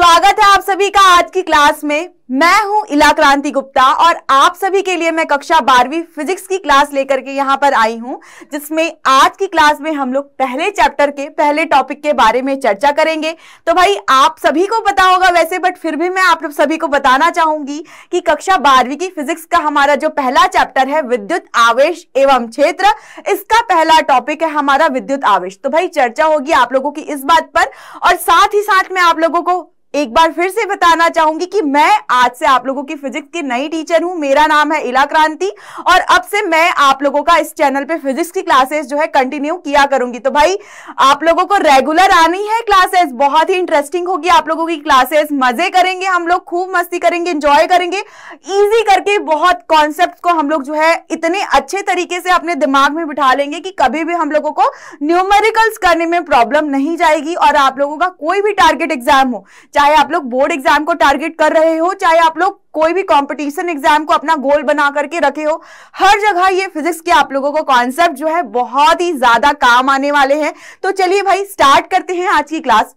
स्वागत है आप सभी का आज की क्लास में मैं हूं इला क्रांति गुप्ता और आप सभी के लिए मैं कक्षा बारहवीं फिजिक्स की क्लास लेकर के यहां पर आई हूं जिसमें आज की क्लास में हम लोग पहले चैप्टर के पहले टॉपिक के बारे में चर्चा करेंगे तो भाई आप सभी को पता होगा वैसे बट फिर भी मैं आप लोग सभी को बताना चाहूंगी कि कक्षा बारहवीं की फिजिक्स का हमारा जो पहला चैप्टर है विद्युत आवेश एवं क्षेत्र इसका पहला टॉपिक है हमारा विद्युत आवेश तो भाई चर्चा होगी आप लोगों की इस बात पर और साथ ही साथ में आप लोगों को एक बार फिर से बताना चाहूंगी कि मैं आज से आप लोगों की फिजिक्स की नई टीचर हूं मेरा नाम है इला क्रांति और अब से मैं आप लोगों का इस चैनल पे फिजिक्स की क्लासेस जो है कंटिन्यू किया करूंगी तो भाई आप लोगों को रेगुलर आनी है क्लासेस बहुत ही इंटरेस्टिंग होगी आप लोगों की क्लासेस मजे करेंगे हम लोग खूब मस्ती करेंगे इंजॉय करेंगे ईजी करके बहुत कॉन्सेप्ट को हम लोग जो है इतने अच्छे तरीके से अपने दिमाग में बिठा लेंगे कि कभी भी हम लोगों को न्यूमेरिकल्स करने में प्रॉब्लम नहीं जाएगी और आप लोगों का कोई भी टारगेट एग्जाम हो चाहे आप लोग बोर्ड एग्जाम को टारगेट कर रहे हो चाहे आप लोग कोई भी कंपटीशन एग्जाम को अपना गोल बना करके रखे हो हर जगह ये फिजिक्स के आप लोगों को कॉन्सेप्ट जो है बहुत ही ज्यादा काम आने वाले हैं तो चलिए भाई स्टार्ट करते हैं आज की क्लास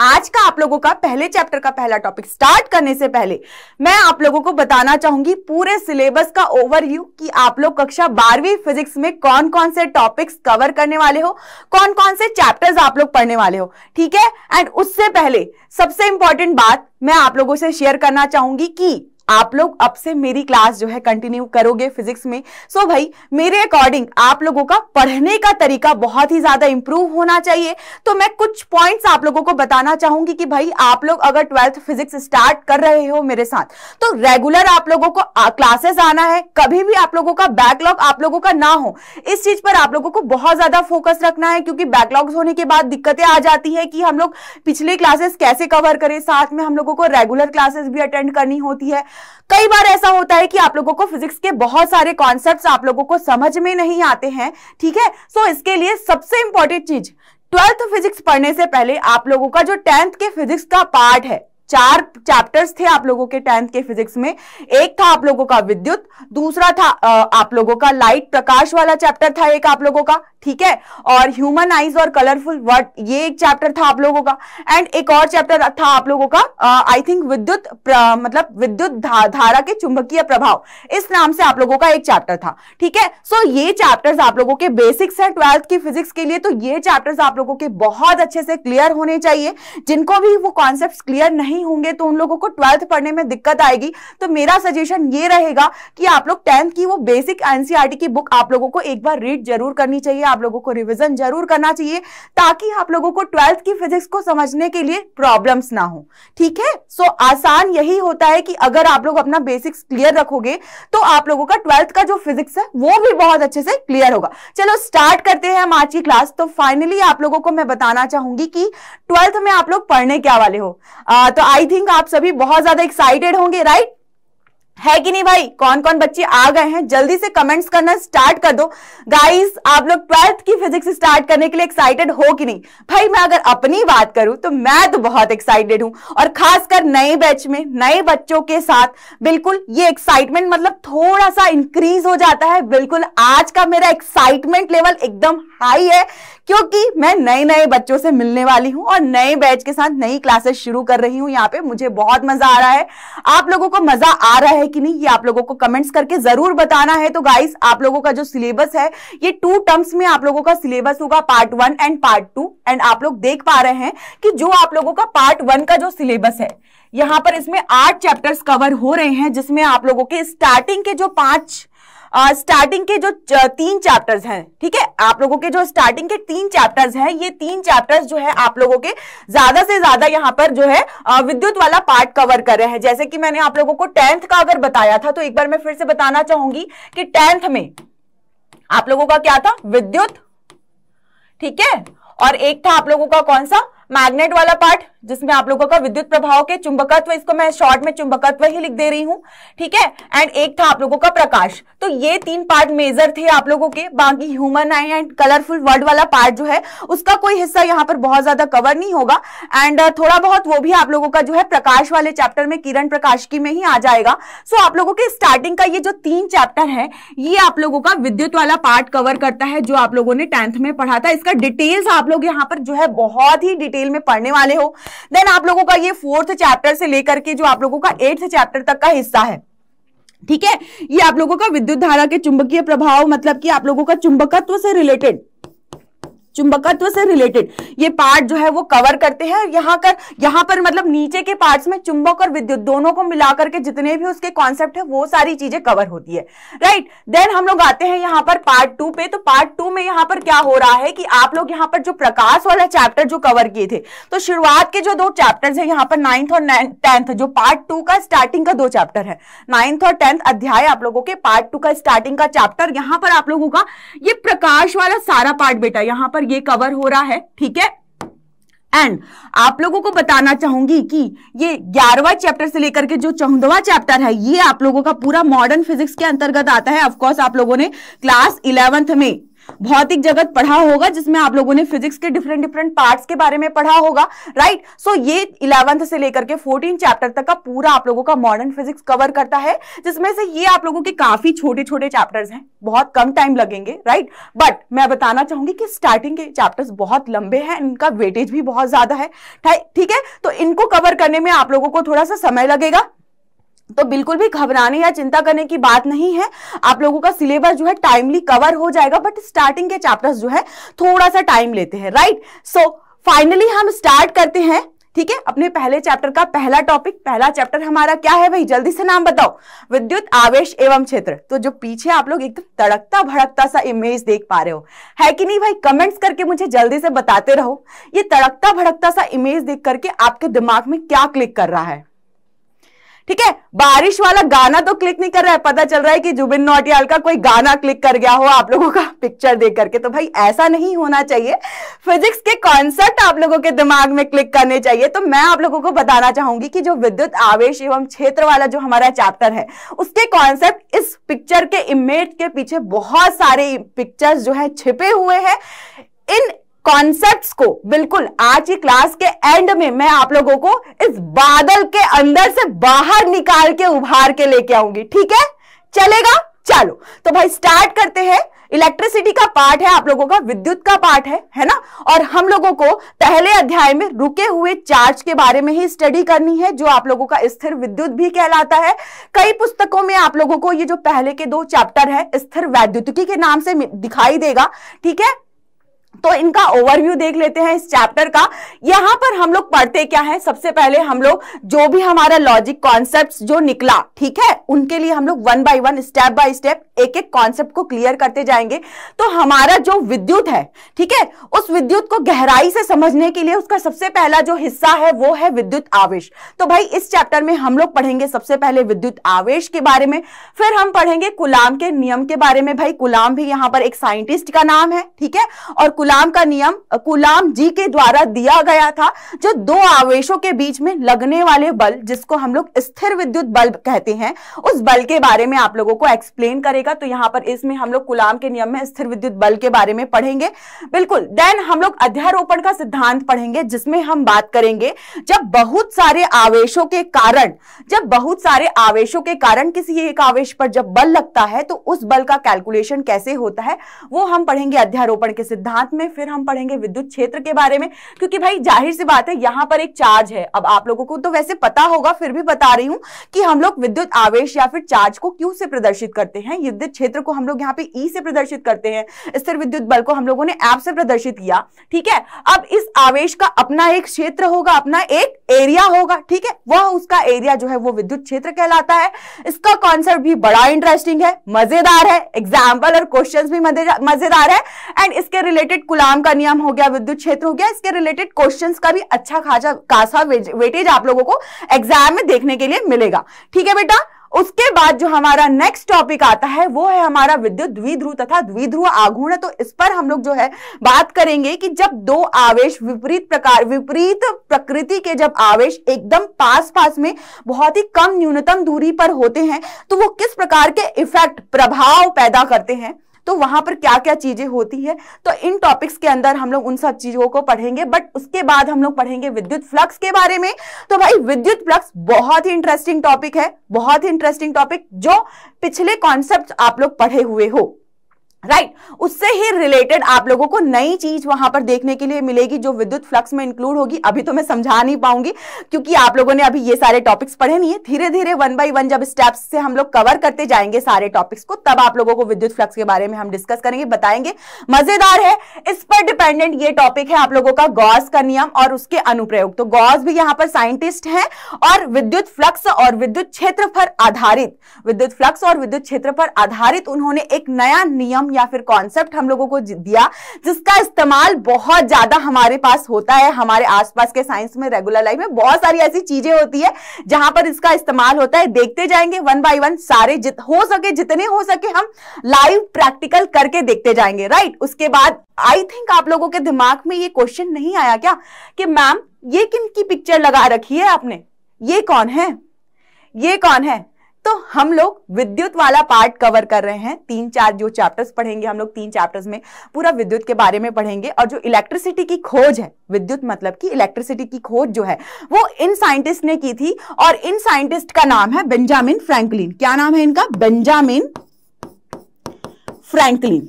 आज का आप लोगों का पहले चैप्टर का पहला टॉपिक स्टार्ट करने से पहले मैं आप लोगों को बताना चाहूंगी पूरे सिलेबस का ओवरव्यू कि आप लोग कक्षा बारहवीं फिजिक्स में कौन कौन से टॉपिक्स कवर करने वाले हो कौन कौन से चैप्टर्स आप लोग पढ़ने वाले हो ठीक है एंड उससे पहले सबसे इंपॉर्टेंट बात मैं आप लोगों से शेयर करना चाहूंगी कि आप लोग अब से मेरी क्लास जो है कंटिन्यू करोगे फिजिक्स में सो so भाई मेरे अकॉर्डिंग आप लोगों का पढ़ने का तरीका बहुत ही ज्यादा इंप्रूव होना चाहिए तो मैं कुछ पॉइंट्स आप लोगों को बताना चाहूंगी कि भाई आप लोग अगर ट्वेल्थ फिजिक्स स्टार्ट कर रहे हो मेरे साथ तो रेगुलर आप लोगों को क्लासेस आना है कभी भी आप लोगों का बैकलॉग आप लोगों का ना हो इस चीज पर आप लोगों को बहुत ज्यादा फोकस रखना है क्योंकि बैकलॉग होने के बाद दिक्कतें आ जाती है कि हम लोग पिछले क्लासेस कैसे कवर करें साथ में हम लोगों को रेगुलर क्लासेस भी अटेंड करनी होती है कई बार ऐसा होता है कि आप लोगों को फिजिक्स के बहुत सारे कॉन्सेप्ट आप लोगों को समझ में नहीं आते हैं ठीक है सो so, इसके लिए सबसे इंपॉर्टेंट चीज ट्वेल्थ फिजिक्स पढ़ने से पहले आप लोगों का जो टेंथ के फिजिक्स का पार्ट है चार चैप्टर्स थे आप लोगों के टेंथ के फिजिक्स में एक था आप लोगों का विद्युत दूसरा था आप लोगों का लाइट प्रकाश वाला चैप्टर था एक आप लोगों का ठीक है और ह्यूमन आइज और कलरफुल वर्ड ये एक चैप्टर था आप लोगों का एंड एक और चैप्टर था आप लोगों का आई थिंक विद्युत मतलब विद्युत धा, धारा के चुंबकीय प्रभाव इस नाम से आप लोगों का एक चैप्टर था ठीक है सो ये चैप्टर्स आप लोगों के बेसिक्स है ट्वेल्थ की फिजिक्स के लिए तो ये चैप्टर्स आप लोगों के बहुत अच्छे से क्लियर होने चाहिए जिनको भी वो कॉन्सेप्ट क्लियर नहीं नहीं होंगे तो उन लोगों को ट्वेल्थ पढ़ने में दिक्कत आएगी तो मेरा सजेशन ये रहेगा कि आप लोग टेंथ की वो बेसिक एनसीआरटी e की बुक आप लोगों को एक बार रीड जरूर करनी चाहिए आप लोगों को रिविजन जरूर करना चाहिए ताकि आप लोगों को ट्वेल्थ की फिजिक्स को समझने के लिए प्रॉब्लम ना हो ठीक है सो आसान यही होता है कि अगर आप लोग अपना बेसिक्स क्लियर रखोगे तो आप लोगों का ट्वेल्थ का जो फिजिक्स है वो भी बहुत अच्छे से क्लियर होगा चलो स्टार्ट करते हैं हम आज की क्लास तो फाइनली आप लोगों को मैं बताना चाहूंगी कि ट्वेल्थ में आप लोग पढ़ने क्या वाले हो आ, तो आई थिंक आप सभी बहुत ज्यादा एक्साइटेड होंगे राइट है कि नहीं भाई कौन कौन बच्चे आ गए हैं जल्दी से कमेंट्स करना स्टार्ट कर दो गाइस आप लोग ट्वेल्थ की फिजिक्स स्टार्ट करने के लिए एक्साइटेड हो कि नहीं भाई मैं अगर अपनी बात करूं तो मैं तो बहुत एक्साइटेड हूं और खासकर नए बैच में नए बच्चों के साथ बिल्कुल ये एक्साइटमेंट मतलब थोड़ा सा इंक्रीज हो जाता है बिल्कुल आज का मेरा एक्साइटमेंट लेवल एकदम हाई है क्योंकि मैं नए नए बच्चों से मिलने वाली हूँ और नए बैच के साथ नई क्लासेस शुरू कर रही हूँ यहाँ पे मुझे बहुत मजा आ रहा है आप लोगों को मजा आ रहा है है कि नहीं ये आप लोगों को कमेंट्स करके जरूर बताना है तो गाइस आप लोगों का जो सिलेबस है ये टू टर्म्स में आप लोगों का सिलेबस होगा part one and part two and आप लोग देख पा रहे हैं कि जो आप लोगों का पार्ट वन का जो सिलेबस है यहाँ पर इसमें आठ चैप्टर्स कवर हो रहे हैं जिसमें आप लोगों के स्टार्टिंग के जो पांच स्टार्टिंग के जो तीन चैप्टर्स हैं ठीक है आप लोगों के जो स्टार्टिंग के तीन चैप्टर्स हैं ये तीन चैप्टर्स जो है आप लोगों के ज्यादा से ज्यादा यहाँ पर जो है विद्युत वाला पार्ट कवर कर रहे हैं जैसे कि मैंने आप लोगों को टेंथ का अगर बताया था तो एक बार मैं फिर से बताना चाहूंगी कि टेंथ में आप लोगों का क्या था विद्युत ठीक है और एक था आप लोगों का कौन सा मैग्नेट वाला पार्ट जिसमें आप लोगों का विद्युत प्रभाव के चुंबकत्व इसको मैं शॉर्ट में चुंबकत्व ही लिख दे रही हूँ ठीक है एंड एक था आप लोगों का प्रकाश तो ये तीन पार्ट मेजर थे आप लोगों के बाकी human eye and colourful world वाला पार्ट जो है उसका कोई हिस्सा यहाँ पर बहुत ज्यादा कवर नहीं होगा एंड थोड़ा बहुत वो भी आप लोगों का जो है प्रकाश वाले चैप्टर में किरण प्रकाश की में ही आ जाएगा सो आप लोगों के स्टार्टिंग का ये जो तीन चैप्टर है ये आप लोगों का विद्युत वाला पार्ट कवर करता है जो आप लोगों ने टेंथ में पढ़ा था इसका डिटेल्स आप लोग यहाँ पर जो है बहुत ही डिटेल में पढ़ने वाले हो देन आप लोगों का ये फोर्थ चैप्टर से लेकर के जो आप लोगों का एट्थ चैप्टर तक का हिस्सा है ठीक है ये आप लोगों का विद्युत धारा के चुंबकीय प्रभाव मतलब कि आप लोगों का चुंबकत्व से रिलेटेड चुंबकत्व से रिलेटेड ये पार्ट जो है वो कवर करते हैं यहाँ कर यहाँ पर मतलब नीचे के पार्ट्स में चुंबक और विद्युत दोनों को मिलाकर के जितने भी उसके कॉन्सेप्ट है वो सारी चीजें कवर होती है राइट देन हम लोग आते हैं यहाँ पर पार्ट टू पे तो पार्ट टू में यहाँ पर क्या हो रहा है कि आप लोग यहाँ पर जो प्रकाश वाला चैप्टर जो कवर किए थे तो शुरुआत के जो दो चैप्टर्स है यहाँ पर नाइन्थ और टेंथ जो पार्ट टू का स्टार्टिंग का दो चैप्टर है नाइन्थ और टेंथ अध्याय आप लोगों के पार्ट टू का स्टार्टिंग का चैप्टर यहाँ पर आप लोगों का ये प्रकाश वाला सारा पार्ट बेटा यहाँ पर और ये कवर हो रहा है ठीक है एंड आप लोगों को बताना चाहूंगी कि ये ग्यारहवा चैप्टर से लेकर के जो चौदवा चैप्टर है ये आप लोगों का पूरा मॉडर्न फिजिक्स के अंतर्गत आता है ऑफकोर्स आप लोगों ने क्लास इलेवेंथ में भौतिक जगत पढ़ा होगा जिसमें आप लोगों ने फिजिक्स के डिफरेंट डिफरेंट पार्ट्स के बारे में पढ़ा होगा राइट right? सो so, ये इलेवंथ से लेकर के फोर्टीन चैप्टर तक का पूरा आप लोगों का मॉडर्न फिजिक्स कवर करता है जिसमें से ये आप लोगों के काफी छोटे छोटे चैप्टर्स हैं बहुत कम टाइम लगेंगे राइट right? बट मैं बताना चाहूंगी कि स्टार्टिंग के चैप्टर्स बहुत लंबे हैं इनका वेटेज भी बहुत ज्यादा है ठीक है तो इनको कवर करने में आप लोगों को थोड़ा सा समय लगेगा तो बिल्कुल भी घबराने या चिंता करने की बात नहीं है आप लोगों का सिलेबस जो है टाइमली कवर हो जाएगा बट स्टार्टिंग के चैप्टर्स जो है थोड़ा सा टाइम लेते हैं राइट सो फाइनली हम स्टार्ट करते हैं ठीक है अपने पहले चैप्टर का पहला टॉपिक पहला चैप्टर हमारा क्या है भाई जल्दी से नाम बताओ विद्युत आवेश एवं क्षेत्र तो जो पीछे आप लोग एकदम तड़कता भड़कता सा इमेज देख पा रहे हो है कि नहीं भाई कमेंट्स करके मुझे जल्दी से बताते रहो ये तड़कता भड़कता सा इमेज देख करके आपके दिमाग में क्या क्लिक कर रहा है ठीक है बारिश वाला गाना तो क्लिक नहीं कर रहा है पता चल रहा है कि जुबिन नोटियाल का कोई गाना क्लिक कर गया हो आप लोगों का पिक्चर देख करके तो भाई ऐसा नहीं होना चाहिए फिजिक्स के कॉन्सेप्ट आप लोगों के दिमाग में क्लिक करने चाहिए तो मैं आप लोगों को बताना चाहूंगी कि जो विद्युत आवेश एवं क्षेत्र वाला जो हमारा चैप्टर है उसके कॉन्सेप्ट इस पिक्चर के इमेज के पीछे बहुत सारे पिक्चर्स जो है छिपे हुए हैं इन कॉन्सेप्ट्स को बिल्कुल आज की क्लास के एंड में मैं आप लोगों को इस बादल के अंदर से बाहर निकाल के उभार के लेके आऊंगी ठीक है चलेगा चलो तो भाई स्टार्ट करते हैं इलेक्ट्रिसिटी का पार्ट है आप लोगों का विद्युत का पार्ट है है ना और हम लोगों को पहले अध्याय में रुके हुए चार्ज के बारे में ही स्टडी करनी है जो आप लोगों का स्थिर विद्युत भी कहलाता है कई पुस्तकों में आप लोगों को ये जो पहले के दो चैप्टर है स्थिर वैद्युतिकी के नाम से दिखाई देगा ठीक है तो इनका ओवरव्यू देख लेते हैं इस चैप्टर का यहां पर हम लोग पढ़ते क्या है सबसे पहले हम लोग जो भी हमारा लॉजिक कॉन्सेप्ट जो निकला ठीक है उनके लिए हम लोग one by one step by step एक एक कॉन्सेप्ट को क्लियर करते जाएंगे तो हमारा जो विद्युत है ठीक है उस विद्युत को गहराई से समझने के लिए उसका सबसे पहला जो हिस्सा है वो है विद्युत आवेश तो भाई इस चैप्टर में हम लोग पढ़ेंगे सबसे पहले विद्युत आवेश के बारे में फिर हम पढ़ेंगे कुलाम के नियम के बारे में भाई कुलाम भी यहाँ पर एक साइंटिस्ट का नाम है ठीक है और कुलाम का नियम कुलाम जी के द्वारा दिया गया था जो दो आवेशों के बीच में लगने वाले बल जिसको हम लोग स्थिर विद्युत बल कहते हैं उस बल के बारे में आप लोगों को एक्सप्लेन करेगा तो यहाँ पर इसमें हम लोग कुलाम के नियम में स्थिर विद्युत बल के बारे में पढ़ेंगे बिल्कुल देन हम लोग अध्यारोपण का सिद्धांत पढ़ेंगे जिसमें हम बात करेंगे जब बहुत सारे आवेशों के कारण जब बहुत सारे आवेशों के कारण किसी एक आवेश पर जब बल लगता है तो उस बल का कैलकुलेशन कैसे होता है वो हम पढ़ेंगे अध्यारोपण के सिद्धांत में फिर हम पढ़ेंगे विद्युत क्षेत्र के बारे में क्योंकि भाई जाहिर सी बात है यहां पर एक चार्ज है अब आप लोगों को तो वैसे पता होगा फिर भी बता रही हूं कि हम लोग विद्युत आवेश या फिर चार्ज को क्यू से प्रदर्शित करते हैं विद्युत क्षेत्र को हम लोग यहाँ पे ई e से प्रदर्शित करते हैं स्थिर विद्युत बल को हम लोगों ने एप से प्रदर्शित किया ठीक है अब इस आवेश का अपना एक क्षेत्र होगा अपना एक एरिया होगा ठीक है वह उसका एरिया जो है वो विद्युत क्षेत्र कहलाता है इसका कॉन्सेप्ट भी बड़ा इंटरेस्टिंग है मजेदार है एग्जाम्पल और क्वेश्चंस भी मजेदार है एंड इसके रिलेटेड रिलेटेड कुलाम का नियम हो गया विद्युत क्षेत्र हो गया इसके रिलेटेड क्वेश्चन का भी अच्छा खासा खासा वेटेज आप लोगों को एग्जाम में देखने के लिए मिलेगा ठीक है बेटा उसके बाद जो हमारा नेक्स्ट टॉपिक आता है वो है हमारा विद्युत द्विध्रुव तथा द्विध्रुव आघूर्ण तो इस पर हम लोग जो है बात करेंगे कि जब दो आवेश विपरीत प्रकार विपरीत प्रकृति के जब आवेश एकदम पास पास में बहुत ही कम न्यूनतम दूरी पर होते हैं तो वो किस प्रकार के इफेक्ट प्रभाव पैदा करते हैं तो वहां पर क्या क्या चीजें होती है तो इन टॉपिक्स के अंदर हम लोग उन सब चीजों को पढ़ेंगे बट उसके बाद हम लोग पढ़ेंगे विद्युत फ्लक्स के बारे में तो भाई विद्युत फ्लक्स बहुत ही इंटरेस्टिंग टॉपिक है बहुत ही इंटरेस्टिंग टॉपिक जो पिछले कॉन्सेप्ट आप लोग पढ़े हुए हो राइट right. उससे ही रिलेटेड आप लोगों को नई चीज वहां पर देखने के लिए मिलेगी जो विद्युत फ्लक्स में इंक्लूड होगी अभी तो मैं समझा नहीं पाऊंगी क्योंकि आप लोगों ने अभी ये सारे टॉपिक्स पढ़े नहीं है धीरे धीरे वन बाय वन जब स्टेप्स से हम लोग कवर करते जाएंगे सारे टॉपिक्स को तब आप लोगों को विद्युत फ्लक्स के बारे में हम डिस्कस करेंगे बताएंगे मजेदार है इस पर डिपेंडेंट ये टॉपिक है आप लोगों का गॉस का नियम और उसके अनुप्रयोग तो गॉस भी यहाँ पर साइंटिस्ट है और विद्युत फ्लक्स और विद्युत क्षेत्र पर आधारित विद्युत फ्लक्स और विद्युत क्षेत्र पर आधारित उन्होंने एक नया नियम या फिर कॉन्सेप्ट हम लोगों को दिया जिसका इस्तेमाल बहुत ज्यादा हमारे पास होता है हमारे आसपास के साइंस में रेगुलर लाइफ में बहुत सारी ऐसी चीजें होती है जहां पर इसका इस्तेमाल होता है देखते जाएंगे वन बाय वन सारे जित हो सके जितने हो सके हम लाइव प्रैक्टिकल करके देखते जाएंगे राइट उसके बाद आई थिंक आप लोगों के दिमाग में ये क्वेश्चन नहीं आया क्या कि मैम ये किन की पिक्चर लगा रखी है आपने ये कौन है ये कौन है तो हम लोग विद्युत वाला पार्ट कवर कर रहे हैं तीन चार जो चैप्टर्स पढ़ेंगे हम लोग तीन चैप्टर्स में पूरा विद्युत के बारे में पढ़ेंगे और जो इलेक्ट्रिसिटी की खोज है विद्युत मतलब कि इलेक्ट्रिसिटी की खोज जो है वो इन साइंटिस्ट ने की थी और इन साइंटिस्ट का नाम है बेंजामिन फ्रैंकलिन क्या नाम है इनका बेंजामिन फ्रैंकलिन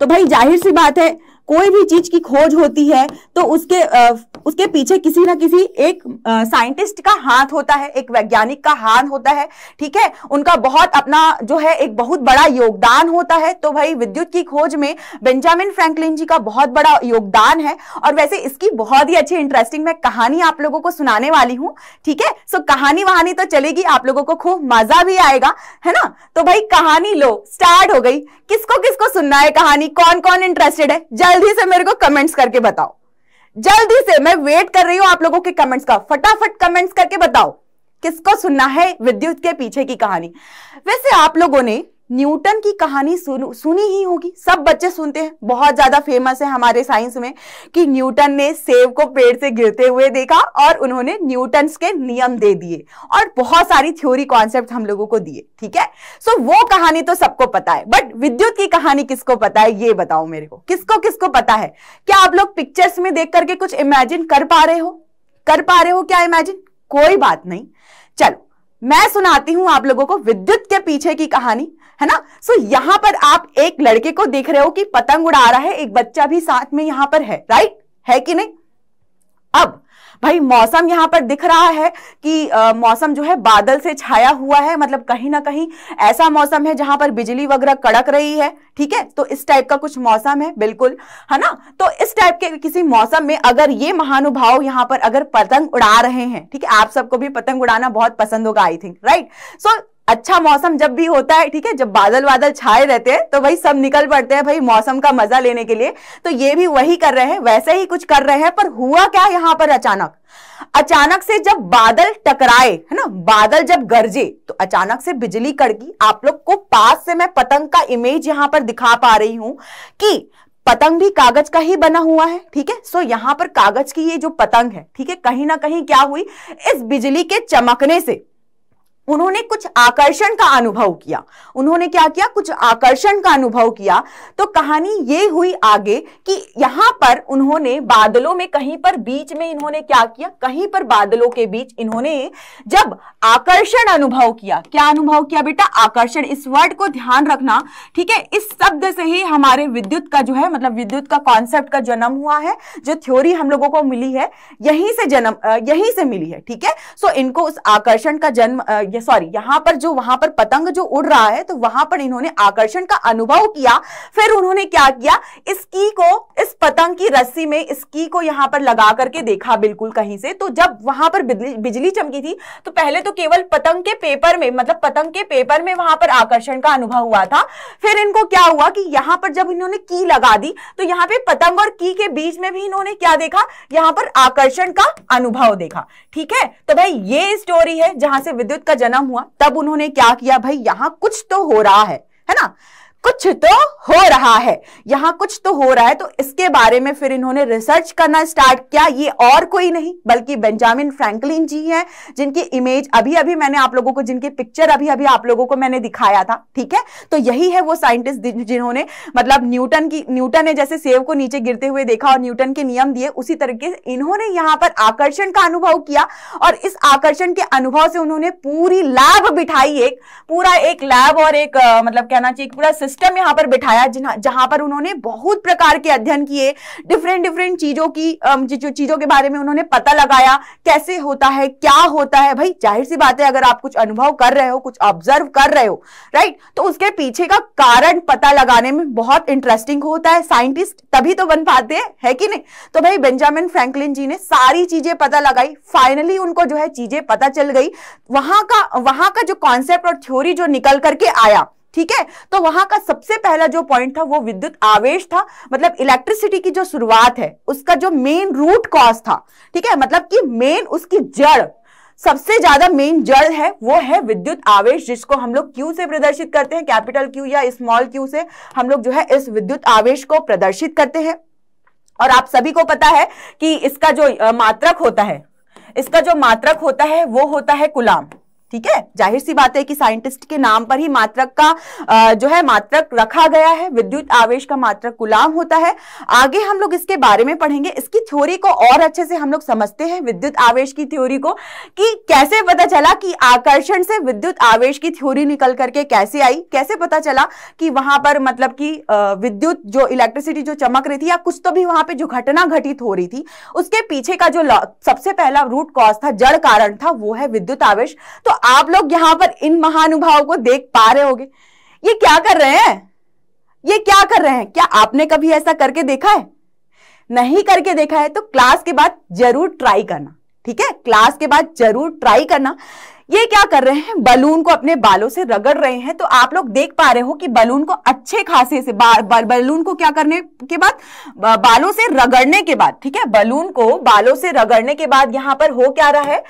तो भाई जाहिर सी बात है कोई भी चीज की खोज होती है तो उसके उसके पीछे किसी ना किसी एक साइंटिस्ट का हाथ होता है एक वैज्ञानिक का हाथ होता है ठीक है उनका बहुत अपना जो है एक बहुत बड़ा योगदान होता है तो भाई विद्युत की खोज में बेंजामिन फ्रैंकलिन जी का बहुत बड़ा योगदान है और वैसे इसकी बहुत ही अच्छी इंटरेस्टिंग मैं कहानी आप लोगों को सुनाने वाली हूँ ठीक है सो कहानी वहानी तो चलेगी आप लोगों को खूब मजा भी आएगा है ना तो भाई कहानी लो स्टार्ट हो गई किसको किसको सुनना है कहानी कौन कौन इंटरेस्टेड है जल्द जल्दी से मेरे को कमेंट्स करके बताओ जल्दी से मैं वेट कर रही हूं आप लोगों के कमेंट्स का फटाफट कमेंट्स करके बताओ किसको सुनना है विद्युत के पीछे की कहानी वैसे आप लोगों ने न्यूटन की कहानी सुन, सुनी ही होगी सब बच्चे सुनते हैं बहुत ज्यादा फेमस है हमारे साइंस में कि न्यूटन ने सेब को पेड़ से गिरते हुए देखा और उन्होंने न्यूटन के नियम दे दिए और बहुत सारी थ्योरी कॉन्सेप्ट हम लोगों को दिए ठीक है सो वो कहानी तो सबको पता है बट विद्युत की कहानी किसको पता है ये बताओ मेरे को किसको किसको पता है क्या आप लोग पिक्चर्स में देख करके कुछ इमेजिन कर पा रहे हो कर पा रहे हो क्या इमेजिन कोई बात नहीं चलो मैं सुनाती हूं आप लोगों को विद्युत के पीछे की कहानी है ना सो so, यहां पर आप एक लड़के को देख रहे हो कि पतंग उड़ा रहा है एक बच्चा भी साथ में यहां पर है राइट है कि नहीं अब भाई मौसम यहाँ पर दिख रहा है कि आ, मौसम जो है बादल से छाया हुआ है मतलब कहीं ना कहीं ऐसा मौसम है जहां पर बिजली वगैरह कड़क रही है ठीक है तो इस टाइप का कुछ मौसम है बिल्कुल है ना तो इस टाइप के किसी मौसम में अगर ये महानुभाव यहाँ पर अगर पतंग उड़ा रहे हैं ठीक है आप सबको भी पतंग उड़ाना बहुत पसंद होगा आई थिंक राइट सो अच्छा मौसम जब भी होता है ठीक है जब बादल बादल छाए रहते हैं तो भाई सब निकल पड़ते हैं भाई मौसम का मजा लेने के लिए तो ये भी वही कर रहे हैं वैसे ही कुछ कर रहे हैं पर हुआ क्या यहाँ पर अचानक अचानक से जब बादल टकराए है ना बादल जब गरजे तो अचानक से बिजली कड़की आप लोग को पास से मैं पतंग का इमेज यहाँ पर दिखा पा रही हूं कि पतंग भी कागज का ही बना हुआ है ठीक है सो यहाँ पर कागज की ये जो पतंग है ठीक है कहीं ना कहीं क्या हुई इस बिजली के चमकने से उन्होंने कुछ आकर्षण का अनुभव किया उन्होंने क्या किया कुछ आकर्षण का अनुभव किया तो कहानी ये हुई आगे कि यहां पर उन्होंने बादलों में कहीं पर बीच में इन्होंने क्या किया कहीं पर बादलों के बीच इन्होंने जब आकर्षण अनुभव किया क्या अनुभव किया बेटा आकर्षण इस वर्ड को ध्यान रखना ठीक है इस शब्द से ही हमारे विद्युत का जो है मतलब विद्युत का कॉन्सेप्ट का जन्म हुआ है जो थ्योरी हम लोगों को मिली है यहीं से जन्म यहीं से मिली है ठीक है सो इनको उस आकर्षण का जन्म या सॉरी यहां पर जो वहां पर पतंग जो उड़ रहा है तो वहां पर इन्होंने आकर्षण का अनुभव किया फिर उन्होंने क्या किया इस की को इस पतंग की रस्सी में इस की को यहां पर लगा करके देखा बिल्कुल कहीं से तो जब वहां पर बिजली चमकी थी तो पहले तो केवल पतंग के पेपर में मतलब पतंग के पेपर में वहां पर आकर्षण का अनुभव हुआ था फिर इनको क्या हुआ कि यहां पर जब इन्होंने की लगा दी तो यहां पर पतंग और की के बीच में भी इन्होंने क्या देखा यहां पर आकर्षण का अनुभव देखा ठीक है तो भाई ये स्टोरी है जहां से विद्युत का जन्म जन्म हुआ तब उन्होंने क्या किया भाई यहाँ कुछ तो हो रहा है है ना कुछ तो हो रहा है यहां कुछ तो हो रहा है तो इसके बारे में फिर इन्होंने रिसर्च करना स्टार्ट किया ये और कोई नहीं बल्कि बेंजामिन फ्रैंकलिन जी हैं जिनकी इमेज अभी अभी मैंने आप लोगों को जिनकी पिक्चर अभी अभी आप लोगों को मैंने दिखाया था ठीक है तो यही है वो साइंटिस्ट जिन्होंने मतलब न्यूटन की न्यूटन ने जैसे सेव को नीचे गिरते हुए देखा और न्यूटन के नियम दिए उसी तरीके से इन्होंने यहाँ पर आकर्षण का अनुभव किया और इस आकर्षण के अनुभव से उन्होंने पूरी लैब बिठाई एक पूरा एक लैब और एक मतलब कहना चाहिए पूरा सिस्टम यहाँ पर बिठाया जहां पर उन्होंने बहुत प्रकार के अध्ययन किए डिफरेंट डिफरेंट चीजों की जो चीजों के बारे में उन्होंने पता लगाया कैसे होता है क्या होता है भाई जाहिर सी बात है अगर आप कुछ अनुभव कर रहे हो कुछ ऑब्जर्व कर रहे हो राइट तो उसके पीछे का कारण पता लगाने में बहुत इंटरेस्टिंग होता है साइंटिस्ट तभी तो बन पाते हैं है कि नहीं तो भाई बेंजामिन फ्रैंकलिन जी ने सारी चीजें पता लगाई फाइनली उनको जो है चीजें पता चल गई वहां का वहां का जो कॉन्सेप्ट और थ्योरी जो निकल करके आया ठीक है तो वहां का सबसे पहला जो पॉइंट था वो विद्युत आवेश था मतलब इलेक्ट्रिसिटी की जो शुरुआत है उसका जो मेन रूट कॉज था ठीक है मतलब कि मेन उसकी जड़ सबसे ज्यादा मेन जड़ है वो है विद्युत आवेश जिसको हम लोग क्यू से प्रदर्शित करते हैं कैपिटल क्यू या स्मॉल क्यू से हम लोग जो है इस विद्युत आवेश को प्रदर्शित करते हैं और आप सभी को पता है कि इसका जो मात्रक होता है इसका जो मात्रक होता है वो होता है कुलाम ठीक है जाहिर सी बात है कि साइंटिस्ट के नाम पर ही मात्रक का जो है मात्रक रखा गया है विद्युत आवेश का मात्रक गुलाम होता है आगे हम लोग इसके बारे में पढ़ेंगे इसकी थ्योरी को और अच्छे से हम लोग समझते हैं विद्युत आवेश की थ्योरी को कि कैसे पता चला कि आकर्षण से विद्युत आवेश की थ्योरी निकल करके कैसे आई कैसे पता चला कि वहां पर मतलब की विद्युत जो इलेक्ट्रिसिटी जो चमक रही थी या कुछ तो भी वहां पर जो घटना घटित हो रही थी उसके पीछे का जो सबसे पहला रूट कॉज था जड़ कारण था वो है विद्युत आवेश तो आप लोग यहां पर इन महानुभाव को देख पा रहे होगे ये क्या कर रहे हैं ये क्या कर रहे हैं क्या आपने कभी ऐसा करके देखा है नहीं करके देखा है तो क्लास के बाद जरूर ट्राई करना ठीक है क्लास के बाद जरूर ट्राई करना ये क्या कर रहे हैं बलून को अपने बालों से रगड़ रहे हैं तो आप लोग देख पा रहे हो कि बलून को अच्छे खासे से बा, बा, बलून को क्या करने के बाद बालों से रगड़ने के बाद ठीक है बलून को बालों से रगड़ने के बाद यहां पर हो क्या रहा है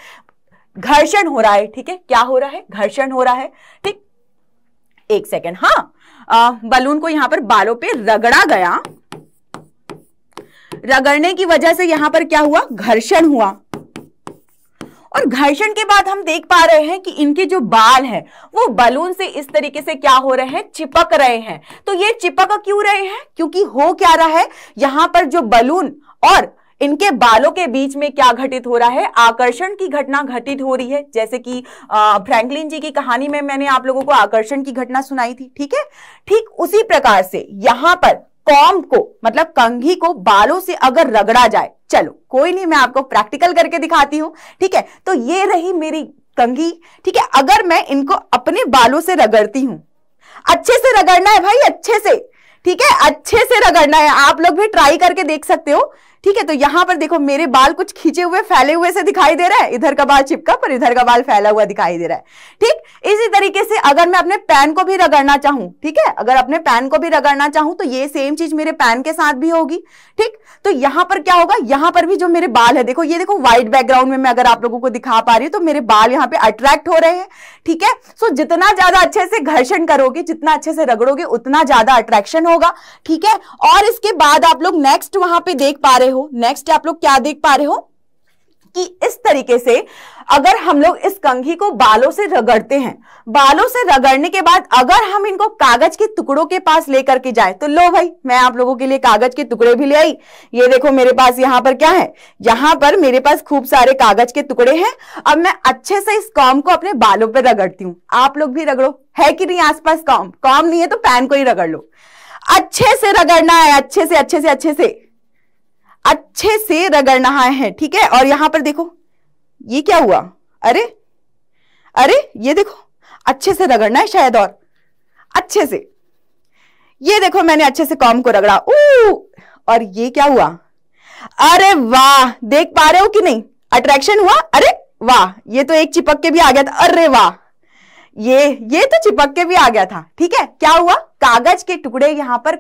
घर्षण हो रहा है ठीक है क्या हो रहा है घर्षण हो रहा है ठीक एक सेकेंड हाँ आ, बलून को यहां पर बालों पे रगड़ा गया रगड़ने की वजह से यहां पर क्या हुआ घर्षण हुआ और घर्षण के बाद हम देख पा रहे हैं कि इनके जो बाल हैं वो बलून से इस तरीके से क्या हो रहे हैं चिपक रहे हैं तो ये चिपक क्यों रहे हैं क्योंकि हो क्या रहा है यहां पर जो बलून और इनके बालों के बीच में क्या घटित हो रहा है आकर्षण की घटना घटित हो रही है जैसे कि फ्रैंकलिन जी की कहानी में मैंने आप लोगों को आकर्षण की घटना सुनाई थी ठीक है ठीक उसी प्रकार से यहां पर कॉम को मतलब कंघी को बालों से अगर रगड़ा जाए चलो कोई नहीं मैं आपको प्रैक्टिकल करके दिखाती हूं ठीक है तो ये रही मेरी कंघी ठीक है अगर मैं इनको अपने बालों से रगड़ती हूँ अच्छे से रगड़ना है भाई अच्छे से ठीक है अच्छे से रगड़ना है आप लोग भी ट्राई करके देख सकते हो ठीक है तो यहां पर देखो मेरे बाल कुछ खींचे हुए फैले हुए से दिखाई दे रहा है इधर का बाल चिपका पर इधर का बाल फैला हुआ दिखाई दे रहा है ठीक इसी तरीके से अगर मैं अपने पैन को भी रगड़ना चाहूं ठीक है अगर अपने पैन को भी रगड़ना चाहूं तो ये सेम चीज मेरे पैन के साथ भी होगी ठीक तो यहां पर क्या होगा यहां पर भी जो मेरे बाल है देखो ये देखो व्हाइट बैकग्राउंड में मैं अगर आप लोगों को दिखा पा रही हूँ तो मेरे बाल यहाँ पे अट्रैक्ट हो रहे हैं ठीक है सो जितना ज्यादा अच्छे से घर्षण करोगे जितना अच्छे से रगड़ोगे उतना ज्यादा अट्रैक्शन होगा ठीक है और इसके बाद आप लोग नेक्स्ट वहां पर देख पा रहे रहे हो नेक्स्ट आप लोग क्या देख पा रहे हो कि इस तरीके से अगर हम लोग इस कंघी को बालों से रगड़ते हैं बालों से रगड़ने के बाद अगर हम इनको कागज के टुकड़ों के पास लेकर के जाए तो लो भाई मैं आप लोगों के लिए कागज के टुकड़े भी ले आई ये देखो मेरे पास यहाँ पर क्या है यहाँ पर मेरे पास खूब सारे कागज के टुकड़े हैं अब मैं अच्छे से इस कॉम को अपने बालों पर रगड़ती हूँ आप लोग भी रगड़ो है कि नहीं आसपास कॉम कॉम नहीं है तो पैन को ही रगड़ लो अच्छे से रगड़ना है अच्छे से अच्छे से अच्छे से अच्छे से रगड़ना है ठीक है और यहां पर देखो ये क्या हुआ अरे अरे ये देखो अच्छे से रगड़ना है शायद और अच्छे से ये देखो मैंने अच्छे से कॉम को रगड़ा ऊ और ये क्या हुआ अरे वाह देख पा रहे हो कि नहीं अट्रैक्शन हुआ अरे वाह ये तो एक चिपक के भी आ गया था अरे वाह ये ये तो चिपक के भी आ गया था ठीक है क्या हुआ कागज के टुकड़े यहां पर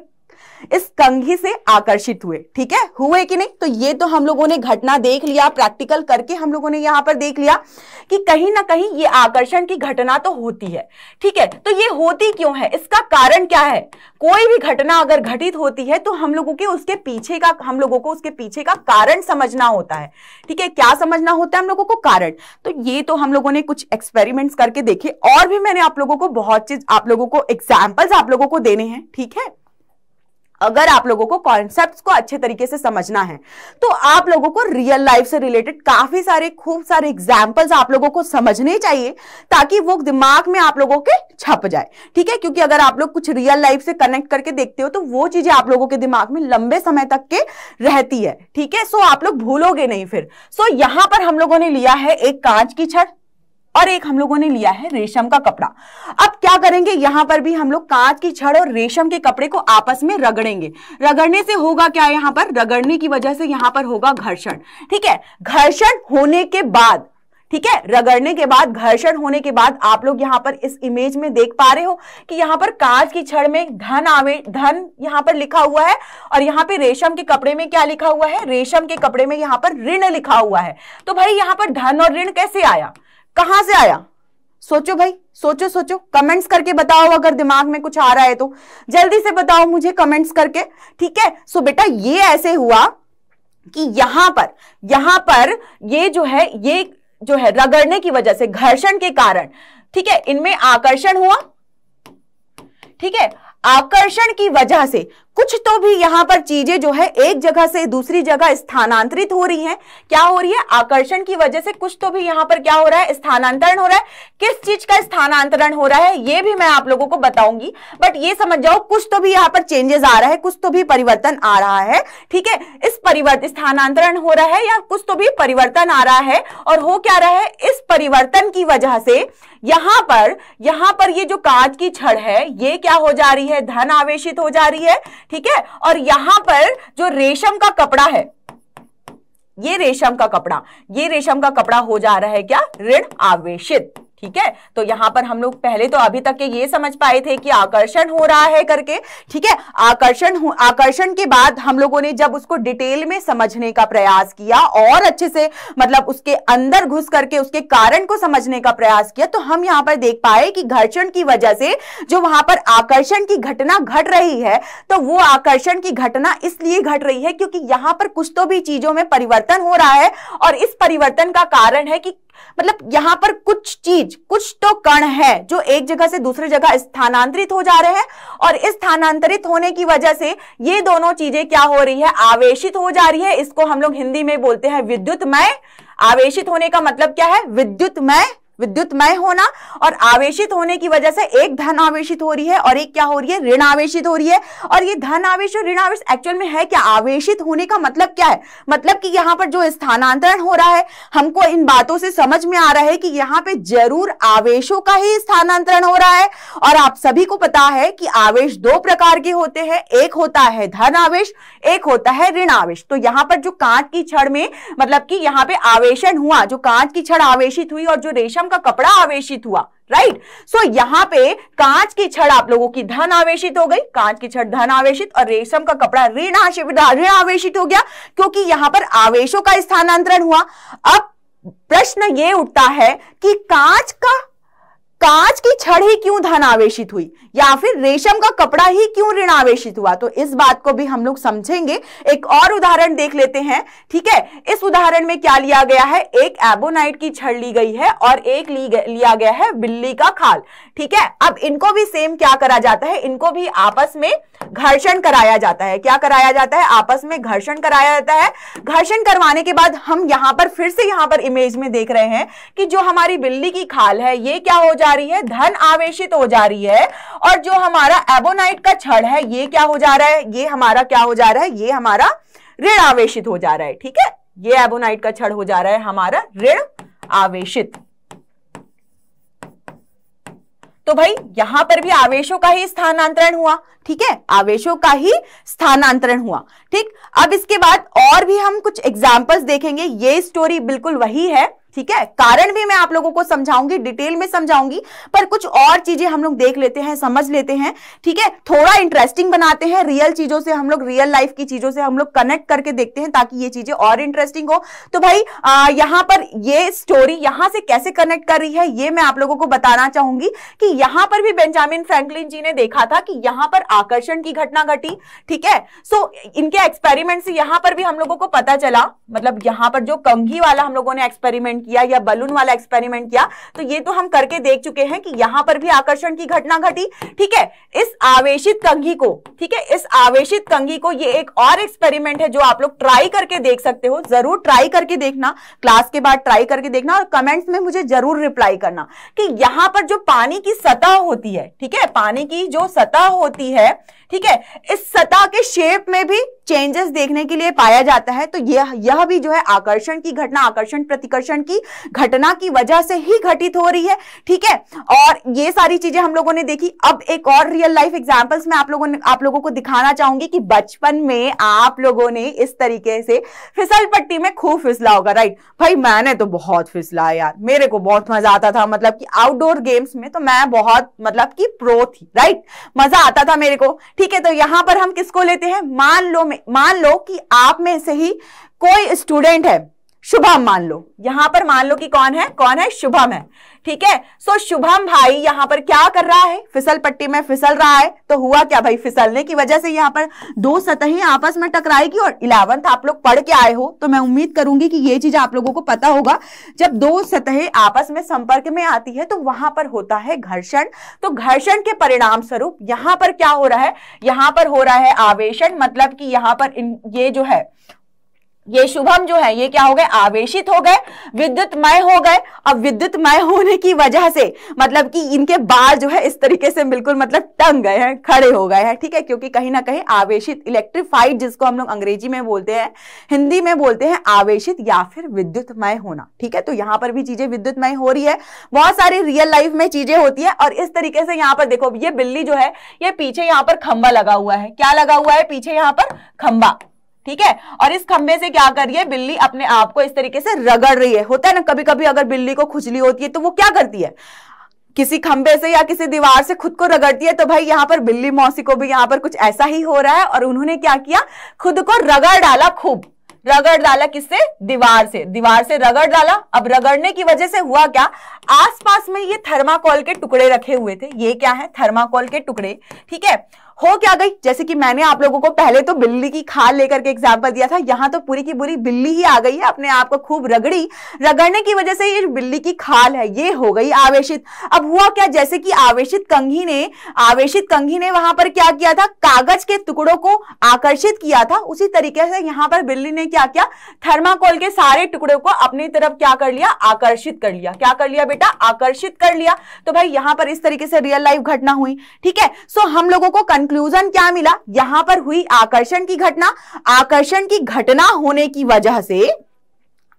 इस कंघी से आकर्षित हुए ठीक है हुए कि नहीं तो ये तो हम लोगों ने घटना देख लिया प्रैक्टिकल करके हम लोगों ने यहाँ पर देख लिया कि कहीं ना कहीं ये आकर्षण की घटना तो होती है ठीक है तो ये होती क्यों है इसका कारण क्या है कोई भी घटना अगर घटित होती है तो हम लोगों के उसके पीछे का हम लोगों को उसके पीछे का कारण समझना होता है ठीक है क्या समझना होता है हम लोगों को कारण तो ये तो हम लोगों ने कुछ एक्सपेरिमेंट्स करके देखे और भी मैंने आप लोगों को बहुत चीज आप लोगों को एग्जाम्पल्स आप लोगों को देने हैं ठीक है अगर आप लोगों को कॉन्सेप्ट्स को अच्छे तरीके से समझना है तो आप लोगों को रियल लाइफ से रिलेटेड काफी सारे खूब सारे एग्जाम्पल्स आप लोगों को समझने चाहिए ताकि वो दिमाग में आप लोगों के छप जाए ठीक है क्योंकि अगर आप लोग कुछ रियल लाइफ से कनेक्ट करके देखते हो तो वो चीजें आप लोगों के दिमाग में लंबे समय तक के रहती है ठीक है सो आप लोग भूलोगे नहीं फिर सो यहां पर हम लोगों ने लिया है एक कांच की छत और एक हम लोगों ने लिया है रेशम का कपड़ा अब क्या करेंगे यहाँ पर भी हम लोग कांच की छड़ और रेशम के कपड़े को आपस में रगड़ेंगे रगड़ने से होगा क्या यहाँ पर रगड़ने की वजह से यहाँ पर होगा घर्षण ठीक है घर्षण होने के बाद ठीक है रगड़ने के बाद घर्षण होने के बाद आप लोग यहाँ पर इस इमेज में देख पा रहे हो कि यहाँ पर कांच की छड़ में धन आवे धन यहाँ पर लिखा हुआ है और यहाँ पे रेशम के कपड़े में क्या लिखा हुआ है रेशम के कपड़े में यहाँ पर ऋण लिखा हुआ है तो भाई यहाँ पर धन और ऋण कैसे आया कहां से आया सोचो भाई सोचो सोचो कमेंट्स करके बताओ अगर दिमाग में कुछ आ रहा है तो जल्दी से बताओ मुझे कमेंट्स करके ठीक है सो बेटा ये ऐसे हुआ कि यहां पर यहां पर ये जो है ये जो है रगड़ने की वजह से घर्षण के कारण ठीक है इनमें आकर्षण हुआ ठीक है आकर्षण की वजह से कुछ तो भी यहाँ पर चीजें जो है एक जगह से दूसरी जगह स्थानांतरित हो रही हैं क्या हो रही है आकर्षण की वजह से कुछ तो भी यहाँ पर क्या हो रहा है स्थानांतरण हो रहा है किस चीज का स्थानांतरण हो रहा है ये भी मैं आप लोगों को बताऊंगी बट ये समझ जाओ कुछ तो भी यहाँ पर चेंजेस आ रहा है कुछ तो भी परिवर्तन आ रहा है ठीक है इस परिवर्तन स्थानांतरण हो रहा है या कुछ तो भी परिवर्तन आ रहा है और हो क्या रहा है इस परिवर्तन की वजह से यहां पर यहां पर ये जो कांच की छड़ है ये क्या हो जा रही है धन आवेशित हो जा रही है ठीक है और यहां पर जो रेशम का कपड़ा है ये रेशम का कपड़ा ये रेशम का कपड़ा हो जा रहा है क्या ऋण आवेशित ठीक है तो यहाँ पर हम लोग पहले तो अभी तक के ये समझ पाए थे कि आकर्षण हो रहा है करके ठीक है आकर्षण आकर्षण के बाद हम लोगों ने जब उसको डिटेल में समझने का प्रयास किया और अच्छे से मतलब उसके अंदर घुस करके उसके कारण को समझने का प्रयास किया तो हम यहाँ पर देख पाए कि घर्षण की वजह से जो वहां पर आकर्षण की घटना घट रही है तो वो आकर्षण की घटना इसलिए घट रही है क्योंकि यहाँ पर कुछ तो भी चीजों में परिवर्तन हो रहा है और इस परिवर्तन का कारण है कि मतलब यहां पर कुछ चीज कुछ तो कण है जो एक जगह से दूसरी जगह स्थानांतरित हो जा रहे हैं और इस स्थानांतरित होने की वजह से ये दोनों चीजें क्या हो रही है आवेशित हो जा रही है इसको हम लोग हिंदी में बोलते हैं विद्युतमय आवेशित होने का मतलब क्या है विद्युतमय विद्युतमय होना और आवेशित होने की वजह से एक धन आवेशित हो रही है और एक क्या हो रही है ऋण आवेशित हो रही है और ये धन आवेश और ऋण आवेश एक्चुअल में है क्या आवेशित होने का मतलब क्या है मतलब कि यहाँ पर जो स्थानांतरण हो रहा है हमको इन बातों से समझ में आ रहा है कि यहाँ पे जरूर आवेशों का ही स्थानांतरण हो रहा है और आप सभी को पता है कि आवेश दो प्रकार के होते हैं एक होता है धन आवेश एक होता है ऋण आवेश तो यहाँ पर जो कांच की छड़ में मतलब कि यहाँ पे आवेशन हुआ जो कांच की छड़ आवेशित हुई और जो रेशम उनका कपड़ा आवेशित हुआ राइट सो so, यहाँ पे कांच की छड़ आप लोगों की धन आवेशित हो गई कांच की छड़ धन आवेशित और रेशम का कपड़ा ऋण ऋण आवेशित हो गया क्योंकि यहाँ पर आवेशों का स्थानांतरण हुआ अब प्रश्न ये उठता है कि कांच का कांच की छड़ ही क्यों धन आवेशित हुई या फिर रेशम का कपड़ा ही क्यों ऋण आवेशित हुआ तो इस बात को भी हम लोग समझेंगे एक और उदाहरण देख लेते हैं ठीक है इस उदाहरण में क्या लिया गया है एक एबोनाइट की छड़ ली गई है और एक ली लिया गया है बिल्ली का खाल ठीक है अब इनको भी सेम क्या करा जाता है इनको भी आपस में घर्षण कराया जाता है क्या कराया जाता है आपस में घर्षण कराया जाता है घर्षण करवाने के बाद हम यहां पर फिर से यहां पर इमेज में देख रहे हैं कि जो हमारी बिल्ली की खाल है ये क्या हो जाए जा रही है धन आवेशित हो जा रही है और जो हमारा एबोनाइट का छड़ है ये क्या हो जा रहा है ये हमारा क्या हो जा रहा है ये हमारा ऋण आवेशित हो जा रहा है ठीक है ये एबोनाइट का छड़ हो जा रहा है हमारा ऋण आवेशित तो भाई यहां पर भी आवेशों का ही स्थानांतरण हुआ ठीक है आवेशों का ही स्थानांतरण हुआ ठीक अब इसके बाद और भी हम कुछ एग्जाम्पल्स देखेंगे ये स्टोरी बिल्कुल वही है ठीक है कारण भी मैं आप लोगों को समझाऊंगी डिटेल में समझाऊंगी पर कुछ और चीजें हम लोग देख लेते हैं समझ लेते हैं ठीक है थोड़ा इंटरेस्टिंग बनाते हैं रियल चीजों से हम लोग रियल लाइफ की चीजों से हम लोग कनेक्ट करके देखते हैं ताकि ये चीजें और इंटरेस्टिंग हो तो भाई आ, यहाँ पर ये स्टोरी यहां से कैसे कनेक्ट कर रही है ये मैं आप लोगों को बताना चाहूंगी कि यहां पर भी बेंजामिन फ्रेंकलिन जी ने देखा था कि यहां पर आकर्षण की घटना घटी ठीक है सो इनके एक्सपेरिमेंट से यहां पर भी हम लोगों को पता चला मतलब यहां पर जो कंघी वाला हम लोगों ने एक्सपेरिमेंट एक्सपेरिमेंट किया या बलून वाला एक्सपेरिमेंट किया तो ये तो हम करके देख चुके हैं कि यहां पर भी आकर्षण की घटना घटी ठीक है इस आवेशित कंघी को ठीक है इस आवेशित कंघी को ये एक और एक्सपेरिमेंट है जो आप लोग ट्राई करके देख सकते हो जरूर ट्राई करके देखना क्लास के बाद ट्राई करके देखना और कमेंट्स में मुझे जरूर रिप्लाई करना कि यहां पर जो पानी की सतह होती है ठीक है पानी की जो सतह होती है ठीक है इस सतह के शेप में भी चेंजेस देखने के लिए पाया जाता है तो यह यह भी जो है आकर्षण की घटना आकर्षण प्रतिकर्षण की घटना की वजह से ही घटित हो रही है ठीक है और ये सारी चीजें हम लोगों ने देखी अब एक और रियल लाइफ एग्जाम्पल्स में आप लोगों ने आप लोगों को दिखाना चाहूंगी कि बचपन में आप लोगों ने इस तरीके से फिसल पट्टी में खूब फिसला होगा राइट भाई मैंने तो बहुत फिसला यार मेरे को बहुत मजा आता था मतलब कि आउटडोर गेम्स में तो मैं बहुत मतलब कि प्रो थी राइट मजा आता था मेरे को ठीक है तो यहां पर हम किसको लेते हैं मान लो मान लो कि आप में से ही कोई स्टूडेंट है शुभम मान लो यहां पर मान लो कि कौन है कौन है शुभम है ठीक है सो शुभम भाई यहां पर क्या कर रहा है फिसल पट्टी में फिसल रहा है तो हुआ क्या भाई फिसलने की वजह से यहाँ पर दो सतहें आपस में टकराएगी और इलेवंथ आप लोग पढ़ के आए हो तो मैं उम्मीद करूंगी कि ये चीज आप लोगों को पता होगा जब दो सतहें आपस में संपर्क में आती है तो वहां पर होता है घर्षण तो घर्षण के परिणाम स्वरूप यहां पर क्या हो रहा है यहां पर हो रहा है आवेशन मतलब कि यहाँ पर ये जो है ये शुभम जो है ये क्या हो गए आवेशित हो गए विद्युतमय हो गए अब विद्युतमय होने की वजह से मतलब कि इनके बाल जो है इस तरीके से बिल्कुल मतलब टंग गए हैं खड़े हो गए हैं ठीक है क्योंकि कहीं ना कहीं आवेशित इलेक्ट्रिफाइड जिसको हम लोग अंग्रेजी में बोलते हैं हिंदी में बोलते हैं आवेशित या फिर विद्युतमय होना ठीक है तो यहाँ पर भी चीजें विद्युतमय हो रही है बहुत सारी रियल लाइफ में चीजें होती है और इस तरीके से यहाँ पर देखो ये बिल्ली जो है ये पीछे यहाँ पर खंबा लगा हुआ है क्या लगा हुआ है पीछे यहाँ पर खंबा ठीक है और इस खंबे से क्या कर रही है बिल्ली अपने आप को इस तरीके से रगड़ रही है होता है ना कभी कभी अगर बिल्ली को खुजली होती है तो वो क्या करती है किसी खंबे से या किसी दीवार से खुद को रगड़ती है तो भाई यहां पर बिल्ली मौसी को भी यहां पर कुछ ऐसा ही हो रहा है और उन्होंने क्या किया खुद को रगड़ डाला खूब रगड़ डाला किससे दीवार से दीवार से रगड़ डाला अब रगड़ने की वजह से हुआ क्या आसपास में ये थर्माकोल के टुकड़े रखे हुए थे ये क्या है थर्माकोल के टुकड़े ठीक है हो क्या गई जैसे कि मैंने आप लोगों को पहले तो बिल्ली की खाल लेकर के एग्जाम्पल दिया था यहाँ तो पूरी की पूरी बिल्ली ही आ गई है अपने आप को खूब रगड़ी रगड़ने की वजह से ये बिल्ली की खाल है ये हो गई आवेशित अब हुआ क्या जैसे कि आवेशित कंघी ने आवेशित कंघी ने वहां पर क्या किया था कागज के टुकड़ों को आकर्षित किया था उसी तरीके से यहाँ पर बिल्ली ने क्या किया थर्माकोल के सारे टुकड़ों को अपनी तरफ क्या कर लिया आकर्षित कर लिया क्या कर लिया बेटा आकर्षित कर लिया तो भाई यहाँ पर इस तरीके से रियल लाइफ घटना हुई ठीक है सो हम लोगों को कंक्लूजन क्या मिला यहां पर हुई आकर्षण की घटना आकर्षण की घटना होने की वजह से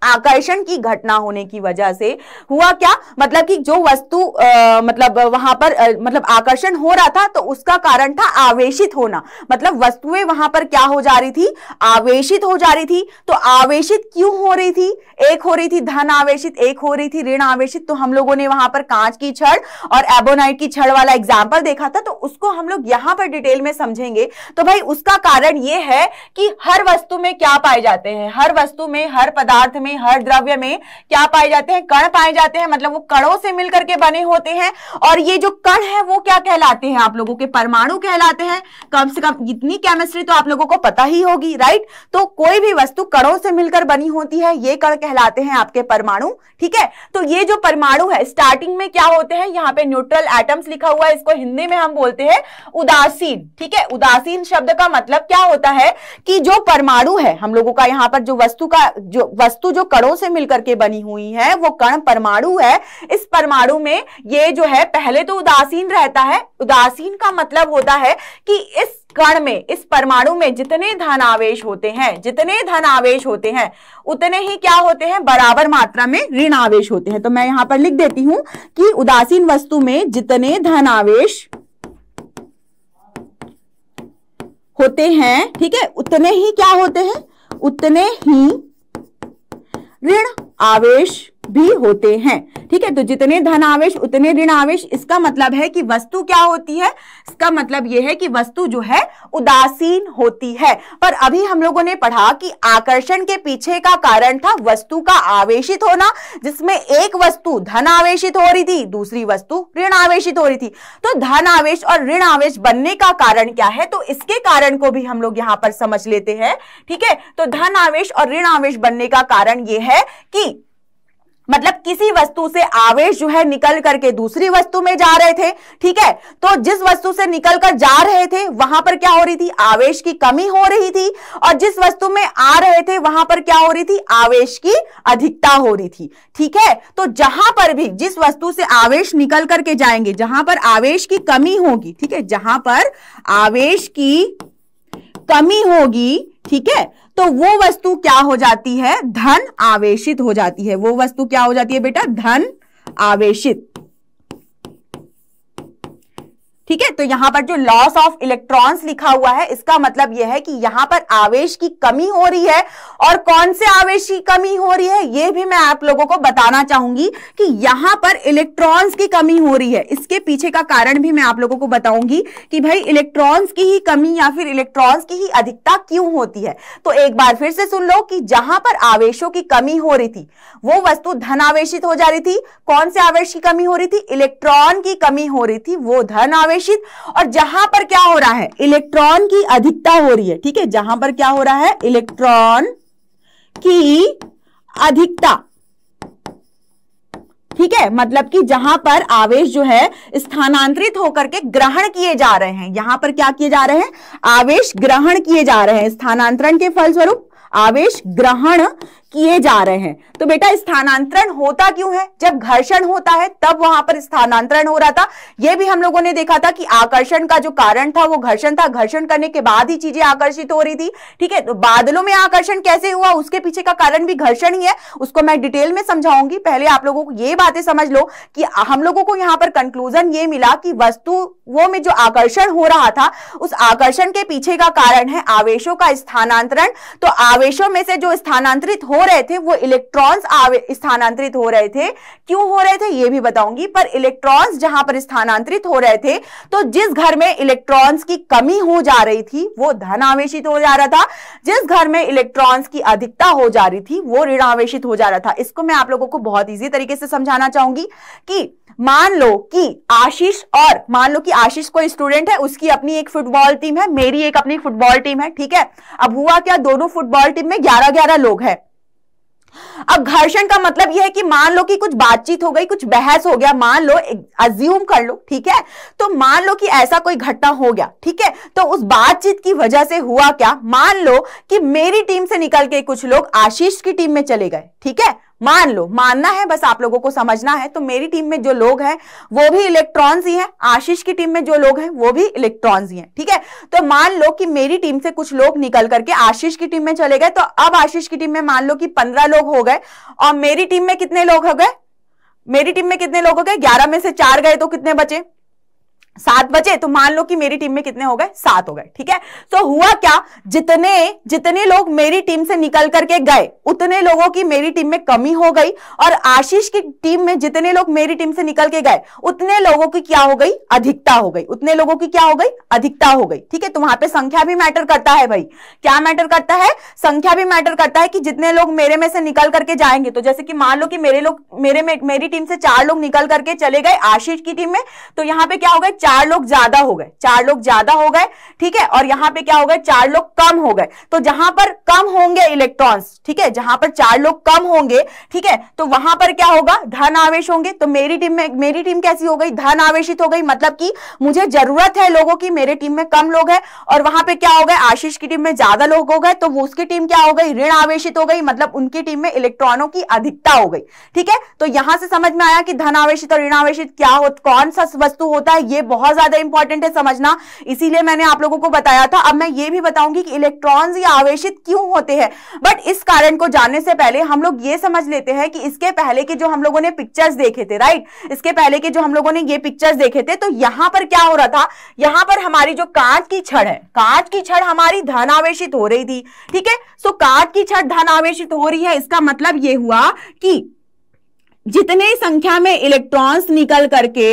आकर्षण की घटना होने की वजह से हुआ क्या मतलब कि जो वस्तु आ, मतलब वहां पर आ, मतलब आकर्षण हो रहा था तो उसका कारण था आवेशित होना मतलब वस्तुएं वहां पर क्या हो जा रही थी आवेशित हो जा रही थी तो आवेशित क्यों हो रही थी एक हो रही थी धन आवेशित एक हो रही थी ऋण आवेशित तो हम लोगों ने वहां पर कांच की छड़ और एबोनाइट की छड़ वाला एग्जाम्पल देखा था तो उसको हम लोग यहां पर डिटेल में समझेंगे तो भाई उसका कारण यह है कि हर वस्तु में क्या पाए जाते हैं हर वस्तु में हर पदार्थ में में हर द्रव्य में क्या पाए जाते हैं कण पाए जाते हैं मतलब वो कणों से मिलकर के बने होते हैं और ये जो कण है वो क्या कहलाते हैं आप लोगों के परमाणु कहलाते हैं कम से कम इतनी केमिस्ट्री तो आप लोगों को पता ही होगी राइट तो कोई भी वस्तु कणों से मिलकर बनी होती है ये कण कहलाते हैं आपके परमाणु ठीक है तो ये जो परमाणु है स्टार्टिंग में क्या होते हैं यहाँ पे न्यूट्रल एटम्स लिखा हुआ है इसको हिंदी में हम बोलते हैं उदासीन ठीक है उदासीन शब्द का मतलब क्या होता है कि जो परमाणु है हम लोगों का यहाँ पर जो वस्तु का जो वस्तु जो जो कणों से मिलकर के बनी हुई है वो कण परमाणु है इस परमाणु में ये जो है पहले तो उदासीन रहता है उदासीन का मतलब होता है कि इस कण में इस परमाणु में जितने धन आवेश होते हैं जितने धन आवेश होते हैं उतने ही क्या होते हैं बराबर मात्रा में ऋण आवेश होते हैं तो मैं यहां पर लिख देती हूं कि उदासीन वस्तु में जितने धन आवेश होते हैं ठीक है उतने ही क्या होते हैं उतने ही ऋण आवेश भी होते हैं ठीक है तो जितने धन आवेश उतने ऋण आवेश इसका मतलब है कि वस्तु क्या होती है इसका मतलब यह है कि वस्तु जो है उदासीन होती है पर अभी हम लोगों ने पढ़ा कि आकर्षण के पीछे का कारण था वस्तु का आवेशित होना जिसमें एक वस्तु धन आवेशित हो रही थी दूसरी वस्तु ऋण आवेशित हो रही थी तो धन आवेश और ऋण आवेश बनने का कारण क्या है तो इसके कारण को भी हम लोग यहां पर समझ लेते हैं ठीक है तो धन आवेश और ऋण आवेश बनने का कारण यह है कि मतलब किसी वस्तु से आवेश जो है निकल करके दूसरी वस्तु में जा रहे थे ठीक है तो जिस वस्तु से निकल कर जा रहे थे वहां पर क्या हो रही थी आवेश की कमी हो रही थी और जिस वस्तु में आ रहे थे वहां पर क्या हो रही थी आवेश की अधिकता हो रही थी ठीक है तो जहां पर भी जिस वस्तु से आवेश निकल करके जाएंगे जहां पर आवेश की कमी होगी ठीक है जहां पर आवेश की कमी होगी ठीक है तो वो वस्तु क्या हो जाती है धन आवेशित हो जाती है वो वस्तु क्या हो जाती है बेटा धन आवेशित ठीक है तो यहां पर जो लॉस ऑफ इलेक्ट्रॉन्स लिखा हुआ है इसका मतलब यह है कि यहां पर आवेश की कमी हो रही है और कौन से आवेश की कमी हो रही है यह भी मैं आप लोगों को बताना चाहूंगी कि यहां पर इलेक्ट्रॉन्स की कमी हो रही है इसके पीछे का कारण भी मैं आप लोगों को बताऊंगी कि भाई इलेक्ट्रॉन्स की ही कमी या फिर इलेक्ट्रॉन्स की ही अधिकता क्यों होती है तो एक बार फिर से सुन लो कि जहां पर आवेशों की कमी हो रही थी वो वस्तु धन आवेशित हो जा रही थी कौन से आवेश की कमी हो रही थी इलेक्ट्रॉन की कमी हो रही थी वो धन आवेश आवेशित और जहां पर क्या हो रहा है इलेक्ट्रॉन की अधिकता हो रही है ठीक है जहां पर क्या हो रहा है इलेक्ट्रॉन की अधिकता ठीक है मतलब कि जहां पर आवेश जो है स्थानांतरित होकर के ग्रहण किए जा रहे हैं यहां पर क्या किए जा रहे हैं आवेश ग्रहण किए जा रहे हैं स्थानांतरण के फलस्वरूप आवेश ग्रहण किए जा रहे हैं तो बेटा स्थानांतरण होता क्यों है जब घर्षण होता है तब वहां पर स्थानांतरण हो रहा था यह भी हम लोगों ने देखा था कि आकर्षण का जो कारण था वो घर्षण था घर्षण करने के बाद ही चीजें आकर्षित हो रही थी ठीक है तो बादलों में आकर्षण कैसे हुआ उसके पीछे का कारण भी घर्षण ही है उसको मैं डिटेल में समझाऊंगी पहले आप लोगों को ये बातें समझ लो कि हम लोगों को यहां पर कंक्लूजन ये मिला कि वस्तुओं में जो आकर्षण हो रहा था उस आकर्षण के पीछे का कारण है आवेशों का स्थानांतरण तो आवेशों में से जो स्थानांतरित हो रहे थे वो इलेक्ट्रॉन्स स्थानांतरित हो रहे थे क्यों हो रहे थे ये भी बताऊंगी पर इलेक्ट्रॉन्स जहां पर स्थानांतरित हो रहे थे तो जिस घर में इलेक्ट्रॉन्स की कमी हो जा रही थी वो धन आवेशित हो जा रहा था जिस घर में इलेक्ट्रॉन्स की अधिकता हो जा रही थी वो ऋण आवेशित हो जा रहा था इसको मैं आप लोगों को बहुत ईजी तरीके से समझाना चाहूंगी कि मान लो कि आशीष और मान लो कि आशीष कोई स्टूडेंट है उसकी अपनी एक फुटबॉल टीम है मेरी एक अपनी फुटबॉल टीम है ठीक है अब हुआ क्या दोनों फुटबॉल टीम में ग्यारह ग्यारह लोग हैं अब घर्षण का मतलब यह है कि मान लो कि कुछ बातचीत हो गई कुछ बहस हो गया मान लो अज्यूम कर लो ठीक है तो मान लो कि ऐसा कोई घटना हो गया ठीक है तो उस बातचीत की वजह से हुआ क्या मान लो कि मेरी टीम से निकल के कुछ लोग आशीष की टीम में चले गए ठीक है मान लो मानना है बस आप लोगों को समझना है तो मेरी टीम में जो लोग हैं वो भी इलेक्ट्रॉन्स ही हैं आशीष की टीम में जो लोग हैं वो भी इलेक्ट्रॉन्स ही हैं ठीक है तो मान लो कि मेरी टीम से कुछ लोग निकल करके आशीष की टीम में चले गए तो अब आशीष की टीम में मान लो कि पंद्रह लोग हो गए और मेरी टीम में कितने लोग हो गए मेरी टीम में कितने लोग हो गए ग्यारह में से चार गए तो कितने बचे सात बजे तो मान लो कि मेरी टीम में कितने हो गए सात हो गए ठीक है तो हुआ क्या जितने जितने लोग मेरी टीम से निकल करके गए उतने लोगों की मेरी टीम में कमी हो गई और आशीष की टीम में जितने लोग मेरी टीम से निकल के गए उतने लोगों की क्या हो गई अधिकता हो गई उतने लोगों की क्या हो गई अधिकता हो गई ठीक है तो वहां पर संख्या भी मैटर करता है भाई क्या मैटर करता है संख्या भी मैटर करता है कि जितने लोग मेरे में से निकल करके जाएंगे तो जैसे कि मान लो कि मेरे लोग मेरे में मेरी टीम से चार लोग निकल करके चले गए आशीष की टीम में तो यहाँ पे क्या हो गए चार लोग ज्यादा हो गए चार लोग ज्यादा हो गए ठीक है और यहां पे क्या हो गए चार लोग कम हो गए तो जहां पर कम होंगे इलेक्ट्रॉन्स ठीक है जहां पर चार लोग कम होंगे ठीक है तो वहां पर क्या होगा धन आवेश होंगे तो मेरी टीम में मेरी टीम कैसी हो गई धन आवेशित हो गई मतलब कि मुझे जरूरत है लोगों की मेरे टीम में कम लोग है और वहां पर क्या हो गए आशीष की टीम में ज्यादा लोग हो गए तो उसकी टीम क्या हो गई ऋण आवेशित हो गई मतलब उनकी टीम में इलेक्ट्रॉनों की अधिकता हो गई ठीक है तो यहां से समझ में आया कि धन आवेशित और ऋण आवेशित क्या हो कौन सा वस्तु होता है ये बहुत बहुत ज्यादा इंपॉर्टेंट है समझना इसीलिए मैंने आप लोगों को बताया था अब मैं ये भी बताऊंगी कि इलेक्ट्रॉन्स या आवेशित क्यों होते हैं बट इस कारण को जानने से पहले हम लोग ये समझ लेते हैं कि इसके पहले के जो हम लोगों ने पिक्चर्स देखे थे राइट इसके पहले के जो हम लोगों ने ये पिक्चर्स देखे थे तो यहां पर क्या हो रहा था यहां पर हमारी जो कांच की छड़ है कांच की छड़ हमारी धन आवेशित हो रही थी ठीक है सो कांच की छड़ धन आवेशित हो रही है इसका मतलब ये हुआ कि जितने संख्या में इलेक्ट्रॉन्स निकल करके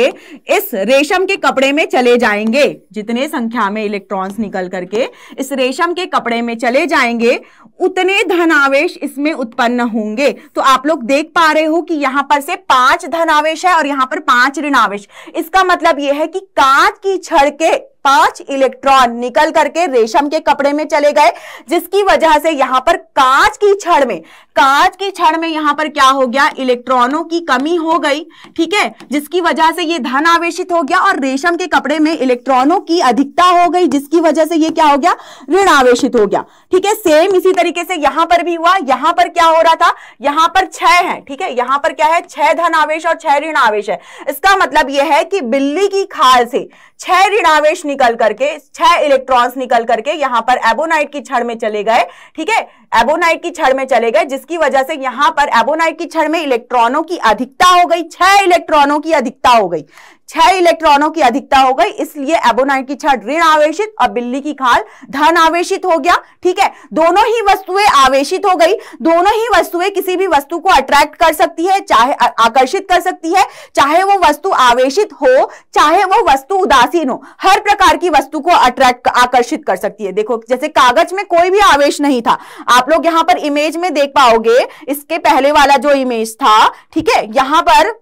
इस रेशम के कपड़े में चले जाएंगे जितने संख्या में इलेक्ट्रॉन्स निकल करके इस रेशम के कपड़े में चले जाएंगे उतने धनावेश इसमें उत्पन्न होंगे तो आप लोग देख पा रहे हो कि यहां पर से पांच धनावेश है और यहां पर पांच ऋणावेश इसका मतलब यह है कि कांच की छड़ के पांच इलेक्ट्रॉन निकल करके रेशम के कपड़े में चले गए जिसकी वजह से यहां पर कांच की छड़ में कांच की छड़ में यहां पर क्या हो गया इलेक्ट्रॉनों की कमी हो गई ठीक है जिसकी वजह से ये धन आवेशित हो गया और रेशम के कपड़े में इलेक्ट्रॉनों की अधिकता हो गई जिसकी वजह से ये क्या हो गया ऋण आवेशित हो गया ठीक है सेम इसी तरीके से यहां पर भी हुआ यहां पर क्या हो रहा था यहां पर छह है ठीक है यहां पर क्या है छह धन आवेश और छह ऋण आवेश है इसका मतलब यह है कि बिल्ली की खाल से छह ऋणावेश निकल करके छह इलेक्ट्रॉन्स निकल करके यहां पर एबोनाइट की छड़ में चले गए ठीक है एबोनाइट की छड़ में चले गए जिसकी वजह से यहां पर एबोनाइट की छड़ में इलेक्ट्रॉनों की अधिकता हो गई छह इलेक्ट्रॉनों की अधिकता हो गई छह इलेक्ट्रॉनों की अधिकता हो गई इसलिए एबोनाइट की छड़ ऋण आवेशित और बिल्ली की खाल धन आवेशित हो गया ठीक है दोनों ही वस्तुएं आवेशित हो गई दोनों ही वस्तुएं किसी भी वस्तु को अट्रैक्ट कर सकती है चाहे आकर्षित कर सकती है चाहे वो वस्तु आवेशित हो चाहे वो वस्तु उदासीन हो हर प्रकार की वस्तु को अट्रैक्ट आकर्षित कर सकती है देखो जैसे कागज में कोई भी आवेश नहीं था आप लोग यहां पर इमेज में देख पाओगे इसके पहले वाला जो इमेज था ठीक है यहां पर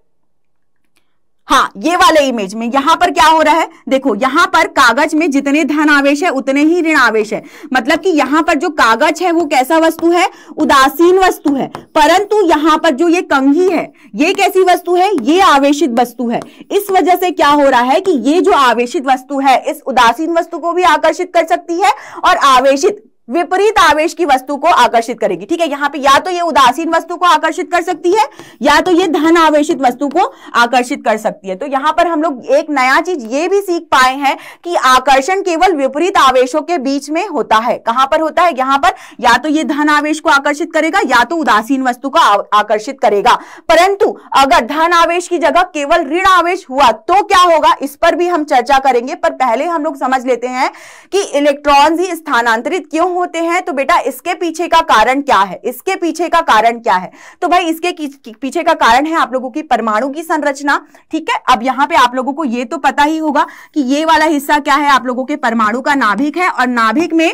हाँ ये वाले इमेज में यहां पर क्या हो रहा है देखो यहां पर कागज में जितने धन आवेश है उतने ही ऋण आवेश है मतलब कि यहां पर जो कागज है वो कैसा वस्तु है उदासीन वस्तु है परंतु यहां पर जो ये कंघी है ये कैसी वस्तु है ये आवेशित वस्तु है इस वजह से क्या हो रहा है कि ये जो आवेशित वस्तु है इस उदासीन वस्तु को भी आकर्षित कर सकती है और आवेशित विपरीत आवेश की वस्तु को आकर्षित करेगी ठीक है यहाँ पे या तो ये उदासीन वस्तु को आकर्षित कर सकती है या तो ये धन आवेशित वस्तु को आकर्षित कर सकती है तो यहाँ पर हम लोग एक नया चीज ये भी सीख पाए हैं कि आकर्षण केवल विपरीत आवेशों के बीच में होता है कहां पर होता है यहाँ पर या तो ये धन आवेश को आकर्षित करेगा या तो उदासीन वस्तु को आकर्षित करेगा परंतु अगर धन आवेश की जगह केवल ऋण आवेश हुआ तो क्या होगा इस पर भी हम चर्चा करेंगे पर पहले हम लोग समझ लेते हैं कि इलेक्ट्रॉन ही स्थानांतरित क्यों होते हैं तो बेटा इसके पीछे का कारण क्या है इसके पीछे का कारण क्या है तो भाई इसके पीछे का कारण है आप लोगों की परमाणु की संरचना ठीक है अब यहाँ पे आप लोगों को ये तो पता ही होगा कि ये वाला हिस्सा क्या है आप लोगों के परमाणु का नाभिक है और नाभिक में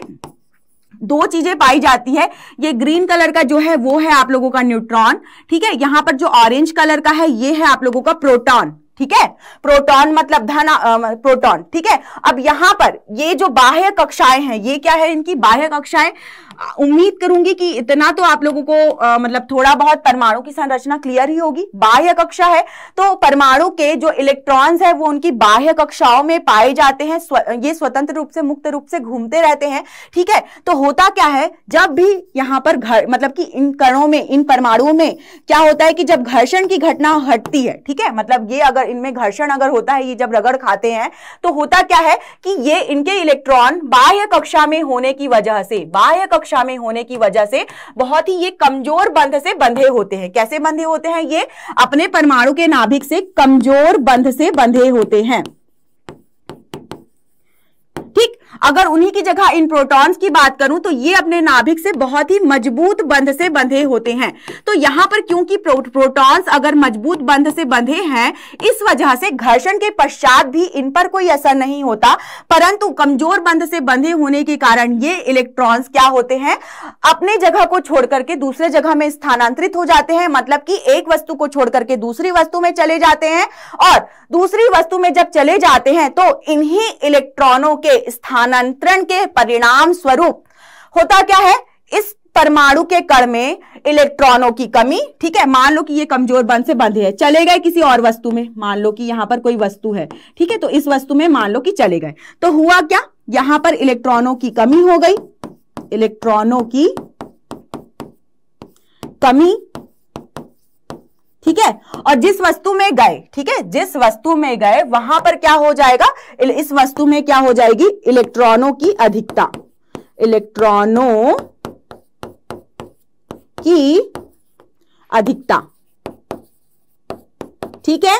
दो चीजें पाई जाती है ये ग्रीन कलर का जो है वो है आप लोगों का न्यूट्रॉन ठीक है यहाँ पर जो ऑरेंज कलर का है ये है आप लोगों का प्रोटॉन ठीक है प्रोटॉन मतलब धन प्रोटॉन ठीक है अब यहां पर ये जो बाह्य कक्षाएं हैं ये क्या है इनकी बाह्य कक्षाएं उम्मीद करूंगी कि इतना तो आप लोगों को आ, मतलब थोड़ा बहुत परमाणु की संरचना क्लियर ही होगी बाह्य कक्षा है तो परमाणु के जो इलेक्ट्रॉन्स है वो उनकी बाह्य कक्षाओं में पाए जाते हैं स्व, ये स्वतंत्र रूप से मुक्त रूप से घूमते रहते हैं ठीक है तो होता क्या है जब भी यहाँ पर घर मतलब कि इन कणों में इन परमाणुओं में क्या होता है कि जब घर्षण की घटना हटती है ठीक है मतलब ये अगर इनमें घर्षण अगर होता है ये जब रगड़ खाते हैं तो होता क्या है कि ये इनके इलेक्ट्रॉन बाह्य कक्षा में होने की वजह से बाह्य कक्षा कक्षा में होने की वजह से बहुत ही ये कमजोर बंध से बंधे होते हैं कैसे बंधे होते हैं ये अपने परमाणु के नाभिक से कमजोर बंध से बंधे होते हैं ठीक अगर उन्हीं की जगह इन प्रोटॉन्स की बात करूं तो ये अपने नाभिक से बहुत ही मजबूत बंध से बंधे होते हैं तो यहां पर क्योंकि प्रो, प्रोटॉन्स अगर मजबूत बंध से बंधे हैं इस वजह से घर्षण के पश्चात भी इन पर कोई असर नहीं होता परंतु कमजोर बंध से बंधे होने के कारण ये इलेक्ट्रॉन्स क्या होते हैं अपने जगह को छोड़ करके दूसरे जगह में स्थानांतरित हो जाते हैं मतलब कि एक वस्तु को छोड़ करके दूसरी वस्तु में चले जाते हैं और दूसरी वस्तु में जब चले जाते हैं तो इन्हीं इलेक्ट्रॉनों के स्थान स्थानांतरण के परिणाम स्वरूप होता क्या है इस परमाणु के कण में इलेक्ट्रॉनों की कमी ठीक है मान लो कि ये कमजोर बंध से बंधे हैं चले गए किसी और वस्तु में मान लो कि यहां पर कोई वस्तु है ठीक है तो इस वस्तु में मान लो कि चले गए तो हुआ क्या यहां पर इलेक्ट्रॉनों की कमी हो गई इलेक्ट्रॉनों की कमी ठीक है और जिस वस्तु में गए ठीक है जिस वस्तु में गए वहां पर क्या हो जाएगा इस वस्तु में क्या हो जाएगी इलेक्ट्रॉनों की अधिकता इलेक्ट्रॉनों की अधिकता ठीक है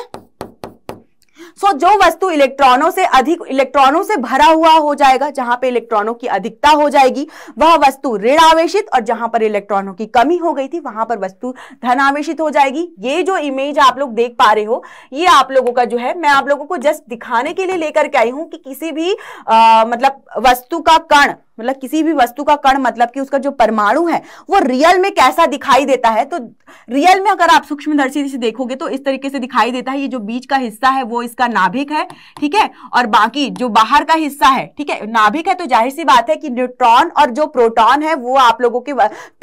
सो जो वस्तु इलेक्ट्रॉनों से अधिक इलेक्ट्रॉनों से भरा हुआ हो जाएगा जहां पे इलेक्ट्रॉनों की अधिकता हो जाएगी वह वस्तु ऋण आवेशित और जहां पर इलेक्ट्रॉनों की कमी हो गई थी वहां पर वस्तु धन आवेश हो जाएगी ये जो इमेज आप लोग देख पा रहे हो ये आप लोगों का जो है मैं आप लोगों को जस्ट दिखाने के लिए लेकर के आई हूं कि किसी भी आ, मतलब वस्तु का कण मतलब किसी भी वस्तु का कण मतलब कि उसका जो परमाणु है वो रियल में कैसा दिखाई देता है तो रियल में अगर आप सूक्ष्मदर्शी से देखोगे तो इस तरीके से दिखाई देता है ये जो बीच का हिस्सा है वो इसका इसका नाभिक है ठीक है और बाकी जो बाहर का हिस्सा है ठीक है नाभिक है तो जाहिर सी बात है कि न्यूट्रॉन और जो प्रोटॉन है वो आप लोगों के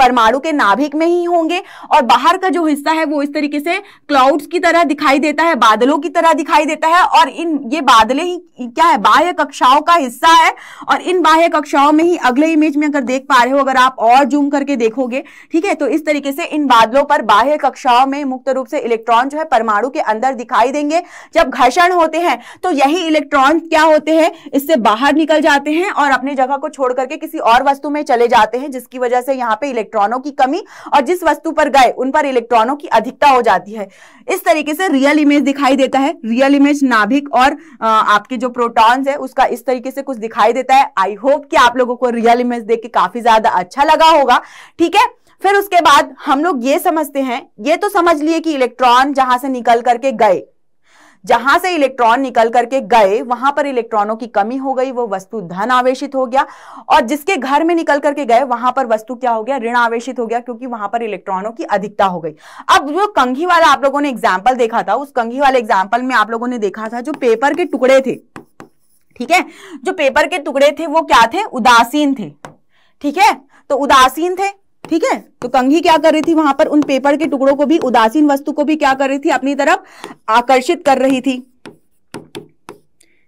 परमाणु के नाभिक में ही होंगे और बाहर का जो हिस्सा है वो इस तरीके से क्लाउड्स की तरह दिखाई देता है बादलों की तरह दिखाई देता है और इन ये बादले ही क्या है बाह्य कक्षाओं का हिस्सा है और इन बाह्य कक्षाओं में ही अगले इमेज में अगर देख पा रहे हो अगर आप और जूम करके देखोगे ठीक है तो इस तरीके से इन बादलों पर बाह्य कक्षाओं में मुक्त रूप से इलेक्ट्रॉन जो है परमाणु के अंदर दिखाई देंगे जब घर्षण इलेक्ट्रॉन होते हैं तो यही इलेक्ट्रॉन क्या होते हैं इससे बाहर निकल जाते हैं और अपने जगह को छोड़ करके किसी और वस्तु में चले जाते हैं जिसकी वजह से यहाँ पे इलेक्ट्रॉनों की कमी और जिस वस्तु पर गए उन पर इलेक्ट्रॉनों की अधिकता हो जाती है इस तरीके से रियल इमेज दिखाई देता है रियल इमेज नाभिक और आपके जो प्रोटॉन्स है उसका इस तरीके से कुछ दिखाई देता है आई होप कि आप लोगों को रियल इमेज देख के काफी ज्यादा अच्छा लगा होगा ठीक है फिर उसके बाद हम लोग ये समझते हैं ये तो समझ लिए कि इलेक्ट्रॉन जहां से निकल करके गए जहां से इलेक्ट्रॉन निकल करके गए वहां पर इलेक्ट्रॉनों की कमी हो गई वो वस्तु धन आवेशित हो गया और जिसके घर में निकल करके गए वहां पर वस्तु क्या हो गया ऋण आवेशित हो गया क्योंकि वहां पर इलेक्ट्रॉनों की अधिकता हो गई अब जो कंघी वाला आप लोगों ने एग्जाम्पल देखा था उस कंघी वाले एग्जाम्पल में आप लोगों ने देखा था जो पेपर के टुकड़े थे ठीक है जो पेपर के टुकड़े थे वो क्या थे उदासीन थे ठीक है तो उदासीन थे ठीक है तो कंघी क्या कर रही थी वहां पर उन पेपर के टुकड़ों को भी उदासीन वस्तु को भी क्या कर रही थी अपनी तरफ आकर्षित कर रही थी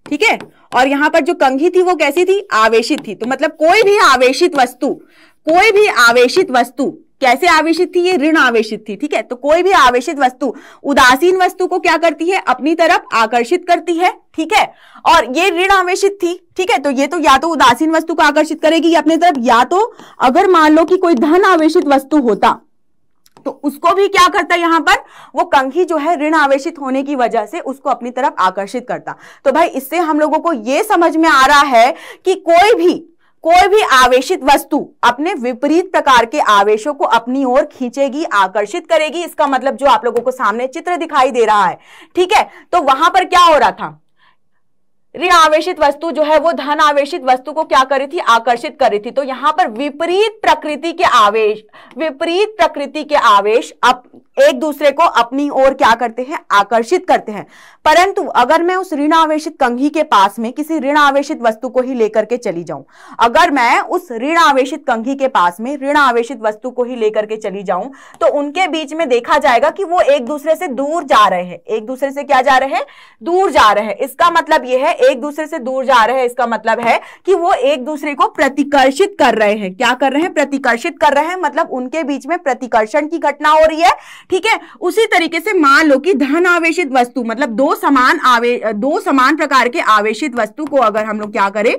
ठीक है और यहां पर जो कंघी थी वो कैसी थी आवेशित थी तो मतलब कोई भी आवेशित वस्तु कोई भी आवेशित वस्तु कैसे आवेशित थी ये ऋण आवेशित थी ठीक है तो कोई भी आवेशित वस्तु उदासीन वस्तु को क्या करती है अपनी तरफ आकर्षित करती है ठीक है और ये ऋण आवेशित थी ठीक है तो ये तो या तो उदासीन वस्तु को आकर्षित करेगी अपनी तरफ या तो अगर मान लो कि कोई धन आवेशित वस्तु होता तो उसको भी क्या करता है यहाँ पर वो कंघी जो है ऋण आवेशित होने की वजह से उसको अपनी तरफ आकर्षित करता तो भाई इससे हम लोगों को ये समझ में आ रहा है कि कोई भी कोई भी आवेशित वस्तु अपने विपरीत प्रकार के आवेशों को अपनी ओर खींचेगी आकर्षित करेगी इसका मतलब जो आप लोगों को सामने चित्र दिखाई दे रहा है ठीक है तो वहां पर क्या हो रहा था ऋण आवेशित वस्तु जो है वो धन आवेशित वस्तु को क्या करी थी आकर्षित करी थी तो यहां पर विपरीत प्रकृति के आवेश विपरीत प्रकृति के आवेश अप एक दूसरे को अपनी ओर क्या करते हैं आकर्षित करते हैं परंतु अगर मैं उस ऋण आवेश कंघी के पास में किसी ऋण आवेशित वस्तु को ही लेकर के चली जाऊं अगर मैं उस ऋण आवेशित कंघी के पास में ऋण आवेशित वस्तु को ही लेकर के चली जाऊं तो उनके बीच में देखा जाएगा कि वो एक दूसरे से दूर जा रहे हैं एक दूसरे से क्या जा रहे हैं दूर जा रहे हैं इसका मतलब यह है एक दूसरे से दूर जा रहे हैं इसका मतलब है कि वो एक दूसरे को प्रतिकर्षित कर रहे हैं क्या कर रहे हैं प्रतिकर्षित कर रहे हैं मतलब उनके बीच में प्रतिकर्षण की घटना हो रही है ठीक है उसी तरीके से मान लो कि धन आवेशित वस्तु मतलब दो समान आवे दो समान प्रकार के आवेशित वस्तु को अगर हम लोग क्या करें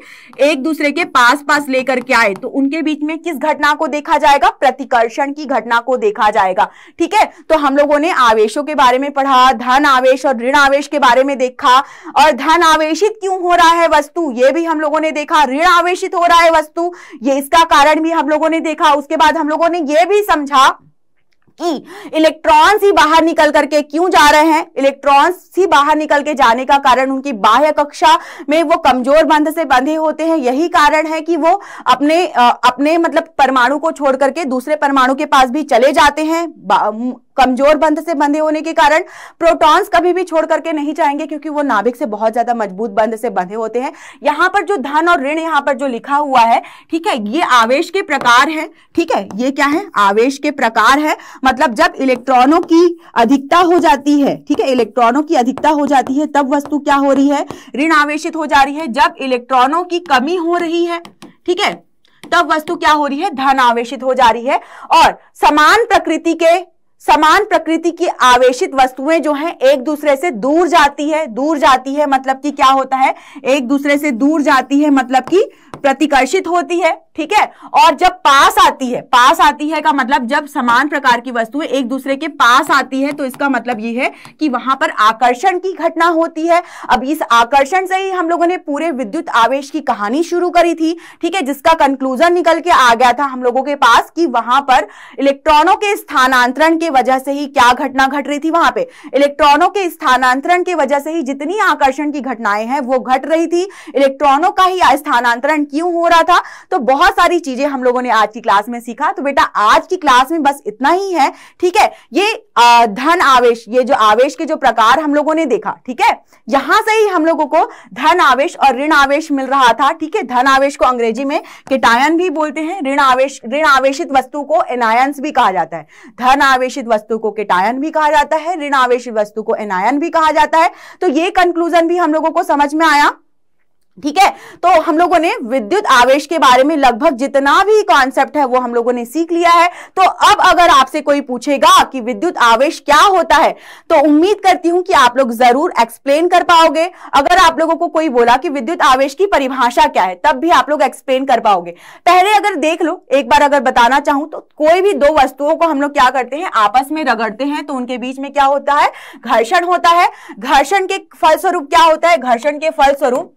एक दूसरे के पास पास लेकर के आए तो उनके बीच में किस घटना को देखा जाएगा प्रतिकर्षण की घटना को देखा जाएगा ठीक है तो हम लोगों ने आवेशों के बारे में पढ़ा धन आवेश और ऋण आवेश के बारे में देखा और धन आवेशित क्यों हो रहा है वस्तु ये भी हम लोगों ने देखा ऋण आवेशित हो रहा है वस्तु ये इसका कारण भी हम लोगों ने देखा उसके बाद हम लोगों ने यह भी समझा कि इलेक्ट्रॉन्स ही बाहर निकल करके क्यों जा रहे हैं इलेक्ट्रॉन्स ही बाहर निकल के जाने का कारण उनकी बाह्य कक्षा में वो कमजोर बंध से बंधे होते हैं यही कारण है कि वो अपने अपने मतलब परमाणु को छोड़ करके दूसरे परमाणु के पास भी चले जाते हैं कमजोर बंध से बंधे होने के कारण प्रोटॉन्स कभी भी छोड़ करके नहीं जाएंगे क्योंकि वो नाभिक से बहुत ज्यादा मजबूत बंध से बंधे होते हैं यहाँ पर जो धन और ऋण यहाँ पर जो लिखा हुआ है ठीक है ये आवेश के प्रकार है ठीक है ये क्या है आवेश के प्रकार है मतलब जब इलेक्ट्रॉनों की अधिकता हो जाती है ठीक है इलेक्ट्रॉनों की अधिकता हो जाती है तब वस्तु क्या हो रही है ऋण आवेशित हो जा रही है जब इलेक्ट्रॉनों की कमी हो रही है ठीक है तब वस्तु क्या हो रही है धन आवेशित हो जा रही है और समान प्रकृति के समान प्रकृति की आवेशित वस्तुएं जो हैं एक दूसरे से दूर जाती है दूर जाती है मतलब कि क्या होता है एक दूसरे से दूर जाती है मतलब कि प्रतिकर्षित होती है ठीक है और जब पास आती है पास आती है का मतलब जब समान प्रकार की वस्तुएं एक दूसरे के पास आती है तो इसका मतलब ये है कि वहां पर आकर्षण की घटना होती है अब इस आकर्षण से ही हम लोगों ने पूरे विद्युत आवेश की कहानी शुरू करी थी ठीक है जिसका कंक्लूजन निकल के आ गया था हम लोगों के पास कि वहां पर इलेक्ट्रॉनों के स्थानांतरण के वजह से ही क्या घटना घट रही थी वहां पर इलेक्ट्रॉनों के स्थानांतरण की वजह से ही जितनी आकर्षण की घटनाएं हैं वो घट रही थी इलेक्ट्रॉनों का ही स्थानांतरण क्यों हो रहा था तो बहुत सारी चीजें हम लोगों ने आज की क्लास में सीखा तो बेटा आज की क्लास में बस इतना ही है ठीक है ये धन आवेश ये जो आवेश के जो प्रकार हम लोगों ने देखा ठीक है यहां से ही हम लोगों को धन आवेश और ऋण आवेश मिल रहा था ठीक है धन आवेश को अंग्रेजी में किटायन भी बोलते हैं ऋण आवेश ऋण आवेशित वस्तु को एनायंस भी कहा जाता है धन आवेशित वस्तु को किटायन भी कहा जाता है ऋण आवेश वस्तु को एनायन भी कहा जाता है तो ये कंक्लूजन भी हम लोगों को समझ में आया ठीक है तो हम लोगों ने विद्युत आवेश के बारे में लगभग जितना भी कॉन्सेप्ट है वो हम लोगों ने सीख लिया है तो अब अगर आपसे कोई पूछेगा कि विद्युत आवेश क्या होता है तो उम्मीद करती हूं कि आप लोग जरूर एक्सप्लेन कर पाओगे अगर आप लोगों को कोई बोला कि विद्युत आवेश की परिभाषा क्या है तब भी आप लोग एक्सप्लेन कर पाओगे पहले अगर देख लो एक बार अगर बताना चाहूं तो कोई भी दो वस्तुओं को हम लोग क्या करते हैं आपस में रगड़ते हैं तो उनके बीच में क्या होता है घर्षण होता है घर्षण के फलस्वरूप क्या होता है घर्षण के फलस्वरूप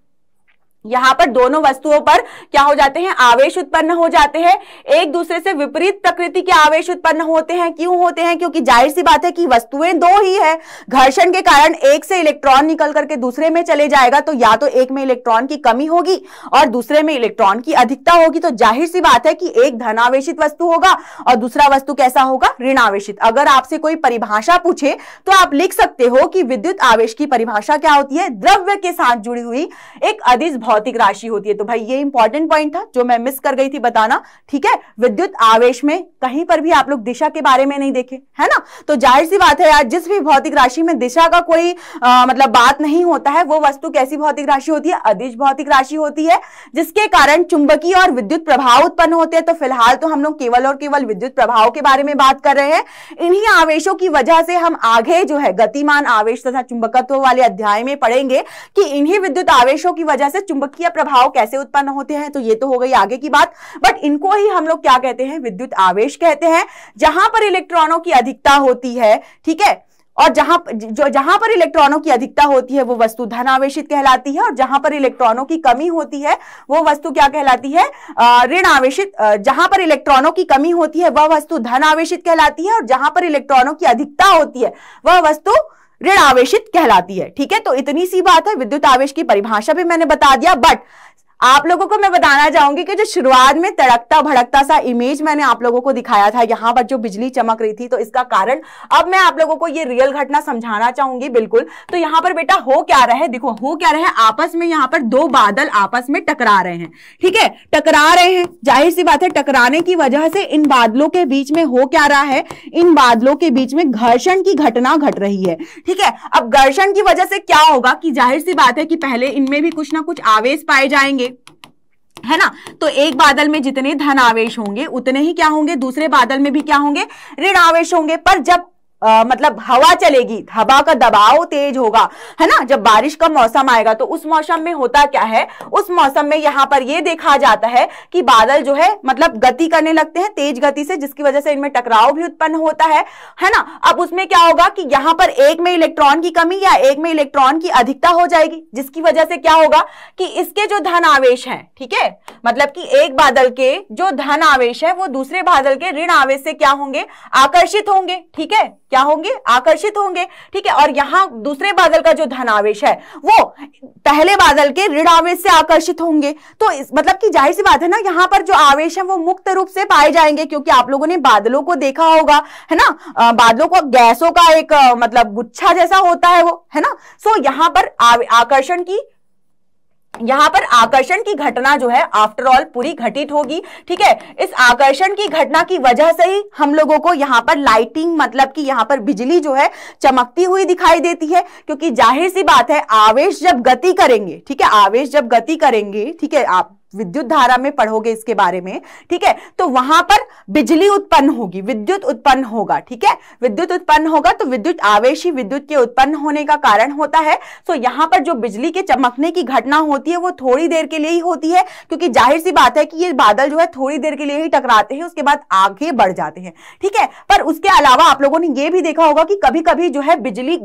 यहाँ पर दोनों वस्तुओं पर क्या हो जाते हैं आवेश उत्पन्न हो जाते हैं एक दूसरे से विपरीत प्रकृति के आवेश उत्पन्न होते हैं क्यों होते हैं क्योंकि जाहिर सी बात है कि वस्तुएं दो ही है घर्षण के कारण एक से इलेक्ट्रॉन निकल करके दूसरे में चले जाएगा तो या तो एक में इलेक्ट्रॉन की कमी होगी और दूसरे में इलेक्ट्रॉन की अधिकता होगी तो जाहिर सी बात है कि एक धनावेशित वस्तु होगा और दूसरा वस्तु कैसा होगा आवेश अगर आपसे कोई परिभाषा पूछे तो आप लिख सकते हो कि विद्युत आवेश की परिभाषा क्या होती है द्रव्य के साथ जुड़ी हुई एक अधिस भौतिक राशि होती है तो भाई ये इंपॉर्टेंट पॉइंट था जो मैं मिस कर गई थी बताना ठीक है विद्युत आवेश में कहीं पर भी आप लोग दिशा के बारे में नहीं देखे है ना तो जाहिर सी बात है यार जिस भी भौतिक राशि में दिशा का कोई आ, मतलब बात नहीं होता है वो वस्तु कैसी भौतिक राशि होती है अधिश भौतिक राशि होती है जिसके कारण चुंबकीय और विद्युत प्रभाव उत्पन्न होते हैं तो फिलहाल तो हम लोग केवल और केवल विद्युत प्रभाव के बारे में बात कर रहे हैं इन्हीं आवेशों की वजह से हम आगे जो है गतिमान आवेश तथा चुंबकत्व वाले अध्याय में पढ़ेंगे कि इन्हीं विद्युत आवेशों की वजह से चुंबक चुंबकीय प्रभाव कैसे उत्पन्न होते हैं तो ये तो हो गई आगे की बात बट इनको ही हम लोग क्या कहते हैं विद्युत आवेश कहते हैं जहां पर इलेक्ट्रॉनों की अधिकता होती है ठीक है और जहां जो जहां पर इलेक्ट्रॉनों की अधिकता होती है वो वस्तु धनावेशित कहलाती है और जहां पर इलेक्ट्रॉनों की कमी होती है वो वस्तु क्या कहलाती है ऋण आवेशित जहां पर इलेक्ट्रॉनों की कमी होती है वह वस्तु धन आवेशित कहलाती है और जहां पर इलेक्ट्रॉनों की अधिकता होती है वह वस्तु ऋण आवेशित कहलाती है ठीक है तो इतनी सी बात है विद्युत आवेश की परिभाषा भी मैंने बता दिया बट आप लोगों को मैं बताना चाहूंगी कि जो शुरुआत में तड़कता भड़कता सा इमेज मैंने आप लोगों को दिखाया था यहाँ पर जो बिजली चमक रही थी तो इसका कारण अब मैं आप लोगों को ये रियल घटना समझाना चाहूंगी बिल्कुल तो यहाँ पर बेटा हो क्या रहे देखो हो क्या रहे आपस में यहाँ पर दो बादल आपस में टकरा रहे हैं ठीक है टकरा रहे हैं जाहिर सी बात है टकराने की वजह से इन बादलों के बीच में हो क्या रहा है इन बादलों के बीच में घर्षण की घटना घट रही है ठीक है अब घर्षण की वजह से क्या होगा कि जाहिर सी बात है कि पहले इनमें भी कुछ ना कुछ आवेश पाए जाएंगे है ना तो एक बादल में जितने धन आवेश होंगे उतने ही क्या होंगे दूसरे बादल में भी क्या होंगे ऋण आवेश होंगे पर जब आ, मतलब हवा चलेगी हवा का दबाव तेज होगा है ना जब बारिश का मौसम आएगा तो उस मौसम में होता क्या है उस मौसम में यहाँ पर यह देखा जाता है कि बादल जो है मतलब गति करने लगते हैं तेज गति से जिसकी वजह से इनमें टकराव भी उत्पन्न होता है है ना अब उसमें क्या होगा कि यहाँ पर एक में इलेक्ट्रॉन की कमी या एक में इलेक्ट्रॉन की अधिकता हो जाएगी जिसकी वजह से क्या होगा कि इसके जो धन आवेश है ठीक है मतलब कि एक बादल के जो धन आवेश है वो दूसरे बादल के ऋण आवेश से क्या होंगे आकर्षित होंगे ठीक है क्या होंगे आकर्षित होंगे ठीक है और यहाँ दूसरे बादल का जो धनावेश है वो पहले बादल के ऋण आवेश से आकर्षित होंगे तो इस मतलब कि जाहिर सी बात है ना यहाँ पर जो आवेश है वो मुक्त रूप से पाए जाएंगे क्योंकि आप लोगों ने बादलों को देखा होगा है ना आ, बादलों को गैसों का एक आ, मतलब गुच्छा जैसा होता है वो है ना सो यहाँ पर आकर्षण की यहाँ पर आकर्षण की घटना जो है आफ्टर ऑल पूरी घटित होगी ठीक है इस आकर्षण की घटना की वजह से ही हम लोगों को यहाँ पर लाइटिंग मतलब कि यहाँ पर बिजली जो है चमकती हुई दिखाई देती है क्योंकि जाहिर सी बात है आवेश जब गति करेंगे ठीक है आवेश जब गति करेंगे ठीक है आप विद्युत धारा में पढ़ोगे इसके बारे में ठीक है तो वहां पर बिजली उत्पन्न होगी विद्युत उत्पन्न होगा ठीक है विद्युत उत्पन्न होगा तो विद्युत आवेश ही विद्युत के उत्पन्न होने का कारण होता है तो यहाँ पर जो बिजली के चमकने की घटना होती है वो थोड़ी देर के लिए ही होती है क्योंकि जाहिर सी बात है कि ये बादल जो है थोड़ी देर के लिए ही टकराते हैं उसके बाद आगे बढ़ जाते हैं ठीक है पर उसके अलावा आप लोगों ने यह भी देखा होगा कि कभी कभी जो है बिजली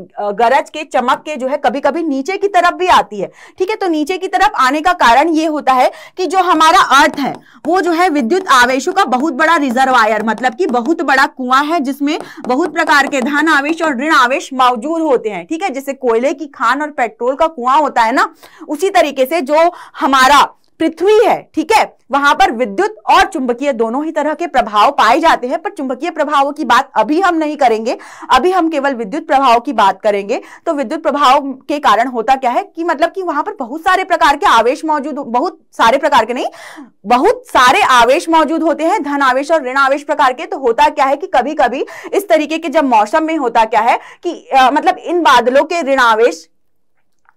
गरज के चमक के जो है कभी कभी नीचे की तरफ भी आती है ठीक है तो नीचे की तरफ आने का कारण ये होता है कि जो हमारा अर्थ है वो जो है विद्युत आवेशों का बहुत बड़ा रिजर्वायर मतलब कि बहुत बड़ा कुआं है जिसमें बहुत प्रकार के धन आवेश और ऋण आवेश मौजूद होते हैं ठीक है जैसे कोयले की खान और पेट्रोल का कुआं होता है ना उसी तरीके से जो हमारा पृथ्वी है ठीक है वहां पर विद्युत और चुंबकीय दोनों ही तरह के प्रभाव पाए जाते हैं पर चुंबकीय प्रभावों की बात अभी हम नहीं करेंगे अभी हम केवल विद्युत प्रभाव की बात करेंगे तो विद्युत प्रभाव के कारण होता क्या है कि मतलब कि वहां पर बहुत सारे प्रकार के आवेश मौजूद बहुत सारे प्रकार के नहीं बहुत सारे आवेश मौजूद होते हैं धन आवेश और ऋण आवेश प्रकार के तो होता क्या है कि कभी कभी इस तरीके के जब मौसम में होता क्या है कि आ, मतलब इन बादलों के ऋण आवेश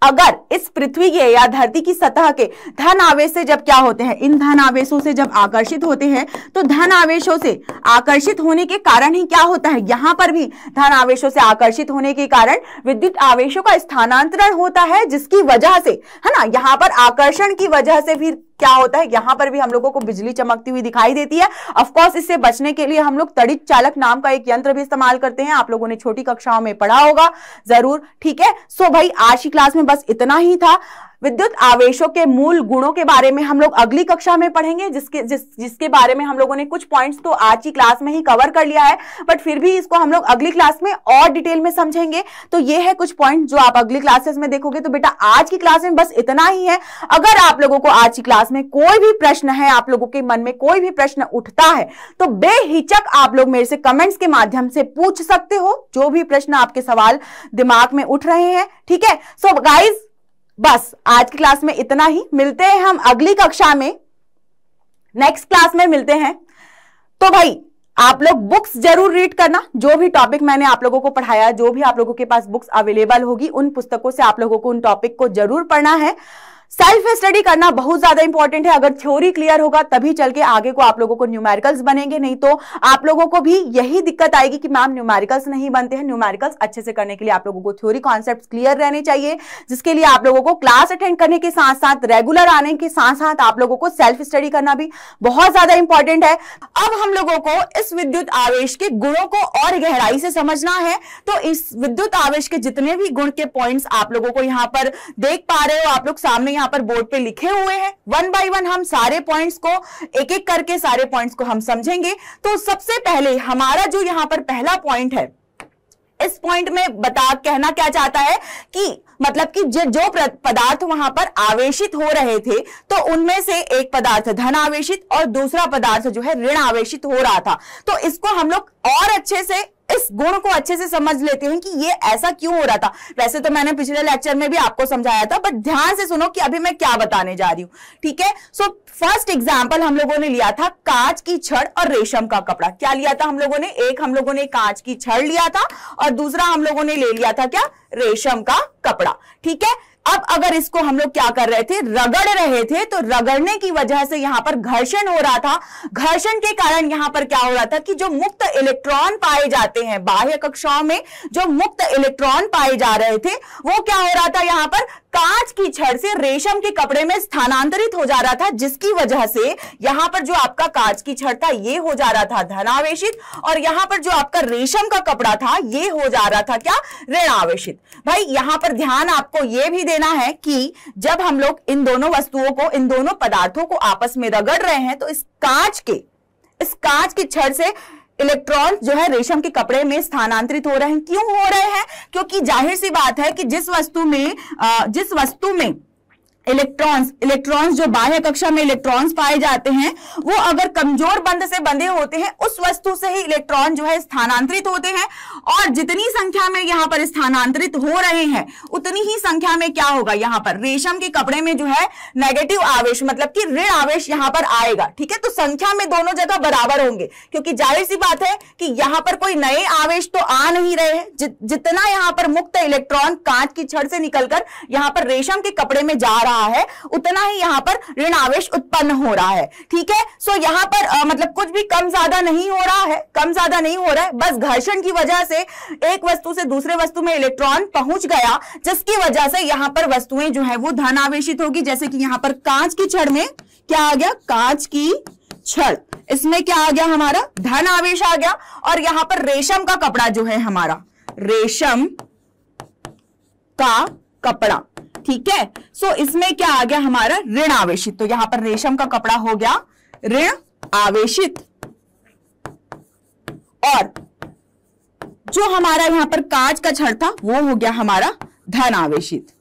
अगर इस पृथ्वी के या धरती की सतह के धन आवेश से जब क्या होते हैं इन धन आवेशों से जब आकर्षित होते हैं तो धन आवेशों से आकर्षित होने के कारण ही क्या होता है यहां पर भी धन आवेशों से आकर्षित होने के कारण विद्युत आवेशों का स्थानांतरण होता है जिसकी वजह से है ना यहाँ पर आकर्षण की वजह से फिर क्या होता है यहाँ पर भी हम लोगों को बिजली चमकती हुई दिखाई देती है अफकोर्स इससे बचने के लिए हम लोग तड़ित चालक नाम का एक यंत्र भी इस्तेमाल करते हैं आप लोगों ने छोटी कक्षाओं में पढ़ा होगा जरूर ठीक है सो भाई आज की क्लास में बस इतना ही था विद्युत आवेशों के मूल गुणों के बारे में हम लोग अगली कक्षा में पढ़ेंगे जिसके जिस जिसके बारे में हम लोगों ने कुछ पॉइंट्स तो आज की क्लास में ही कवर कर लिया है बट फिर भी इसको हम लोग अगली क्लास में और डिटेल में समझेंगे तो ये है कुछ पॉइंट जो आप अगली क्लासेस में देखोगे तो बेटा आज की क्लास में बस इतना ही है अगर आप लोगों को आज की क्लास में कोई भी प्रश्न है आप लोगों के मन में कोई भी प्रश्न उठता है तो बेहिचक आप लोग मेरे से कमेंट्स के माध्यम से पूछ सकते हो जो भी प्रश्न आपके सवाल दिमाग में उठ रहे हैं ठीक है सो गाइज बस आज की क्लास में इतना ही मिलते हैं हम अगली कक्षा में नेक्स्ट क्लास में मिलते हैं तो भाई आप लोग बुक्स जरूर रीड करना जो भी टॉपिक मैंने आप लोगों को पढ़ाया जो भी आप लोगों के पास बुक्स अवेलेबल होगी उन पुस्तकों से आप लोगों को उन टॉपिक को जरूर पढ़ना है सेल्फ स्टडी करना बहुत ज्यादा इंपॉर्टेंट है अगर थ्योरी क्लियर होगा तभी चल के आगे को आप लोगों को न्यूमेरिकल्स बनेंगे नहीं तो आप लोगों को भी यही दिक्कत आएगी कि मैम न्यूमेरिकल्स नहीं बनते हैं न्यूमेरिकल्स अच्छे से करने के लिए आप लोगों को थ्योरी कॉन्सेप्ट क्लियर रहने चाहिए जिसके लिए आप लोगों को क्लास अटेंड करने के साथ साथ रेगुलर आने के साथ साथ आप लोगों को सेल्फ स्टडी करना भी बहुत ज्यादा इंपॉर्टेंट है अब हम लोगों को इस विद्युत आवेश के गुणों को और गहराई से समझना है तो इस विद्युत आवेश के जितने भी गुण के पॉइंट्स आप लोगों को यहाँ पर देख पा रहे हो आप लोग सामने यहाँ यहाँ पर बोर्ड पे लिखे हुए हैं वन बाय वन हम सारे पॉइंट्स को एक एक करके सारे पॉइंट्स को हम समझेंगे तो सबसे पहले हमारा जो यहाँ पर पहला पॉइंट है इस पॉइंट में बता कहना क्या चाहता है कि मतलब कि जो पदार्थ वहां पर आवेशित हो रहे थे तो उनमें से एक पदार्थ धन आवेशित और दूसरा पदार्थ जो है ऋण आवेशित हो रहा था तो इसको हम लोग और अच्छे से इस गुण को अच्छे से समझ लेते हैं कि ये ऐसा क्यों हो रहा था वैसे तो मैंने पिछले लेक्चर में भी आपको समझाया था बट ध्यान से सुनो कि अभी मैं क्या बताने जा रही हूं ठीक है सो फर्स्ट एग्जाम्पल हम लोगों ने लिया था कांच की छड़ और रेशम का कपड़ा क्या लिया था हम लोगों ने एक हम लोगों ने कांच की छड़ लिया था और दूसरा हम लोगों ने ले लिया था क्या रेशम का कपड़ा ठीक है अब अगर इसको हम लोग क्या कर रहे थे रगड़ रहे थे तो रगड़ने की वजह से यहां पर घर्षण हो रहा था घर्षण के कारण यहां पर क्या हो रहा था कि जो मुक्त इलेक्ट्रॉन पाए जाते हैं बाह्य कक्षाओं में जो मुक्त इलेक्ट्रॉन पाए जा रहे थे वो क्या हो रहा था यहां पर कांच की छड़ से रेशम के कपड़े में स्थानांतरित हो जा रहा था जिसकी वजह से यहां पर जो आपका कांच की छड़ था ये हो जा रहा था धनावेशित और यहां पर जो आपका रेशम का कपड़ा था ये हो जा रहा था क्या ऋणावेशित भाई यहां पर ध्यान आपको ये भी दे देना है कि जब हम लोग इन दोनों वस्तुओं को इन दोनों पदार्थों को आपस में रगड़ रहे हैं तो इस कांच के इस कांच की छड़ से इलेक्ट्रॉन जो है रेशम के कपड़े में स्थानांतरित हो रहे हैं क्यों हो रहे हैं क्योंकि जाहिर सी बात है कि जिस वस्तु में जिस वस्तु में इलेक्ट्रॉन्स इलेक्ट्रॉन्स जो बाह्य कक्षा में इलेक्ट्रॉन्स पाए जाते हैं वो अगर कमजोर बंध से बंधे होते हैं उस वस्तु से ही इलेक्ट्रॉन जो है स्थानांतरित होते हैं और जितनी संख्या में यहाँ पर स्थानांतरित हो रहे हैं उतनी ही संख्या में क्या होगा यहाँ पर रेशम के कपड़े में जो है नेगेटिव आवेश मतलब की ऋण आवेश यहाँ पर आएगा ठीक है तो संख्या में दोनों जगह बराबर होंगे क्योंकि जाहिर सी बात है कि यहाँ पर कोई नए आवेश तो आ नहीं रहे हैं जितना यहाँ पर मुक्त इलेक्ट्रॉन कांच की छड़ से निकलकर यहाँ पर रेशम के कपड़े में जा रहा रहा है उतना ही यहाँ पर ऋण आवेश उत्पन्न हो रहा है ठीक है सो यहाँ पर आ, मतलब कुछ भी कम ज्यादा नहीं हो रहा है कम ज्यादा नहीं हो रहा है बस घर्षण की वजह से एक वस्तु से दूसरे वस्तु में इलेक्ट्रॉन पहुंच गया जिसकी वजह से यहाँ पर वस्तुएं जो है वो धन आवेशित होगी जैसे कि यहाँ पर कांच की छड़ में क्या आ गया कांच की छड़ इसमें क्या आ गया हमारा धन आवेश आ गया और यहां पर रेशम का कपड़ा जो है हमारा रेशम का कपड़ा ठीक है सो इसमें क्या आ गया हमारा ऋण आवेशित तो यहां पर रेशम का कपड़ा हो गया ऋण आवेशित और जो हमारा यहां पर कांच का छड़ था वो हो गया हमारा धन आवेशित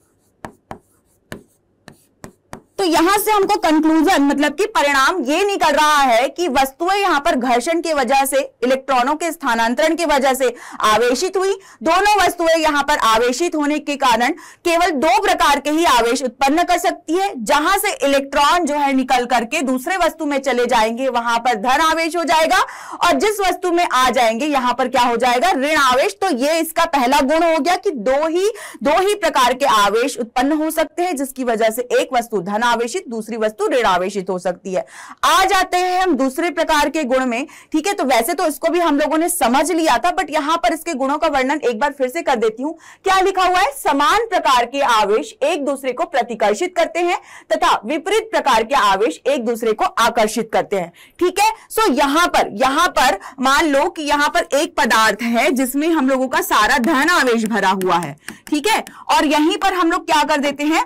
तो यहां से हमको कंक्लूजन मतलब कि परिणाम ये निकल रहा है कि वस्तुएं यहां पर घर्षण की वजह से इलेक्ट्रॉनों के स्थानांतरण की वजह से आवेशित हुई दोनों वस्तुएं यहां पर आवेशित होने के कारण केवल दो प्रकार के ही आवेश उत्पन्न कर सकती है जहां से इलेक्ट्रॉन जो है निकल करके दूसरे वस्तु में चले जाएंगे वहां पर धन आवेश हो जाएगा और जिस वस्तु में आ जाएंगे यहां पर क्या हो जाएगा ऋण आवेश तो ये इसका पहला गुण हो गया कि दो ही दो ही प्रकार के आवेश उत्पन्न हो सकते हैं जिसकी वजह से एक वस्तु धन धनावेशित दूसरी वस्तु ऋण आवेशित हो सकती है आ जाते हैं हम दूसरे प्रकार के गुण में ठीक है तो वैसे तो इसको भी हम लोगों ने समझ लिया था बट यहां पर इसके गुणों का वर्णन एक बार फिर से कर देती हूं क्या लिखा हुआ है समान प्रकार के आवेश एक दूसरे को प्रतिकर्षित करते हैं तथा विपरीत प्रकार के आवेश एक दूसरे को आकर्षित करते हैं ठीक है सो यहां पर यहां पर मान लो कि यहां पर एक पदार्थ है जिसमें हम लोगों का सारा धन आवेश भरा हुआ है ठीक है और यहीं पर हम लोग क्या कर देते हैं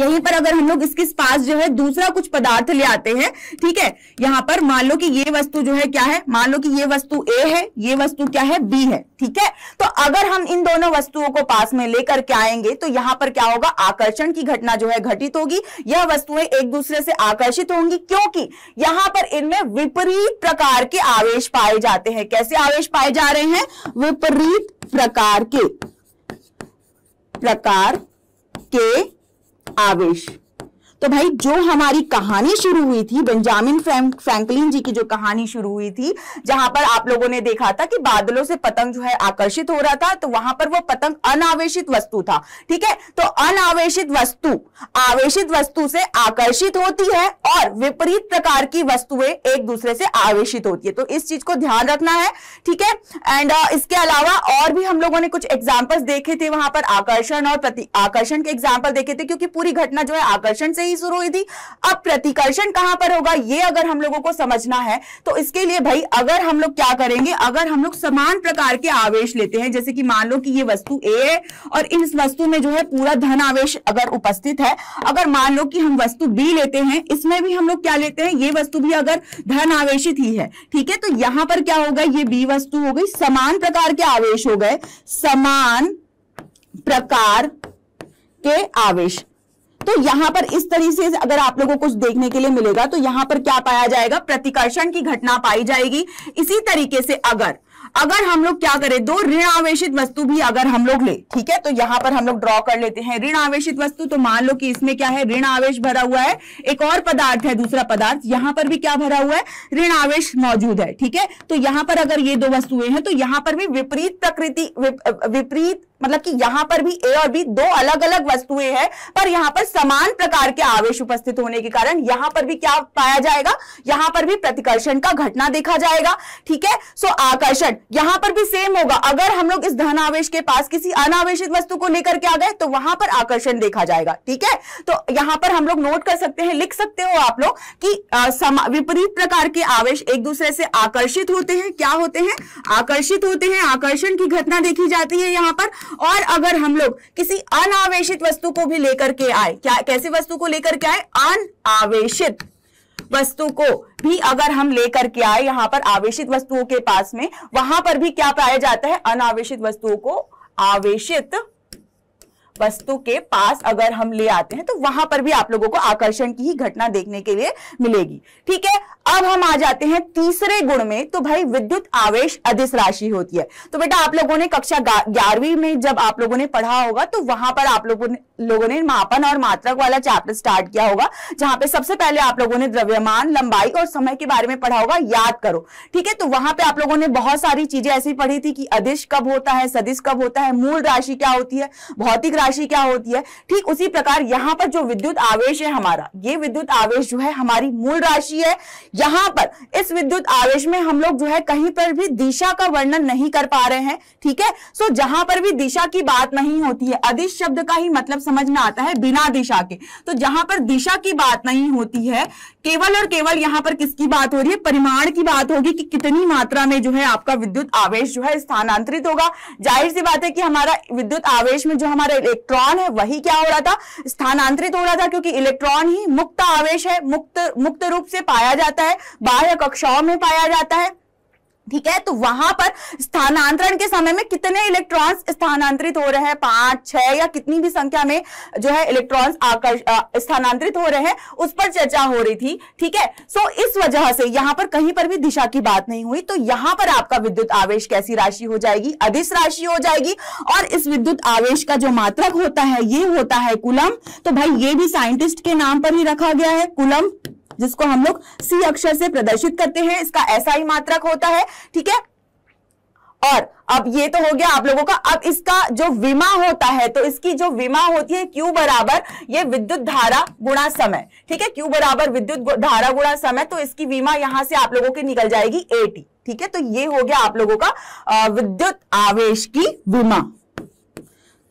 यहीं पर अगर हम लोग इसके पास जो है दूसरा कुछ पदार्थ ले आते हैं ठीक है यहां पर मान लो कि ये वस्तु जो है क्या है मान लो कि ये वस्तु ए है ये वस्तु क्या है बी है ठीक है तो अगर हम इन दोनों वस्तुओं को पास में लेकर के आएंगे तो यहां पर क्या होगा आकर्षण की घटना जो है घटित होगी यह वस्तुएं एक दूसरे से आकर्षित होंगी क्योंकि यहां पर इनमें विपरीत प्रकार के आवेश पाए जाते हैं कैसे आवेश पाए जा रहे हैं विपरीत प्रकार के प्रकार के aves. तो भाई जो हमारी कहानी शुरू हुई थी बेंजामिन फ्रैंकलिन जी की जो कहानी शुरू हुई थी जहां पर आप लोगों ने देखा था कि बादलों से पतंग जो है आकर्षित हो रहा था तो वहां पर वो पतंग अनावेशित वस्तु था ठीक है तो अनावेशित वस्तु आवेशित वस्तु से आकर्षित होती है और विपरीत प्रकार की वस्तुएं एक दूसरे से आवेशित होती है तो इस चीज को ध्यान रखना है ठीक है एंड uh, इसके अलावा और भी हम लोगों ने कुछ एग्जाम्पल्स देखे थे वहां पर आकर्षण और प्रति आकर्षण के एग्जाम्पल देखे थे क्योंकि पूरी घटना जो है आकर्षण से ही नहीं शुरू हुई थी अब प्रतिकर्षण कहां पर होगा ये अगर हम लोगों को समझना है तो इसके लिए भाई अगर हम लोग क्या करेंगे अगर हम लोग समान प्रकार के आवेश लेते हैं जैसे कि मान लो कि ये वस्तु ए है और इस वस्तु में जो है पूरा धन आवेश अगर उपस्थित है अगर मान लो कि हम वस्तु बी लेते हैं इसमें भी हम लोग क्या लेते हैं ये वस्तु भी अगर धन आवेशित ही है ठीक है तो यहां पर क्या होगा ये बी वस्तु हो गई समान प्रकार के आवेश हो गए समान प्रकार के आवेश तो यहां पर इस तरीके से अगर आप लोगों को कुछ देखने के लिए मिलेगा तो यहां पर क्या पाया जाएगा प्रतिकर्षण की घटना पाई जाएगी इसी तरीके से अगर अगर हम लोग क्या करें दो ऋण आवेशित वस्तु भी अगर हम लोग ले ठीक है तो यहां पर हम लोग ड्रॉ कर लेते हैं ऋण आवेशित वस्तु तो मान लो कि इसमें क्या है ऋण आवेश भरा हुआ है एक और पदार्थ है दूसरा पदार्थ यहां पर भी क्या भरा हुआ है ऋण आवेश मौजूद है ठीक है तो यहां पर अगर ये दो वस्तुएं हैं तो यहां पर भी विपरीत प्रकृति विपरीत मतलब कि यहां पर भी ए और बी दो अलग अलग वस्तुएं हैं पर यहां पर समान प्रकार के आवेश उपस्थित होने के कारण यहां पर भी क्या पाया जाएगा यहां पर भी प्रतिकर्षण का घटना देखा जाएगा ठीक है सो आकर्षण यहां पर भी सेम होगा अगर हम लोग इस धन आवेश के पास किसी अनावेशित वस्तु को लेकर के आ गए तो वहां पर आकर्षण देखा जाएगा ठीक है तो यहां पर हम लोग नोट कर सकते हैं लिख सकते हो आप लोग कि विपरीत प्रकार के आवेश एक दूसरे से आकर्षित होते हैं क्या होते हैं आकर्षित होते हैं आकर्षण की घटना देखी जाती है यहां पर और अगर हम लोग किसी अनावेशित वस्तु को भी लेकर के आए क्या कैसी वस्तु को लेकर के आए अनावेशित वस्तु को भी अगर हम लेकर के आए यहां पर आवेशित वस्तुओं के पास में वहां पर भी क्या पाया जाता है अनावेशित वस्तुओं को आवेशित वस्तु के पास अगर हम ले आते हैं तो वहां पर भी आप लोगों को आकर्षण की ही घटना देखने के लिए मिलेगी ठीक है अब हम आ जाते हैं तीसरे गुण में तो भाई विद्युत आवेश अधिस राशि होती है तो बेटा आप लोगों ने कक्षा ग्यारहवीं में जब आप लोगों ने पढ़ा होगा तो वहां पर आप लोगों ने लोगों ने मापन और मात्रक वाला चैप्टर स्टार्ट किया होगा जहां पे सबसे पहले आप लोगों ने द्रव्यमान लंबाई और समय के बारे में पढ़ा होगा याद करो ठीक है तो वहां पर आप लोगों ने बहुत सारी चीजें ऐसी पढ़ी थी कि अधिश कब होता है सदिश कब होता है मूल राशि क्या होती है भौतिक राशि क्या होती है ठीक उसी प्रकार यहाँ पर जो विद्युत आवेश है हमारा ये विद्युत आवेश जो है हमारी मूल राशि है यहाँ पर इस विद्युत आवेश में हम लोग जो है कहीं पर भी दिशा का वर्णन नहीं कर पा रहे हैं ठीक है सो जहां पर भी दिशा की बात नहीं होती है अधिश शब्द का ही मतलब समझ में आता है बिना दिशा के तो जहां पर दिशा की बात नहीं होती है केवल और केवल यहाँ पर किसकी बात हो रही है परिमाण की बात होगी कि कितनी मात्रा में जो है आपका विद्युत आवेश जो है स्थानांतरित होगा जाहिर सी बात है कि हमारा विद्युत आवेश में जो हमारा इलेक्ट्रॉन है वही क्या हो रहा था स्थानांतरित हो रहा था क्योंकि इलेक्ट्रॉन ही मुक्त आवेश है मुक्त मुक्त रूप से पाया जाता है बाह्य कक्षाओं में पाया जाता है ठीक है तो वहां पर स्थानांतरण के समय में कितने इलेक्ट्रॉन्स स्थानांतरित हो रहे हैं पांच छह या कितनी भी संख्या में जो है इलेक्ट्रॉन्स आकर्ष स्थानांतरित हो रहे हैं उस पर चर्चा हो रही थी ठीक है सो इस वजह से यहां पर कहीं पर भी दिशा की बात नहीं हुई तो यहां पर आपका विद्युत आवेश कैसी राशि हो जाएगी अधिस राशि हो जाएगी और इस विद्युत आवेश का जो मात्रक होता है ये होता है कुलम तो भाई ये भी साइंटिस्ट के नाम पर ही रखा गया है कुलम जिसको हम लोग सी अक्षर से प्रदर्शित करते हैं इसका ऐसा ही मात्रक होता है ठीक है और अब ये तो हो गया आप लोगों का अब इसका जो विमा होता है तो इसकी जो विमा होती है क्यू बराबर ये विद्युत धारा गुणा समय ठीक है क्यू बराबर विद्युत धारा गुणा समय तो इसकी विमा यहां से आप लोगों की निकल जाएगी एटी ठीक है तो ये हो गया आप लोगों का विद्युत आवेश की विमा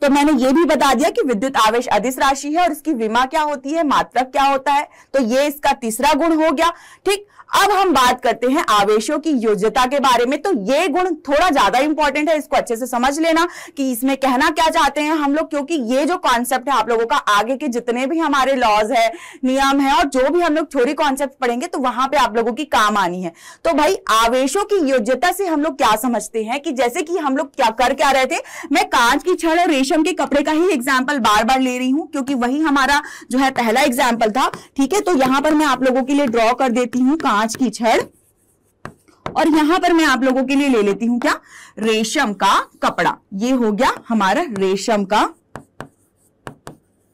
तो मैंने ये भी बता दिया कि विद्युत आवेश अधिस राशि है और इसकी विमा क्या होती है मात्रक क्या होता है तो ये इसका तीसरा गुण हो गया ठीक अब हम बात करते हैं आवेशों की योग्यता के बारे में तो ये गुण थोड़ा ज्यादा इंपॉर्टेंट है इसको अच्छे से समझ लेना कि इसमें कहना क्या चाहते हैं हम लोग क्योंकि ये जो कॉन्सेप्ट है आप लोगों का आगे के जितने भी हमारे लॉज है नियम है और जो भी हम लोग थोड़ी कॉन्सेप्ट पढ़ेंगे तो वहां पर आप लोगों की काम आनी है तो भाई आवेशों की योग्यता से हम लोग क्या समझते हैं कि जैसे कि हम लोग क्या कर क्या रहे थे मैं कांच की छड़ और रेशम के कपड़े का ही एग्जाम्पल बार बार ले रही हूँ क्योंकि वही हमारा जो है पहला एग्जाम्पल था ठीक है तो यहां पर मैं आप लोगों के लिए ड्रॉ कर देती हूँ कांच कांच की छड़ और यहां पर मैं आप लोगों के लिए ले लेती हूं क्या रेशम का कपड़ा ये हो गया हमारा रेशम का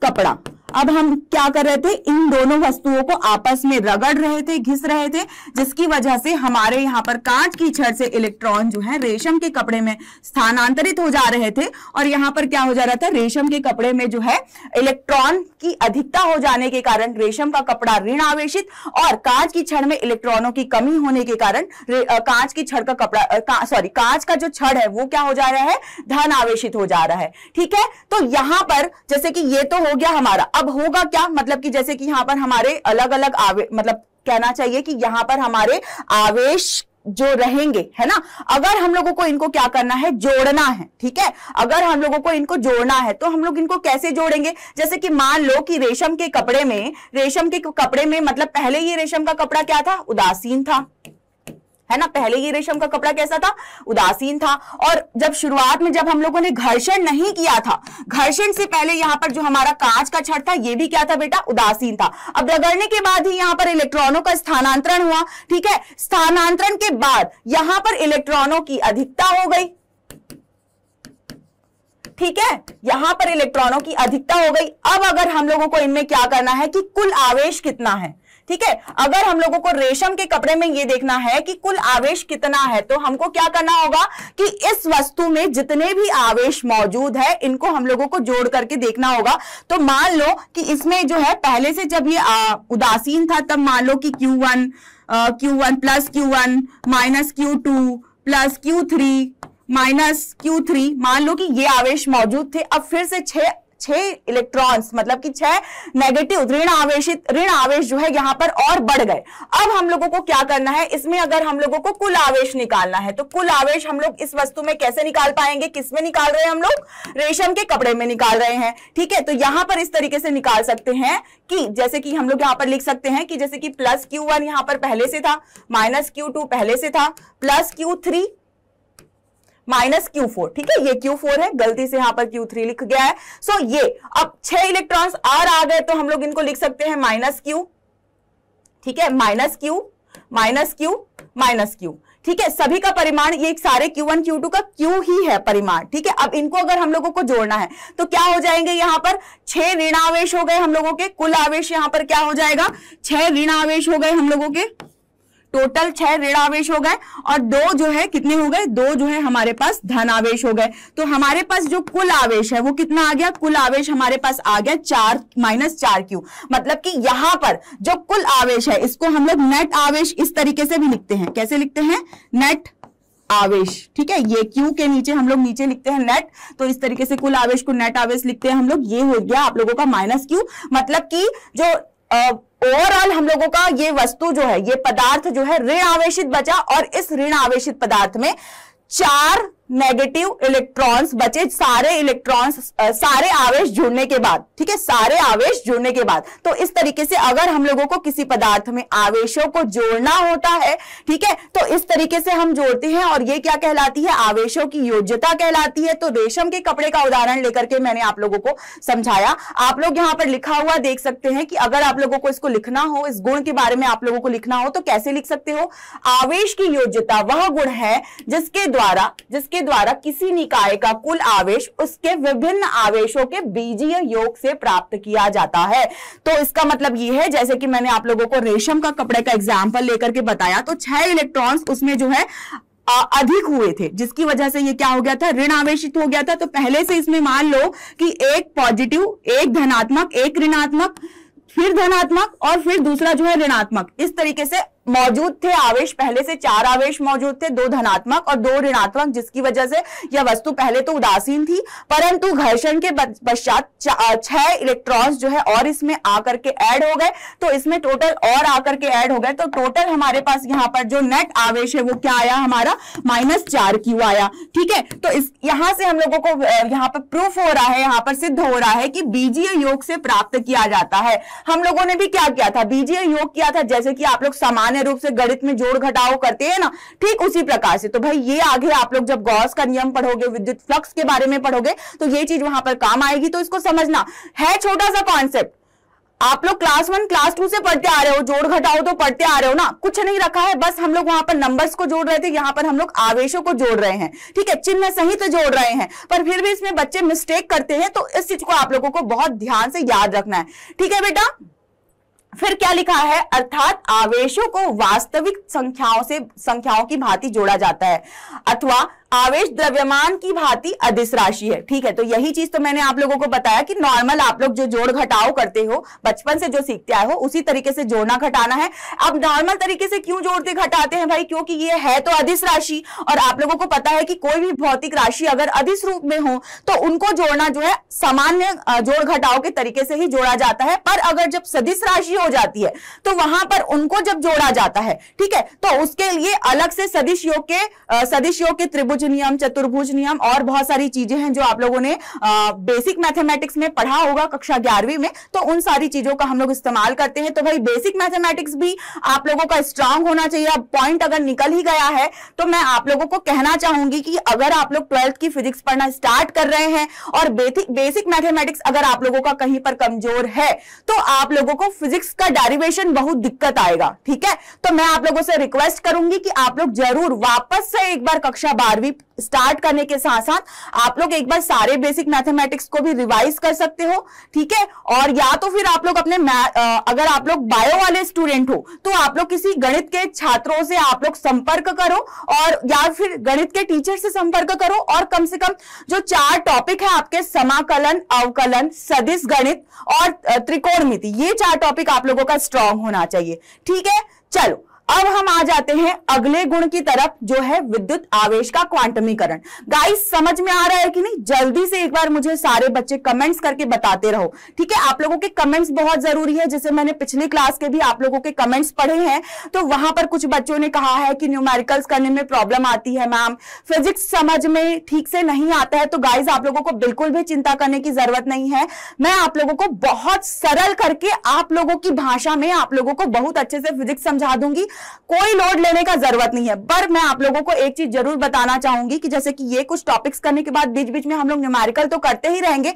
कपड़ा अब हम क्या कर रहे थे इन दोनों वस्तुओं को आपस में रगड़ रहे थे घिस रहे थे जिसकी वजह से हमारे यहाँ पर कांच की छड़ से इलेक्ट्रॉन जो है रेशम के कपड़े में स्थानांतरित हो जा रहे थे और यहाँ पर क्या हो जा रहा था रेशम के कपड़े में जो है इलेक्ट्रॉन की अधिकता हो जाने के कारण रेशम का कपड़ा ऋण आवेशित और कांच की छड़ में इलेक्ट्रॉनों की कमी होने के कारण कांच की छड़ का कपड़ा का, सॉरी कांच का जो छड़ है वो क्या हो जा रहा है धन आवेशित हो जा रहा है ठीक है तो यहां पर जैसे कि ये तो हो गया हमारा अब होगा क्या मतलब कि जैसे कि यहां पर हमारे अलग अलग आवे मतलब कहना चाहिए कि यहां पर हमारे आवेश जो रहेंगे है ना अगर हम लोगों को इनको क्या करना है जोड़ना है ठीक है अगर हम लोगों को इनको जोड़ना है तो हम लोग इनको कैसे जोड़ेंगे जैसे कि मान लो कि रेशम के कपड़े में रेशम के कपड़े में मतलब पहले ये रेशम का कपड़ा क्या था उदासीन था है ना पहले ये रेशम का कपड़ा कैसा था उदासीन था और जब शुरुआत में जब हम लोगों ने घर्षण नहीं किया था घर्षण से पहले यहाँ पर जो हमारा कांच का छठ था ये भी क्या था बेटा उदासीन था अब रगड़ने के बाद ही यहाँ पर इलेक्ट्रॉनों का स्थानांतरण हुआ ठीक है स्थानांतरण के बाद यहां पर इलेक्ट्रॉनों की अधिकता हो गई ठीक है यहां पर इलेक्ट्रॉनों की अधिकता हो गई अब अगर हम लोगों को इनमें क्या करना है कि कुल आवेश कितना है ठीक है अगर हम लोगों को रेशम के कपड़े में ये देखना है कि कुल आवेश कितना है तो हमको क्या करना होगा कि इस वस्तु में जितने भी आवेश मौजूद है इनको हम लोगों को जोड़ करके देखना होगा तो मान लो कि इसमें जो है पहले से जब ये उदासीन था तब मान लो कि Q one Q one plus Q one minus Q two plus Q three minus Q three मान लो कि ये आवेश मौजूद थे अब फिर से छह छह इलेक्ट्रॉन्स मतलब कि छह नेगेटिव ऋण आवेशित ऋण आवेश जो है यहां पर और बढ़ गए अब हम लोगों को क्या करना है इसमें अगर हम लोगों को कुल आवेश निकालना है तो कुल आवेश हम लोग इस वस्तु में कैसे निकाल पाएंगे किसमें निकाल रहे हैं हम लोग रेशम के कपड़े में निकाल रहे हैं ठीक है तो यहां पर इस तरीके से निकाल सकते हैं कि जैसे कि हम लोग यहां पर लिख सकते हैं कि जैसे कि प्लस क्यू वन यहां पर पहले से था माइनस क्यू टू पहले से था plus Q three minus Q four ठीक है ये क्यू फोर है गलती से यहां पर क्यू थ्री लिख गया है सो so, ये अब छह इलेक्ट्रॉन्स और आ गए तो हम लोग इनको लिख सकते हैं माइनस क्यू ठीक है minus Q minus Q minus Q ठीक है सभी का परिमाण ये सारे Q1 Q2 का Q ही है परिमाण ठीक है अब इनको अगर हम लोगों को जोड़ना है तो क्या हो जाएंगे यहां पर छह ऋण आवेश हो गए हम लोगों के कुल आवेश यहां पर क्या हो जाएगा छह ऋण आवेश हो गए हम लोगों के टोटल छह ऋण आवेश हो गए और दो जो है कितने हो गए दो जो है हमारे पास आवेश हो गए तो हमारे पास जो कुल आवेश है वो कितना आ गया कुल आवेश हमारे पास आ गया चार माइनस चार क्यू मतलब कि यहां पर जो कुल आवेश है इसको हम लोग नेट आवेश इस तरीके से भी लिखते हैं कैसे लिखते हैं नेट आवेश ठीक है ये क्यू के नीचे हम लोग नीचे लिखते हैं नेट तो इस तरीके से कुल आवेश को नेट आवेश लिखते हैं हम लोग ये हो गया आप लोगों का माइनस क्यू मतलब कि जो आ, ओवरऑल हम लोगों का ये वस्तु जो है ये पदार्थ जो है ऋण आवेशित बचा और इस ऋण आवेशित पदार्थ में चार नेगेटिव इलेक्ट्रॉन्स बचे सारे इलेक्ट्रॉन्स सारे आवेश जुड़ने के बाद ठीक है सारे आवेश जुड़ने के बाद तो इस तरीके से अगर हम लोगों को किसी पदार्थ में आवेशों को जोड़ना होता है ठीक है तो इस तरीके से हम जोड़ते हैं और ये क्या कहलाती है आवेशों की योग्यता कहलाती है तो रेशम के कपड़े का उदाहरण लेकर के मैंने आप लोगों को समझाया आप लोग यहाँ पर लिखा हुआ देख सकते हैं कि अगर आप लोगों को इसको लिखना हो इस गुण के बारे में आप लोगों को लिखना हो तो कैसे लिख सकते हो आवेश की योग्यता वह गुण है जिसके द्वारा जिसके द्वारा किसी निकाय का कुल आवेश उसके विभिन्न आवेशों के बीजीय योग से प्राप्त किया जाता है तो इसका मतलब यह है जैसे कि मैंने आप लोगों को रेशम का कपड़े का एग्जाम्पल लेकर के बताया तो छह इलेक्ट्रॉन उसमें जो है अधिक हुए थे जिसकी वजह से ये क्या हो गया था ऋण आवेशित हो गया था तो पहले से इसमें मान लो कि एक पॉजिटिव एक धनात्मक एक ऋणात्मक फिर धनात्मक और फिर दूसरा जो है ऋणात्मक इस तरीके से मौजूद थे आवेश पहले से चार आवेश मौजूद थे दो धनात्मक और दो ऋणात्मक जिसकी वजह से यह वस्तु पहले तो उदासीन थी परंतु घर्षण के पश्चात छह इलेक्ट्रॉन्स जो है और इसमें आकर के ऐड हो गए तो इसमें टोटल और आकर के ऐड हो गए तो टोटल हमारे पास यहाँ पर जो नेट आवेश है वो क्या आया हमारा माइनस चार क्यू आया ठीक है तो इस यहां से हम लोगों को यहाँ पर प्रूफ हो रहा है यहाँ पर सिद्ध हो रहा है कि बीजीय योग से प्राप्त किया जाता है हम लोगों ने भी क्या किया था बीजीय योग किया था जैसे कि आप लोग सामान्य सामान्य रूप से गणित में जोड़ घटाओ करते हैं ना ठीक उसी प्रकार से तो भाई ये आगे आप लोग जब गॉस का नियम पढ़ोगे विद्युत फ्लक्स के बारे में पढ़ोगे तो ये चीज वहां पर काम आएगी तो इसको समझना है छोटा सा कॉन्सेप्ट आप लोग क्लास वन क्लास टू से पढ़ते आ रहे हो जोड़ घटाओ तो पढ़ते आ रहे हो ना कुछ नहीं रखा है बस हम लोग वहां पर नंबर्स को जोड़ रहे थे यहाँ पर हम लोग आवेशों को जोड़ रहे हैं ठीक है चिन्ह सही तो जोड़ रहे हैं पर फिर भी इसमें बच्चे मिस्टेक करते हैं तो इस चीज को आप लोगों को बहुत ध्यान से याद रखना है ठीक है बेटा फिर क्या लिखा है अर्थात आवेशों को वास्तविक संख्याओं से संख्याओं की भांति जोड़ा जाता है अथवा आवेश द्रव्यमान की भांति अधिस राशि है ठीक है तो यही चीज तो मैंने आप लोगों को बताया कि नॉर्मल आप लोग जो जोड़ घटाओ करते हो बचपन से जो सीखते आए हो उसी तरीके से जोड़ना घटाना है अब नॉर्मल तरीके से क्यों जोड़ते घटाते हैं भाई क्योंकि ये है तो अधिस राशि और आप लोगों को पता है कि कोई भी भौतिक राशि अगर अधिस रूप में हो तो उनको जोड़ना जो है सामान्य जोड़ घटाओ के तरीके से ही जोड़ा जाता है पर अगर जब सदिश राशि हो जाती है तो वहां पर उनको जब जोड़ा जाता है ठीक है तो उसके लिए अलग से सदिश योग के सदिश योग के त्रिभुज बहुभुज नियम चतुर्भुज नियम और बहुत सारी चीजें हैं जो आप लोगों ने आ, बेसिक मैथमेटिक्स में पढ़ा होगा कक्षा ग्यारहवीं में तो उन सारी चीजों का हम लोग इस्तेमाल करते हैं तो भाई बेसिक मैथमेटिक्स भी आप लोगों का स्ट्रांग होना चाहिए अब पॉइंट अगर निकल ही गया है तो मैं आप लोगों को कहना चाहूंगी कि अगर आप लोग ट्वेल्थ की फिजिक्स पढ़ना स्टार्ट कर रहे हैं और बेसिक मैथमेटिक्स अगर आप लोगों का कहीं पर कमजोर है तो आप लोगों को फिजिक्स का डेरिवेशन बहुत दिक्कत आएगा ठीक है तो मैं आप लोगों से रिक्वेस्ट करूंगी कि आप लोग जरूर वापस से एक बार कक्षा बारहवीं अभी स्टार्ट करने के साथ साथ आप लोग एक बार सारे बेसिक मैथमेटिक्स को भी रिवाइज कर सकते हो ठीक है और या तो फिर आप लोग अपने अगर आप लोग बायो वाले स्टूडेंट हो तो आप लोग किसी गणित के छात्रों से आप लोग संपर्क करो और या फिर गणित के टीचर से संपर्क करो और कम से कम जो चार टॉपिक है आपके समाकलन अवकलन सदिश गणित और त्रिकोणमिति ये चार टॉपिक आप लोगों का स्ट्रांग होना चाहिए ठीक है चलो अब हम आ जाते हैं अगले गुण की तरफ जो है विद्युत आवेश का क्वांटमीकरण गाइस समझ में आ रहा है कि नहीं जल्दी से एक बार मुझे सारे बच्चे कमेंट्स करके बताते रहो ठीक है आप लोगों के कमेंट्स बहुत जरूरी है जैसे मैंने पिछली क्लास के भी आप लोगों के कमेंट्स पढ़े हैं तो वहां पर कुछ बच्चों ने कहा है कि न्यूमेरिकल्स करने में प्रॉब्लम आती है मैम फिजिक्स समझ में ठीक से नहीं आता है तो गाइज आप लोगों को बिल्कुल भी चिंता करने की जरूरत नहीं है मैं आप लोगों को बहुत सरल करके आप लोगों की भाषा में आप लोगों को बहुत अच्छे से फिजिक्स समझा दूंगी कोई लोड लेने का जरूरत नहीं है पर मैं आप लोगों को एक चीज जरूर बताना चाहूंगी कि जैसे कि ये कुछ टॉपिक्स करने के बाद बीच बीच में हम लोग न्यूमेरिकल तो करते ही रहेंगे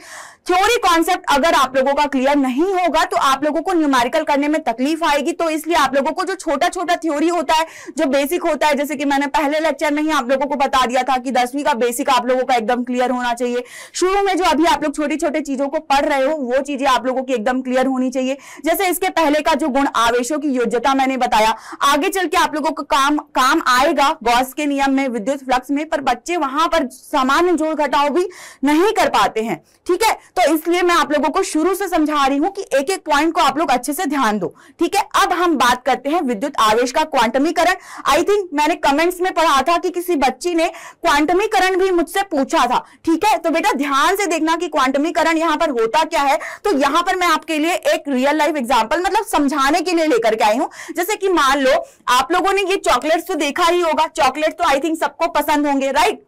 थ्योरी कॉन्सेप्ट अगर आप लोगों का क्लियर नहीं होगा तो आप लोगों को न्यूमेरिकल करने में तकलीफ आएगी तो इसलिए आप लोगों को जो छोटा छोटा थ्योरी होता है जो बेसिक होता है जैसे कि मैंने पहले लेक्चर में ही आप लोगों को बता दिया था कि दसवीं का बेसिक आप लोगों का एकदम क्लियर होना चाहिए शुरू में जो अभी आप लोग छोटी छोटे चीजों को पढ़ रहे हो वो चीजें आप लोगों की एकदम क्लियर होनी चाहिए जैसे इसके पहले का जो गुण आवेशों की योग्यता मैंने बताया आगे चल के आप लोगों को काम काम आएगा गॉस के नियम में विद्युत फ्लक्स में पर बच्चे वहां पर सामान्य जोड़ घटाव भी नहीं कर पाते हैं ठीक है तो इसलिए मैं आप लोगों को शुरू से समझा रही हूं कि एक एक पॉइंट को आप लोग अच्छे से ध्यान दो ठीक है अब हम बात करते हैं विद्युत आवेश का क्वांटमीकरण आई थिंक मैंने कमेंट्स में पढ़ा था कि किसी बच्ची ने क्वांटमीकरण भी मुझसे पूछा था ठीक है तो बेटा ध्यान से देखना कि क्वांटमीकरण यहाँ पर होता क्या है तो यहाँ पर मैं आपके लिए एक रियल लाइफ एग्जाम्पल मतलब समझाने के लिए लेकर के आई हूँ जैसे कि मान लो आप लोगों ने ये चॉकलेट्स तो देखा ही होगा चॉकलेट तो आई थिंक सबको पसंद होंगे राइट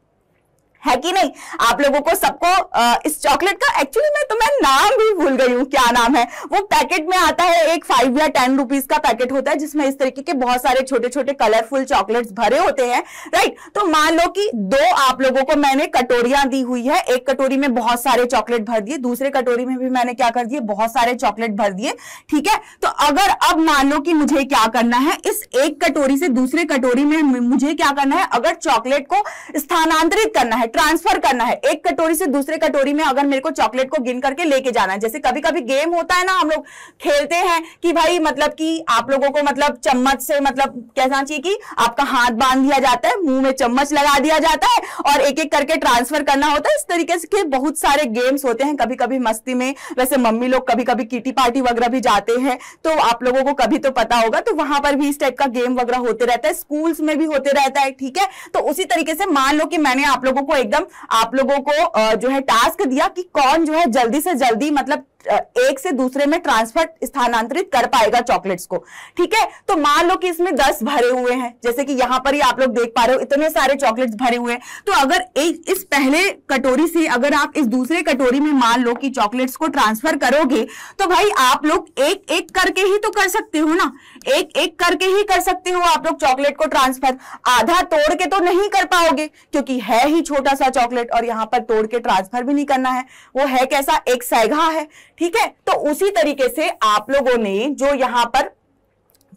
है कि नहीं आप लोगों को सबको इस चॉकलेट का एक्चुअली मैं तो मैं नाम भी भूल गई हूँ क्या नाम है वो पैकेट में आता है एक फाइव या टेन रुपीज का पैकेट होता है जिसमें इस तरीके के बहुत सारे छोटे छोटे कलरफुल चॉकलेट्स भरे होते हैं राइट तो मान लो कि दो आप लोगों को मैंने कटोरियां दी हुई है एक कटोरी में बहुत सारे चॉकलेट भर दिए दूसरे कटोरी में भी मैंने क्या कर दिए बहुत सारे चॉकलेट भर दिए ठीक है तो अगर अब मान लो कि मुझे क्या करना है इस एक कटोरी से दूसरे कटोरी में मुझे क्या करना है अगर चॉकलेट को स्थानांतरित करना है है ट्रांसफर करना है एक कटोरी से दूसरे कटोरी में अगर मेरे को चॉकलेट को गिन करके लेके जाना है जैसे कभी कभी गेम होता है ना हम लोग खेलते हैं कि भाई मतलब कि आप लोगों को मतलब चम्मच से मतलब कहना चाहिए कि आपका हाथ बांध दिया जाता है मुंह में चम्मच लगा दिया जाता है और एक एक करके ट्रांसफर करना होता है इस तरीके से बहुत सारे गेम्स होते हैं कभी कभी मस्ती में वैसे मम्मी लोग कभी कभी किटी पार्टी वगैरह भी जाते हैं तो आप लोगों को कभी तो पता होगा तो वहां पर भी इस टाइप का गेम वगैरह होते रहता है स्कूल्स में भी होते रहता है ठीक है तो उसी तरीके से मान लो कि मैंने आप लोगों को एकदम आप लोगों को जो है टास्क दिया कि कौन जो है जल्दी से जल्दी मतलब एक से दूसरे में ट्रांसफर स्थानांतरित कर पाएगा चॉकलेट्स को ठीक है तो मान लो कि इसमें दस भरे हुए हैं जैसे कि यहां पर ही आप लोग देख पा रहे हो इतने सारे चॉकलेट्स भरे हुए हैं तो अगर एक इस पहले कटोरी से अगर आप इस दूसरे कटोरी में मान लो कि चॉकलेट्स को ट्रांसफर करोगे तो भाई आप लोग एक एक करके ही तो कर सकते हो ना एक एक करके ही कर सकते हो आप लोग चॉकलेट को ट्रांसफर आधा तोड़ के तो नहीं कर पाओगे क्योंकि है ही छोटा सा चॉकलेट और यहां पर तोड़ के ट्रांसफर भी नहीं करना है वो है कैसा एक सैगा है ठीक है तो उसी तरीके से आप लोगों ने जो यहां पर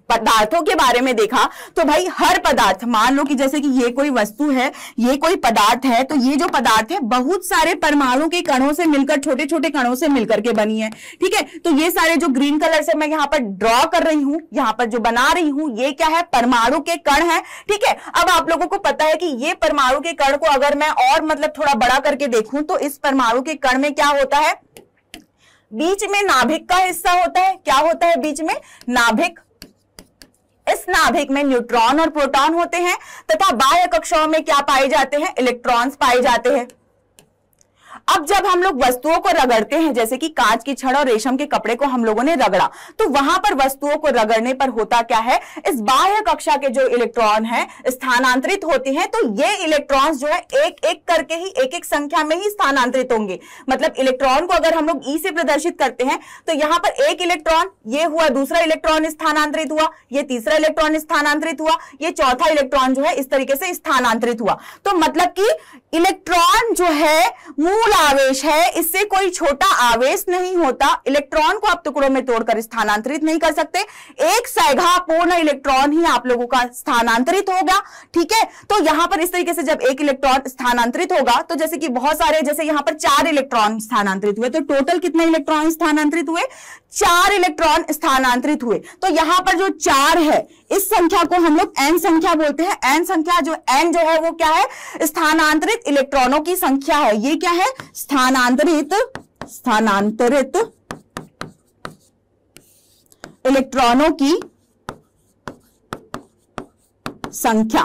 पदार्थों के बारे में देखा तो भाई हर पदार्थ मान लो कि जैसे कि ये कोई वस्तु है ये कोई पदार्थ है तो ये जो पदार्थ है बहुत सारे परमाणु के कणों से मिलकर छोटे छोटे कणों से मिलकर के बनी है ठीक है तो ये सारे जो ग्रीन कलर से मैं यहाँ पर ड्रॉ कर रही हूँ यहाँ पर जो बना रही हूँ ये क्या है परमाणु के कण है ठीक है अब आप लोगों को पता है कि ये परमाणु के कण को अगर मैं और मतलब थोड़ा बड़ा करके देखूं तो इस परमाणु के कण में क्या होता है बीच में नाभिक का हिस्सा होता है क्या होता है बीच में नाभिक इस नाभिक में न्यूट्रॉन और प्रोटॉन होते हैं तथा बाह्य कक्षाओं में क्या पाए जाते हैं इलेक्ट्रॉन्स पाए जाते हैं अब जब हम लोग वस्तुओं को रगड़ते हैं जैसे कि कांच की छड़ और रेशम के कपड़े को हम लोगों ने रगड़ा तो वहां पर वस्तुओं को रगड़ने पर होता क्या है इस बाह्य कक्षा के जो इलेक्ट्रॉन है स्थानांतरित होते हैं तो ये इलेक्ट्रॉन जो है एक एक करके ही एक एक संख्या में ही स्थानांतरित होंगे मतलब इलेक्ट्रॉन को अगर हम लोग ई से प्रदर्शित करते हैं तो यहां पर एक इलेक्ट्रॉन ये हुआ दूसरा इलेक्ट्रॉन स्थानांतरित हुआ ये तीसरा इलेक्ट्रॉन स्थानांतरित हुआ ये चौथा इलेक्ट्रॉन जो है इस तरीके से स्थानांतरित हुआ तो मतलब कि इलेक्ट्रॉन जो है मूल आवेश है इससे कोई छोटा आवेश नहीं होता इलेक्ट्रॉन को आप टुकड़ों में तोड़कर स्थानांतरित नहीं कर सकते एक सैघा पूर्ण इलेक्ट्रॉन ही आप लोगों का स्थानांतरित होगा ठीक है तो यहां पर इस तरीके से जब एक इलेक्ट्रॉन स्थानांतरित होगा तो जैसे कि बहुत सारे जैसे यहां पर चार इलेक्ट्रॉन स्थानांतरित हुए तो टोटल कितने इलेक्ट्रॉन स्थानांतरित हुए चार इलेक्ट्रॉन स्थानांतरित हुए तो यहां पर जो चार है इस संख्या को हम लोग एन संख्या बोलते हैं एन संख्या जो एन जो है वो क्या है स्थानांतरित इलेक्ट्रॉनों की संख्या है ये क्या है स्थानांतरित स्थानांतरित इलेक्ट्रॉनों की संख्या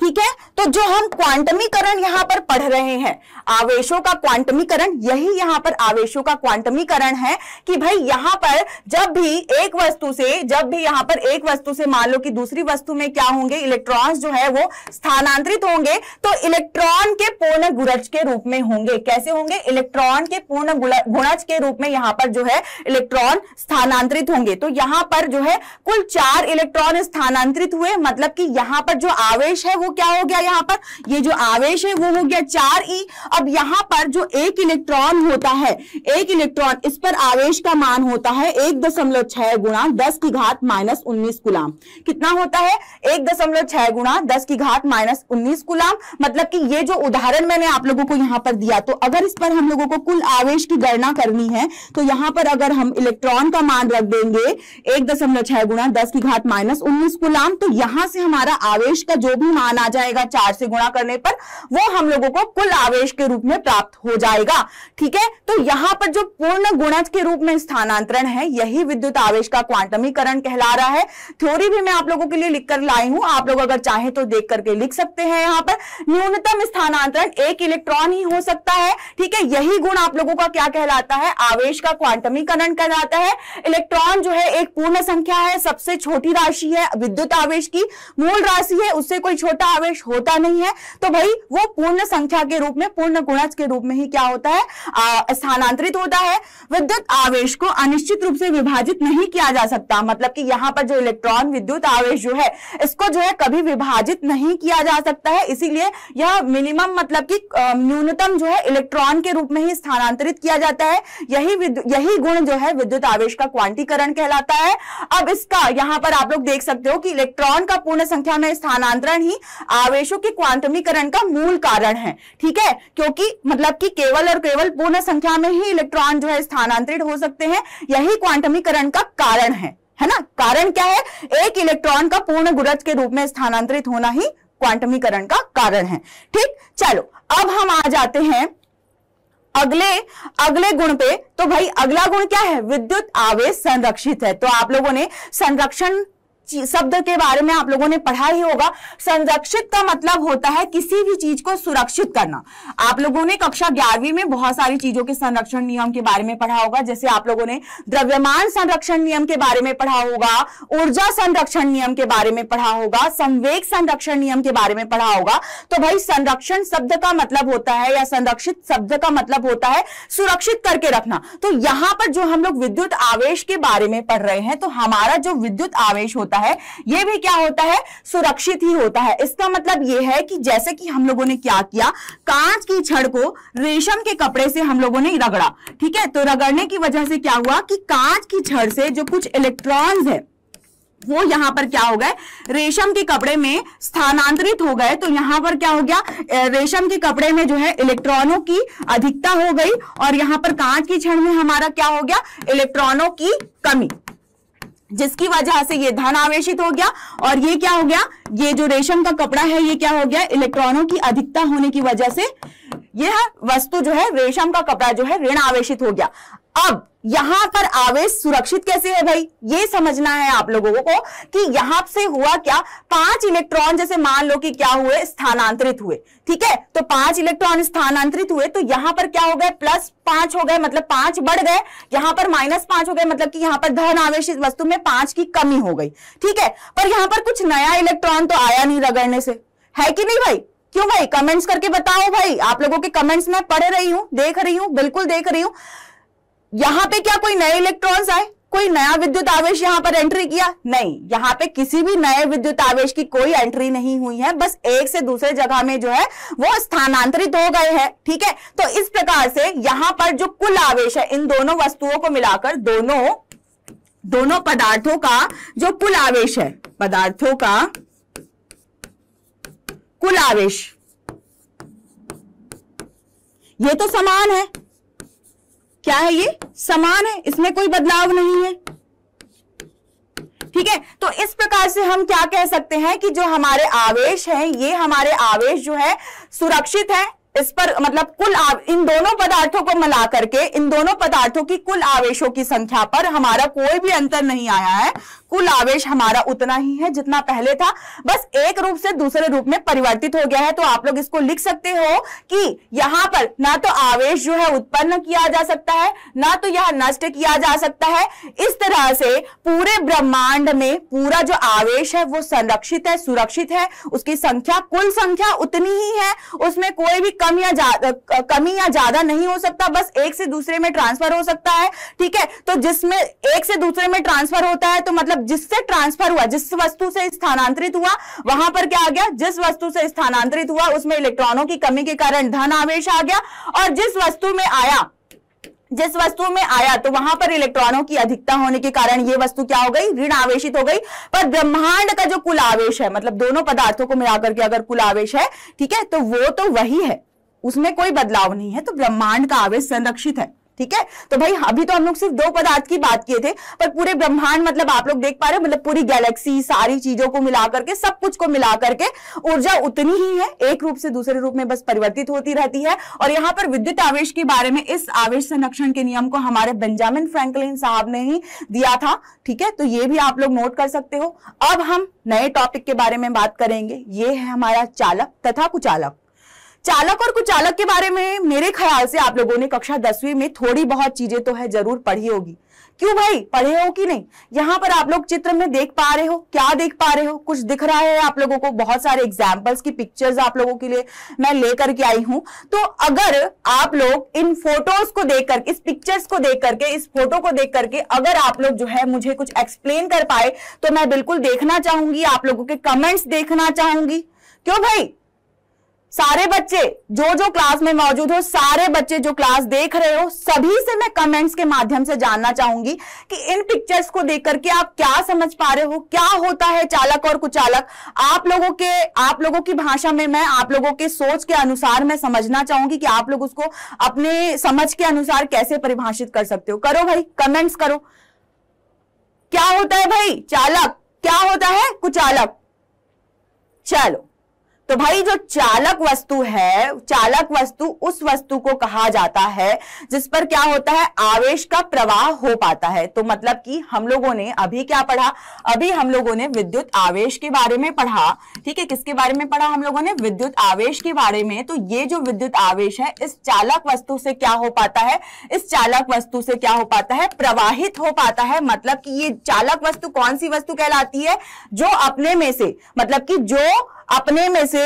ठीक है तो जो हम क्वांटमीकरण यहां पर पढ़ रहे हैं आवेशों का क्वांटमीकरण यही यहां पर आवेशों का क्वांटमीकरण है कि भाई यहां पर जब भी एक वस्तु से जब भी यहां पर एक वस्तु से मान लो कि दूसरी वस्तु में क्या होंगे इलेक्ट्रॉन्स जो है वो स्थानांतरित होंगे तो इलेक्ट्रॉन के पूर्ण गुणज के रूप में होंगे कैसे होंगे इलेक्ट्रॉन के पूर्ण गुणज के रूप में यहां पर जो है इलेक्ट्रॉन स्थानांतरित होंगे तो यहां पर जो है कुल चार इलेक्ट्रॉन स्थानांतरित हुए मतलब कि यहां पर जो आवेश है वो क्या हो गया यहाँ पर ये जो आवेश है वो हो गया चार ई अब यहाँ पर जो एक इलेक्ट्रॉन होता है एक इलेक्ट्रॉन इस पर आवेश का मान होता है एक दशमलव छह गुणा दस की घात माइनस उन्नीस गुलाम कितना होता है एक दशमलव छह गुणा दस की घात माइनस उन्नीस गुलाम मतलब कि ये जो उदाहरण मैंने आप लोगों को यहाँ पर दिया तो अगर इस पर हम लोगों को कुल आवेश की गणना करनी है तो यहाँ पर अगर हम इलेक्ट्रॉन का मान रख देंगे एक दशमलव छह गुणा दस की घात माइनस उन्नीस गुलाम तो यहां से हमारा आवेश का जो भी मान आ जाएगा चार से गुणा करने पर वो हम लोगों को कुल आवेश के रूप में प्राप्त हो जाएगा ठीक है तो यहाँ पर जो पूर्ण गुणज के रूप में स्थानांतरण है यही विद्युत आवेश का क्वांटमीकरण कहला रहा है थ्योरी भी मैं आप लोगों के लिए लिख कर लाई हूं आप लोग अगर चाहे तो देख करके लिख सकते हैं यहाँ पर न्यूनतम स्थानांतरण एक इलेक्ट्रॉन ही हो सकता है ठीक है यही गुण आप लोगों का क्या कहलाता है आवेश का क्वांटमीकरण कहलाता है इलेक्ट्रॉन जो है एक पूर्ण संख्या है सबसे छोटी राशि है विद्युत आवेश की मूल राशि है उससे कोई छोटा आवेश होता होता नहीं है तो भाई वो पूर्ण संख्या के रूप में पूर्ण गुणज के रूप में ही क्या होता है स्थानांतरित होता है विद्युत आवेश को अनिश्चित रूप से विभाजित नहीं किया जा सकता मतलब कि यहाँ पर जो इलेक्ट्रॉन विद्युत आवेश जो है इसको जो है कभी विभाजित नहीं किया जा सकता है इसीलिए यह मिनिमम मतलब कि न्यूनतम जो है इलेक्ट्रॉन के रूप में ही स्थानांतरित किया जाता है यही यही गुण जो है विद्युत आवेश का क्वांटीकरण कहलाता है अब इसका यहाँ पर आप लोग देख सकते हो कि इलेक्ट्रॉन का पूर्ण संख्या में स्थानांतरण ही आवेश अंशों के क्वांटमीकरण का मूल कारण है ठीक है क्योंकि मतलब कि केवल और केवल पूर्ण संख्या में ही इलेक्ट्रॉन जो है स्थानांतरित हो सकते हैं यही क्वांटमीकरण का कारण है है ना कारण क्या है एक इलेक्ट्रॉन का पूर्ण गुरज के रूप में स्थानांतरित होना ही क्वांटमीकरण का कारण है ठीक चलो अब हम आ जाते हैं अगले अगले गुण पे तो भाई अगला गुण क्या है विद्युत आवेश संरक्षित है तो आप लोगों ने संरक्षण शब्द के बारे में आप लोगों ने पढ़ा ही होगा संरक्षित का मतलब होता है किसी भी चीज को सुरक्षित करना आप लोगों ने कक्षा ग्यारहवीं में बहुत सारी चीजों के संरक्षण नियम के बारे में पढ़ा होगा जैसे आप लोगों ने द्रव्यमान संरक्षण नियम के बारे में पढ़ा होगा ऊर्जा संरक्षण नियम के बारे में पढ़ा होगा संवेग संरक्षण नियम के बारे में पढ़ा होगा तो भाई संरक्षण शब्द का मतलब होता है या संरक्षित शब्द का मतलब होता है सुरक्षित करके रखना तो यहां पर जो हम लोग विद्युत आवेश के बारे में पढ़ रहे हैं तो हमारा जो विद्युत आवेश होता होता है ये भी क्या होता है सुरक्षित ही होता है इसका मतलब ये है कि जैसे कि हम लोगों ने क्या किया कांच की छड़ को रेशम के कपड़े से हम लोगों ने रगड़ा ठीक है तो रगड़ने की वजह से क्या हुआ कि कांच की छड़ से जो कुछ इलेक्ट्रॉन है वो यहां पर क्या हो गए रेशम के कपड़े में स्थानांतरित हो गए तो यहां पर क्या हो गया रेशम के कपड़े में जो है इलेक्ट्रॉनों की अधिकता हो गई और यहां पर कांच की क्षण में हमारा क्या हो गया इलेक्ट्रॉनों की कमी जिसकी वजह से ये धन आवेशित हो गया और ये क्या हो गया ये जो रेशम का कपड़ा है ये क्या हो गया इलेक्ट्रॉनों की अधिकता होने की वजह से यह वस्तु जो है रेशम का कपड़ा जो है ऋण आवेशित हो गया अब यहां पर आवेश सुरक्षित कैसे है भाई ये समझना है आप लोगों को कि यहां से हुआ क्या पांच इलेक्ट्रॉन जैसे मान लो कि क्या हुए स्थानांतरित हुए ठीक है तो पांच इलेक्ट्रॉन स्थानांतरित हुए तो यहां पर क्या हो गए प्लस पांच हो गए मतलब पांच बढ़ गए यहां पर माइनस पांच हो गए मतलब कि यहां पर धन आवेश वस्तु में पांच की कमी हो गई ठीक है पर यहां पर कुछ नया इलेक्ट्रॉन तो आया नहीं रगड़ने से है कि नहीं भाई क्यों भाई कमेंट्स करके बताओ भाई आप लोगों के कमेंट्स मैं पढ़ रही हूँ देख रही हूँ बिल्कुल देख रही हूँ यहां पे क्या कोई नए इलेक्ट्रॉन्स आए कोई नया विद्युत आवेश यहां पर एंट्री किया नहीं यहां पे किसी भी नए विद्युत आवेश की कोई एंट्री नहीं हुई है बस एक से दूसरे जगह में जो है वो स्थानांतरित हो गए हैं ठीक है तो इस प्रकार से यहां पर जो कुल आवेश है इन दोनों वस्तुओं को मिलाकर दोनों दोनों पदार्थों का जो कुल आवेश है पदार्थों का कुल आवेश ये तो समान है क्या है ये समान है इसमें कोई बदलाव नहीं है ठीक है तो इस प्रकार से हम क्या कह सकते हैं कि जो हमारे आवेश हैं ये हमारे आवेश जो है सुरक्षित है इस पर मतलब कुल इन दोनों पदार्थों को मिला करके इन दोनों पदार्थों की कुल आवेशों की संख्या पर हमारा कोई भी अंतर नहीं आया है कुल आवेश हमारा उतना ही है जितना पहले था बस एक रूप से दूसरे रूप में परिवर्तित हो गया है तो आप लोग इसको लिख सकते हो कि यहां पर ना तो आवेश जो है उत्पन्न किया जा सकता है ना तो यह नष्ट किया जा सकता है इस तरह से पूरे ब्रह्मांड में पूरा जो आवेश है वो संरक्षित है सुरक्षित है उसकी संख्या कुल संख्या उतनी ही है उसमें कोई भी कम या कमी या ज्यादा नहीं हो सकता बस एक से दूसरे में ट्रांसफर हो सकता है ठीक है तो जिसमें एक से दूसरे में ट्रांसफर होता है तो मतलब जिससे ट्रांसफर हुआ जिस वस्तु से स्थानांतरित हुआ वहां पर क्या आ गया जिस वस्तु से स्थानांतरित हुआ उसमें इलेक्ट्रॉनों की कमी के कारण धन आवेश आ गया और जिस वस्तु में आया जिस वस्तु में आया तो वहां पर इलेक्ट्रॉनों की अधिकता होने के कारण यह वस्तु क्या हो गई ऋण आवेशित हो गई पर ब्रह्मांड का जो कुल आवेश है मतलब दोनों पदार्थों को मिलाकर के अगर कुल आवेश है ठीक है तो वो तो वही है उसमें कोई बदलाव नहीं है तो ब्रह्मांड का आवेश संरक्षित है ठीक है तो भाई अभी तो हम लोग सिर्फ दो पदार्थ की बात किए थे पर पूरे ब्रह्मांड मतलब आप लोग देख पा रहे हो मतलब पूरी गैलेक्सी सारी चीजों को मिला करके सब कुछ को मिला करके ऊर्जा उतनी ही है एक रूप से दूसरे रूप में बस परिवर्तित होती रहती है और यहाँ पर विद्युत आवेश के बारे में इस आवेश संरक्षण के नियम को हमारे बेंजामिन फ्रेंकलिन साहब ने ही दिया था ठीक है तो ये भी आप लोग नोट कर सकते हो अब हम नए टॉपिक के बारे में बात करेंगे ये है हमारा चालक तथा कुचालक चालक और कुचालक के बारे में मेरे ख्याल से आप लोगों ने कक्षा दसवीं में थोड़ी बहुत चीजें तो है जरूर पढ़ी होगी क्यों भाई पढ़े हो कि नहीं यहाँ पर आप लोग चित्र में देख पा रहे हो क्या देख पा रहे हो कुछ दिख रहा है आप लोगों को बहुत सारे एग्जाम्पल्स की पिक्चर्स आप लोगों के लिए मैं लेकर के आई हूं तो अगर आप लोग इन फोटोज को देख कर इस पिक्चर्स को देख करके इस फोटो को देख करके अगर आप लोग जो है मुझे कुछ एक्सप्लेन कर पाए तो मैं बिल्कुल देखना चाहूंगी आप लोगों के कमेंट्स देखना चाहूंगी क्यों भाई सारे बच्चे जो जो क्लास में मौजूद हो सारे बच्चे जो क्लास देख रहे हो सभी से मैं कमेंट्स के माध्यम से जानना चाहूंगी कि इन पिक्चर्स को देख करके आप क्या समझ पा रहे हो क्या होता है चालक और कुचालक आप लोगों के आप लोगों की भाषा में मैं आप लोगों के सोच के अनुसार मैं समझना चाहूंगी कि आप लोग उसको अपने समझ के अनुसार कैसे परिभाषित कर सकते हो करो भाई कमेंट्स करो क्या होता है भाई चालक क्या होता है कुचालक चलो तो भाई जो चालक वस्तु है चालक वस्तु उस वस्तु को कहा जाता है जिस पर क्या होता है आवेश का प्रवाह हो पाता है तो मतलब कि हम लोगों ने अभी क्या पढ़ा अभी हम लोगों ने विद्युत आवेश के बारे में पढ़ा ठीक है किसके बारे में पढ़ा हम लोगों ने विद्युत आवेश के बारे में तो ये जो विद्युत आवेश है इस चालक वस्तु से क्या हो पाता है इस चालक वस्तु से क्या हो पाता है प्रवाहित हो पाता है मतलब कि ये चालक वस्तु कौन सी वस्तु कहलाती है जो अपने में से मतलब कि जो अपने में से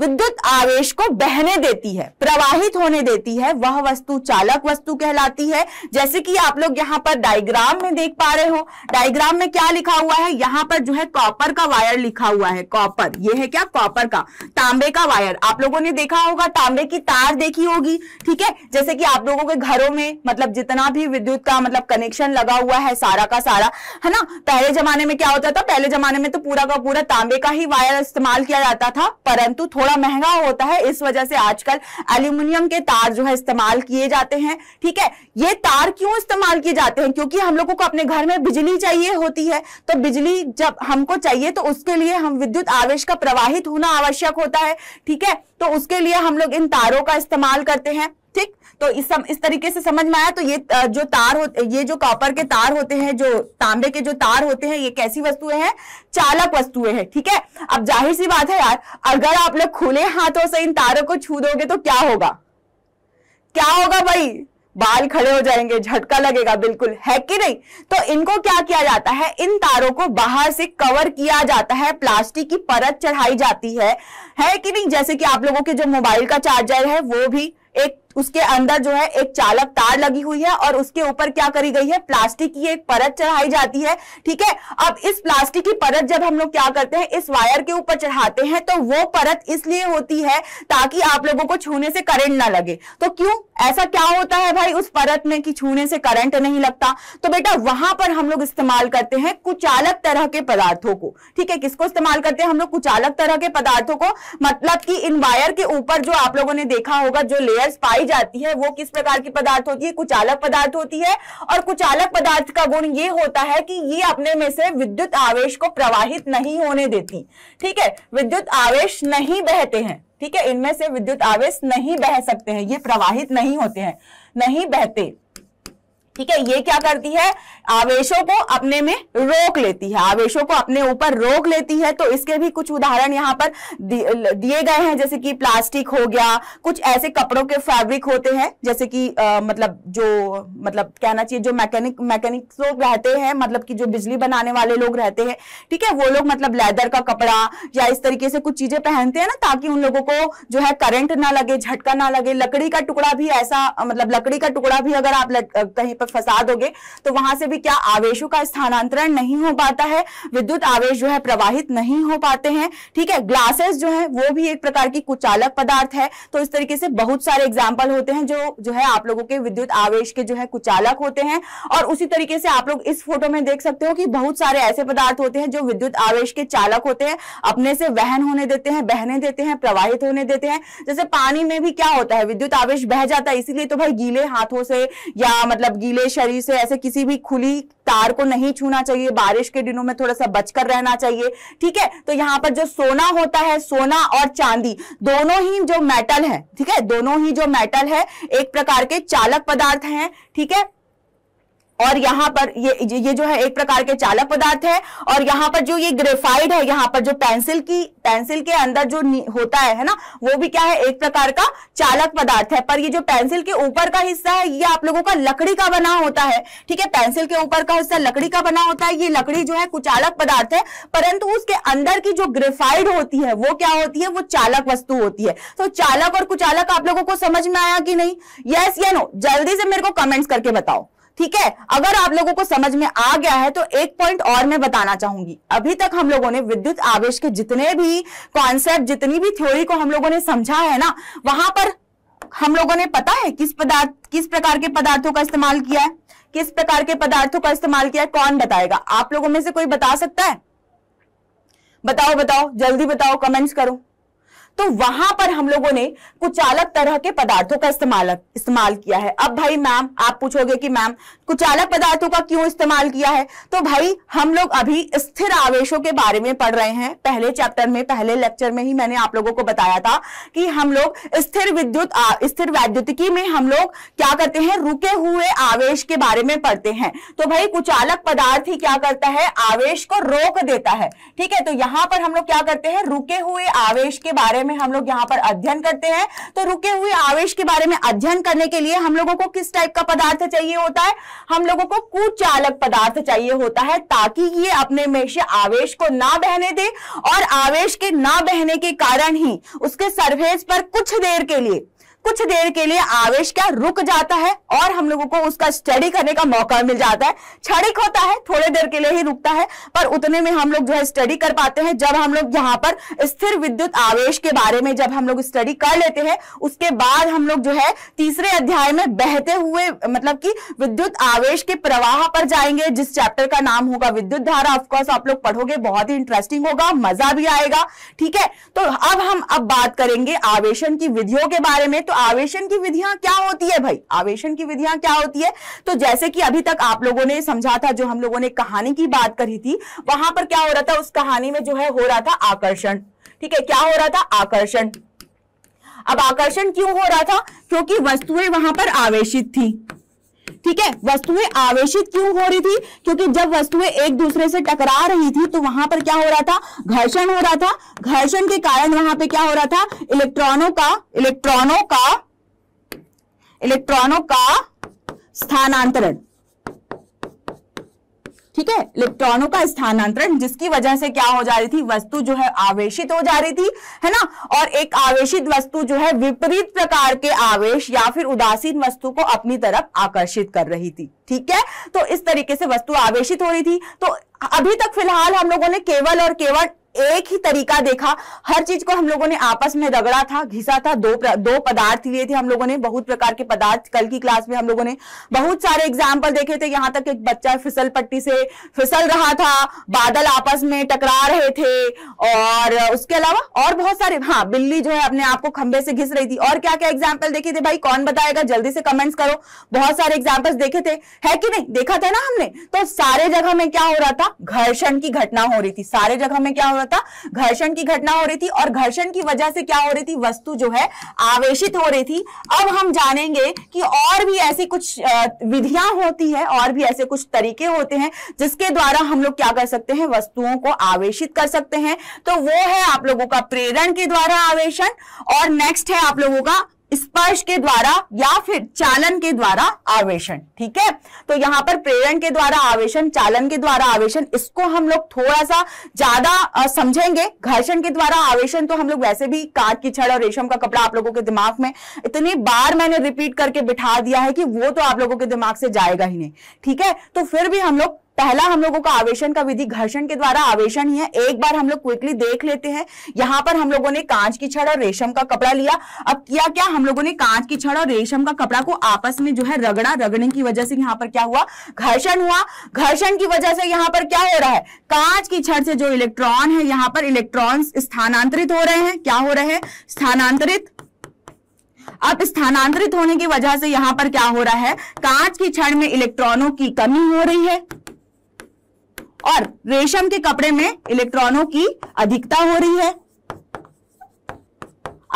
विद्युत आवेश को बहने देती है प्रवाहित होने देती है वह वस्तु चालक वस्तु कहलाती है जैसे कि आप लोग यहाँ पर डायग्राम में देख पा रहे हो डायग्राम में क्या लिखा हुआ है यहाँ पर जो है कॉपर का वायर लिखा हुआ है कॉपर ये है क्या कॉपर का तांबे का वायर आप लोगों ने देखा होगा तांबे की तार देखी होगी ठीक है जैसे कि आप लोगों के घरों में मतलब जितना भी विद्युत का मतलब कनेक्शन लगा हुआ है सारा का सारा है ना पहले जमाने में क्या होता था पहले जमाने में तो पूरा का पूरा तांबे का ही वायर इस्तेमाल किया जाता था परंतु थोड़ा थोड़ा महंगा होता है इस वजह से आजकल एल्यूमिनियम के तार जो है इस्तेमाल किए जाते हैं ठीक है ये तार क्यों इस्तेमाल किए जाते हैं क्योंकि हम लोगों को अपने घर में बिजली चाहिए होती है तो बिजली जब हमको चाहिए तो उसके लिए हम विद्युत आवेश का प्रवाहित होना आवश्यक होता है ठीक है तो उसके लिए हम लोग इन तारों का इस्तेमाल करते हैं ठीक तो इस सम, इस तरीके से समझ में आया तो ये जो तार होते ये जो कॉपर के तार होते हैं जो तांबे के जो तार होते हैं ये कैसी वस्तुएं हैं चालक वस्तुएं हैं ठीक है अब जाहिर सी बात है यार अगर आप लोग खुले हाथों से इन तारों को छू दोगे तो क्या होगा क्या होगा भाई बाल खड़े हो जाएंगे झटका लगेगा बिल्कुल है कि नहीं तो इनको क्या किया जाता है इन तारों को बाहर से कवर किया जाता है प्लास्टिक की परत चढ़ाई जाती है है कि नहीं जैसे कि आप लोगों के जो मोबाइल का चार्जर है वो भी एक उसके अंदर जो है एक चालक तार लगी हुई है और उसके ऊपर क्या करी गई है प्लास्टिक की एक परत चढ़ाई जाती है ठीक है अब इस प्लास्टिक की परत जब हम लोग क्या करते हैं इस वायर के ऊपर चढ़ाते हैं तो वो परत इसलिए होती है ताकि आप लोगों को छूने से करंट ना लगे तो क्यों ऐसा क्या होता है भाई उस परत में कि छूने से करंट नहीं लगता तो बेटा वहां पर हम लोग इस्तेमाल करते हैं कुचालक तरह के पदार्थों को ठीक है किसको इस्तेमाल करते हैं हम लोग कुचालक तरह के पदार्थों को मतलब कि इन वायर के ऊपर जो आप लोगों ने देखा होगा जो लेयर स्पाइक जाती है वो किस प्रकार की पदार्थ होती है कुचालक पदार्थ होती है और कुचालक पदार्थ का गुण ये होता है कि ये अपने में से विद्युत आवेश को प्रवाहित नहीं होने देती ठीक है विद्युत आवेश नहीं बहते हैं ठीक है इनमें से विद्युत आवेश नहीं बह सकते हैं ये प्रवाहित नहीं होते हैं नहीं बहते ठीक है ये क्या करती है आवेशों को अपने में रोक लेती है आवेशों को अपने ऊपर रोक लेती है तो इसके भी कुछ उदाहरण यहाँ पर दिए गए हैं जैसे कि प्लास्टिक हो गया कुछ ऐसे कपड़ों के फैब्रिक होते हैं जैसे कि आ, मतलब जो मतलब कहना चाहिए जो मैकेनिक मैकेनिक लोग रहते हैं मतलब कि जो बिजली बनाने वाले लोग रहते हैं ठीक है वो लोग मतलब लेदर का कपड़ा या इस तरीके से कुछ चीजें पहनते हैं ना ताकि उन लोगों को जो है करंट ना लगे झटका ना लगे लकड़ी का टुकड़ा भी ऐसा मतलब लकड़ी का टुकड़ा भी अगर आप कहीं पर पर हो गए तो वहां से भी क्या आवेशों का स्थानांतरण नहीं हो पाता है विद्युत आवेश जो है प्रवाहित नहीं हो पाते हैं ठीक है ग्लासेस जो है वो भी एक प्रकार की कुचालक पदार्थ है तो इस तरीके से बहुत सारे एग्जाम्पल होते हैं जो जो है आप लोगों के विद्युत आवेश के जो है कुचालक होते हैं और उसी तरीके से आप लोग इस फोटो में देख सकते हो कि बहुत सारे ऐसे पदार्थ होते हैं जो विद्युत आवेश के चालक होते हैं अपने से वहन होने देते हैं बहने देते हैं प्रवाहित होने देते हैं जैसे पानी में भी क्या होता है विद्युत आवेश बह जाता है इसीलिए तो भाई गीले हाथों से या मतलब गीले गीले शरीर से ऐसे किसी भी खुली तार को नहीं छूना चाहिए बारिश के दिनों में थोड़ा सा बचकर रहना चाहिए ठीक है तो यहाँ पर जो सोना होता है सोना और चांदी दोनों ही जो मेटल है ठीक है दोनों ही जो मेटल है एक प्रकार के चालक पदार्थ हैं ठीक है और यहाँ पर ये ये जो है एक प्रकार के चालक पदार्थ है और यहाँ पर जो ये ग्रेफाइड है यहाँ पर जो पेंसिल की पेंसिल के अंदर जो होता है है ना वो भी क्या है एक प्रकार का चालक पदार्थ है पर ये जो पेंसिल के ऊपर का हिस्सा है ये आप लोगों का लकड़ी का बना होता है ठीक है पेंसिल के ऊपर का हिस्सा लकड़ी का बना होता है ये लकड़ी जो है कुचालक पदार्थ है परंतु उसके अंदर की जो ग्रेफाइड होती है वो क्या होती है वो चालक वस्तु होती है तो चालक और कुचालक आप लोगों को समझ में आया कि नहीं यस या नो जल्दी से मेरे को कमेंट्स करके बताओ ठीक है अगर आप लोगों को समझ में आ गया है तो एक पॉइंट और मैं बताना चाहूंगी अभी तक हम लोगों ने विद्युत आवेश के जितने भी कॉन्सेप्ट जितनी भी थ्योरी को हम लोगों ने समझा है ना वहां पर हम लोगों ने पता है किस पदार्थ किस प्रकार के पदार्थों का इस्तेमाल किया है किस प्रकार के पदार्थों का इस्तेमाल किया है कौन बताएगा आप लोगों में से कोई बता सकता है बताओ बताओ जल्दी बताओ कमेंट्स करो तो वहां पर हम लोगों ने कुछ अलग तरह के पदार्थों का इस्तेमाल इस्तेमाल किया है अब भाई मैम आप पूछोगे कि मैम कुछ अलग पदार्थों का क्यों इस्तेमाल किया है तो भाई हम लोग अभी स्थिर आवेशों के बारे में पढ़ रहे हैं पहले चैप्टर में पहले लेक्चर में ही मैंने आप लोगों को बताया था कि हम लोग स्थिर विद्युत स्थिर वैद्युतिकी में हम लोग क्या करते हैं रुके हुए आवेश के बारे में पढ़ते हैं तो भाई कुछ अलग पदार्थ ही क्या करता है आवेश को रोक देता है ठीक है तो यहां पर हम लोग क्या करते हैं रुके हुए आवेश के बारे में हम लोग यहाँ पर अध्ययन करते हैं तो रुके हुए आवेश के बारे में अध्ययन करने के लिए हम लोगों को किस टाइप का पदार्थ चाहिए होता है हम लोगों को कुचालक पदार्थ चाहिए होता है ताकि ये अपने में से आवेश को ना बहने दे और आवेश के ना बहने के कारण ही उसके सरफेस पर कुछ देर के लिए कुछ देर के लिए आवेश क्या रुक जाता है और हम लोगों को उसका स्टडी करने का मौका मिल जाता है क्षणिक होता है थोड़े देर के लिए ही रुकता है पर उतने में हम लोग जो है स्टडी कर पाते हैं जब हम लोग यहाँ पर स्थिर विद्युत आवेश के बारे में जब हम लोग स्टडी कर लेते हैं उसके बाद हम लोग जो है तीसरे अध्याय में बहते हुए मतलब की विद्युत आवेश के प्रवाह पर जाएंगे जिस चैप्टर का नाम होगा विद्युत धारा ऑफकोर्स आप लोग पढ़ोगे बहुत ही इंटरेस्टिंग होगा मजा भी आएगा ठीक है तो अब हम अब बात करेंगे आवेशन की विधियों के बारे में तो आवेशन की विधियां क्या होती है भाई आवेशन की विधियां क्या होती है तो जैसे कि अभी तक आप लोगों ने समझा था जो हम लोगों ने कहानी की बात करी थी वहां पर क्या हो रहा था उस कहानी में जो है हो रहा था आकर्षण ठीक है क्या हो रहा था आकर्षण अब आकर्षण क्यों हो रहा था क्योंकि वस्तुएं वहां पर आवेशित थी ठीक है वस्तुएं आवेशित क्यों हो रही थी क्योंकि जब वस्तुएं एक दूसरे से टकरा रही थी तो वहां पर क्या हो रहा था घर्षण हो रहा था घर्षण के कारण वहां पे क्या हो रहा था इलेक्ट्रॉनों का इलेक्ट्रॉनों का इलेक्ट्रॉनों का स्थानांतरण ठीक है इलेक्ट्रॉनों का स्थानांतरण जिसकी वजह से क्या हो जा रही थी वस्तु जो है आवेशित हो जा रही थी है ना और एक आवेशित वस्तु जो है विपरीत प्रकार के आवेश या फिर उदासीन वस्तु को अपनी तरफ आकर्षित कर रही थी ठीक है तो इस तरीके से वस्तु आवेशित हो रही थी तो अभी तक फिलहाल हम लोगों ने केवल और केवल एक ही तरीका देखा हर चीज को हम लोगों ने आपस में रगड़ा था घिसा था दो प्र, दो पदार्थ लिए थे हम लोगों ने बहुत प्रकार के पदार्थ कल की क्लास में हम लोगों ने बहुत सारे एग्जाम्पल देखे थे यहाँ तक एक बच्चा फिसल पट्टी से फिसल रहा था बादल आपस में टकरा रहे थे और उसके अलावा और बहुत सारे हाँ बिल्ली जो है अपने आप को खंबे से घिस रही थी और क्या क्या एग्जाम्पल देखे थे भाई कौन बताएगा जल्दी से कमेंट्स करो बहुत सारे एग्जाम्पल्स देखे थे है कि नहीं देखा था ना हमने तो सारे जगह में क्या हो रहा था घर्षण की घटना हो रही थी सारे जगह में क्या हो रहा था घर्षण की घटना हो रही थी और घर्षण की वजह से क्या हो रही थी वस्तु जो है आवेशित हो रही थी अब हम जानेंगे कि और भी ऐसी कुछ विधियां होती है और भी ऐसे कुछ तरीके होते हैं जिसके द्वारा हम लोग क्या कर सकते हैं वस्तुओं को आवेशित कर सकते हैं तो वो है आप लोगों का प्रेरण के द्वारा आवेशन और नेक्स्ट है आप लोगों का स्पर्श के द्वारा या फिर चालन के द्वारा आवेशन ठीक है तो यहाँ पर प्रेरण के द्वारा आवेशन चालन के द्वारा आवेशन इसको हम लोग थोड़ा सा ज्यादा समझेंगे घर्षण के द्वारा आवेशन तो हम लोग वैसे भी काट की छड़ और रेशम का कपड़ा आप लोगों के दिमाग में इतनी बार मैंने रिपीट करके बिठा दिया है कि वो तो आप लोगों के दिमाग से जाएगा ही नहीं ठीक है तो फिर भी हम लोग पहला हम लोगों का आवेशन का विधि घर्षण के द्वारा आवेशन ही है एक बार हम लोग क्विकली देख लेते हैं यहाँ पर हम लोगों ने कांच की छड़ और रेशम का कपड़ा लिया अब किया क्या हम लोगों ने कांच की छड़ और रेशम का कपड़ा को आपस में जो है रगड़ा रगड़ने की वजह से यहाँ पर क्या हुआ घर्षण हुआ घर्षण की वजह से यहाँ पर क्या हो रहा है कांच की छड़ से जो इलेक्ट्रॉन है यहाँ पर इलेक्ट्रॉन स्थानांतरित हो रहे हैं क्या हो रहे हैं स्थानांतरित अब स्थानांतरित होने की वजह से यहां पर क्या हो रहा है कांच की छड़ में इलेक्ट्रॉनों की कमी हो रही है और रेशम के कपड़े में इलेक्ट्रॉनों की अधिकता हो रही है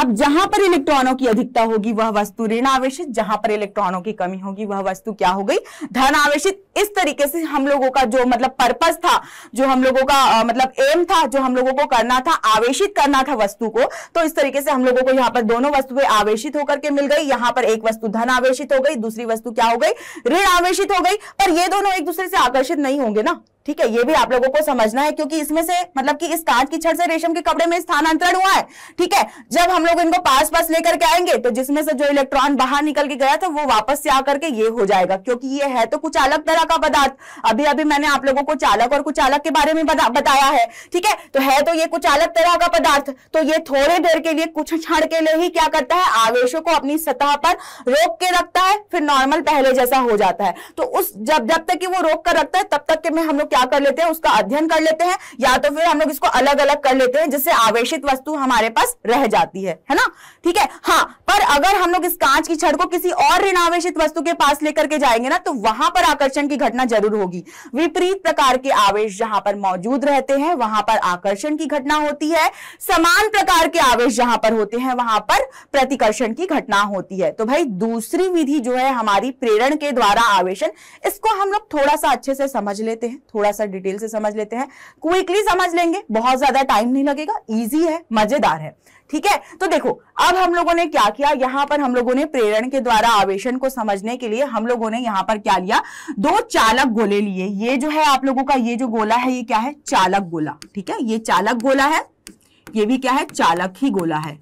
अब जहां पर इलेक्ट्रॉनों की अधिकता होगी वह वस्तु ऋण आवेशित जहां पर इलेक्ट्रॉनों की कमी होगी वह वस्तु क्या हो गई धन आवेशित इस तरीके से हम लोगों का जो मतलब पर्पस था जो हम लोगों का आ, मतलब एम था जो हम लोगों को करना था आवेशित करना था वस्तु को तो इस तरीके से हम लोगों को यहाँ पर दोनों वस्तुएं आवेशित होकर के मिल गई यहां पर एक वस्तु धन आवेशित हो गई दूसरी वस्तु क्या हो गई ऋण आवेशित हो गई पर ये दोनों एक दूसरे से आकर्षित नहीं होंगे ना ठीक है ये भी आप लोगों को समझना है क्योंकि इसमें से मतलब कि इस कांच की छड़ से रेशम के कपड़े में स्थानांतरण हुआ है ठीक है जब हम लोग इनको पास पास लेकर के आएंगे तो जिसमें से जो इलेक्ट्रॉन बाहर निकल के गया था वो वापस से आकर के ये हो जाएगा क्योंकि ये है तो कुछ अलग तरह का पदार्थ अभी अभी मैंने आप लोगों को चालक और कुचालक के बारे में बता, बताया है ठीक है तो है तो ये कुछ अलग तरह का पदार्थ तो ये थोड़े देर के लिए कुछ क्षण के लिए ही क्या करता है आवेशों को अपनी सतह पर रोक के रखता है फिर नॉर्मल पहले जैसा हो जाता है तो उस जब जब तक वो रोक कर रखता है तब तक के में हम लोग क्या क्या कर लेते हैं उसका अध्ययन कर लेते हैं या तो फिर हम लोग इसको अलग अलग कर लेते हैं जिससे आवेशित वस्तु हमारे पास रह जाती है है ना ठीक है हाँ पर अगर हम लोग इस कांच की छड़ को किसी और ऋणावेशित वस्तु के पास लेकर के जाएंगे ना तो वहां पर आकर्षण की घटना जरूर होगी विपरीत प्रकार के आवेश जहां पर मौजूद रहते हैं वहां पर आकर्षण की घटना होती है समान प्रकार के आवेश जहां पर होते हैं वहां पर प्रतिकर्षण की घटना होती है तो भाई दूसरी विधि जो है हमारी प्रेरण के द्वारा आवेशन इसको हम लोग थोड़ा सा अच्छे से समझ लेते हैं थोड़ा सा डिटेल से समझ लेते हैं क्विकली समझ लेंगे बहुत ज्यादा टाइम नहीं लगेगा ईजी है मजेदार है ठीक है तो देखो अब हम लोगों ने क्या किया यहां पर हम लोगों ने प्रेरण के द्वारा आवेशन को समझने के लिए हम लोगों ने यहां पर क्या लिया दो चालक गोले लिए ये जो है आप लोगों का ये जो गोला है ये क्या है चालक गोला ठीक है ये चालक गोला है ये भी क्या है चालक ही गोला है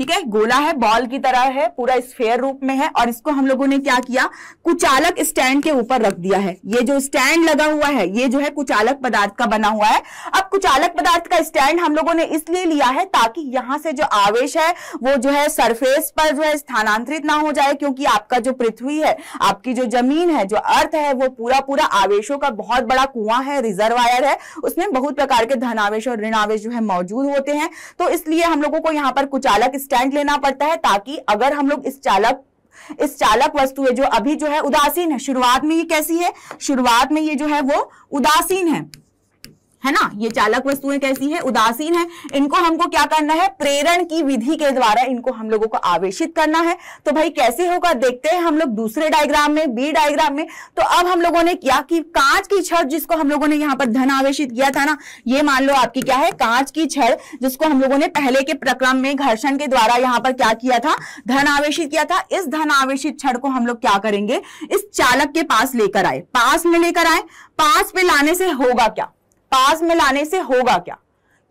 ठीक है गोला है बॉल की तरह है पूरा स्फेयर रूप में है और इसको हम लोगों ने क्या किया कुचालक स्टैंड के ऊपर रख दिया है ये जो स्टैंड लगा हुआ है ये जो है कुचालक पदार्थ का बना हुआ है अब कुचालक पदार्थ का स्टैंड हम लोगों ने इसलिए लिया है ताकि यहां से जो आवेश है वो जो है सरफेस पर जो है स्थानांतरित ना हो जाए क्योंकि आपका जो पृथ्वी है आपकी जो जमीन है जो अर्थ है वो पूरा पूरा आवेशों का बहुत बड़ा कुआं है रिजर्वायर है उसमें बहुत प्रकार के धनावेश और ऋणावेश जो है मौजूद होते हैं तो इसलिए हम लोगों को यहाँ पर कुचालक स्टैंड लेना पड़ता है ताकि अगर हम लोग इस चालक इस चालक वस्तु है जो अभी जो है उदासीन है शुरुआत में ये कैसी है शुरुआत में ये जो है वो उदासीन है है ना ये चालक वस्तुएं कैसी है उदासीन है इनको हमको क्या करना है प्रेरण की विधि के द्वारा इनको हम लोगों को आवेशित करना है तो भाई कैसे होगा देखते हैं हम लोग दूसरे डायग्राम में बी डायग्राम में तो अब हम लोगों ने क्या कि कांच की छड़ जिसको हम लोगों ने यहाँ पर धन आवेशित किया था ना ये मान लो आपकी क्या है कांच की छड़ जिसको हम लोगों ने पहले के प्रक्रम में घर्षण के द्वारा यहाँ पर क्या किया था धन आवेशित किया था इस धन आवेशित छड़ को हम लोग क्या करेंगे इस चालक के पास लेकर आए पास में लेकर आए पास में लाने से होगा क्या पास में लाने से होगा क्या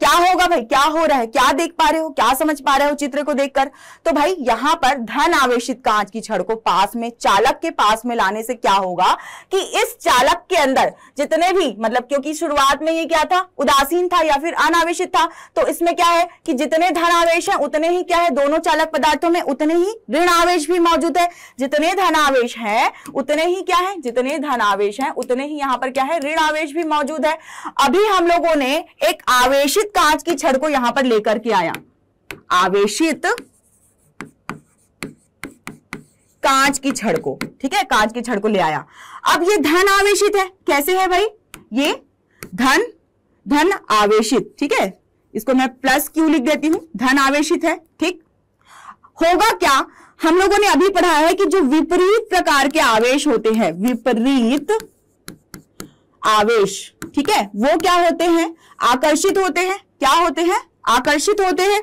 क्या होगा भाई क्या हो रहा है क्या देख पा रहे हो क्या समझ पा रहे हो चित्र को देखकर तो भाई यहां पर धन आवेशित कांच की छड़ को पास में चालक के पास में लाने से क्या होगा कि इस चालक के अंदर जितने भी मतलब क्योंकि शुरुआत में ये क्या था उदासीन था या फिर अनावेशित था तो इसमें क्या है कि जितने धन आवेश है उतने ही क्या है दोनों चालक पदार्थों में उतने ही ऋण आवेश भी मौजूद है जितने धन आवेश है उतने ही क्या है जितने धन आवेश है उतने ही यहाँ पर क्या है ऋण आवेश भी मौजूद है अभी हम लोगों ने एक आवेशित आवेशित कांच की छड़ को यहां पर लेकर के आया आवेशित कांच की छड़ को ठीक है कांच की छड़ को ले आया अब ये धन आवेशित है कैसे है भाई ये धन धन आवेशित ठीक है इसको मैं प्लस क्यू लिख देती हूं धन आवेशित है ठीक होगा क्या हम लोगों ने अभी पढ़ा है कि जो विपरीत प्रकार के आवेश होते हैं विपरीत आवेश ठीक है वो क्या होते हैं आकर्षित होते हैं क्या होते हैं आकर्षित होते हैं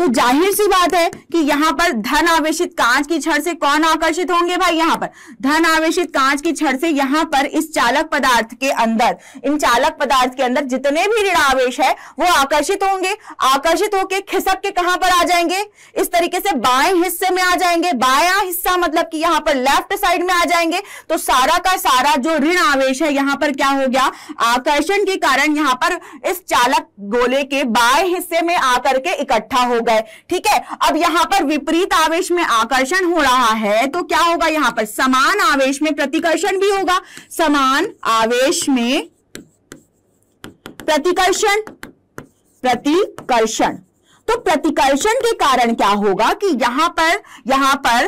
तो जाहिर सी बात है कि यहाँ पर धन आवेशित कांच की छड़ से कौन आकर्षित होंगे भाई यहाँ पर धन आवेशित कांच की छड़ से यहाँ पर इस चालक पदार्थ के अंदर इन चालक पदार्थ के अंदर जितने भी ऋण आवेश है वो आकर्षित होंगे आकर्षित होके खिसक के कहां पर आ जाएंगे इस तरीके से बाएं हिस्से में आ जाएंगे बाया हिस्सा मतलब कि यहां पर लेफ्ट साइड में आ जाएंगे तो सारा का सारा जो ऋण आवेश है यहां पर क्या हो गया आकर्षण के कारण यहां पर इस चालक गोले के बाएं हिस्से में आकर के इकट्ठा होगा गए ठीक है अब यहाँ पर विपरीत आवेश में आकर्षण हो रहा है तो क्या होगा यहाँ पर समान आवेश में प्रतिकर्षण भी होगा समान आवेश में प्रतिकर्षण प्रतिकर्षण तो प्रतिकर्षण के कारण क्या होगा कि यहां पर यहां पर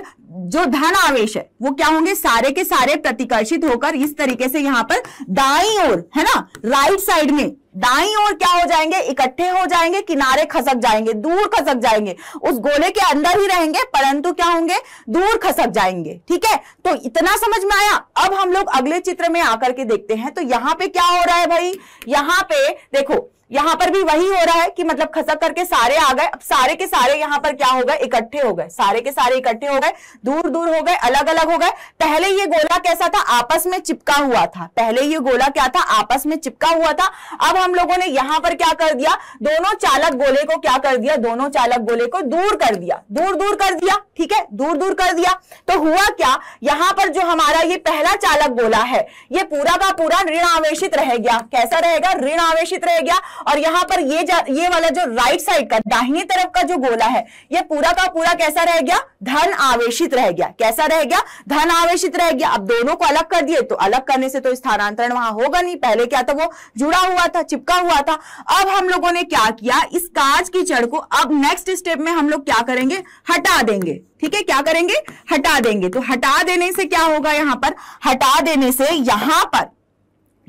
जो धन आवेश है वो क्या होंगे सारे के सारे प्रतिकर्षित होकर इस तरीके से यहां पर दाई ओर है ना राइट साइड में दाई और क्या हो जाएंगे इकट्ठे हो जाएंगे किनारे खसक जाएंगे दूर खसक जाएंगे उस गोले के अंदर ही रहेंगे परंतु क्या होंगे दूर खसक जाएंगे ठीक है तो इतना समझ में आया अब हम लोग अगले चित्र में आकर के देखते हैं तो यहां पे क्या हो रहा है भाई यहां पे देखो यहां पर भी वही हो रहा है कि मतलब खसक करके सारे आ गए अब सारे के सारे यहां पर क्या हो गए इकट्ठे हो गए सारे के सारे इकट्ठे हो गए दूर दूर हो गए अलग अलग हो गए पहले ये गोला कैसा था आपस में चिपका हुआ था पहले ये गोला क्या था आपस में चिपका हुआ था अब हम लोगों ने यहां पर क्या कर दिया दोनों चालक गोले को क्या कर दिया दोनों चालक गोले को दूर कर दिया दूर दूर कर दिया ठीक है दूर दूर कर दिया तो हुआ क्या यहां पर जो हमारा ये पहला चालक गोला है ये पूरा का पूरा ऋण आवेशित रह गया कैसा रहेगा ऋण आवेशित रह गया और यहां पर ये ये वाला जो राइट साइड का दाहिनी तरफ का जो गोला है ये पूरा का पूरा कैसा रह गया धन आवेशित रह गया कैसा रह गया धन आवेशित रह गया अब दोनों को अलग कर दिए तो अलग करने से तो स्थानांतरण वहां होगा नहीं पहले क्या था वो जुड़ा हुआ था चिपका हुआ था अब हम लोगों ने क्या किया इस कांच की जड़ को अब नेक्स्ट स्टेप में हम लोग क्या करेंगे हटा देंगे ठीक है क्या करेंगे हटा देंगे तो हटा देने से क्या होगा यहां पर हटा देने से यहां पर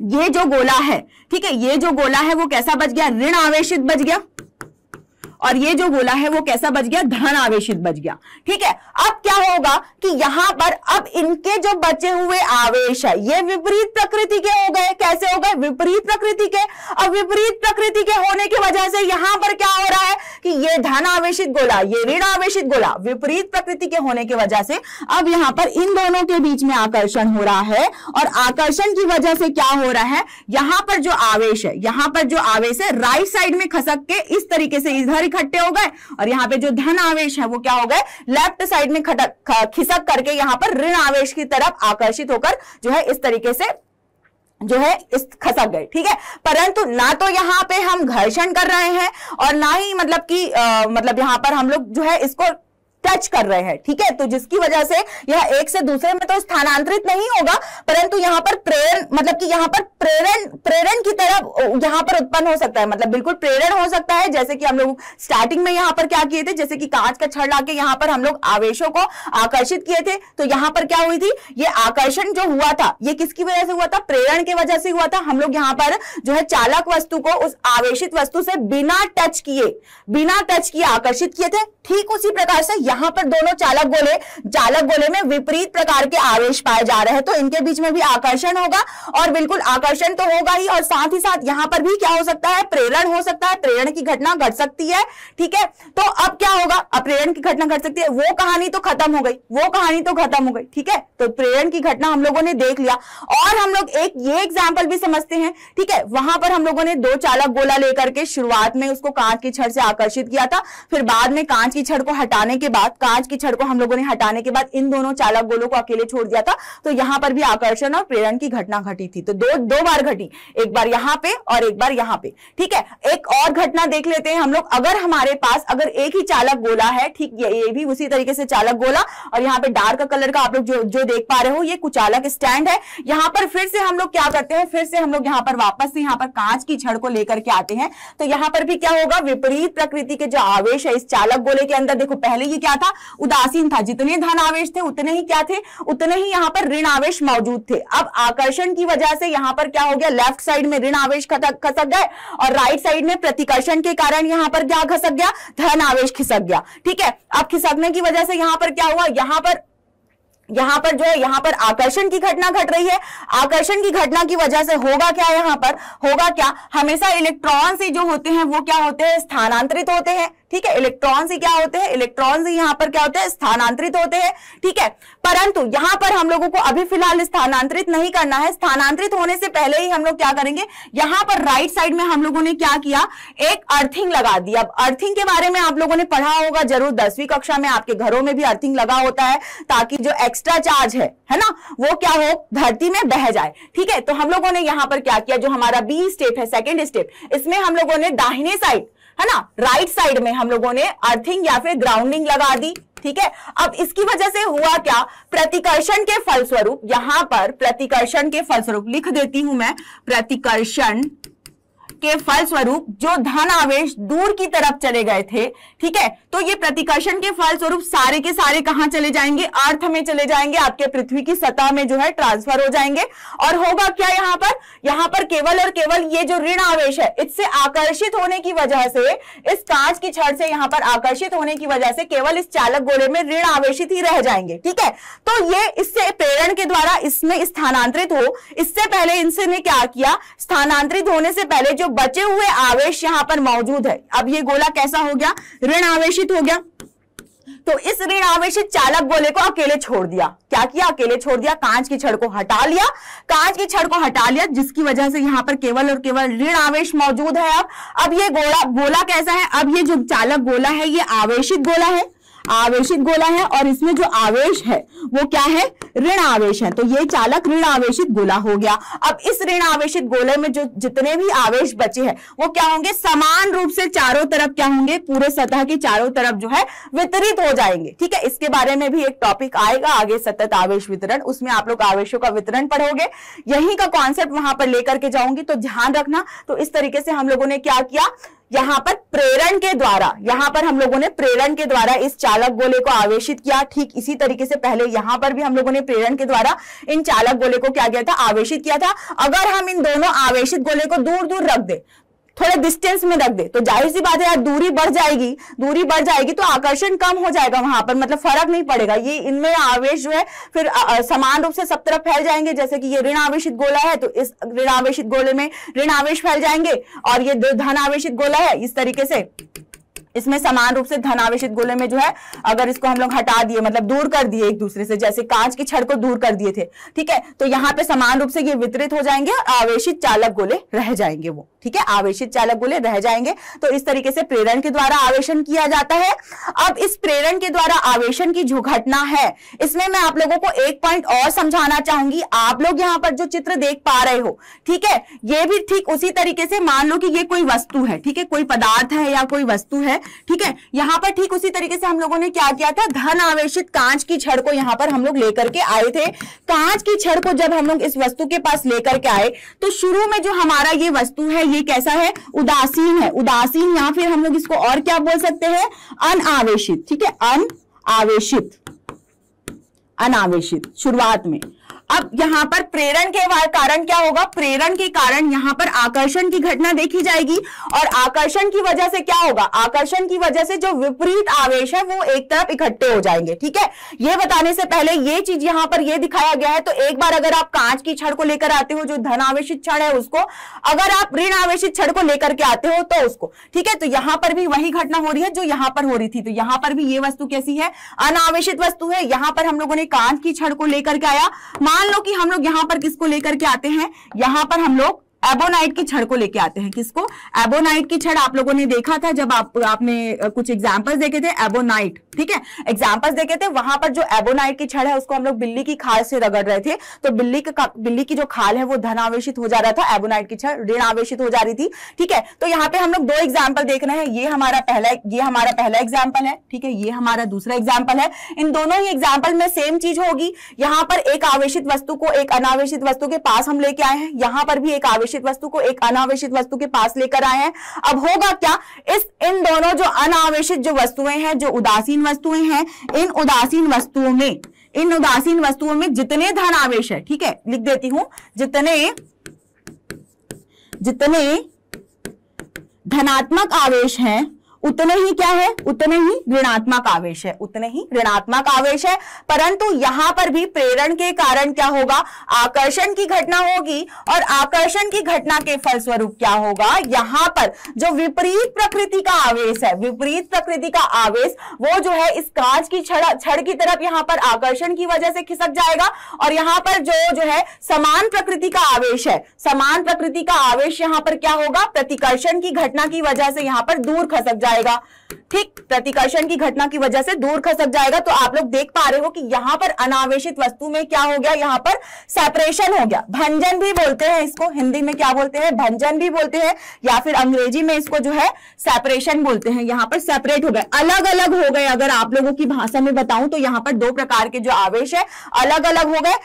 ये जो गोला है ठीक है ये जो गोला है वो कैसा बच गया ऋण आवेशित बच गया और ये जो गोला है वो कैसा बच गया धन आवेशित बच गया ठीक है अब क्या होगा कि यहां पर अब इनके जो बचे हुए आवेश है ये विपरीत प्रकृति के हो गए कैसे हो गए विपरीत प्रकृति के अब विपरीत प्रकृति के होने की वजह से यहां पर क्या हो रहा है कि ये धन आवेशित गोला ये ऋण आवेशित गोला विपरीत प्रकृति के होने की वजह से अब यहां पर इन दोनों के बीच में आकर्षण हो रहा है और आकर्षण की वजह से क्या हो रहा है यहां पर जो आवेश है यहां पर जो आवेश है राइट साइड में खसक के इस तरीके से इधर इकट्ठे हो गए और यहाँ पे जो धन आवेश है वो क्या हो गए लेफ्ट साइड में खटक खिसक करके यहाँ पर ऋण आवेश की तरफ आकर्षित होकर जो है इस तरीके से जो है इस खसक गए ठीक है परंतु ना तो यहाँ पे हम घर्षण कर रहे हैं और ना ही मतलब कि मतलब यहाँ पर हम लोग जो है इसको टच कर रहे हैं ठीक है तो जिसकी वजह से यह एक से दूसरे में तो स्थानांतरित नहीं होगा परंतु यहाँ पर प्रेरण मतलब कि यहाँ पर प्रेरण प्रेरण की तरह यहाँ पर उत्पन्न हो सकता है मतलब बिल्कुल प्रेरण हो सकता है जैसे कि हम लोग स्टार्टिंग में यहाँ पर क्या किए थे जैसे कि कांच का छड़ लाके यहाँ पर हम लोग आवेशों को आकर्षित किए थे तो यहाँ पर क्या हुई थी ये आकर्षण जो हुआ था ये किसकी वजह से हुआ था प्रेरण की वजह से हुआ था हम लोग यहाँ पर जो है चालक वस्तु को उस आवेशित वस्तु से बिना टच किए बिना टच किए आकर्षित किए थे ठीक उसी प्रकार से यहाँ पर दोनों चालक गोले चालक गोले में विपरीत प्रकार के आवेश पाए जा रहे हैं तो इनके बीच में भी आकर्षण होगा और बिल्कुल आकर्षण तो होगा ही और साथ ही साथ यहाँ पर भी क्या हो सकता है प्रेरण हो सकता है प्रेरण की घटना घट सकती है ठीक है तो अब क्या होगा अप्रेरण की घटना घट सकती है वो कहानी तो खत्म हो गई वो कहानी तो खत्म हो गई ठीक है तो प्रेरण की घटना हम लोगों ने देख लिया और हम लोग एक ये एग्जाम्पल भी समझते हैं ठीक है वहां पर हम लोगों ने दो चालक गोला लेकर के शुरुआत में उसको कांच की छड़ से आकर्षित किया था फिर बाद में कांच की छड़ को हटाने के बाद साथ कांच की छड़ को हम लोगों ने हटाने के बाद इन दोनों चालक गोलों को अकेले छोड़ दिया था तो यहाँ पर भी आकर्षण और प्रेरण की घटना घटी थी तो दो दो बार घटी एक बार यहाँ पे और एक बार यहाँ पे ठीक है एक और घटना देख लेते हैं हम लोग अगर हमारे पास अगर एक ही चालक गोला है ठीक है ये भी उसी तरीके से चालक गोला और यहाँ पे डार्क कलर का आप लोग जो जो देख पा रहे हो ये कुचालक स्टैंड है यहाँ पर फिर से हम लोग क्या करते हैं फिर से हम लोग यहाँ पर वापस से यहाँ पर कांच की छड़ को लेकर के आते हैं तो यहाँ पर भी क्या होगा विपरीत प्रकृति के जो आवेश है इस चालक गोले के अंदर देखो पहले ये क्या क्या था उदासीन था जितने धन आवेश थे उतने ही क्या थे उतने ही यहाँ पर ऋण आवेश मौजूद थे अब आकर्षण की वजह से यहाँ पर क्या हो गया लेफ्ट साइड में ऋण आवेश खसक गए और राइट साइड में प्रतिकर्षण के कारण यहाँ पर क्या खसक गया धन आवेश खिसक गया ठीक है अब खिसकने की वजह से यहाँ पर क्या हुआ यहाँ पर यहाँ पर जो है यहाँ पर आकर्षण की घटना घट रही है आकर्षण की घटना की वजह से होगा क्या यहाँ पर होगा क्या हमेशा इलेक्ट्रॉन से जो होते हैं वो क्या होते हैं स्थानांतरित होते हैं ठीक है इलेक्ट्रॉन्स ही क्या होते हैं इलेक्ट्रॉन्स ही यहाँ पर क्या होते हैं स्थानांतरित होते हैं ठीक है परंतु यहाँ पर हम लोगों को अभी फिलहाल स्थानांतरित नहीं करना है स्थानांतरित होने से पहले ही हम लोग क्या करेंगे यहाँ पर राइट साइड में हम लोगों ने क्या किया एक अर्थिंग लगा दी अब अर्थिंग के बारे में आप लोगों ने पढ़ा होगा जरूर दसवीं कक्षा में आपके घरों में भी अर्थिंग लगा होता है ताकि जो एक्स्ट्रा चार्ज है है ना वो क्या हो धरती में बह जाए ठीक है तो हम लोगों ने यहाँ पर क्या किया जो हमारा बी स्टेप है सेकेंड स्टेप इसमें हम लोगों ने दाहिने साइड है ना राइट साइड में हम लोगों ने अर्थिंग या फिर ग्राउंडिंग लगा दी ठीक है अब इसकी वजह से हुआ क्या प्रतिकर्षण के फलस्वरूप यहां पर प्रतिकर्षण के फलस्वरूप लिख देती हूं मैं प्रतिकर्षण के फलस्वरूप जो धन आवेश दूर की तरफ चले गए थे ठीक है तो ये प्रतिकर्षण के फलस्वरूप सारे के सारे कहां चले जाएंगे अर्थ में चले जाएंगे आपके पृथ्वी की सतह में जो है ट्रांसफर हो जाएंगे और होगा क्या यहां पर यहां पर केवल और केवल ये जो ऋण आवेश है इससे आकर्षित होने की वजह से इस कांच की छड़ से यहाँ पर आकर्षित होने की वजह से केवल इस चालक गोले में ऋण आवेशित ही रह जाएंगे ठीक है तो ये इससे प्रेरण के द्वारा इसमें स्थानांतरित हो इससे पहले इनसे ने क्या किया स्थानांतरित होने से पहले जो बचे हुए आवेश यहां पर मौजूद है अब ये गोला कैसा हो गया ऋण आवेशित हो गया तो इस ऋण आवेश चालक गोले को अकेले छोड़ दिया क्या किया अकेले छोड़ दिया कांच की छड़ को हटा लिया कांच की छड़ को हटा लिया जिसकी वजह से यहां पर केवल और केवल ऋण आवेश मौजूद है अब अब ये गोला गोला कैसा है अब ये जो चालक गोला है ये आवेशित गोला है आवेशित गोला है और इसमें जो आवेश है वो क्या है ऋण आवेश है तो ये चालक ऋण आवेशित गोला हो गया अब इस ऋण आवेशित गोले में जो जितने भी आवेश बचे हैं वो क्या होंगे समान रूप से चारों तरफ क्या होंगे पूरे सतह के चारों तरफ जो है वितरित हो जाएंगे ठीक है इसके बारे में भी एक टॉपिक आएगा आगे सतत आवेश वितरण उसमें आप लोग आवेशों का वितरण पढ़ोगे यही का कॉन्सेप्ट वहां पर लेकर के जाऊंगी तो ध्यान रखना तो इस तरीके से हम लोगों ने क्या किया यहाँ पर प्रेरण के द्वारा यहाँ पर हम लोगों ने प्रेरण के द्वारा इस चालक गोले को आवेशित किया ठीक इसी तरीके से पहले यहाँ पर भी हम लोगों ने प्रेरण के द्वारा इन चालक गोले को क्या किया था आवेशित किया था अगर हम इन दोनों आवेशित गोले को दूर दूर रख दे थोड़े डिस्टेंस में रख दे तो जाहिर सी बात है यार दूरी बढ़ जाएगी दूरी बढ़ जाएगी तो आकर्षण कम हो जाएगा वहां पर मतलब फर्क नहीं पड़ेगा ये इनमें आवेश जो है फिर समान रूप से सब तरफ फैल जाएंगे जैसे कि ये ऋण आवेशित गोला है तो इस ऋण आवेशित गोले में ऋण आवेश फैल जाएंगे और ये धन आवेशित गोला है इस तरीके से इसमें समान रूप से धन आवेश गोले में जो है अगर इसको हम लोग हटा दिए मतलब दूर कर दिए एक दूसरे से जैसे कांच की छड़ को दूर कर दिए थे ठीक है तो यहाँ पे समान रूप से ये वितरित हो जाएंगे और आवेशित चालक गोले रह जाएंगे वो ठीक है आवेशित चालक गोले रह जाएंगे तो इस तरीके से प्रेरण के द्वारा आवेशन किया जाता है अब इस प्रेरण के द्वारा आवेशन की जो घटना है इसमें मैं आप लोगों को एक पॉइंट और समझाना चाहूंगी आप लोग यहाँ पर जो चित्र देख पा रहे हो ठीक है ये भी ठीक उसी तरीके से मान लो कि ये कोई वस्तु है ठीक है कोई पदार्थ है या कोई वस्तु है ठीक है यहां पर ठीक उसी तरीके से हम लोगों ने क्या किया था धन आवेशित कांच की छड़ को यहां पर हम लोग लेकर के आए थे कांच की छड़ को जब हम लोग इस वस्तु के पास लेकर के आए तो शुरू में जो हमारा ये वस्तु है ये कैसा है उदासीन है उदासीन या फिर हम लोग इसको और क्या बोल सकते हैं अनावेशित ठीक है अनावेशित अनावेशित शुरुआत में अब यहाँ पर प्रेरण के कारण क्या होगा प्रेरण के कारण यहाँ पर आकर्षण की घटना देखी जाएगी और आकर्षण की वजह से क्या होगा आकर्षण की वजह से जो विपरीत आवेश है वो एक तरफ इकट्ठे हो जाएंगे ठीक है ये बताने से पहले ये चीज यहाँ पर ये दिखाया गया है तो एक बार अगर आप कांच की छड़ को लेकर आते हो जो धन आवेशित छड़ है उसको अगर आप ऋण आवेशित छड़ को लेकर के आते हो तो उसको ठीक है तो यहां पर भी वही घटना हो रही है जो यहां पर हो रही थी तो यहां पर भी ये वस्तु कैसी है अनावेशित वस्तु है यहां पर हम लोगों ने कांच की छड़ को लेकर के आया मान मान लो कि हम लोग यहाँ पर किसको लेकर के आते हैं यहाँ पर हम लोग एबोनाइट की छड़ को लेके आते हैं किसको एबोनाइट की छड़ आप लोगों ने देखा था जब आप आपने कुछ एग्जाम्पल्स देखे थे एबोनाइट ठीक है एग्जाम्पल्स देखे थे वहां पर जो एबोनाइट की छड़ है उसको हम लोग बिल्ली की खाल से रगड़ रहे थे तो बिल्ली का बिल्ली की जो खाल है वो धनावेशित हो जा रहा था एबोनाइट की छड़ ऋण आवेशित हो जा रही थी ठीक है तो यहाँ पे हम लोग दो एग्जाम्पल देख रहे हैं ये हमारा पहला ये हमारा पहला एग्जाम्पल है ठीक है ये हमारा दूसरा एग्जाम्पल है इन दोनों ही एग्जाम्पल में सेम चीज होगी यहाँ पर एक आवेशित वस्तु को एक अनावेशित वस्तु के पास हम लेके आए हैं यहाँ पर भी एक आवेशित वस्तु को एक अनावेशित वस्तु के पास लेकर आए हैं अब होगा क्या इस इन दोनों जो अनावेशित जो वस्तुएं हैं जो उदासीन वस्तुएं हैं इन उदासीन वस्तुओं में इन उदासीन वस्तुओं में जितने धन आवेश है ठीक है लिख देती हूं जितने जितने धनात्मक आवेश हैं उतने ही क्या है उतने ही ऋणात्मक आवेश है उतने ही ऋणात्मक आवेश है परंतु यहां पर भी प्रेरण के कारण क्या होगा आकर्षण की घटना होगी और आकर्षण की घटना के फलस्वरूप क्या होगा यहां पर जो विपरीत प्रकृति का आवेश है विपरीत प्रकृति का आवेश वो जो है इस कांच की छड़ छड़ की तरफ यहां पर आकर्षण की वजह से खिसक जाएगा और यहां पर जो जो है समान प्रकृति का आवेश है समान प्रकृति का आवेश यहां पर क्या होगा प्रतिकर्षण की घटना की वजह से यहां पर दूर खसक जाएगा जाएगा ठीक प्रतिकर्षण की घटना की वजह से दूर खसक जाएगा तो आप लोग देख पा रहे हो कि यहां पर अनावेशित वस्तु में क्या हो गया यहां पर सेपरेशन हो गया भंजन भी बोलते हैं इसको हिंदी में क्या बोलते हैं भंजन भी बोलते हैं या फिर अंग्रेजी में इसको जो है सेपरेशन बोलते हैं यहां पर सेपरेट हो गए अलग अलग हो गए अगर आप लोगों की भाषा में बताऊं तो यहां पर दो प्रकार के जो आवेश है अलग अलग हो गए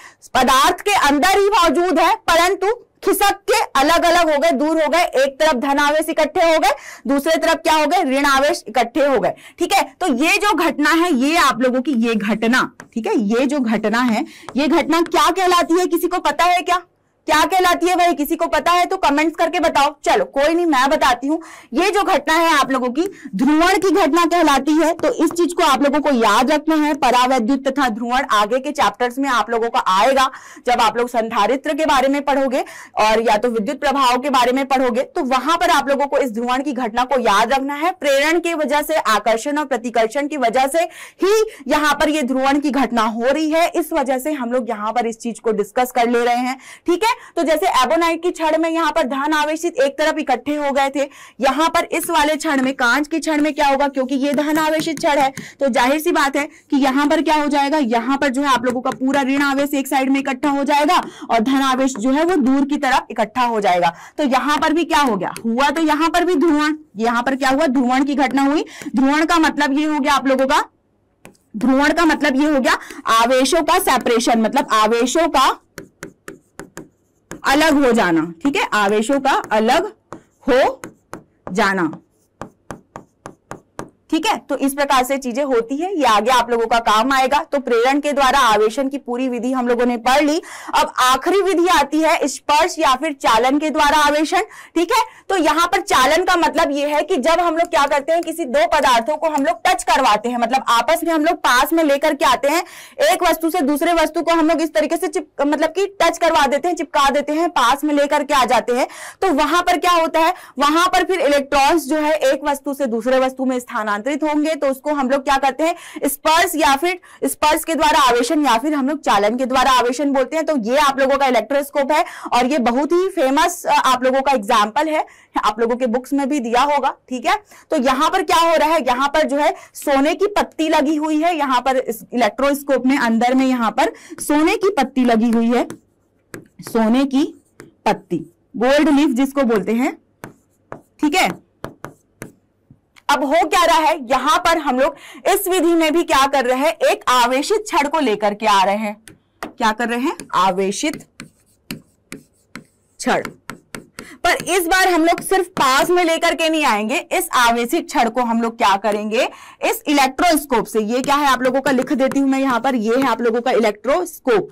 पदार्थ के अंदर ही मौजूद है परंतु खिसक के अलग अलग हो गए दूर हो गए एक तरफ धनावेश इकट्ठे हो गए दूसरे तरफ क्या हो गए ऋण आवेश इकट्ठे हो गए ठीक है तो ये जो घटना है ये आप लोगों की ये घटना ठीक है ये जो घटना है ये घटना क्या कहलाती है किसी को पता है क्या क्या कहलाती है भाई किसी को पता है तो कमेंट्स करके बताओ चलो कोई नहीं मैं बताती हूँ ये जो घटना है आप लोगों की ध्रुवण की घटना कहलाती है तो इस चीज को आप लोगों को याद रखना है परावैद्युत तथा ध्रुवण आगे के चैप्टर्स में आप लोगों का आएगा जब आप लोग संधारित्र के बारे में पढ़ोगे और या तो विद्युत प्रभाव के बारे में पढ़ोगे तो वहां पर आप लोगों को इस ध्रुवण की घटना को याद रखना है प्रेरण की वजह से आकर्षण और प्रतिकर्षण की वजह से ही यहाँ पर ये ध्रुवण की घटना हो रही है इस वजह से हम लोग यहाँ पर इस चीज को डिस्कस कर ले रहे हैं ठीक है तो जैसे एबोनाइट की क्षण में यहाँ पर धन आवेश एक तरफ इकट्ठे हो गए थे यहाँ पर इस वाले क्षण में कांच की क्षण में क्या होगा क्योंकि ये धन आवेश क्षण है तो जाहिर सी बात है कि यहाँ पर क्या हो जाएगा यहाँ पर जो है आप लोगों का पूरा ऋण आवेश एक साइड में इकट्ठा हो जाएगा और धन आवेश जो है वो दूर की तरफ इकट्ठा हो जाएगा तो यहाँ पर भी क्या हो गया हुआ तो यहाँ पर भी ध्रुवण यहाँ पर क्या हुआ ध्रुवण की घटना हुई ध्रुवण का मतलब ये हो गया आप लोगों का ध्रुवण का मतलब ये हो गया आवेशों का सेपरेशन मतलब आवेशों का अलग हो जाना ठीक है आवेशों का अलग हो जाना ठीक है तो इस प्रकार से चीजें होती है ये आगे आप लोगों का काम आएगा तो प्रेरण के द्वारा आवेशन की पूरी विधि हम लोगों ने पढ़ ली अब आखिरी विधि आती है स्पर्श या फिर चालन के द्वारा आवेशन ठीक है तो यहाँ पर चालन का मतलब ये है कि जब हम लोग क्या करते हैं किसी दो पदार्थों को हम लोग टच करवाते हैं मतलब आपस में हम लोग पास में लेकर के आते हैं एक वस्तु से दूसरे वस्तु को हम लोग इस तरीके से मतलब की टच करवा देते हैं चिपका देते हैं पास में लेकर के आ जाते हैं तो वहां पर क्या होता है वहां पर फिर इलेक्ट्रॉन जो है एक वस्तु से दूसरे वस्तु में स्थान स्थानांतरित होंगे तो उसको हम लोग क्या करते हैं स्पर्श या फिर स्पर्श के द्वारा आवेशन या फिर हम लोग चालन के द्वारा आवेशन बोलते हैं तो ये आप लोगों का इलेक्ट्रोस्कोप है और ये बहुत ही फेमस आप लोगों का एग्जाम्पल है आप लोगों के बुक्स में भी दिया होगा ठीक है तो यहाँ पर क्या हो रहा है यहाँ पर जो है सोने की पत्ती लगी हुई है यहाँ पर इलेक्ट्रोस्कोप में अंदर में यहाँ पर सोने की पत्ती लगी हुई है सोने की पत्ती गोल्ड लीफ जिसको बोलते हैं ठीक है अब हो क्या रहा है यहां पर हम लोग इस विधि में भी क्या कर रहे हैं एक आवेशित छड़ को लेकर के आ रहे हैं क्या कर रहे हैं आवेशित छड़ पर इस बार हम लोग सिर्फ पास में लेकर के नहीं आएंगे इस आवेशित छड़ को हम लोग क्या करेंगे इस इलेक्ट्रोस्कोप से ये क्या है आप लोगों का लिख देती हूं मैं यहां पर ये है आप लोगों का इलेक्ट्रोस्कोप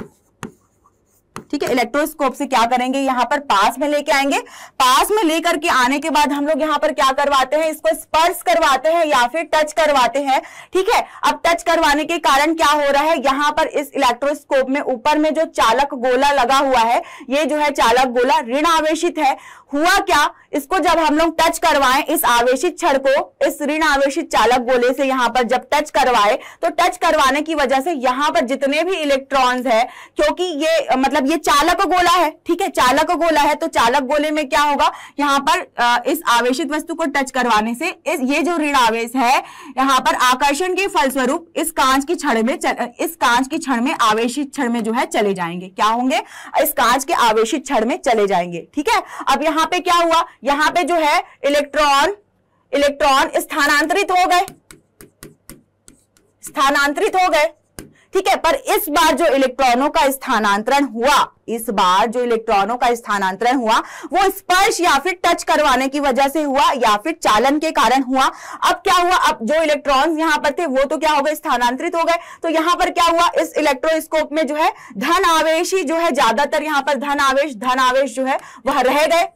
ठीक है इलेक्ट्रोस्कोप से क्या करेंगे यहाँ पर पास में लेके आएंगे पास में लेकर के आने के बाद हम लोग यहाँ पर क्या करवाते हैं इसको स्पर्श करवाते हैं या फिर टच करवाते हैं ठीक है अब टच करवाने के कारण क्या हो रहा है यहां पर इस इलेक्ट्रोस्कोप में ऊपर में जो चालक गोला लगा हुआ है ये जो है चालक गोला ऋण आवेशित है हुआ क्या इसको जब हम लोग टच करवाएं इस आवेशित छड़ को इस ऋण आवेशित चालक गोले से यहाँ पर जब टच करवाए तो टच करवाने की वजह से यहाँ पर जितने भी इलेक्ट्रॉन्स है क्योंकि ये मतलब ये चालक गोला है ठीक है चालक गोला है तो चालक गोले में क्या होगा यहाँ पर इस आवेशित वस्तु को टच करवाने से इस ये जो ऋण आवेश है यहाँ पर आकर्षण के फलस्वरूप इस कांच की छड़ में इस कांच की क्षण में आवेशित क्षण में जो है चले जाएंगे क्या होंगे इस कांच के आवेशित क्षण में चले जाएंगे ठीक है अब यहाँ पे क्या हुआ यहां पे जो है इलेक्ट्रॉन इलेक्ट्रॉन स्थानांतरित हो गए स्थानांतरित हो गए ठीक है पर इस बार जो इलेक्ट्रॉनों का स्थानांतरण हुआ इस बार जो इलेक्ट्रॉनों का स्थानांतरण हुआ वो स्पर्श या फिर टच करवाने की वजह से हुआ या फिर चालन के कारण हुआ अब क्या हुआ अब जो इलेक्ट्रॉन यहां पर थे वो तो क्या हो गए स्थानांतरित हो गए तो यहां पर क्या हुआ इस इलेक्ट्रोस्कोप में जो है धन आवेश ही जो है ज्यादातर यहां पर धन आवेश धन आवेश जो है वह रह गए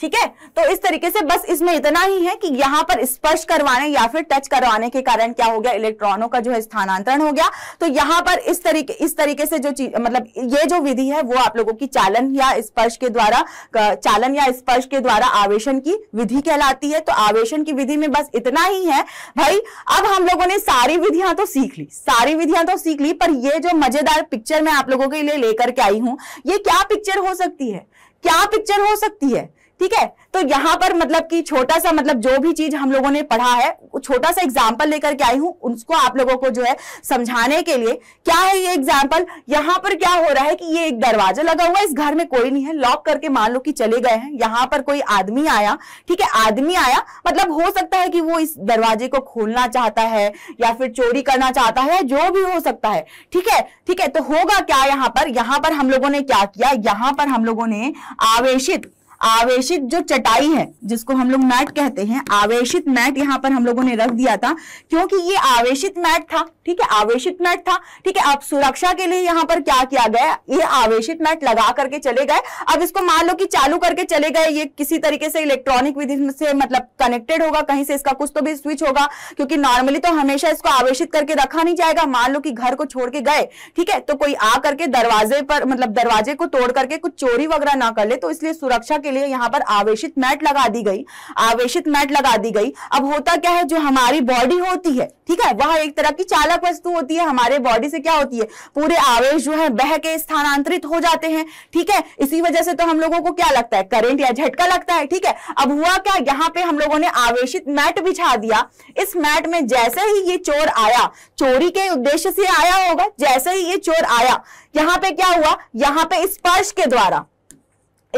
ठीक है तो इस तरीके से बस इसमें इतना ही है कि यहां पर स्पर्श करवाने या फिर टच करवाने के कारण क्या हो गया इलेक्ट्रॉनों का जो है स्थानांतरण हो गया तो यहां पर इस तरीके इस तरीके से जो चीज मतलब ये जो विधि है वो आप लोगों की चालन या स्पर्श के द्वारा चालन या स्पर्श के द्वारा आवेशन की विधि कहलाती है तो आवेशन की विधि में बस इतना ही है भाई अब हम लोगों ने सारी विधियां तो सीख ली सारी विधियां तो सीख ली पर ये जो मजेदार पिक्चर मैं आप लोगों के लिए लेकर के आई हूं ये क्या पिक्चर हो सकती है क्या पिक्चर हो सकती है ठीक है तो यहाँ पर मतलब कि छोटा सा मतलब जो भी चीज हम लोगों ने पढ़ा है छोटा सा एग्जाम्पल लेकर के आई हूं उसको आप लोगों को जो है समझाने के लिए क्या है ये एग्जाम्पल यहाँ पर क्या हो रहा है कि ये एक दरवाजा लगा हुआ है इस घर में कोई नहीं है लॉक करके मान लो कि चले गए हैं यहाँ पर कोई आदमी आया ठीक है आदमी आया मतलब हो सकता है कि वो इस दरवाजे को खोलना चाहता है या फिर चोरी करना चाहता है जो भी हो सकता है ठीक है ठीक है तो होगा क्या यहाँ पर यहां पर हम लोगों ने क्या किया यहाँ पर हम लोगों ने आवेशित आवेशित जो चटाई है जिसको हम लोग मैट कहते हैं आवेशित मैट यहाँ पर हम लोगों ने रख दिया था क्योंकि ये आवेशित मैट था ठीक है आवेशित मैट था ठीक है अब सुरक्षा के लिए यहाँ पर क्या किया गया ये आवेशित मैट लगा करके चले गए अब इसको मान लो कि चालू करके चले गए ये किसी तरीके से इलेक्ट्रॉनिक विधि से मतलब कनेक्टेड होगा कहीं से इसका कुछ तो भी स्विच होगा क्योंकि नॉर्मली तो हमेशा इसको आवेशित करके रखा नहीं जाएगा मान लो कि घर को छोड़ के गए ठीक है तो कोई आ करके दरवाजे पर मतलब दरवाजे को तोड़ करके कुछ चोरी वगैरह ना कर ले तो इसलिए सुरक्षा के लिए यहाँ पर आवेशित मैट लगा दी गई आवेशित मैट लगा दी गई अब होता क्या है जो हमारी बॉडी होती है ठीक है वह एक तरह की चालक वस्तु होती है हमारे बॉडी से क्या होती है पूरे आवेश जो है बह के स्थानांतरित हो जाते हैं ठीक है इसी वजह से तो हम लोगों को क्या लगता है करेंट या झटका लगता है ठीक है अब हुआ क्या यहाँ पे हम लोगों ने आवेशित मैट बिछा दिया इस मैट में जैसे ही ये चोर आया चोरी के उद्देश्य से आया होगा जैसे ही ये चोर आया यहाँ पे क्या हुआ यहाँ पे स्पर्श के द्वारा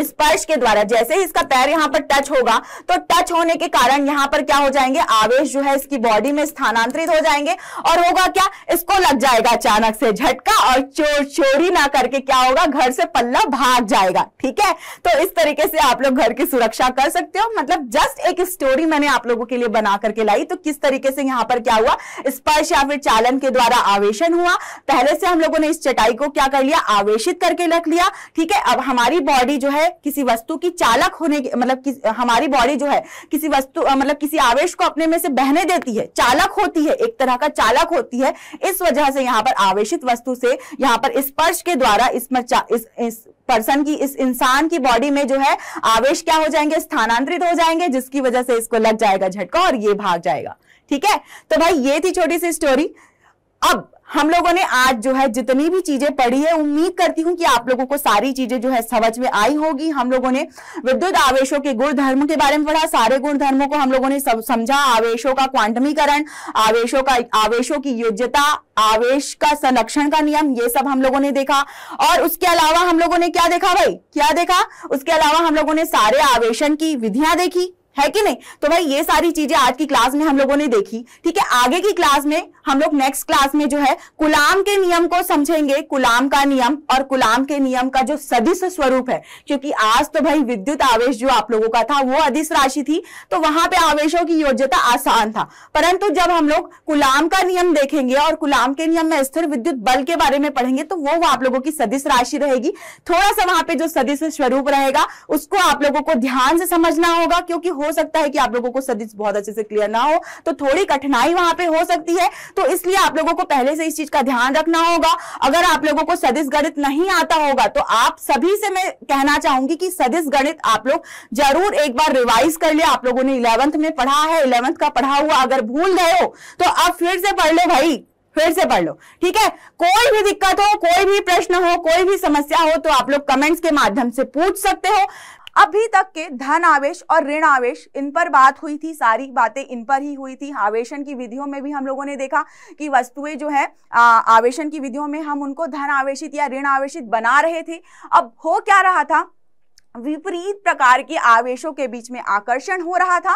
स्पर्श के द्वारा जैसे ही इसका पैर यहां पर टच होगा तो टच होने के कारण यहां पर क्या हो जाएंगे आवेश जो है इसकी बॉडी में स्थानांतरित हो जाएंगे और होगा क्या इसको लग जाएगा अचानक से झटका और चोर चोरी ना करके क्या होगा घर से पल्ला भाग जाएगा ठीक है तो इस तरीके से आप लोग घर की सुरक्षा कर सकते हो मतलब जस्ट एक स्टोरी मैंने आप लोगों के लिए बना करके लाई तो किस तरीके से यहाँ पर क्या हुआ स्पर्श या फिर चालन के द्वारा आवेशन हुआ पहले से हम लोगों ने इस चटाई को क्या कर लिया आवेशित करके रख लिया ठीक है अब हमारी बॉडी जो है है किसी वस्तु की चालक होने की मतलब हमारी बॉडी जो है किसी वस्तु मतलब किसी आवेश को अपने में से बहने देती है चालक होती है एक तरह का चालक होती है इस वजह से यहाँ पर आवेशित वस्तु से यहाँ पर स्पर्श के द्वारा इसमें इस, इस पर्सन की इस इंसान की बॉडी में जो है आवेश क्या हो जाएंगे स्थानांतरित हो जाएंगे जिसकी वजह से इसको लग जाएगा झटका और ये भाग जाएगा ठीक है तो भाई ये थी छोटी सी स्टोरी अब हम लोगों ने आज जो है जितनी भी चीजें पढ़ी है उम्मीद करती हूँ कि आप लोगों को सारी चीजें जो है समझ में आई होगी हम लोगों ने विद्युत आवेशों के गुण धर्म के बारे में पढ़ा सारे गुण धर्मों को हम लोगों ने समझा आवेशों का क्वांटमीकरण आवेशों का आवेशों की योग्यता आवेश का संरक्षण का नियम ये सब हम लोगों ने देखा और उसके अलावा हम लोगों ने क्या देखा भाई क्या देखा उसके अलावा हम लोगों ने सारे आवेशन की विधियां देखी है कि नहीं तो भाई ये सारी चीजें आज की क्लास में हम लोगों ने देखी ठीक है आगे की क्लास में हम लोग नेक्स्ट क्लास में जो है कुलाम के नियम को समझेंगे कुलाम का नियम और कुलाम के नियम का जो सदिश स्वरूप है क्योंकि आज तो भाई विद्युत आवेश जो आप लोगों का था वो अधिस राशि थी तो वहां पे आवेशों की योग्यता आसान था परंतु जब हम लोग कुलाम का नियम देखेंगे और कुलाम के नियम में स्थिर विद्युत बल के बारे में पढ़ेंगे तो वो आप लोगों की सदिश राशि रहेगी थोड़ा सा वहां पे जो सदिश स्वरूप रहेगा उसको आप लोगों को ध्यान से समझना होगा क्योंकि हो सकता है कि आप लोगों को सदिश बहुत अच्छे से क्लियर ना हो तो थोड़ी कठिनाई वहां पे हो सकती है तो इसलिए आप लोगों को पहले से इस चीज का ध्यान रखना होगा अगर आप लोगों को सदिश गणित नहीं आता होगा तो आप सभी से मैं कहना चाहूंगी कि सदिश गणित आप लोग जरूर एक बार रिवाइज कर लिया आप लोगों ने इलेवंथ में पढ़ा है इलेवंथ का पढ़ा हुआ अगर भूल गए हो तो आप फिर से पढ़ लो भाई फिर से पढ़ लो ठीक है कोई भी दिक्कत हो कोई भी प्रश्न हो कोई भी समस्या हो तो आप लोग कमेंट्स के माध्यम से पूछ सकते हो अभी तक के धन आवेश और ऋण आवेश इन पर बात हुई थी सारी बातें इन पर ही हुई थी आवेशन की विधियों में भी हम लोगों ने देखा कि वस्तुएं जो है आ, आवेशन की विधियों में हम उनको धन आवेशित या ऋण आवेशित बना रहे थे अब हो क्या रहा था विपरीत प्रकार के आवेशों के बीच में आकर्षण हो रहा था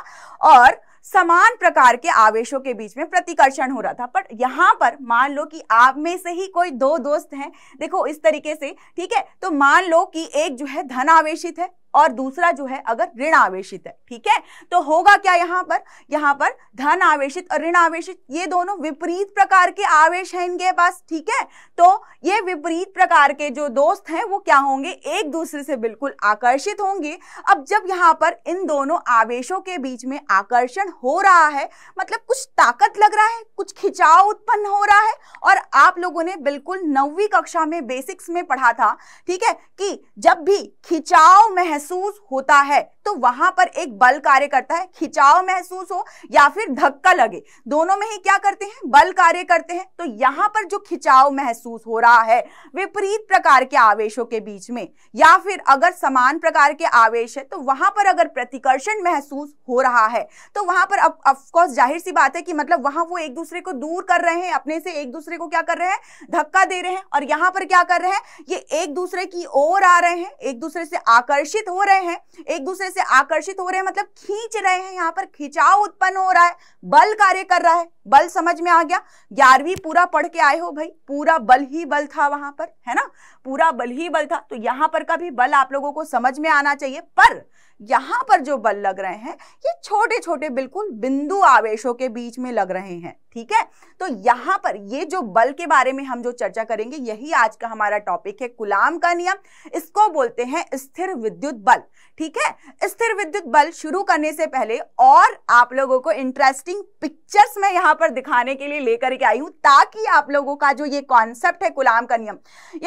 और समान प्रकार के आवेशों के बीच में प्रतिकर्षण हो रहा था पर यहाँ पर मान लो कि आप में से ही कोई दो दोस्त हैं देखो इस तरीके से ठीक है तो मान लो कि एक जो है धन आवेशित है और दूसरा जो है अगर ऋण आवेशित है ठीक है तो होगा क्या यहाँ पर यहाँ पर धन आवेशित और ऋण आवेशित ये दोनों विपरीत प्रकार के आवेश हैं इनके पास ठीक है तो ये विपरीत प्रकार के जो दोस्त हैं वो क्या होंगे एक दूसरे से बिल्कुल आकर्षित होंगे अब जब यहाँ पर इन दोनों आवेशों के बीच में आकर्षण हो रहा है मतलब कुछ ताकत लग रहा है कुछ खिंचाव उत्पन्न हो रहा है और आप लोगों ने बिल्कुल नौवीं कक्षा में बेसिक्स में पढ़ा था ठीक है कि जब भी खिंचाव महसूस महसूस होता है तो वहां पर एक बल कार्य करता है खिंचाव महसूस हो या फिर धक्का लगे दोनों में ही क्या करते हैं बल कार्य करते हैं तो यहां पर जो खिंचाव महसूस हो रहा है विपरीत प्रकार के आवेशों के बीच में या फिर अगर समान प्रकार के आवेश है तो वहां पर अगर प्रतिकर्षण महसूस हो रहा है तो वहां पर अफकोर्स जाहिर सी बात है कि मतलब वहां वो एक दूसरे को दूर कर रहे हैं अपने से एक दूसरे को क्या कर रहे हैं धक्का दे रहे हैं और यहां पर क्या कर रहे हैं ये एक दूसरे की ओर आ रहे हैं एक दूसरे से आकर्षित हो रहे हैं एक दूसरे से आकर्षित हो रहे हैं मतलब खींच रहे हैं यहाँ पर खिंचाव उत्पन्न हो रहा है बल कार्य कर रहा है बल समझ में आ गया ग्यारहवीं पूरा पढ़ के आए हो भाई पूरा बल ही बल था वहां पर है ना पूरा बल ही बल था तो यहाँ पर का भी बल आप लोगों को समझ में आना चाहिए पर यहां पर जो बल लग रहे हैं ये छोटे छोटे बिल्कुल बिंदु आवेशों के बीच में लग रहे हैं ठीक है तो यहां पर ये जो बल के बारे में हम जो चर्चा करेंगे यही आज का हमारा टॉपिक है कुलाम का नियम इसको बोलते हैं स्थिर विद्युत बल ठीक है स्थिर विद्युत बल शुरू करने से पहले और आप लोगों को इंटरेस्टिंग पिक्चर्स में यहां पर दिखाने के लिए लेकर के आई हूं ताकि आप लोगों का जो ये कॉन्सेप्ट है कुलाम का नियम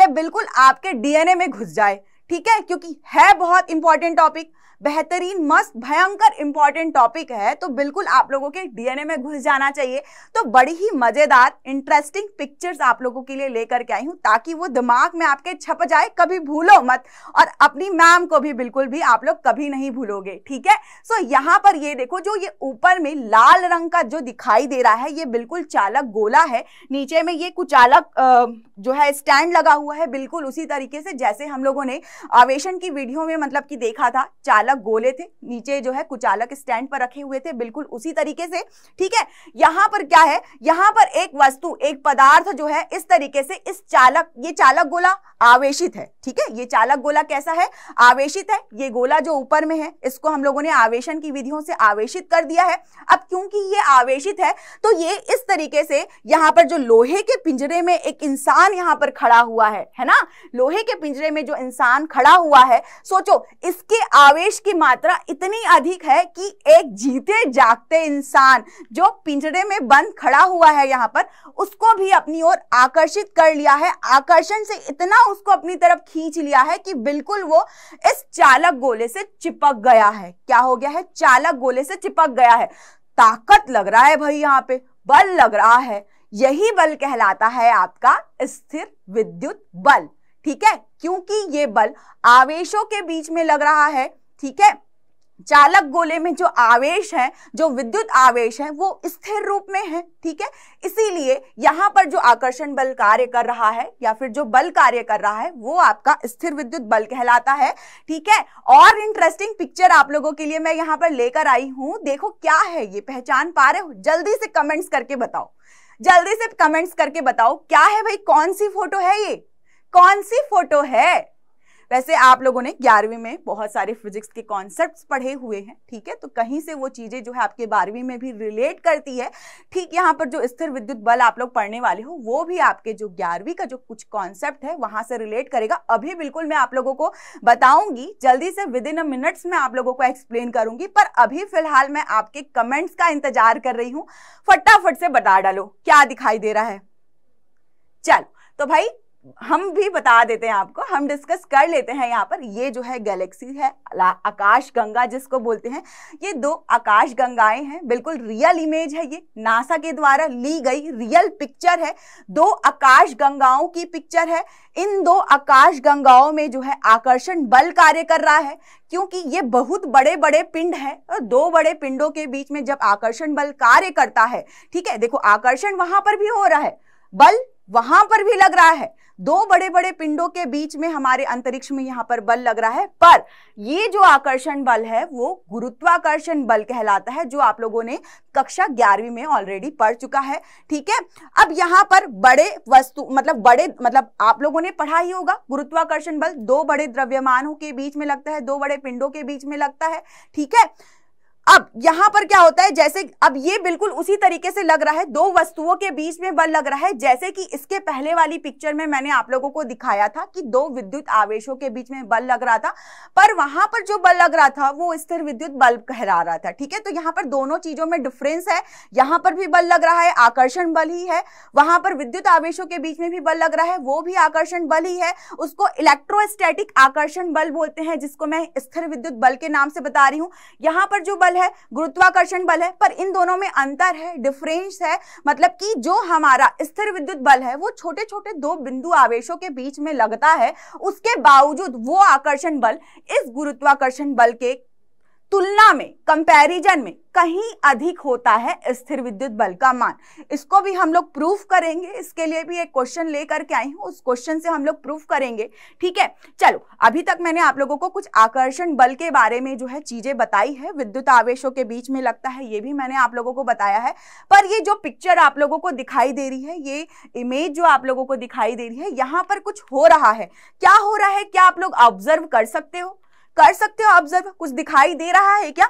ये बिल्कुल आपके डीएनए में घुस जाए ठीक है क्योंकि है बहुत इंपॉर्टेंट टॉपिक बेहतरीन मस्त भयंकर इंपॉर्टेंट टॉपिक है तो बिल्कुल आप लोगों के डीएनए में घुस जाना चाहिए तो बड़ी ही मजेदार इंटरेस्टिंग पिक्चर्स आप लोगों के लिए लेकर के आई हूं ताकि वो दिमाग में आपके छप जाए कभी भूलो मत और अपनी मैम को भी बिल्कुल भी आप लोग कभी नहीं भूलोगे ठीक है सो यहाँ पर ये देखो जो ये ऊपर में लाल रंग का जो दिखाई दे रहा है ये बिल्कुल चालक गोला है नीचे में ये चालक जो है स्टैंड लगा हुआ है बिल्कुल उसी तरीके से जैसे हम लोगों ने आवेशन की वीडियो में मतलब की देखा था चालक अलग गोले थे नीचे जो है कुछ अलग स्टैंड पर रखे हुए थे बिल्कुल उसी तरीके से ठीक है यहां पर क्या है यहां पर एक वस्तु एक पदार्थ जो है इस तरीके से इस चालक ये चालक गोला आवेशित है ठीक है ये चालक गोला कैसा है आवेशित है ये गोला जो ऊपर में है इसको हम लोगों ने आवेशन की विधियों से आवेशित कर दिया है अब क्योंकि ये आवेशित है तो ये इस तरीके से यहां पर जो लोहे के पिंजरे में एक इंसान यहां पर खड़ा हुआ है है ना लोहे के पिंजरे में जो इंसान खड़ा हुआ है सोचो इसके आवेश विष की मात्रा इतनी अधिक है कि एक जीते जागते इंसान जो पिंजरे में बंद खड़ा हुआ है यहाँ पर उसको भी अपनी ओर आकर्षित कर लिया है आकर्षण से इतना उसको अपनी तरफ खींच लिया है कि बिल्कुल वो इस चालक गोले से चिपक गया है क्या हो गया है चालक गोले से चिपक गया है ताकत लग रहा है भाई यहाँ पे बल लग रहा है यही बल कहलाता है आपका स्थिर विद्युत बल ठीक है क्योंकि ये बल आवेशों के बीच में लग रहा है ठीक है चालक गोले में जो आवेश है जो विद्युत आवेश है वो स्थिर रूप में है ठीक है इसीलिए यहां पर जो आकर्षण बल कार्य कर रहा है या फिर जो बल कार्य कर रहा है वो आपका स्थिर विद्युत बल कहलाता है ठीक है और इंटरेस्टिंग पिक्चर आप लोगों के लिए मैं यहां पर लेकर आई हूं देखो क्या है ये पहचान पा रहे हो जल्दी से कमेंट्स करके बताओ जल्दी से कमेंट्स करके बताओ क्या है भाई कौन सी फोटो है ये कौन सी फोटो है वैसे आप लोगों ने ग्यारहवीं में बहुत सारे फिजिक्स के कॉन्सेप्ट पढ़े हुए हैं ठीक है तो कहीं से वो चीज़ें जो है आपके बारहवीं में भी रिलेट करती है ठीक यहाँ पर जो स्थिर विद्युत बल आप लोग पढ़ने वाले हो वो भी आपके जो ग्यारहवीं का जो कुछ कॉन्सेप्ट है वहाँ से रिलेट करेगा अभी बिल्कुल मैं आप लोगों को बताऊंगी जल्दी से विद इन अ मिनट्स में आप लोगों को एक्सप्लेन करूंगी पर अभी फिलहाल मैं आपके कमेंट्स का इंतजार कर रही हूँ फटाफट से बता डालो क्या दिखाई दे रहा है चलो तो भाई हम भी बता देते हैं आपको हम डिस्कस कर लेते हैं यहाँ पर ये जो है गैलेक्सी है आकाश गंगा जिसको बोलते हैं ये दो आकाश गंगाएं हैं बिल्कुल रियल इमेज है ये नासा के द्वारा ली गई रियल पिक्चर है दो आकाश गंगाओं की पिक्चर है इन दो आकाश गंगाओं में जो है आकर्षण बल कार्य कर रहा है क्योंकि ये बहुत बड़े बड़े पिंड है और दो बड़े पिंडों के बीच में जब आकर्षण बल कार्य करता है ठीक है देखो आकर्षण वहां पर भी हो रहा है बल वहां पर भी लग रहा है दो बड़े बड़े पिंडों के बीच में हमारे अंतरिक्ष में यहाँ पर बल लग रहा है पर ये जो आकर्षण बल है वो गुरुत्वाकर्षण बल कहलाता है जो आप लोगों ने कक्षा ग्यारहवीं में ऑलरेडी पढ़ चुका है ठीक है अब यहाँ पर बड़े वस्तु मतलब बड़े मतलब आप लोगों ने पढ़ा ही होगा गुरुत्वाकर्षण बल दो बड़े द्रव्यमानों के बीच में लगता है दो बड़े पिंडों के बीच में लगता है ठीक है अब यहां पर क्या होता है जैसे अब ये बिल्कुल उसी तरीके से लग रहा है दो वस्तुओं के बीच में बल लग रहा है जैसे कि इसके पहले वाली पिक्चर में मैंने आप लोगों को दिखाया था कि दो विद्युत आवेशों के बीच में बल लग रहा था पर वहां पर जो बल लग रहा था वो स्थिर विद्युत बल कहरा रहा था ठीक है तो यहाँ पर दोनों चीजों में डिफरेंस है यहां पर भी बल लग रहा है आकर्षण बल ही है वहां पर विद्युत आवेशों के बीच में भी बल लग रहा है वो भी आकर्षण बल ही है उसको इलेक्ट्रोस्टैटिक आकर्षण बल बोलते हैं जिसको मैं स्थिर विद्युत बल के नाम से बता रही हूँ यहाँ पर जो बल बल है गुरुत्वाकर्षण बल है पर इन दोनों में अंतर है डिफरेंस है मतलब कि जो हमारा स्थिर विद्युत बल है वो छोटे छोटे दो बिंदु आवेशों के बीच में लगता है उसके बावजूद वो आकर्षण बल इस गुरुत्वाकर्षण बल के तुलना में कंपैरिजन में कहीं अधिक होता है स्थिर विद्युत बल का मान इसको भी हम लोग प्रूफ करेंगे इसके लिए भी एक क्वेश्चन लेकर के आई हूँ उस क्वेश्चन से हम लोग प्रूफ करेंगे ठीक है चलो अभी तक मैंने आप लोगों को कुछ आकर्षण बल के बारे में जो है चीजें बताई है विद्युत आवेशों के बीच में लगता है ये भी मैंने आप लोगों को बताया है पर ये जो पिक्चर आप लोगों को दिखाई दे रही है ये इमेज जो आप लोगों को दिखाई दे रही है यहाँ पर कुछ हो रहा है क्या हो रहा है क्या आप लोग ऑब्जर्व कर सकते हो कर सकते हो ऑब्जर्व कुछ दिखाई दे रहा है क्या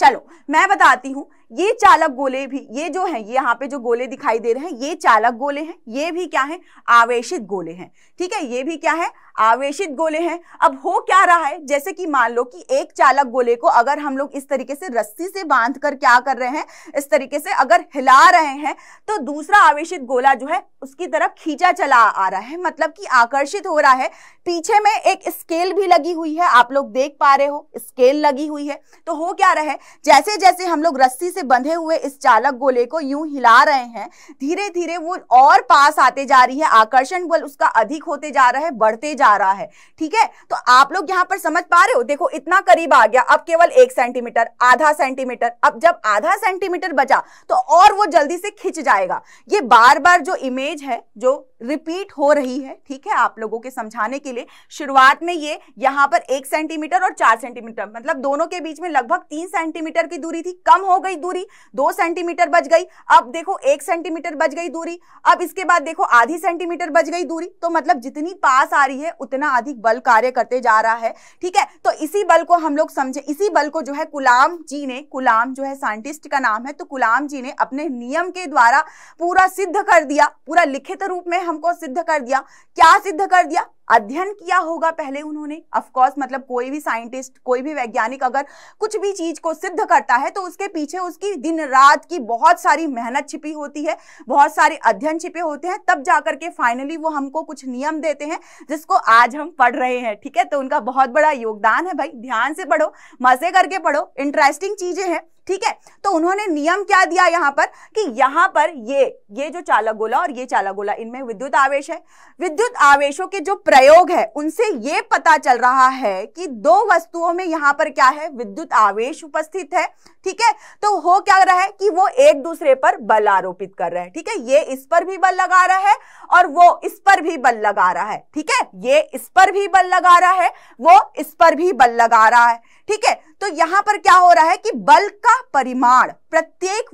चलो मैं बताती हूँ ये चालक गोले भी ये जो है ये यहाँ पे जो गोले दिखाई दे रहे हैं ये चालक गोले हैं ये भी क्या है आवेशित गोले हैं ठीक है ये भी क्या है आवेशित गोले हैं अब हो क्या रहा है जैसे कि मान लो कि एक चालक गोले को अगर हम लोग इस तरीके से रस्सी से बांध कर क्या कर रहे हैं इस तरीके से अगर हिला रहे हैं तो दूसरा आवेशित गोला जो है उसकी तरफ खींचा चला आ रहा है मतलब कि आकर्षित हो रहा है पीछे में एक स्केल भी लगी हुई है आप लोग देख पा रहे हो स्केल लगी हुई है तो हो क्या रहा है जैसे जैसे हम लोग रस्सी से बंधे हुए इस चालक गोले को यूं हिला रहे हैं धीरे धीरे वो और पास आते जा रही है आकर्षण बल उसका अधिक होते जा रहा है बढ़ते जा रहा है ठीक है तो आप लोग यहां पर समझ पा रहे हो देखो इतना करीब आ गया अब केवल एक सेंटीमीटर आधा सेंटीमीटर अब जब आधा सेंटीमीटर बचा तो और वो जल्दी से खिंच जाएगा ये बार बार जो इमेज है जो रिपीट हो रही है ठीक है आप लोगों के समझाने के लिए शुरुआत में ये यहां पर एक सेंटीमीटर और चार सेंटीमीटर मतलब दोनों के बीच में लगभग तीन सेंटीमीटर की दूरी थी कम हो गई दूरी दो सेंटीमीटर बच गई अब देखो एक सेंटीमीटर बच गई दूरी अब इसके बाद देखो आधी सेंटीमीटर बच गई दूरी तो मतलब जितनी पास आ रही है है उतना अधिक बल कार्य करते जा रहा है ठीक है तो इसी बल को हम लोग समझे इसी बल को जो है कुलाम जी ने कुलाम जो है साइंटिस्ट का नाम है तो कुलाम जी ने अपने नियम के द्वारा पूरा सिद्ध कर दिया पूरा लिखित रूप में हमको सिद्ध कर दिया क्या सिद्ध कर दिया अध्ययन किया होगा पहले उन्होंने अफकोर्स मतलब कोई भी साइंटिस्ट कोई भी वैज्ञानिक अगर कुछ भी चीज को सिद्ध करता है तो उसके पीछे उसकी दिन रात की बहुत सारी मेहनत छिपी होती है बहुत सारे अध्ययन छिपे होते हैं तब जाकर के फाइनली वो हमको कुछ नियम देते हैं जिसको आज हम पढ़ रहे हैं ठीक है तो उनका बहुत बड़ा योगदान है भाई ध्यान से पढ़ो मजे करके पढ़ो इंटरेस्टिंग चीजें हैं ठीक है तो उन्होंने नियम क्या दिया यहां पर कि यहां पर ये ये जो चालक गोला और ये चालक गोला इनमें विद्युत आवेश है विद्युत आवेशों के जो प्रयोग है उनसे ये पता चल रहा है कि दो वस्तुओं में यहां पर क्या है विद्युत आवेश उपस्थित है ठीक है तो हो क्या रहा है कि वो एक दूसरे पर बल आरोपित कर रहे हैं ठीक है ये इस पर भी बल लगा रहा है और वो इस पर भी बल लगा रहा है ठीक है ये इस पर भी बल लगा रहा है वो इस पर भी बल लगा रहा है ठीक है तो यहां पर क्या हो रहा है कि बल का परिमाण प्रत्येक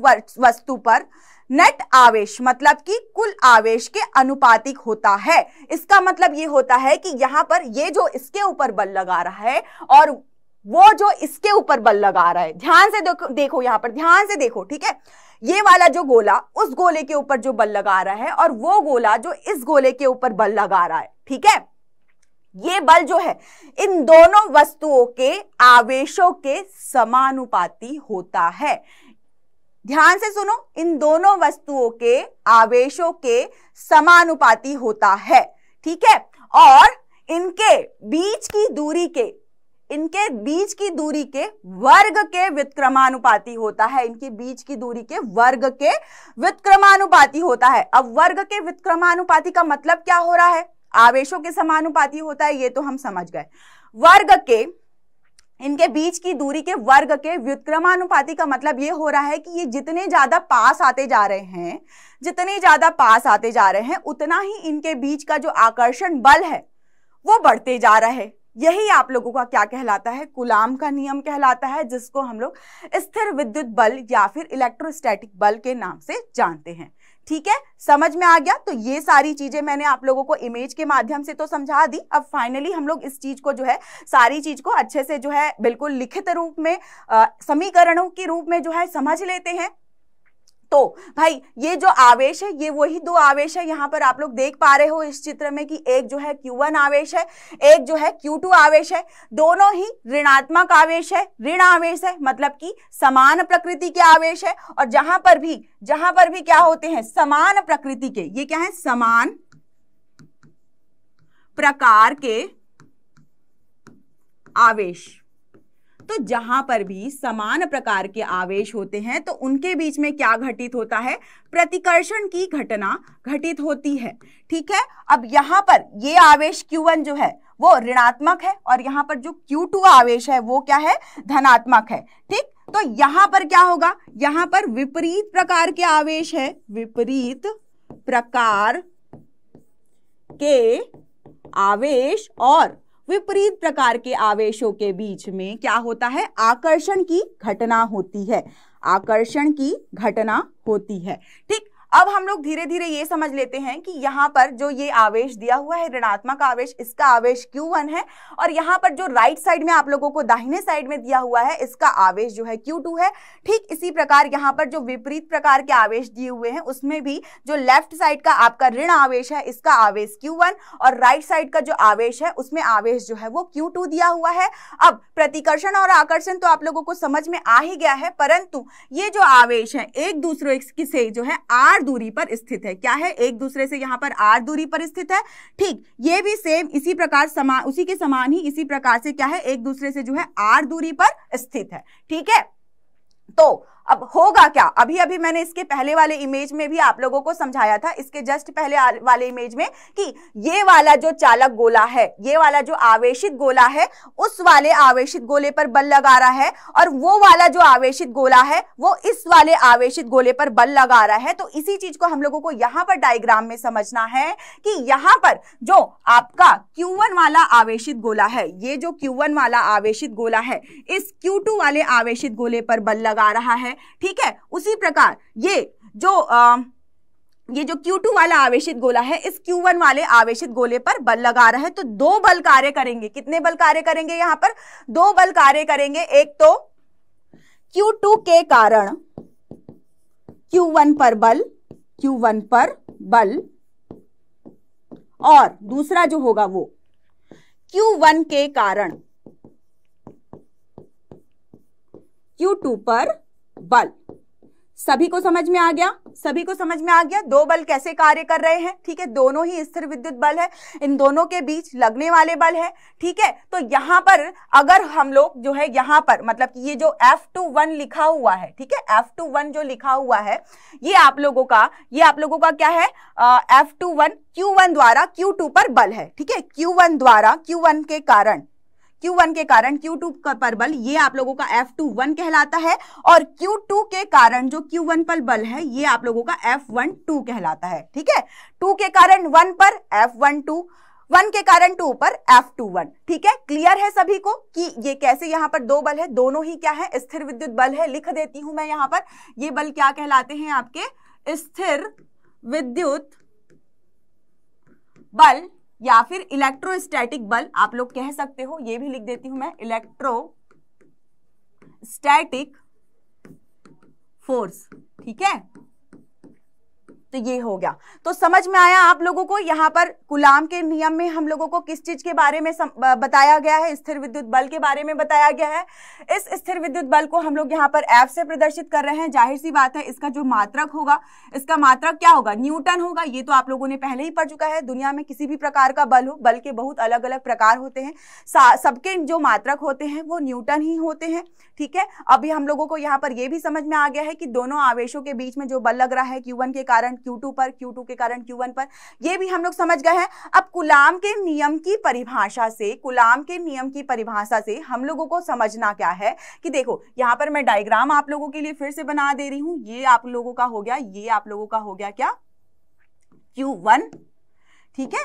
वस्तु पर नेट आवेश मतलब कि कुल आवेश के अनुपातिक होता है इसका मतलब ये होता है कि यहां पर ये जो इसके ऊपर बल लगा रहा है और वो जो इसके ऊपर बल लगा रहा है ध्यान से देखो देखो यहां पर ध्यान से देखो ठीक है ये वाला जो गोला उस गोले के ऊपर जो बल लगा रहा है और वो गोला जो इस गोले के ऊपर बल लगा रहा है ठीक है ये बल जो है इन दोनों वस्तुओं के आवेशों के समानुपाती होता है ध्यान से सुनो इन दोनों वस्तुओं के आवेशों के समानुपाती होता है ठीक है और इनके बीच की दूरी के इनके बीच की दूरी के वर्ग के विक्रमानुपाती होता है इनके बीच की दूरी के वर्ग के विक्रमानुपाती होता है अब वर्ग के विक्रमानुपाती का मतलब क्या हो रहा है आवेशों के समानुपाती होता है ये तो हम समझ गए वर्ग के इनके बीच की दूरी के वर्ग के व्युत्क्रमानुपाति का मतलब ये हो रहा है कि ये जितने ज्यादा पास आते जा रहे हैं जितने ज्यादा पास आते जा रहे हैं उतना ही इनके बीच का जो आकर्षण बल है वो बढ़ते जा रहा है यही आप लोगों का क्या कहलाता है कुलाम का नियम कहलाता है जिसको हम लोग स्थिर विद्युत बल या फिर इलेक्ट्रोस्टैटिक बल के नाम से जानते हैं ठीक है समझ में आ गया तो ये सारी चीजें मैंने आप लोगों को इमेज के माध्यम से तो समझा दी अब फाइनली हम लोग इस चीज को जो है सारी चीज को अच्छे से जो है बिल्कुल लिखित रूप में समीकरणों के रूप में जो है समझ लेते हैं तो भाई ये जो आवेश है ये वही दो आवेश है यहाँ पर आप लोग देख पा रहे हो इस चित्र में कि एक जो है Q1 आवेश है एक जो है Q2 आवेश है दोनों ही ऋणात्मक आवेश है ऋण आवेश है मतलब कि समान प्रकृति के आवेश है और जहां पर भी जहां पर भी क्या होते हैं समान प्रकृति के ये क्या है समान प्रकार के आवेश तो जहां पर भी समान प्रकार के आवेश होते हैं तो उनके बीच में क्या घटित होता है प्रतिकर्षण की घटना घटित होती है ठीक है अब यहां पर ये आवेश Q1 जो है वो ऋणात्मक है और यहां पर जो Q2 आवेश है वो क्या है धनात्मक है ठीक तो यहां पर क्या होगा यहां पर विपरीत प्रकार के आवेश है विपरीत प्रकार के आवेश और विपरीत प्रकार के आवेशों के बीच में क्या होता है आकर्षण की घटना होती है आकर्षण की घटना होती है ठीक अब हम लोग धीरे धीरे ये समझ लेते हैं कि यहाँ पर जो ये आवेश दिया हुआ है ऋणात्मक आवेश इसका आवेश Q1 है और यहाँ पर जो राइट साइड में आप लोगों को दाहिने साइड में दिया हुआ है इसका आवेश जो है Q2 है ठीक इसी प्रकार यहाँ पर जो विपरीत प्रकार के आवेश दिए हुए हैं उसमें भी जो लेफ्ट साइड का आपका ऋण आवेश है इसका आवेश Q1 और राइट साइड का जो आवेश है उसमें आवेश जो है वो Q2 दिया हुआ है अब प्रतिकर्षण और आकर्षण तो आप लोगों को समझ में आ ही गया है परंतु ये जो आवेश है एक दूसरे से जो है आर दूरी पर स्थित है क्या है एक दूसरे से यहाँ पर आर दूरी पर स्थित है ठीक ये भी सेम इसी प्रकार समान उसी के समान ही इसी प्रकार से क्या है एक दूसरे से जो है आर दूरी पर स्थित है ठीक है तो अब होगा क्या अभी अभी मैंने इसके पहले वाले इमेज में भी आप लोगों को समझाया था इसके जस्ट पहले वाले इमेज में कि ये वाला जो चालक गोला है ये वाला जो आवेशित गोला है उस वाले आवेशित गोले पर बल लगा रहा है और वो वाला जो आवेशित गोला है वो इस वाले आवेशित गोले पर बल लगा रहा है तो इसी चीज को हम लोगों को यहां पर डायग्राम में समझना है कि यहां पर जो आपका Q1 वाला आवेशित गोला है ये जो वन वाला आवेशित गोला है इस टू वाले आवेशित गोले पर बल लगा रहा है ठीक है उसी प्रकार ये जो आ, ये जो Q2 वाला आवेशित गोला है इस Q1 वाले आवेशित गोले पर बल लगा रहा है तो दो बल कार्य करेंगे कितने बल कार्य करेंगे यहां पर दो बल कार्य करेंगे एक तो Q2 के कारण Q1 पर बल Q1 पर बल और दूसरा जो होगा वो Q1 के कारण Q2 पर बल सभी को समझ में आ गया सभी को समझ में आ गया दो बल कैसे कार्य कर रहे हैं ठीक है दोनों ही स्थिर विद्युत बल है इन दोनों के बीच लगने वाले बल है ठीक है तो यहां पर अगर हम लोग जो है यहां पर मतलब कि ये जो एफ टू वन लिखा हुआ है ठीक है एफ टू वन जो लिखा हुआ है ये आप लोगों का ये आप लोगों का क्या है F two one Q one द्वारा क्यू टू पर बल है ठीक है क्यू वन द्वारा क्यू वन के कारण Q1 के कारण Q2 पर बल ये आप लोगों का F21 कहलाता है और Q2 के कारण जो Q1 पर बल है ये आप लोगों का F12 कहलाता है ठीक है 2 के कारण 1 पर F12 वन के कारण टू पर एफ टू वन ठीक है क्लियर है सभी को कि ये कैसे यहाँ पर दो बल है दोनों ही क्या है स्थिर विद्युत बल है लिख देती हूं मैं यहाँ पर ये बल क्या कहलाते हैं आपके स्थिर विद्युत बल या फिर इलेक्ट्रोस्टैटिक बल आप लोग कह सकते हो ये भी लिख देती हूं मैं इलेक्ट्रो स्टैटिक फोर्स ठीक है तो ये हो गया तो समझ में आया आप लोगों को यहाँ पर गुलाम के नियम में हम लोगों को किस चीज के बारे में सम, बताया गया है स्थिर विद्युत बल के बारे में बताया गया है इस स्थिर विद्युत बल को हम लोग यहाँ पर एफ से प्रदर्शित कर रहे हैं जाहिर सी बात है इसका जो मात्रक होगा इसका मात्रक क्या होगा न्यूटन होगा ये तो आप लोगों ने पहले ही पढ़ चुका है दुनिया में किसी भी प्रकार का बल हो बल के बहुत अलग अलग प्रकार होते हैं सबके जो मात्रक होते हैं वो न्यूटन ही होते हैं ठीक है अभी हम लोगों को यहाँ पर यह भी समझ में आ गया है कि दोनों आवेशों के बीच में जो बल लग रहा है क्यू के कारण कारण Q2 पर Q2 के कारण Q1 पर ये भी हम लोग समझ गए हैं अब कुलाम के नियम की परिभाषा से कुलाम के नियम की परिभाषा से हम लोगों को समझना क्या है कि देखो यहाँ पर मैं डायग्राम आप लोगों के लिए फिर से बना दे रही हूँ ये आप लोगों का हो गया ये आप लोगों का हो गया क्या Q1 ठीक है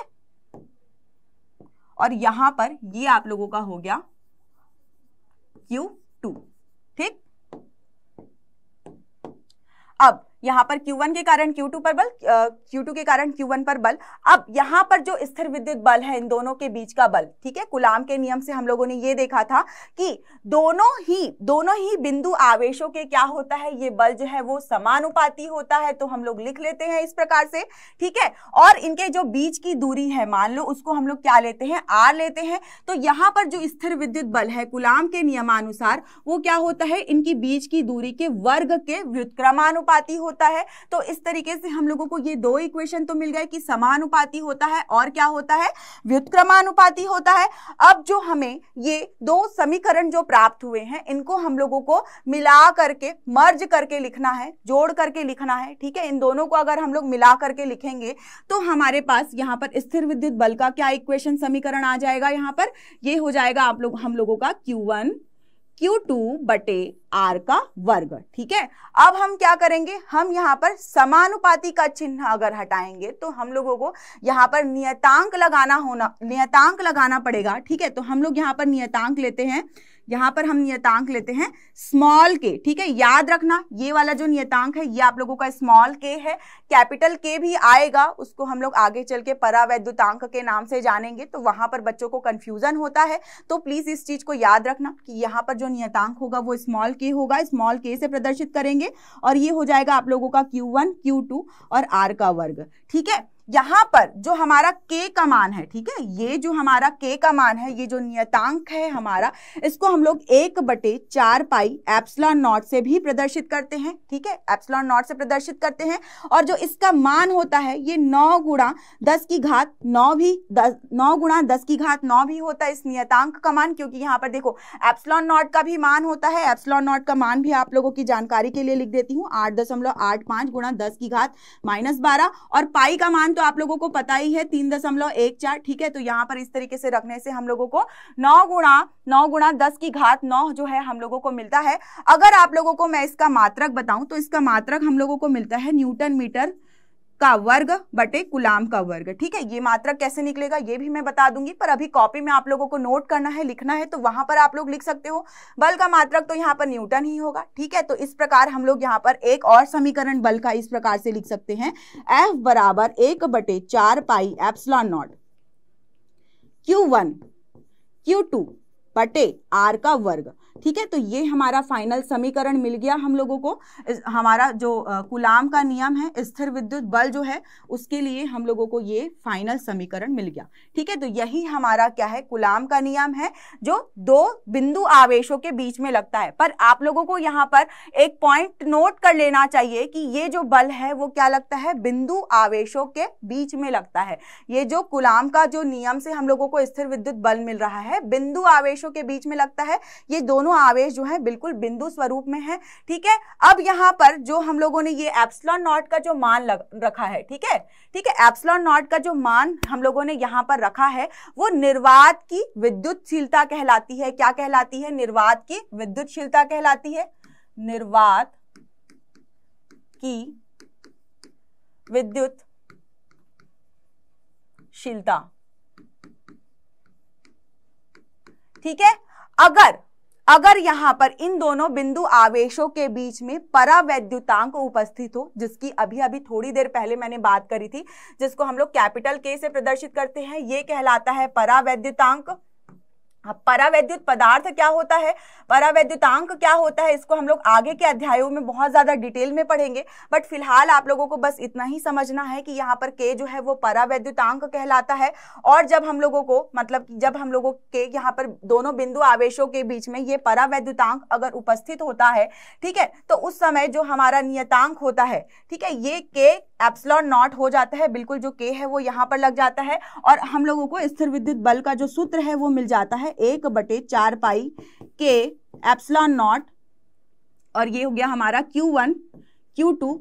और यहां पर ये आप लोगों का हो गया Q2 ठीक अब यहाँ पर Q1 के कारण Q2 पर बल Q2 के कारण Q1 पर बल अब यहाँ पर जो स्थिर विद्युत बल है इन दोनों के बीच का बल ठीक है कुलाम के नियम से हम लोगों ने ये देखा था कि दोनों ही दोनों ही बिंदु आवेशों के क्या होता है ये बल जो है वो समानुपाती होता है तो हम लोग लिख लेते हैं इस प्रकार से ठीक है और इनके जो बीच की दूरी है मान लो उसको हम लोग क्या लेते हैं आर लेते हैं तो यहाँ पर जो स्थिर विद्युत बल है गुलाम के नियमानुसार वो क्या होता है इनकी बीच की दूरी के वर्ग के व्युत्क्रमानुपाती होता है तो इस तरीके से हम लोगों को ये दो इक्वेशन तो मिल गए कि समानुपाति होता है और क्या होता है व्युत्क्रमानुपाति होता है अब जो हमें ये दो समीकरण जो प्राप्त हुए हैं इनको हम लोगों को मिला करके मर्ज करके लिखना है जोड़ करके लिखना है ठीक है इन दोनों को अगर हम लोग मिला करके लिखेंगे तो हमारे पास यहाँ पर स्थिर विद्युत बल का क्या इक्वेशन समीकरण आ जाएगा यहाँ पर ये हो जाएगा आप लोग हम लोगों का क्यू वन क्यू टू बटे आर का वर्ग ठीक है अब हम क्या करेंगे हम यहाँ पर समानुपाती का चिन्ह अगर हटाएंगे तो हम लोगों को यहाँ पर नियतांक लगाना होना नियतांक लगाना पड़ेगा ठीक है तो हम लोग यहाँ पर नियतांक लेते हैं यहां पर हम नियतांक लेते हैं स्मॉल के ठीक है याद रखना ये वाला जो नियतांक है ये आप लोगों का स्मॉल के है कैपिटल के भी आएगा उसको हम लोग आगे चल के परावैद्युतांक के नाम से जानेंगे तो वहां पर बच्चों को कंफ्यूजन होता है तो प्लीज इस चीज को याद रखना कि यहां पर जो नियतांक होगा वो स्मॉल के होगा स्मॉल के से प्रदर्शित करेंगे और ये हो जाएगा आप लोगों का क्यू वन क्यू टू और आर का वर्ग ठीक है यहाँ पर जो हमारा के का मान है ठीक है ये जो हमारा के का मान है ये जो नियतांक है हमारा इसको हम लोग एक बटे चार पाई एप्सलॉन नॉट से भी प्रदर्शित करते हैं ठीक है एप्सलॉन नॉट से प्रदर्शित करते हैं और जो इसका मान होता है ये नौ गुणा दस की घात नौ भी दस नौ गुणा दस की घात नौ भी होता है इस नियतांक का मान क्योंकि यहाँ पर देखो एप्सलॉन नॉट का भी मान होता है एप्सलॉन नॉट का मान भी आप लोगों की जानकारी के लिए लिख देती हूँ आठ दशमलव आठ पाँच गुणा दस की घात माइनस बारह और पाई का मान तो तो आप लोगों को पता ही है तीन दशमलव एक चार ठीक है तो यहाँ पर इस तरीके से रखने से हम लोगों को नौ गुणा नौ गुणा दस की घात नौ जो है हम लोगों को मिलता है अगर आप लोगों को मैं इसका मात्रक बताऊं तो इसका मात्रक हम लोगों को मिलता है न्यूटन मीटर का वर्ग बटे गुलाम का वर्ग ठीक है ये मात्रक कैसे निकलेगा ये भी मैं बता दूंगी पर अभी कॉपी में आप लोगों को नोट करना है लिखना है तो वहां पर आप लोग लिख सकते हो बल का मात्रक तो यहाँ पर न्यूटन ही होगा ठीक है तो इस प्रकार हम लोग यहाँ पर एक और समीकरण बल का इस प्रकार से लिख सकते हैं एफ बराबर एक बटे चार pi epsilon naught Q one Q two बटे आर का वर्ग ठीक है तो ये हमारा फाइनल समीकरण मिल गया हम लोगों को हमारा जो कुलाम का नियम है स्थिर विद्युत बल जो है उसके लिए हम लोगों को ये फाइनल समीकरण मिल गया ठीक है तो यही हमारा क्या है कुलाम का नियम है जो दो बिंदु आवेशों के बीच में लगता है पर आप लोगों को यहाँ पर एक पॉइंट नोट कर लेना चाहिए कि ये जो बल है वो क्या लगता है बिंदु आवेशों के बीच में लगता है ये जो कुलाम का जो नियम से हम लोगों को स्थिर विद्युत बल मिल रहा है बिंदु आवेशों के बीच में लगता है ये दोनों दोनों आवेश जो है बिल्कुल बिंदु स्वरूप में है ठीक है अब यहाँ पर जो हम लोगों ने ये एप्सलॉन नॉट का जो मान लग, रखा है ठीक है ठीक है एप्सलॉन नॉट का जो मान हम लोगों ने यहाँ पर रखा है वो निर्वात की विद्युतशीलता कहलाती है क्या कहलाती है निर्वात की विद्युतशीलता कहलाती है निर्वात की विद्युत शीलता ठीक है अगर अगर यहाँ पर इन दोनों बिंदु आवेशों के बीच में परावैद्युतांक उपस्थित हो जिसकी अभी अभी थोड़ी देर पहले मैंने बात करी थी जिसको हम लोग कैपिटल के से प्रदर्शित करते हैं ये कहलाता है परावैद्युतांक हाँ, परावैद्युत पदार्थ क्या होता है परावैद्युतांक क्या होता है इसको हम लोग आगे के अध्यायों में बहुत ज़्यादा डिटेल में पढ़ेंगे बट फिलहाल आप लोगों को बस इतना ही समझना है कि यहाँ पर के जो है वो परावैद्युतांक कहलाता है और जब हम लोगों को मतलब जब हम लोगों के यहाँ पर दोनों बिंदु आवेशों के बीच में ये परावैद्युतांक अगर उपस्थित होता है ठीक है तो उस समय जो हमारा नियतांक होता है ठीक है ये के एप्सलॉन नॉट हो जाता है बिल्कुल जो के है वो यहाँ पर लग जाता है और हम लोगों को स्थिर विद्युत बल का जो सूत्र है वो मिल जाता है एक बटे चार पाई के एप्सलॉन नॉट और ये हो गया हमारा क्यू वन क्यू टू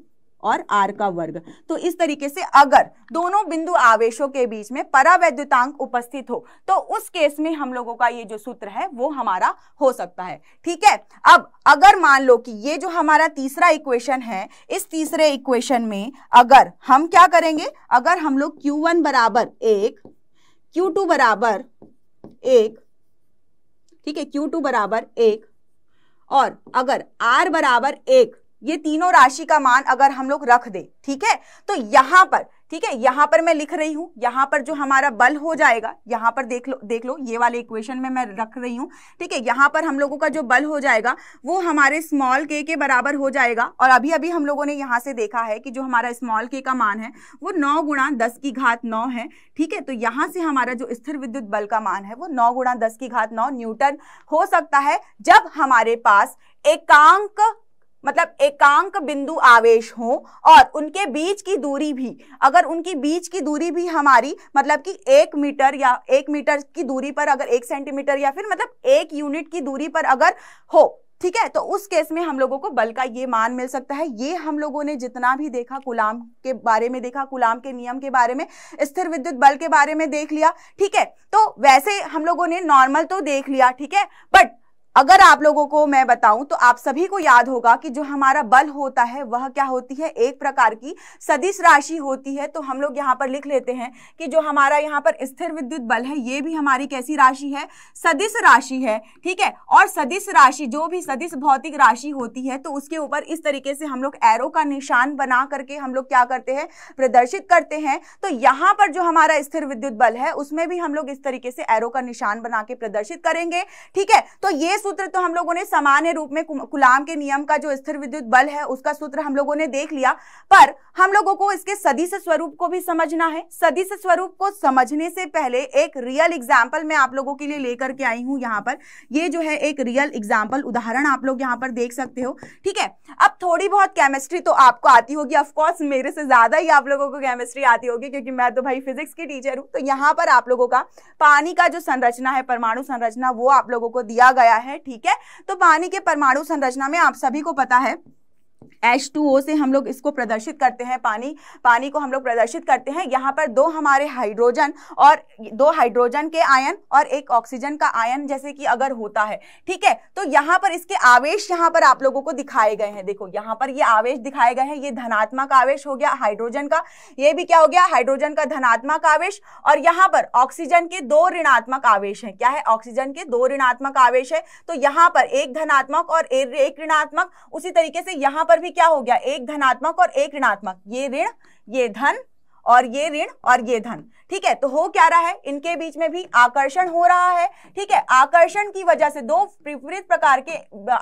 और आर का वर्ग तो इस तरीके से अगर दोनों बिंदु आवेशों के बीच में परावैद्युतांक उपस्थित हो तो उस केस में हम लोगों का ये जो सूत्र है वो हमारा हो सकता है ठीक है अब अगर मान लो कि ये जो हमारा तीसरा इक्वेशन है इस तीसरे इक्वेशन में अगर हम क्या करेंगे अगर हम लोग Q1 बराबर एक Q2 बराबर एक ठीक है Q2 बराबर एक और अगर आर बराबर एक ये तीनों राशि का मान अगर हम लोग रख दे ठीक है तो यहां पर ठीक है यहां पर मैं लिख रही हूं यहां पर जो हमारा बल हो जाएगा यहां पर देख लो देख लो ये वाले इक्वेशन में मैं रख रही हूं ठीक है यहां पर हम लोगों का जो बल हो जाएगा वो हमारे स्मॉल के के बराबर हो जाएगा और अभी अभी हम लोगों ने यहां से देखा है कि जो हमारा स्मॉल के का मान है वो नौ गुणा दस की घात नौ है ठीक है तो यहां से हमारा जो स्थिर विद्युत बल का मान है वो नौ गुणा दस की घात नौ न्यूटन हो सकता है जब हमारे पास एकांक मतलब एकांक बिंदु आवेश हो और उनके बीच की दूरी भी अगर उनकी बीच की दूरी भी हमारी मतलब कि एक मीटर या एक मीटर की दूरी पर अगर एक सेंटीमीटर या फिर मतलब एक यूनिट की दूरी पर अगर हो ठीक है तो उस केस में हम लोगों को बल का ये मान मिल सकता है ये हम लोगों ने जितना भी देखा गुलाम के बारे में देखा गुलाम के नियम के बारे में स्थिर विद्युत बल के बारे में देख लिया ठीक है तो वैसे हम लोगों ने नॉर्मल तो देख लिया ठीक है बट अगर आप लोगों को मैं बताऊं तो आप सभी को याद होगा कि जो हमारा बल होता है वह क्या होती है एक प्रकार की सदिश राशि होती है तो हम लोग यहाँ पर लिख लेते हैं कि जो हमारा यहाँ पर स्थिर विद्युत बल है ये भी हमारी कैसी राशि है सदिश राशि है ठीक है और सदिश राशि जो भी सदिश भौतिक राशि होती है तो उसके ऊपर इस तरीके से हम लोग एरो का निशान बना करके हम लोग क्या करते हैं प्रदर्शित करते हैं तो यहाँ पर जो हमारा स्थिर विद्युत बल है उसमें भी हम लोग इस तरीके से एरो का निशान बना के प्रदर्शित करेंगे ठीक है तो ये सूत्र तो हम लोगों ने सामान्य रूप में कुलाम के नियम का जो स्थिर विद्युत बल है उसका सूत्र हम लोगों ने देख लिया पर हम लोगों को इसके सदी से स्वरूप को भी समझना है सदी से स्वरूप को समझने से पहले एक रियल एग्जाम्पल मैं आप लोगों के लिए लेकर के आई हूं यहाँ पर ये जो है एक रियल एग्जाम्पल उदाहरण आप लोग यहाँ पर देख सकते हो ठीक है अब थोड़ी बहुत केमिस्ट्री तो आपको आती होगी ऑफकोर्स मेरे से ज्यादा ही आप लोगों को केमिस्ट्री आती होगी क्योंकि मैं तो भाई फिजिक्स की टीचर हूँ तो यहाँ पर आप लोगों का पानी का जो संरचना है परमाणु संरचना वो आप लोगों को दिया गया है है ठीक है तो पानी के परमाणु संरचना में आप सभी को पता है एच टू ओ से हम लोग इसको प्रदर्शित करते हैं पानी पानी को हम लोग प्रदर्शित करते हैं यहाँ पर दो हमारे हाइड्रोजन और दो हाइड्रोजन के आयन और एक ऑक्सीजन का आयन जैसे कि अगर होता है ठीक है तो यहाँ पर इसके आवेश यहाँ पर आप लोगों को दिखाए गए हैं देखो यहाँ पर ये आवेश दिखाए गए हैं ये धनात्मक आवेश हो गया हाइड्रोजन का ये भी क्या हो गया हाइड्रोजन का धनात्मक आवेश और यहाँ पर ऑक्सीजन के दो ऋणात्मक आवेश है क्या है ऑक्सीजन के दो ऋणात्मक आवेश है तो यहाँ पर एक धनात्मक और एक ऋणात्मक उसी तरीके से यहाँ पर भी भी क्या हो गया एक धनात्मक और एक ऋणात्मक ये ऋण ये धन और ये ऋण और ये धन ठीक है तो हो क्या रहा है इनके बीच में भी आकर्षण हो रहा है ठीक है आकर्षण की वजह से दो विपरीत प्रकार के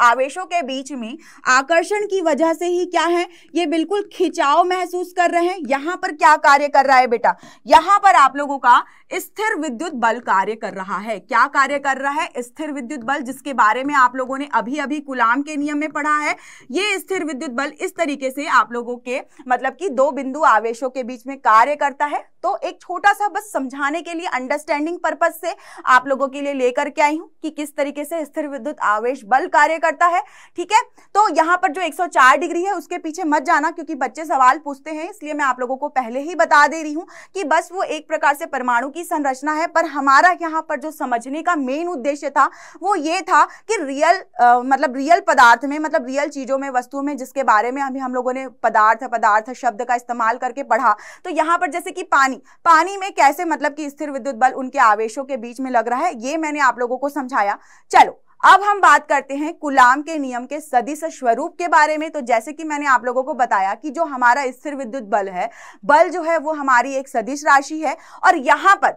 आवेशों के बीच में आकर्षण की वजह से ही क्या है ये बिल्कुल खिंचाव महसूस कर रहे हैं यहां पर क्या कार्य कर रहा है बेटा यहाँ पर आप लोगों का स्थिर विद्युत बल कार्य कर रहा है क्या कार्य कर रहा है स्थिर विद्युत बल जिसके बारे में आप लोगों ने अभी अभी गुलाम के नियम में पढ़ा है ये स्थिर विद्युत बल इस तरीके से आप लोगों के मतलब की दो बिंदु आवेशों के बीच में कार्य करता है तो एक छोटा सा बस समझाने के लिए अंडरस्टैंडिंग पर्पज से आप लोगों के लिए लेकर के आई हूं कि किस तरीके से स्थिर विद्युत आवेश बल कार्य करता है ठीक है तो यहां पर जो 104 डिग्री है उसके पीछे मत जाना क्योंकि बच्चे सवाल पूछते हैं इसलिए मैं आप लोगों को पहले ही बता दे रही हूं कि बस वो एक प्रकार से परमाणु की संरचना है पर हमारा यहाँ पर जो समझने का मेन उद्देश्य था वो ये था कि रियल आ, मतलब रियल पदार्थ में मतलब रियल चीजों में वस्तुओं में जिसके बारे में अभी हम लोगों ने पदार्थ पदार्थ शब्द का इस्तेमाल करके पढ़ा तो यहाँ पर जैसे कि पानी पानी में कैसे मतलब कि स्थिर विद्युत बल उनके आवेशों के बीच में लग रहा है ये मैंने आप लोगों को समझाया चलो अब हम बात करते हैं कुलाम के नियम के सदिश स्वरूप के बारे में तो जैसे कि मैंने आप लोगों को बताया कि जो हमारा स्थिर विद्युत बल है बल जो है वो हमारी एक सदिश राशि है और यहाँ पर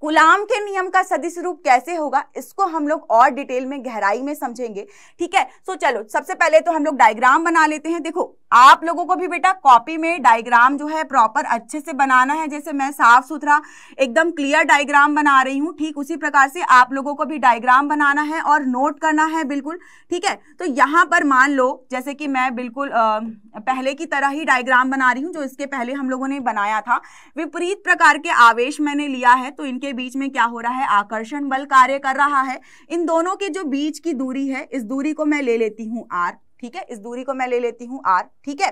गुलाम के नियम का सदिश रूप कैसे होगा इसको हम लोग और डिटेल में गहराई में समझेंगे ठीक है सो तो so, चलो सबसे पहले तो हम लोग डायग्राम बना लेते हैं देखो आप लोगों को भी बेटा कॉपी में डायग्राम जो है प्रॉपर अच्छे से बनाना है जैसे मैं साफ सुथरा एकदम क्लियर डायग्राम बना रही हूँ ठीक उसी प्रकार से आप लोगों को भी डायग्राम बनाना है और नोट करना है बिल्कुल ठीक है तो यहाँ पर मान लो जैसे कि मैं बिल्कुल आ, पहले की तरह ही डायग्राम बना रही हूँ जो इसके पहले हम लोगों ने बनाया था विपरीत प्रकार के आवेश मैंने लिया है तो इनके बीच में क्या हो रहा है आकर्षण बल कार्य कर रहा है इन दोनों के जो बीच की दूरी है इस दूरी को मैं ले लेती हूँ आर ठीक है इस दूरी को मैं ले लेती हूँ आर ठीक है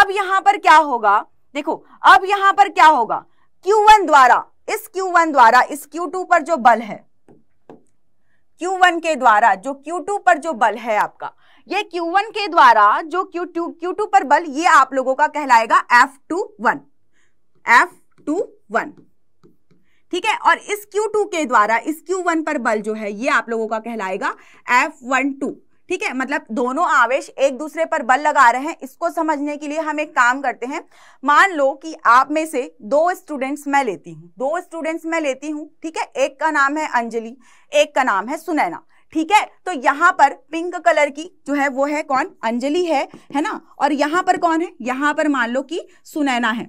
अब यहाँ पर क्या होगा देखो अब यहाँ पर क्या होगा Q1 द्वारा इस Q1 द्वारा इस Q2 पर जो बल है Q1 के द्वारा जो Q2 पर जो बल है आपका ये Q1 के द्वारा जो Q2 Q2 पर बल ये आप लोगों का कहलाएगा F21 F21 ठीक है और इस Q2 के द्वारा इस Q1 पर बल जो है ये आप लोगों का कहलाएगा F12 ठीक है मतलब दोनों आवेश एक दूसरे पर बल लगा रहे हैं इसको समझने के लिए हम एक काम करते हैं मान लो कि आप में से दो स्टूडेंट्स मैं लेती हूँ दो स्टूडेंट्स मैं लेती हूँ ठीक है एक का नाम है अंजलि एक का नाम है सुनैना ठीक है तो यहाँ पर पिंक कलर की जो है वो है कौन अंजलि है है ना और यहाँ पर कौन है यहाँ पर मान लो कि सुनैना है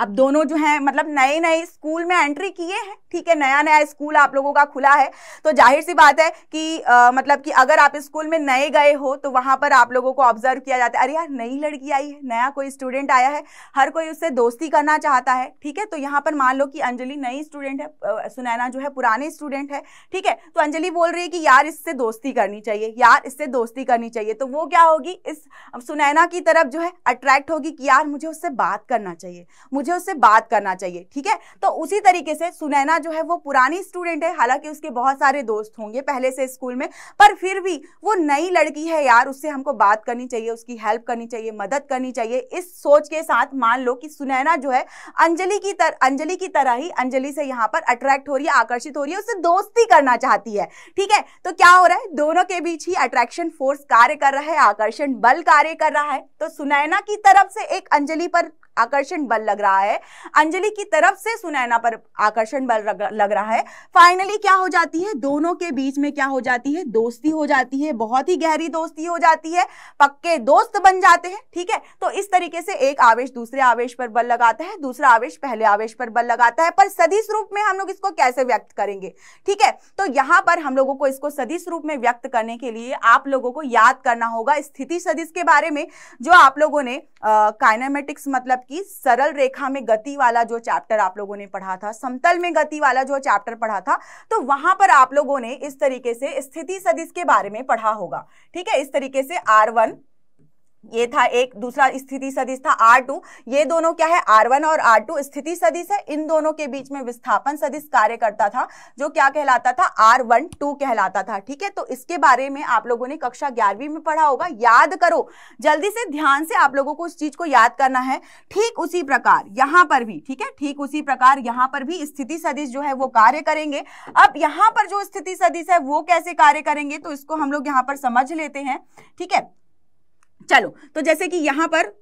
अब दोनों जो हैं मतलब नए नए स्कूल में एंट्री किए हैं ठीक है नया नया स्कूल आप लोगों का खुला है तो जाहिर सी बात है कि आ, मतलब कि अगर आप स्कूल में नए गए हो तो वहाँ पर आप लोगों को ऑब्जर्व किया जाता है अरे यार नई लड़की आई है नया कोई स्टूडेंट आया है हर कोई उससे दोस्ती करना चाहता है ठीक है तो यहाँ पर मान लो कि अंजलि नई स्टूडेंट है सुनैना जो है पुराने स्टूडेंट है ठीक है तो अंजलि बोल रही है कि यार इससे दोस्ती करनी चाहिए यार इससे दोस्ती करनी चाहिए तो वो क्या होगी इस सुनैना की तरफ जो है अट्रैक्ट होगी कि यार मुझे उससे बात करना चाहिए मुझे मुझे उससे बात करना चाहिए ठीक है तो उसी तरीके से सुनैना जो है वो पुरानी स्टूडेंट है हालांकि उसके बहुत सारे दोस्त होंगे पहले से स्कूल में पर फिर भी वो नई लड़की है यार उससे हमको बात करनी चाहिए उसकी हेल्प करनी चाहिए मदद करनी चाहिए इस सोच के साथ मान लो कि सुनैना जो है अंजलि की तर अंजलि की तरह ही अंजलि से यहाँ पर अट्रैक्ट हो रही है आकर्षित हो रही है उससे दोस्ती करना चाहती है ठीक है तो क्या हो रहा है दोनों के बीच ही अट्रैक्शन फोर्स कार्य कर रहा है आकर्षण बल कार्य कर रहा है तो सुनैना की तरफ से एक अंजलि पर आकर्षण बल लग रहा है अंजलि की तरफ से सुनैना पर आकर्षण बल लग रहा है फाइनली क्या हो जाती है दोनों के बीच में क्या हो जाती है दोस्ती हो जाती है बहुत ही गहरी दोस्ती हो जाती है पक्के दोस्त बन जाते हैं ठीक है तो इस तरीके से एक आवेश दूसरे आवेश पर बल लगाता है दूसरा आवेश पहले आवेश पर बल लगाता है पर सदी रूप में हम लोग इसको कैसे व्यक्त करेंगे ठीक है तो यहाँ पर हम लोगों को इसको सदिश रूप में व्यक्त करने के लिए आप लोगों को याद करना होगा स्थिति सदिश के बारे में जो आप लोगों ने काइनामेटिक्स मतलब की सरल रेखा में गति वाला जो चैप्टर आप लोगों ने पढ़ा था समतल में गति वाला जो चैप्टर पढ़ा था तो वहां पर आप लोगों ने इस तरीके से स्थिति सदिश के बारे में पढ़ा होगा ठीक है इस तरीके से आर वन ये था एक दूसरा स्थिति सदिश था आर टू ये दोनों क्या है आर वन और आर टू स्थिति सदिश है इन दोनों के बीच में विस्थापन सदिश कार्य करता था जो क्या कहलाता था आर वन टू कहलाता था ठीक है तो इसके बारे में आप लोगों ने कक्षा ग्यारहवीं में पढ़ा होगा याद करो जल्दी से ध्यान से आप लोगों को उस चीज को याद करना है ठीक उसी प्रकार यहां पर भी ठीक है ठीक उसी प्रकार यहाँ पर भी स्थिति सदिश जो है वो कार्य करेंगे अब यहाँ पर जो स्थिति सदिश है वो कैसे कार्य करेंगे तो इसको हम लोग यहाँ पर समझ लेते हैं ठीक है चलो तो जैसे कि यहां पर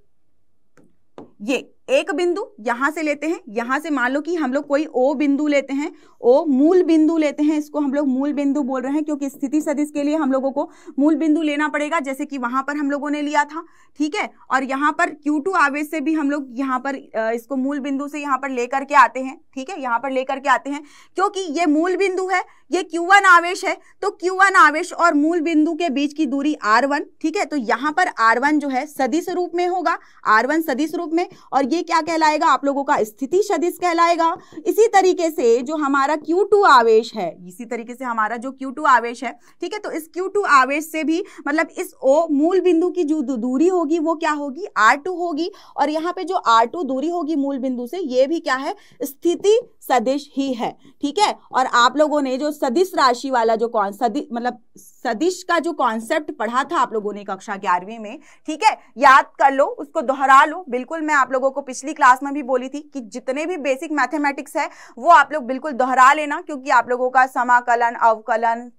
ये एक बिंदु यहां से लेते हैं यहां से मान लो कि हम लोग कोई ओ बिंदु लेते हैं ओ मूल बिंदु लेते हैं इसको हम लोग मूल बिंदु बोल रहे हैं क्योंकि स्थिति सदिश के लिए हम लोगों को मूल बिंदु लेना पड़ेगा जैसे कि वहां पर हम लोगों ने लिया था ठीक है और यहाँ पर Q2 टू आवेश से भी हम लोग यहाँ पर इसको मूल बिंदु से यहाँ पर लेकर के आते हैं ठीक है यहाँ पर लेकर के आते हैं क्योंकि ये मूल बिंदु है ये क्यू आवेश है तो क्यू आवेश और मूल बिंदु के बीच की दूरी आर ठीक है तो यहाँ पर आर जो है सदिश रूप में होगा आर सदिश रूप में और ये क्या कहलाएगा आप लोगों का स्थिति सदिश कहलाएगा इसी तरीके से जो हमारा Q2 आवेश है इसी तरीके से हमारा जो Q2 आवेश है ठीक है तो इस Q2 आवेश से भी मतलब इस O मूल बिंदु की जो दूरी होगी वो क्या होगी R2 होगी और यहाँ पे जो R2 दूरी होगी मूल बिंदु से ये भी क्या है स्थिति सदिश ही है ठीक है और आप लोगों ने जो सदिश राशि वाला जो कौन सदिश मतलब सदिश का जो कॉन्सेप्ट पढ़ा था आप लोगों ने कक्षा ग्यारहवीं में ठीक है याद कर लो उसको दोहरा लो बिल्कुल मैं आप लोगों को पिछली क्लास में भी बोली थी कि जितने भी बेसिक मैथमेटिक्स है वो आप लोग बिल्कुल दोहरा लेना क्योंकि आप लोगों का समाकलन अवकलन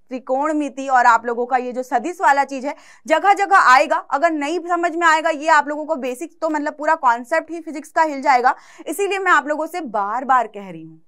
मिति और आप लोगों का ये जो सदिश वाला चीज है जगह जगह आएगा अगर नहीं समझ में आएगा ये आप लोगों को बेसिक तो मतलब पूरा कॉन्सेप्ट ही फिजिक्स का हिल जाएगा इसीलिए मैं आप लोगों से बार बार कह रही हूँ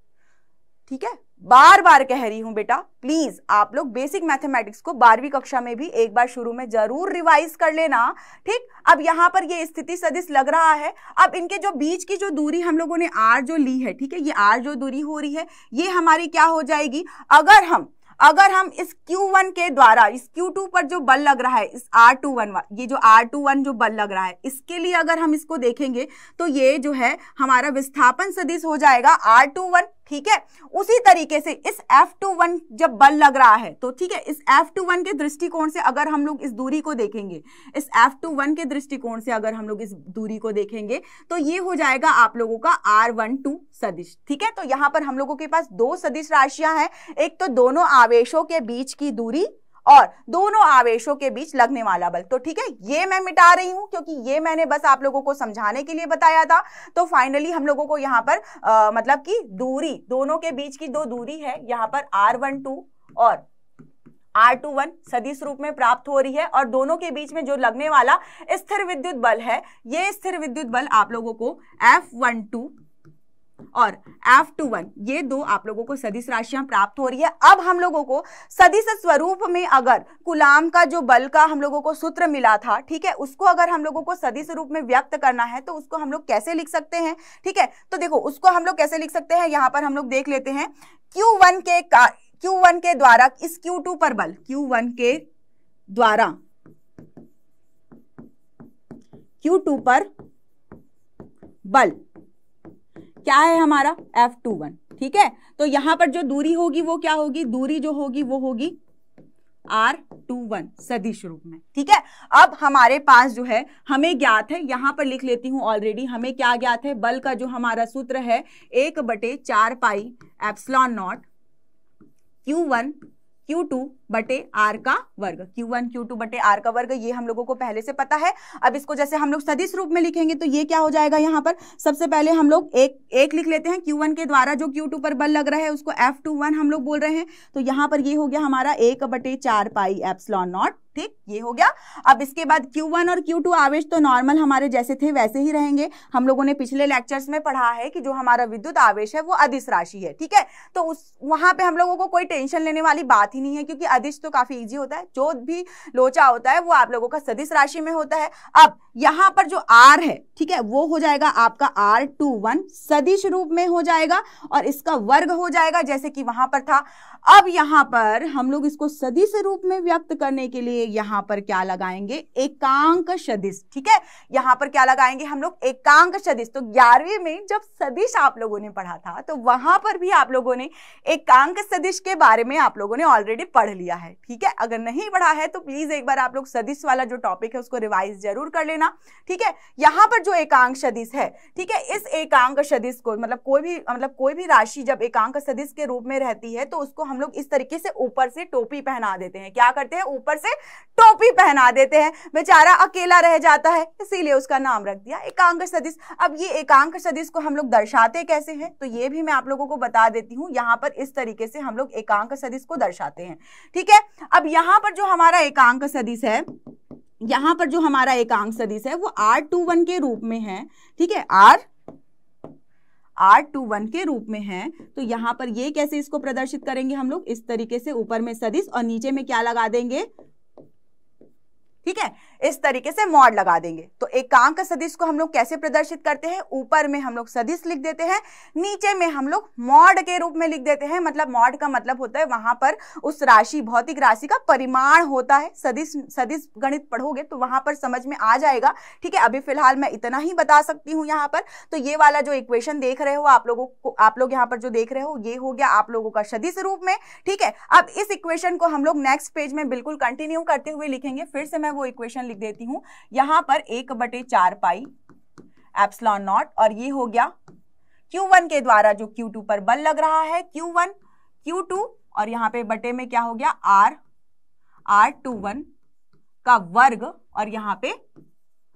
ठीक है बार बार कह रही हूं बेटा प्लीज आप लोग बेसिक मैथमेटिक्स को बारहवीं कक्षा में भी एक बार शुरू में जरूर रिवाइज कर लेना ठीक अब यहां पर ये स्थिति सदिश लग रहा है अब इनके जो बीच की जो दूरी हम लोगों ने आर जो ली है ठीक है ये आर जो दूरी हो रही है ये हमारी क्या हो जाएगी अगर हम अगर हम इस Q1 के द्वारा इस Q2 पर जो बल लग रहा है इस R21 ये जो R21 जो बल लग रहा है इसके लिए अगर हम इसको देखेंगे तो ये जो है हमारा विस्थापन सदिश हो जाएगा R21 ठीक है उसी तरीके से इस F21 जब बल लग रहा है तो ठीक है इस F21 के दृष्टिकोण से अगर हम लोग इस दूरी को देखेंगे इस F21 के दृष्टिकोण से अगर हम लोग इस दूरी को देखेंगे तो ये हो जाएगा आप लोगों का R12 सदिश ठीक है तो यहां पर हम लोगों के पास दो सदिश राशियां हैं एक तो दोनों आवेशों के बीच की दूरी और दोनों आवेशों के बीच लगने वाला बल तो ठीक है ये मैं मिटा रही हूं क्योंकि ये मैंने बस आप लोगों को समझाने के लिए बताया था तो फाइनली हम लोगों को यहाँ पर आ, मतलब कि दूरी दोनों के बीच की दो दूरी है यहाँ पर आर वन टू और आर टू वन सदिश रूप में प्राप्त हो रही है और दोनों के बीच में जो लगने वाला स्थिर विद्युत बल है ये स्थिर विद्युत बल आप लोगों को एफ वन टू और एफ टू वन ये दो आप लोगों को सदिश राशियां प्राप्त हो रही है अब हम लोगों को सदिश स्वरूप में अगर कुलाम का जो बल का हम लोगों को सूत्र मिला था ठीक है उसको अगर हम लोगों को सदिश रूप में व्यक्त करना है तो उसको हम लोग कैसे लिख सकते हैं ठीक है तो देखो उसको हम लोग कैसे लिख सकते हैं यहां पर हम लोग देख लेते हैं क्यू वन के क्यू वन के द्वारा इस क्यू टू पर बल क्यू वन के द्वारा क्यू टू पर बल क्या है हमारा एफ टू वन ठीक है तो यहां पर जो दूरी होगी वो क्या होगी दूरी जो होगी वो होगी आर टू वन सदिश रूप में ठीक है अब हमारे पास जो है हमें ज्ञात है यहां पर लिख लेती हूं ऑलरेडी हमें क्या ज्ञात है बल का जो हमारा सूत्र है एक बटे चार pi epsilon naught Q one Q two बटे आर का वर्ग क्यू वन क्यू टू बटे आर का वर्ग ये हम लोगों को पहले से पता है अब इसको जैसे हम लोग सदिश रूप में लिखेंगे तो ये क्या हो जाएगा यहाँ पर सबसे पहले हम लोग एक एक लिख लेते हैं क्यू वन के द्वारा जो क्यू टू पर बल लग रहा है उसको एफ टू वन हम लोग बोल रहे हैं तो यहाँ पर ये हो गया हमारा एक बटे चार पाई एप्सलॉन नॉट ठीक ये हो गया अब इसके बाद Q1 और Q2 आवेश तो नॉर्मल हमारे जैसे थे वैसे ही रहेंगे हम लोगों ने पिछले लेक्चर्स में पढ़ा है कि जो हमारा विद्युत आवेश है वो अधिस राशि है ठीक है तो उस वहां पे हम लोगों को कोई टेंशन लेने वाली बात ही नहीं है क्योंकि सदिश तो काफी इजी होता है जो भी लोचा होता है वो आप लोगों का सदिश राशि में होता है अब यहाँ पर जो आर है ठीक है वो हो जाएगा आपका आर टू वन सदिश रूप में हो जाएगा और इसका वर्ग हो जाएगा जैसे कि वहां पर था अब यहाँ पर हम लोग इसको सदिश रूप में व्यक्त करने के लिए यहाँ पर क्या लगाएंगे एकांक सदिश ठीक है यहाँ पर क्या लगाएंगे हम लोग एकांक सदिश तो ग्यारहवीं में जब सदिश आप लोगों ने पढ़ा था तो वहां पर भी आप लोगों ने एकांक सदिश के बारे में आप लोगों ने ऑलरेडी पढ़ लिया दिया है ठीक है अगर नहीं पढ़ा है तो प्लीज एक बार आप लोग सदिश वाला जो टॉपिक है उसको रिवाइज जरूर कर लेना ठीक है यहाँ पर जो एकांक सदिश है ठीक है इस एकांक सदिश को मतलब कोई भी मतलब कोई भी राशि जब एकांक सदिश के रूप में रहती है तो उसको हम लोग इस तरीके से ऊपर से टोपी पहना देते हैं क्या करते हैं ऊपर से टोपी पहना देते हैं बेचारा अकेला रह जाता है इसीलिए उसका नाम रख दिया एकांक सदिश अब ये एकांक सदिश को हम लोग दर्शाते कैसे हैं तो ये भी मैं आप लोगों को बता देती हूँ यहाँ पर इस तरीके से हम लोग एकांक सदिश को दर्शाते हैं ठीक ठीक है अब यहां पर जो हमारा एकांक सदिश है यहां पर जो हमारा एकांक सदिश है वो आर टू वन के रूप में है ठीक है आर आर टू वन के रूप में है तो यहां पर ये कैसे इसको प्रदर्शित करेंगे हम लोग इस तरीके से ऊपर में सदिश और नीचे में क्या लगा देंगे ठीक है इस तरीके से मॉड लगा देंगे तो एकांक सदिश को हम लोग कैसे प्रदर्शित करते हैं ऊपर में हम लोग सदिश लिख देते हैं नीचे में हम लोग मॉड के रूप में लिख देते हैं मतलब मॉड का मतलब होता है वहां पर उस राशि भौतिक राशि का परिमाण होता है सदिश सदिश गणित पढ़ोगे तो वहां पर समझ में आ जाएगा ठीक है अभी फिलहाल मैं इतना ही बता सकती हूँ यहाँ पर तो ये वाला जो इक्वेशन देख रहे हो आप लोगों को आप लोग यहाँ पर जो देख रहे हो ये हो गया आप लोगों का सदिश रूप में ठीक है अब इस इक्वेशन को हम लोग नेक्स्ट पेज में बिल्कुल कंटिन्यू करते हुए लिखेंगे फिर से मैं वो इक्वेशन लिख देती हूं यहां पर एक बटे चार पाई एप्सलॉन नॉट और ये हो गया Q1 के द्वारा जो Q2 पर बल लग रहा है Q1, Q2 और यहां पे बटे में क्या हो गया R, R21 का वर्ग और यहां पे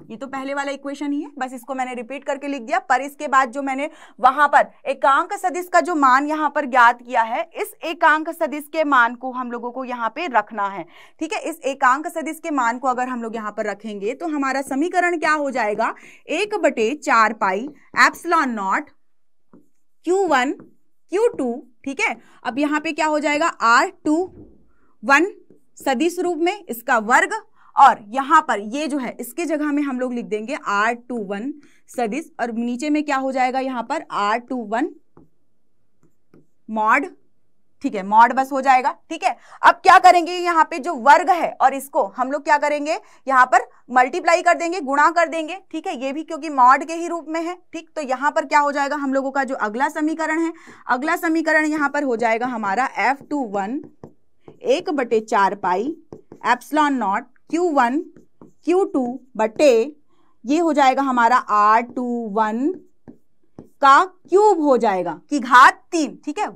ये तो पहले वाला इक्वेशन ही है बस इसको मैंने रिपीट करके लिख दिया पर इसके बाद जो मैंने वहां पर एकांक सदिश का जो मान यहाँ पर ज्ञात किया है इस एकांक सदिश के मान को हम लोगों को यहाँ पे रखना है ठीक है इस एकांक सदिश के मान को अगर हम लोग यहाँ पर रखेंगे तो हमारा समीकरण क्या हो जाएगा एक बटे चार pi epsilon naught Q one Q two ठीक है अब यहाँ पे क्या हो जाएगा आर टू वन सदिश रूप में इसका वर्ग और यहाँ पर ये जो है इसके जगह में हम लोग लिख देंगे आर टू वन सदिस और नीचे में क्या हो जाएगा यहाँ पर आर टू वन मॉड ठीक है मॉड बस हो जाएगा ठीक है अब क्या करेंगे यहाँ पे जो वर्ग है और इसको हम लोग क्या करेंगे यहाँ पर मल्टीप्लाई कर देंगे गुणा कर देंगे ठीक है ये भी क्योंकि मॉड के ही रूप में है ठीक तो यहाँ पर क्या हो जाएगा हम लोगों का जो अगला समीकरण है अगला समीकरण यहाँ पर हो जाएगा हमारा एफ टू वन एक बटे चार pi epsilon naught Q one Q two बटे ये हो जाएगा हमारा आर टू वन का क्यूब हो जाएगा कि घात तीन ठीक है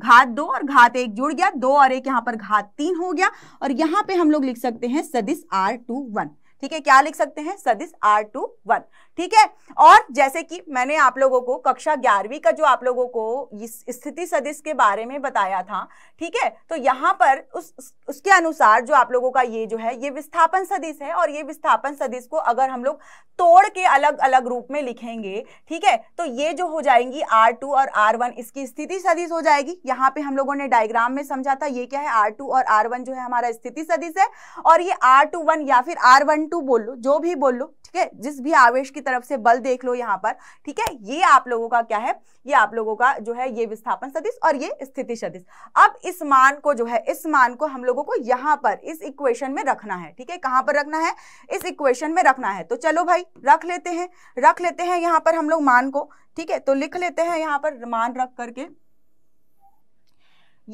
घात दो और घात एक जुड़ गया दो और एक यहां पर घात तीन हो गया और यहाँ पे हम लोग लिख सकते हैं सदिश आर टू वन ठीक है क्या लिख सकते हैं सदिश आर टू वन ठीक है और जैसे कि मैंने आप लोगों को कक्षा ग्यारहवीं का जो आप लोगों को स्थिति सदिश के बारे में बताया था ठीक है तो यहाँ पर उस उसके अनुसार जो आप लोगों का ये जो है ये विस्थापन सदिश है और ये विस्थापन सदिश को अगर हम लोग तोड़ के अलग अलग रूप में लिखेंगे ठीक है तो ये जो हो जाएंगी आर टू और आर वन इसकी स्थिति सदिश हो जाएगी यहाँ पे हम लोगों ने डायग्राम में समझा था ये क्या है आर टू और आर वन जो है हमारा स्थिति सदिश है और ये आर टू वन या फिर आर वन टू बोल लो जो भी बोल लो ठीक है जिस भी आवेश की तरफ से बल देख लो यहाँ पर ठीक है ये आप लोगों का क्या है ये आप लोगों का जो है ये विस्थापन सदिश और ये स्थिति सदिश अब इस मान को जो है इस मान को हम लोगों को यहाँ पर इस इक्वेशन में रखना है ठीक है कहाँ पर रखना है इस इक्वेशन में रखना है तो चलो भाई रख लेते हैं रख लेते हैं यहाँ पर हम लोग मान को ठीक है तो लिख लेते हैं यहाँ पर मान रख करके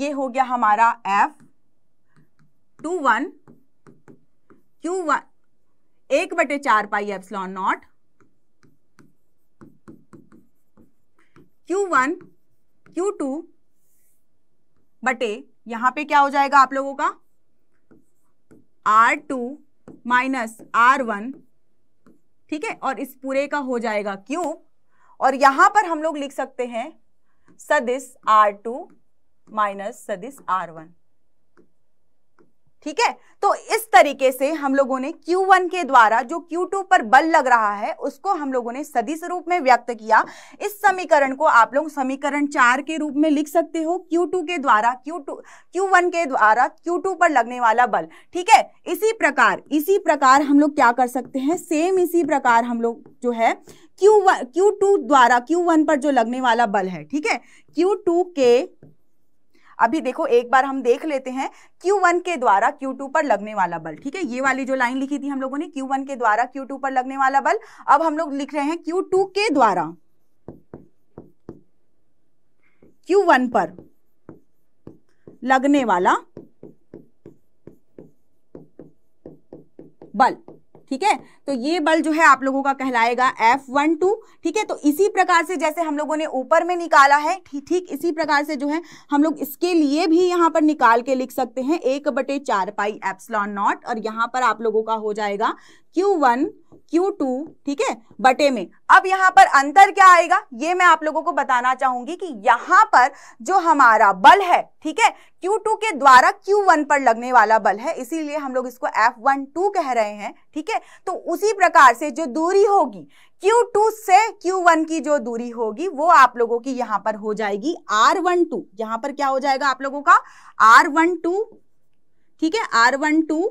ये हो गया हमारा F two one Q one एक बटे चार pi epsilon naught Q one Q two बटे यहां पे क्या हो जाएगा आप लोगों का R two minus R one ठीक है और इस पूरे का हो जाएगा क्यूब और यहां पर हम लोग लिख सकते हैं सदिस आर टू माइनस सदिस आर वन ठीक है तो इस तरीके से हम लोगों ने Q1 के द्वारा जो Q2 पर बल लग रहा है उसको हम लोगों ने सदिश रूप में व्यक्त किया इस समीकरण को आप लोग समीकरण चार के रूप में लिख सकते हो Q2 के द्वारा Q2 Q1 के द्वारा Q2 पर लगने वाला बल ठीक है इसी प्रकार इसी प्रकार हम लोग क्या कर सकते हैं सेम इसी प्रकार हम लोग जो है Q1 Q2 द्वारा Q1 पर जो लगने वाला बल है ठीक है टू के अभी देखो एक बार हम देख लेते हैं Q1 के द्वारा Q2 पर लगने वाला बल ठीक है ये वाली जो लाइन लिखी थी हम लोगों ने Q1 के द्वारा Q2 पर लगने वाला बल अब हम लोग लिख रहे हैं Q2 के द्वारा Q1 पर लगने वाला बल ठीक है तो ये बल जो है आप लोगों का कहलाएगा एफ वन टू ठीक है तो इसी प्रकार से जैसे हम लोगों ने ऊपर में निकाला है ठीक इसी प्रकार से जो है हम लोग इसके लिए भी यहाँ पर निकाल के लिख सकते हैं एक बटे चार पाई एप्सलॉन नॉट और यहाँ पर आप लोगों का हो जाएगा Q1 Q2 ठीक है बटे में अब यहां पर अंतर क्या आएगा ये मैं आप लोगों को बताना चाहूंगी कि यहां पर जो हमारा बल है ठीक है Q2 के द्वारा Q1 पर लगने वाला बल है इसीलिए हम लोग इसको F12 कह रहे हैं ठीक है तो उसी प्रकार से जो दूरी होगी Q2 से Q1 की जो दूरी होगी वो आप लोगों की यहां पर हो जाएगी R12 यहां पर क्या हो जाएगा आप लोगों का R12 ठीक है R12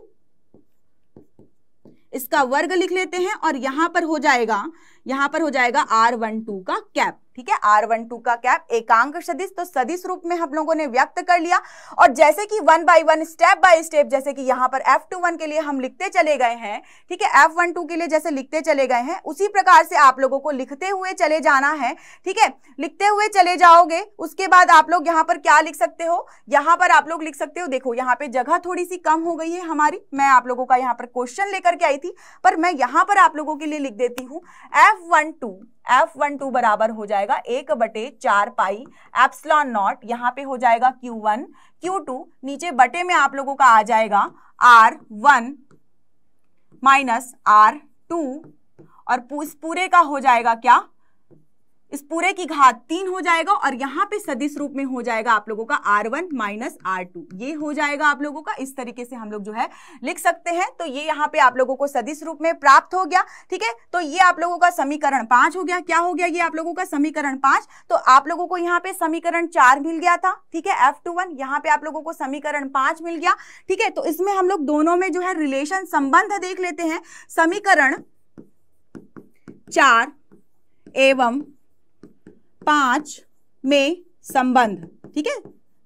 इसका वर्ग लिख लेते हैं और यहां पर हो जाएगा यहां पर हो जाएगा आर वन टू का कैप ठीक है आर वन टू का कैप एकांक सदिश तो सदिश रूप में हम लोगों ने व्यक्त कर लिया और जैसे कि one by one step by step जैसे कि यहां पर एफ टू वन के लिए हम लिखते चले गए हैं ठीक है एफ वन टू के लिए जैसे लिखते चले गए हैं उसी प्रकार से आप लोगों को लिखते हुए चले जाना है ठीक है लिखते हुए चले जाओगे उसके बाद आप लोग यहाँ पर क्या लिख सकते हो यहाँ पर आप लोग लिख सकते हो देखो यहाँ पे जगह थोड़ी सी कम हो गई है हमारी मैं आप लोगों का यहाँ पर क्वेश्चन लेकर के आई थी पर मैं यहाँ पर आप लोगों के लिए लिख देती हूँ F one two F one two बराबर हो जाएगा एक बटे चार पाई एप्सलॉन नॉट यहाँ पे हो जाएगा क्यू वन क्यू टू नीचे बटे में आप लोगों का आ जाएगा R one minus R two और पूरे का हो जाएगा क्या इस पूरे की घात तीन हो जाएगा और यहाँ पे सदिश रूप में हो जाएगा आप लोगों का R one minus R two ये हो जाएगा आप लोगों का इस तरीके से हम लोग जो है लिख सकते हैं तो ये यहाँ पे आप लोगों को सदिश रूप में प्राप्त हो गया ठीक है तो ये आप लोगों का समीकरण पांच हो गया क्या हो गया ये आप लोगों का समीकरण पांच तो आप लोगों को यहाँ पे समीकरण चार मिल गया था ठीक है एफ टू वन यहाँ पे आप लोगों को समीकरण पांच मिल गया ठीक है तो इसमें हम लोग दोनों में जो है रिलेशन संबंध देख लेते हैं समीकरण चार एवं पांच में संबंध ठीक है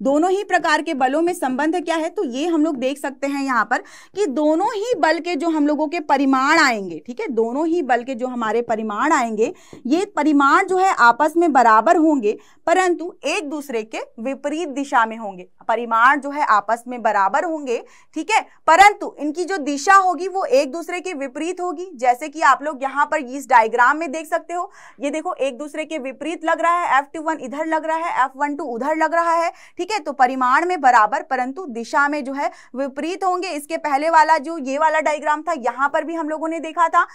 दोनों ही प्रकार के बलों में संबंध क्या है तो ये हम लोग देख सकते हैं यहाँ पर कि दोनों ही बल के जो हम लोगों के परिमाण आएंगे ठीक है दोनों ही बल के जो हमारे परिमाण आएंगे ये परिमाण जो है आपस में बराबर होंगे परंतु एक दूसरे के विपरीत दिशा में होंगे परिमाण जो है आपस में बराबर होंगे ठीक है परंतु इनकी जो दिशा होगी वो एक दूसरे के विपरीत होगी जैसे कि आप लोग यहाँ पर इस डायग्राम में देख सकते हो ये देखो एक दूसरे के विपरीत लग रहा है एफ इधर लग रहा है एफ उधर लग रहा है ठीक है है तो परिमाण में बराबर परंतु दिशा में जो है विपरीत होंगे इसके पहले वाला जो ये वाला डायग्राम था यहाँ पर भी हम लोगों ने देखा था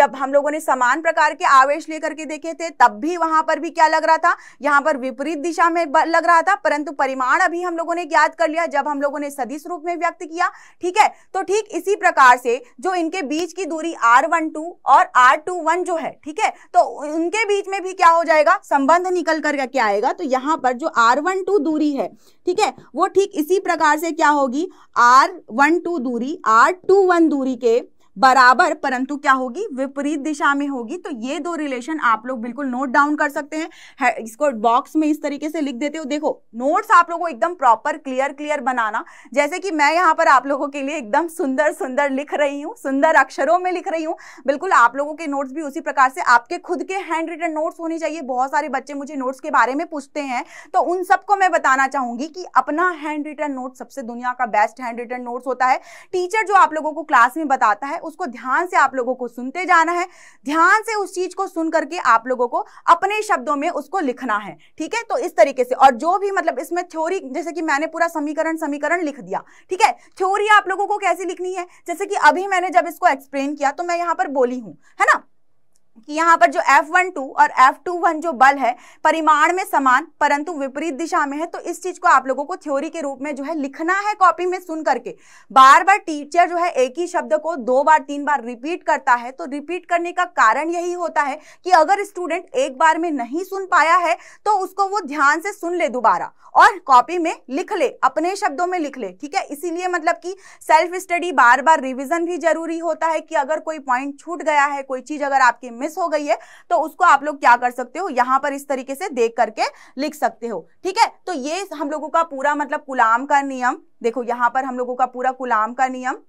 जब हम लोगों ने समान प्रकार के आवेश लेकर के देखे थे तब भी वहां पर भी क्या लग रहा था यहाँ पर विपरीत दिशा में लग रहा था परंतु परिमाण अभी हम लोगों ने ज्ञात कर लिया जब हम लोगों ने सदिश रूप में व्यक्त किया ठीक है तो ठीक इसी प्रकार से जो इनके बीच की दूरी आर और आर जो है ठीक है तो उनके बीच में भी क्या हो जाएगा संबंध निकल कर क्या आएगा तो यहाँ पर जो आर दूरी दूरी है ठीक है वो ठीक इसी प्रकार से क्या होगी आर वन टू दूरी आर टू वन दूरी के बराबर परंतु क्या होगी विपरीत दिशा में होगी तो ये दो रिलेशन आप लोग बिल्कुल नोट डाउन कर सकते हैं है, इसको बॉक्स में इस तरीके से लिख देते हो देखो नोट्स आप लोगों को एकदम प्रॉपर क्लियर क्लियर बनाना जैसे कि मैं यहाँ पर आप लोगों के लिए एकदम सुंदर सुंदर लिख रही हूँ सुंदर अक्षरों में लिख रही हूँ बिल्कुल आप लोगों के नोट्स भी उसी प्रकार से आपके खुद के हैंड रिटन नोट्स होने चाहिए बहुत सारे बच्चे मुझे नोट्स के बारे में पूछते हैं तो उन सबको मैं बताना चाहूंगी कि अपना हैंड रिटन नोट सबसे दुनिया का बेस्ट हैंड रिटन नोट्स होता है टीचर जो आप लोगों को क्लास में बताता है है उसको ध्यान से आप लोगों को सुनते जाना है ध्यान से उस चीज को सुन करके आप लोगों को अपने शब्दों में उसको लिखना है ठीक है तो इस तरीके से और जो भी मतलब इसमें थ्योरी जैसे कि मैंने पूरा समीकरण समीकरण लिख दिया ठीक है थ्योरी आप लोगों को कैसे लिखनी है जैसे कि अभी मैंने जब इसको एक्सप्लेन किया तो मैं यहाँ पर बोली हूँ है ना कि यहाँ पर जो F12 और F21 जो बल है परिमाण में समान परंतु विपरीत दिशा में है तो इस चीज को आप लोगों को थ्योरी के रूप में जो है लिखना है कॉपी में सुन करके बार बार टीचर जो है एक ही शब्द को दो बार तीन बार रिपीट करता है तो रिपीट करने का कारण यही होता है कि अगर स्टूडेंट एक बार में नहीं सुन पाया है तो उसको वो ध्यान से सुन ले दोबारा और कॉपी में लिख ले अपने शब्दों में लिख ले ठीक है इसीलिए मतलब कि सेल्फ स्टडी बार बार रिविजन भी जरूरी होता है कि अगर कोई पॉइंट छूट गया है कोई चीज अगर आपके मिस मिस हो गई है तो उसको आप लोग क्या कर सकते हो यहाँ पर इस तरीके से देख करके लिख सकते हो ठीक है तो ये हम लोगों का पूरा मतलब गुलाम का नियम देखो यहाँ पर हम लोगों का पूरा गुलाम का नियम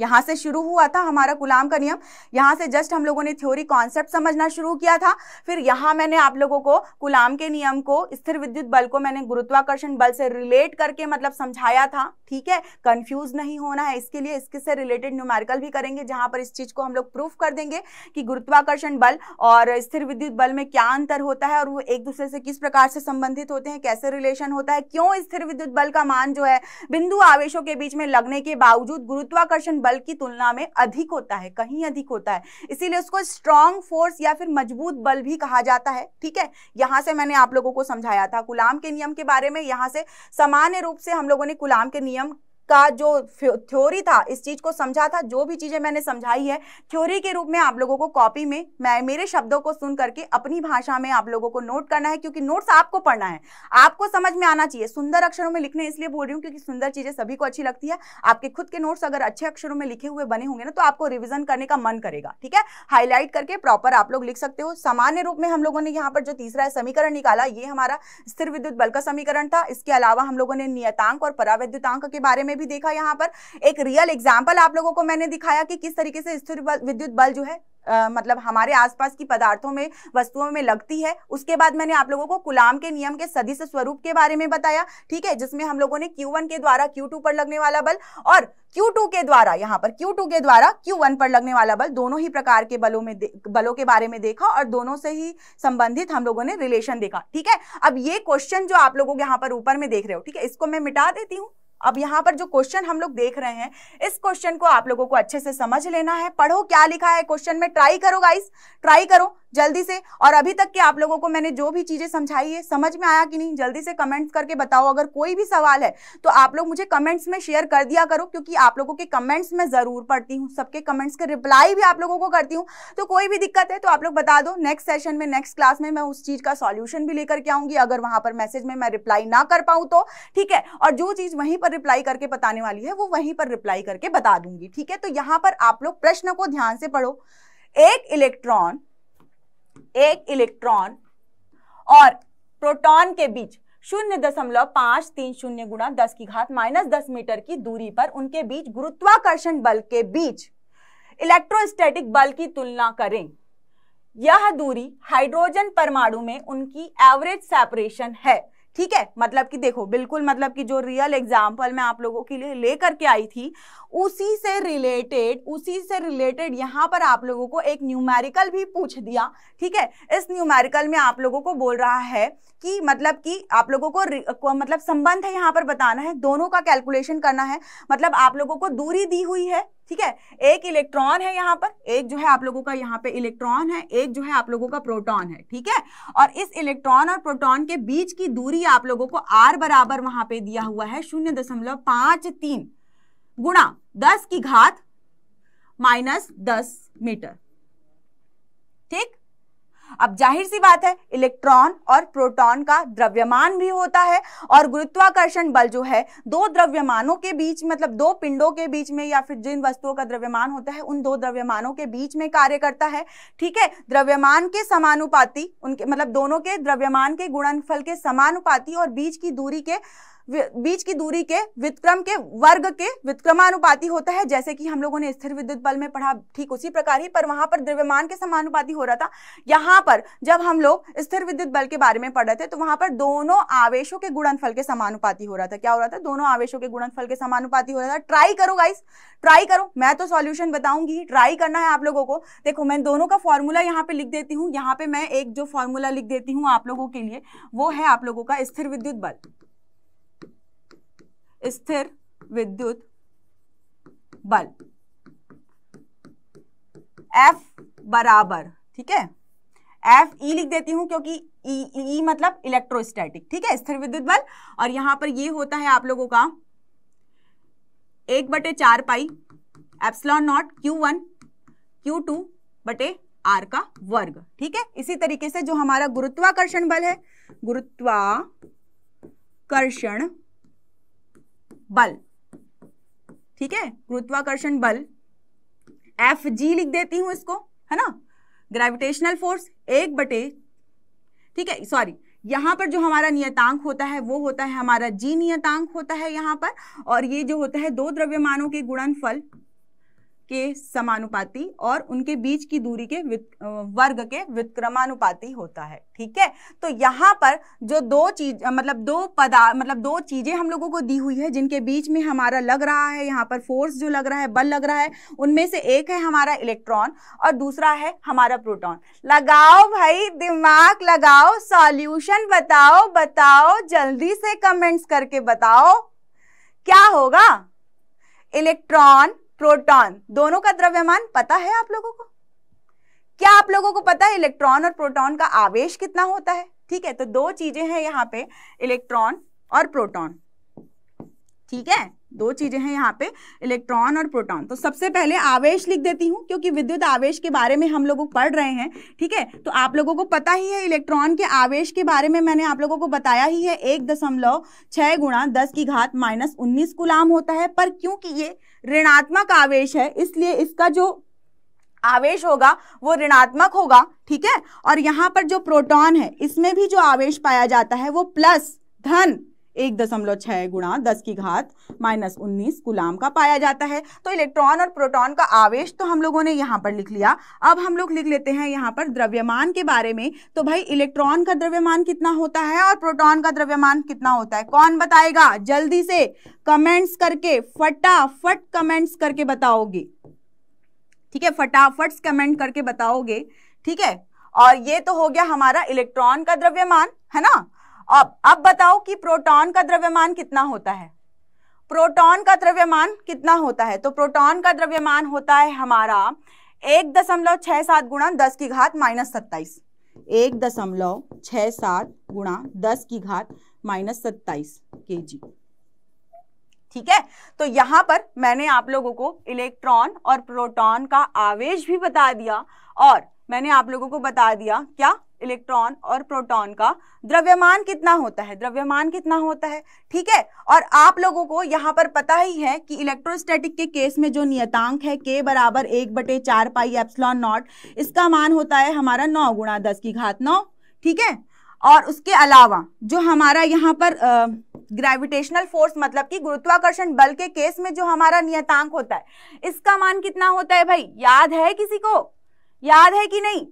यहाँ से शुरू हुआ था हमारा गुलाम का नियम यहाँ से जस्ट हम लोगों ने थ्योरी कॉन्सेप्ट समझना शुरू किया था फिर यहाँ मैंने आप लोगों को गुलाम के नियम को स्थिर विद्युत बल को मैंने गुरुत्वाकर्षण बल से रिलेट करके मतलब समझाया था ठीक है कंफ्यूज नहीं होना है इसके लिए इसके से रिलेटेड न्यूमेरिकल भी करेंगे जहाँ पर इस चीज़ को हम लोग प्रूफ कर देंगे कि गुरुत्वाकर्षण बल और स्थिर विद्युत बल में क्या अंतर होता है और वो एक दूसरे से किस प्रकार से संबंधित होते हैं कैसे रिलेशन होता है क्यों स्थिर विद्युत बल का मान जो है बिंदु आवेशों के बीच में लगने के बावजूद गुरुत्वाकर्षण बल की तुलना में अधिक होता है कहीं अधिक होता है इसीलिए उसको स्ट्रांग फोर्स या फिर मजबूत बल भी कहा जाता है ठीक है यहां से मैंने आप लोगों को समझाया था गुलाम के नियम के बारे में यहां से सामान्य रूप से हम लोगों ने गुलाम के नियम का जो थ्योरी था इस चीज़ को समझा था जो भी चीज़ें मैंने समझाई है थ्योरी के रूप में आप लोगों को कॉपी में मैं मेरे शब्दों को सुन करके अपनी भाषा में आप लोगों को नोट करना है क्योंकि नोट्स आपको पढ़ना है आपको समझ में आना चाहिए सुंदर अक्षरों में लिखने इसलिए बोल रही हूँ क्योंकि सुंदर चीज़ें सभी को अच्छी लगती है आपके खुद के नोट्स अगर अच्छे अक्षरों में लिखे हुए बने होंगे ना तो आपको रिविजन करने का मन करेगा ठीक है हाईलाइट करके प्रॉपर आप लोग लिख सकते हो सामान्य रूप में हम लोगों ने यहाँ पर जो तीसरा समीकरण निकाला ये हमारा स्थिर विद्युत बल का समीकरण था इसके अलावा हम लोगों ने नियतांक और परावैद्युतांक के बारे में भी देखा यहाँ पर एक रियल एग्जाम्पल आप लोगों को मैंने दिखाया कि किस तरीके से स्थिर विद्युत बल जो है Uh, मतलब हमारे आसपास की पदार्थों में वस्तुओं में लगती है उसके बाद मैंने आप लोगों को कुलाम के नियम के सदिश स्वरूप के बारे में बताया ठीक है जिसमें हम लोगों ने Q1 के द्वारा Q2 पर लगने वाला बल और Q2 के द्वारा यहाँ पर Q2 के द्वारा Q1 पर लगने वाला बल दोनों ही प्रकार के बलों में बलों के बारे में देखा और दोनों से ही संबंधित हम लोगों ने रिलेशन देखा ठीक है अब ये क्वेश्चन जो आप लोगों के यहाँ पर ऊपर में देख रहे हो ठीक है इसको मैं मिटा देती हूँ अब यहाँ पर जो क्वेश्चन हम लोग देख रहे हैं इस क्वेश्चन को आप लोगों को अच्छे से समझ लेना है पढ़ो क्या लिखा है क्वेश्चन में ट्राई करो गाइस ट्राई करो जल्दी से और अभी तक के आप लोगों को मैंने जो भी चीज़ें समझाई है समझ में आया कि नहीं जल्दी से कमेंट्स करके बताओ अगर कोई भी सवाल है तो आप लोग मुझे कमेंट्स में शेयर कर दिया करो क्योंकि आप लोगों के कमेंट्स में ज़रूर पढ़ती हूँ सबके कमेंट्स के रिप्लाई भी आप लोगों को करती हूँ तो कोई भी दिक्कत है तो आप लोग बता दो नेक्स्ट सेशन में नेक्स्ट क्लास में मैं उस चीज़ का सॉल्यूशन भी लेकर के आऊंगी अगर वहां पर मैसेज में मैं रिप्लाई ना कर पाऊँ तो ठीक है और जो चीज़ वहीं पर रिप्लाई करके बताने वाली है वो वहीं पर रिप्लाई करके बता दूंगी ठीक है तो यहाँ पर आप लोग प्रश्न को ध्यान से पढ़ो एक इलेक्ट्रॉन एक इलेक्ट्रॉन और प्रोटॉन के बीच शून्य दशमलव पांच तीन शून्य गुणा दस की घात माइनस दस मीटर की दूरी पर उनके बीच गुरुत्वाकर्षण बल के बीच इलेक्ट्रोस्टैटिक बल की तुलना करें यह दूरी हाइड्रोजन परमाणु में उनकी एवरेज सेपरेशन है ठीक है मतलब कि देखो बिल्कुल मतलब कि जो रियल एग्जाम्पल मैं आप लोगों के लिए लेकर के आई थी उसी से रिलेटेड उसी से रिलेटेड यहाँ पर आप लोगों को एक न्यूमेरिकल भी पूछ दिया ठीक है इस न्यूमेरिकल में आप लोगों को बोल रहा है कि मतलब कि आप लोगों को, को मतलब संबंध है यहाँ पर बताना है दोनों का कैलकुलेशन करना है मतलब आप लोगों को दूरी दी हुई है ठीक है एक इलेक्ट्रॉन है यहाँ पर एक जो है आप लोगों का यहाँ पे इलेक्ट्रॉन है एक जो है आप लोगों का प्रोटॉन है ठीक है और इस इलेक्ट्रॉन और प्रोटॉन के बीच की दूरी आप लोगों को आर बराबर वहां पे दिया हुआ है शून्य दशमलव पांच तीन गुणा दस की घात माइनस दस मीटर ठीक अब जाहिर सी बात है इलेक्ट्रॉन और प्रोटॉन का द्रव्यमान भी होता है और गुरुत्वाकर्षण बल जो है दो द्रव्यमानों के बीच मतलब दो पिंडों के बीच में या फिर जिन वस्तुओं का द्रव्यमान होता है उन दो द्रव्यमानों के बीच में कार्य करता है ठीक है द्रव्यमान के समानुपाती उनके मतलब दोनों के द्रव्यमान के गुणनफल के समानुपाती और बीच की दूरी के बीच की दूरी के व्युतक्रम के वर्ग के व्युतक्रमानुपाती होता है जैसे कि हम लोगों ने स्थिर विद्युत बल में पढ़ा ठीक उसी प्रकार ही पर वहां पर द्रव्यमान के समानुपाती हो रहा था यहाँ पर जब हम लोग स्थिर विद्युत बल के बारे में पढ़ रहे थे तो वहां पर दोनों आवेशों के गुणनफल के समानुपाती हो रहा था क्या हो रहा था दोनों आवेशों के गुणनफल के समानुपाती हो रहा था ट्राई करो गाइस ट्राई करो मैं तो सॉल्यूशन बताऊंगी ट्राई करना है आप लोगों को देखो मैं दोनों का फॉर्मूला यहाँ पे लिख देती हूँ यहाँ पे मैं एक जो फॉर्मूला लिख देती हूँ आप लोगों के लिए वो है आप लोगों का स्थिर विद्युत बल स्थिर विद्युत बल एफ बराबर ठीक है एफ ई e लिख देती हूं क्योंकि ई e, e मतलब इलेक्ट्रोस्टैटिक ठीक है स्थिर विद्युत बल और यहां पर ये होता है आप लोगों का एक बटे चार pi epsilon naught Q one Q two बटे आर का वर्ग ठीक है इसी तरीके से जो हमारा गुरुत्वाकर्षण बल है गुरुत्वाकर्षण बल ठीक है गुरुत्वाकर्षण बल एफ जी लिख देती हूँ इसको है ना ग्रेविटेशनल फोर्स एक बटे ठीक है सॉरी यहां पर जो हमारा नियतांक होता है वो होता है हमारा जी नियतांक होता है यहां पर और ये जो होता है दो द्रव्यमानों के गुणनफल फल के समानुपाती और उनके बीच की दूरी के वर्ग के विक्रमानुपाती होता है ठीक है तो यहाँ पर जो दो चीज मतलब दो पदार्थ मतलब दो चीजें हम लोगों को दी हुई है जिनके बीच में हमारा लग रहा है यहाँ पर फोर्स जो लग रहा है बल लग रहा है उनमें से एक है हमारा इलेक्ट्रॉन और दूसरा है हमारा प्रोटॉन लगाओ भाई दिमाग लगाओ सॉल्यूशन बताओ बताओ जल्दी से कमेंट्स करके बताओ क्या होगा इलेक्ट्रॉन प्रोटॉन दोनों का द्रव्यमान पता है आप लोगों को क्या आप लोगों को पता है इलेक्ट्रॉन और प्रोटॉन का आवेश कितना होता है ठीक है तो दो चीजें हैं यहाँ पे इलेक्ट्रॉन और प्रोटॉन ठीक है दो चीजें हैं यहाँ पे इलेक्ट्रॉन और प्रोटॉन तो सबसे पहले आवेश लिख देती हूँ क्योंकि विद्युत आवेश के बारे में हम लोग पढ़ रहे हैं ठीक है तो आप लोगों को पता ही है इलेक्ट्रॉन के आवेश के बारे में मैंने आप लोगों को बताया ही है एक दशमलव छह गुणा दस की घात माइनस उन्नीस गुलाम होता है पर क्योंकि ये ऋणात्मक आवेश है इसलिए इसका जो आवेश होगा वो ऋणात्मक होगा ठीक है और यहाँ पर जो प्रोटॉन है इसमें भी जो आवेश पाया जाता है वो प्लस धन एक दशमलव छः गुणा दस की घात माइनस उन्नीस गुलाम का पाया जाता है तो इलेक्ट्रॉन और प्रोटॉन का आवेश तो हम लोगों ने यहाँ पर लिख लिया अब हम लोग लिख लेते हैं यहाँ पर द्रव्यमान के बारे में तो भाई इलेक्ट्रॉन का द्रव्यमान कितना होता है और प्रोटॉन का द्रव्यमान कितना होता है कौन बताएगा जल्दी से कमेंट्स करके फटाफट कमेंट्स करके बताओगे ठीक है फटाफट कमेंट करके बताओगे ठीक है और ये तो हो गया हमारा इलेक्ट्रॉन का द्रव्यमान है ना अब अब बताओ कि प्रोटॉन का द्रव्यमान कितना होता है प्रोटॉन का द्रव्यमान कितना होता है तो प्रोटॉन का द्रव्यमान होता है हमारा एक दशमलव छः सात गुणा दस की घात माइनस सत्ताईस एक दशमलव छः सात गुणा दस की घात माइनस सत्ताईस के जी ठीक है तो यहाँ पर मैंने आप लोगों को इलेक्ट्रॉन और प्रोटॉन का आवेश भी बता दिया और मैंने आप लोगों को बता दिया क्या इलेक्ट्रॉन और प्रोटॉन का द्रव्यमान कितना होता है द्रव्यमान कितना होता है ठीक है और आप लोगों को यहाँ पर पता ही है कि इलेक्ट्रोस्टैटिक के केस में जो नियतांक है के बराबर एक बटे चार पाई एप्सलॉन नॉट इसका मान होता है हमारा नौ गुणा दस की घात नौ ठीक है और उसके अलावा जो हमारा यहाँ पर ग्रेविटेशनल फोर्स मतलब कि गुरुत्वाकर्षण बल के केस में जो हमारा नियतांक होता है इसका मान कितना होता है भाई याद है किसी को याद है कि नहीं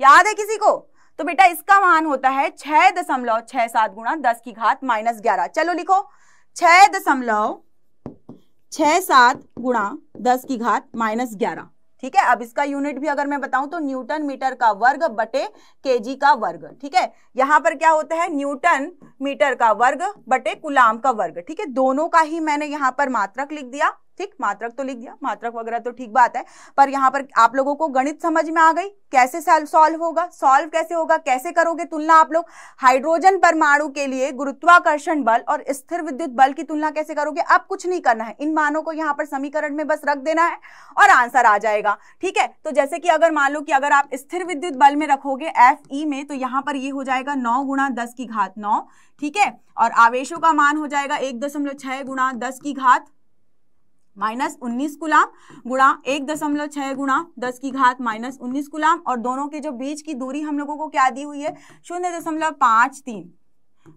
याद है किसी को तो बेटा इसका मान होता है छह दशमलव छह सात गुणा दस की घात माइनस ग्यारह चलो लिखो छह दशमलव छह सात गुणा दस की घात माइनस ग्यारह ठीक है अब इसका यूनिट भी अगर मैं बताऊं तो न्यूटन मीटर का वर्ग बटे जी का वर्ग ठीक है यहां पर क्या होता है न्यूटन मीटर का वर्ग बटे कुलाम का वर्ग ठीक है दोनों का ही मैंने यहां पर मात्रक लिख दिया ठीक मात्रक तो लिख दिया मात्रक वगैरह तो ठीक बात है पर यहाँ पर आप लोगों को गणित समझ में आ गई कैसे सॉल्व होगा सॉल्व कैसे होगा कैसे करोगे तुलना आप लोग हाइड्रोजन परमाणु के लिए गुरुत्वाकर्षण बल और स्थिर विद्युत बल की तुलना कैसे करोगे अब कुछ नहीं करना है इन मानों को यहाँ पर समीकरण में बस रख देना है और आंसर आ जाएगा ठीक है तो जैसे कि अगर मान लो कि अगर आप स्थिर विद्युत बल में रखोगे एफ ई में तो यहाँ पर ये हो जाएगा नौ गुणा दस की घात नौ ठीक है और आवेशों का मान हो जाएगा एक दशमलव छह गुणा दस की घात माइनस उन्नीस गुलाम गुणा एक दशमलव छह गुणा दस की घात माइनस उन्नीस गुलाम और दोनों के जो बीच की दूरी हम लोगों को क्या दी हुई है शून्य दशमलव पांच तीन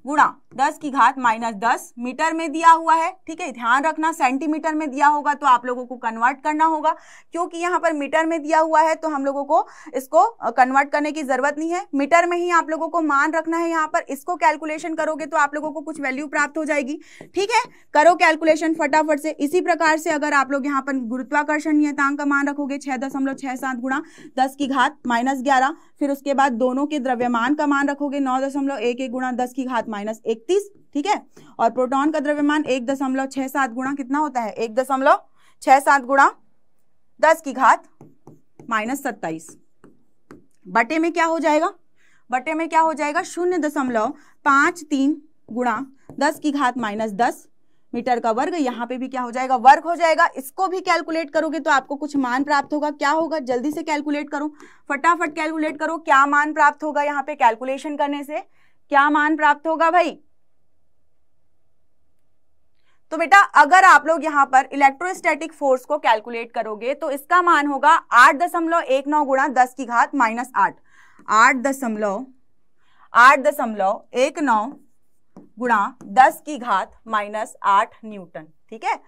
गुणा दस की घात माइनस दस मीटर में दिया हुआ है ठीक है ध्यान रखना सेंटीमीटर में दिया होगा तो आप लोगों को कन्वर्ट करना होगा क्योंकि यहाँ पर मीटर में दिया हुआ है तो हम लोगों को इसको कन्वर्ट करने की जरूरत नहीं है मीटर में ही आप लोगों को मान रखना है यहाँ पर इसको कैलकुलेशन करोगे तो आप लोगों को कुछ वैल्यू प्राप्त हो जाएगी ठीक है करो कैलकुलेशन फटाफट से इसी प्रकार से अगर आप लोग यहाँ पर गुरुत्वाकर्षण नियतांक का मान रखोगे छह दशमलव छह सात गुणा दस की घात माइनस ग्यारह फिर उसके बाद दोनों के द्रव्यमान का मान रखोगे नौ दशमलव एक एक गुणा दस की घात घात माइनस इकतीस ठीक है और प्रोटॉन का द्रव्यमान एक दशमलव छह सात गुणा कितना होता है एक दशमलव छह सात गुणा दस की घात माइनस सत्ताईस बटे में क्या हो जाएगा बटे में क्या हो जाएगा शून्य दशमलव पांच तीन गुणा दस की घात माइनस दस मीटर का वर्ग यहाँ पे भी क्या हो जाएगा वर्ग हो जाएगा इसको भी कैलकुलेट करोगे तो आपको कुछ मान प्राप्त होगा क्या होगा जल्दी से कैलकुलेट करो फटाफट कैलकुलेट करो क्या मान प्राप्त होगा यहाँ पे कैलकुलेशन करने से क्या मान प्राप्त होगा भाई तो बेटा अगर आप लोग यहां पर इलेक्ट्रोस्टैटिक फोर्स को कैलकुलेट करोगे तो इसका मान होगा आठ दशमलव एक नौ गुणा दस की घात माइनस आठ आठ दशमलव आठ दशमलव एक नौ गुणा दस की घात माइनस आठ न्यूटन ठीक है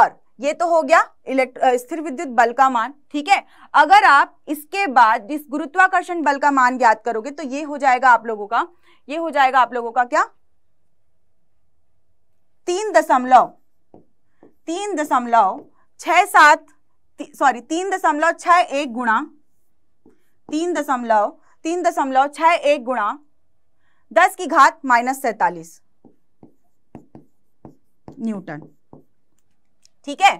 और ये तो हो गया इलेक्ट्र स्थिर विद्युत बल का मान ठीक है अगर आप इसके बाद इस गुरुत्वाकर्षण बल का मान ज्ञात करोगे तो ये हो जाएगा आप लोगों का ये हो जाएगा आप लोगों का क्या तीन दशमलव तीन दशमलव छह सात सॉरी तीन दशमलव छह एक गुणा तीन दशमलव तीन दशमलव छह एक गुणा दस की घात माइनस सैतालीस न्यूटन ठीक है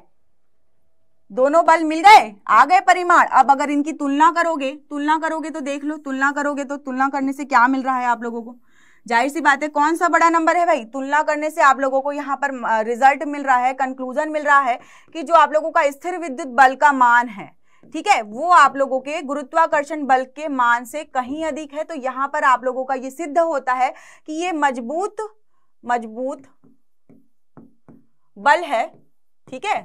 दोनों बल मिल गए आ गए परिमाण अब अगर इनकी तुलना करोगे तुलना करोगे तो देख लो तुलना करोगे तो तुलना करने से क्या मिल रहा है आप लोगों को जाहिर सी बात है कौन सा बड़ा नंबर है भाई तुलना करने से आप लोगों को यहाँ पर रिजल्ट मिल रहा है कंक्लूजन मिल रहा है कि जो आप लोगों का स्थिर विद्युत बल का मान है ठीक है वो आप लोगों के गुरुत्वाकर्षण बल के मान से कहीं अधिक है तो यहाँ पर आप लोगों का ये सिद्ध होता है कि ये मजबूत मजबूत बल है ठीक है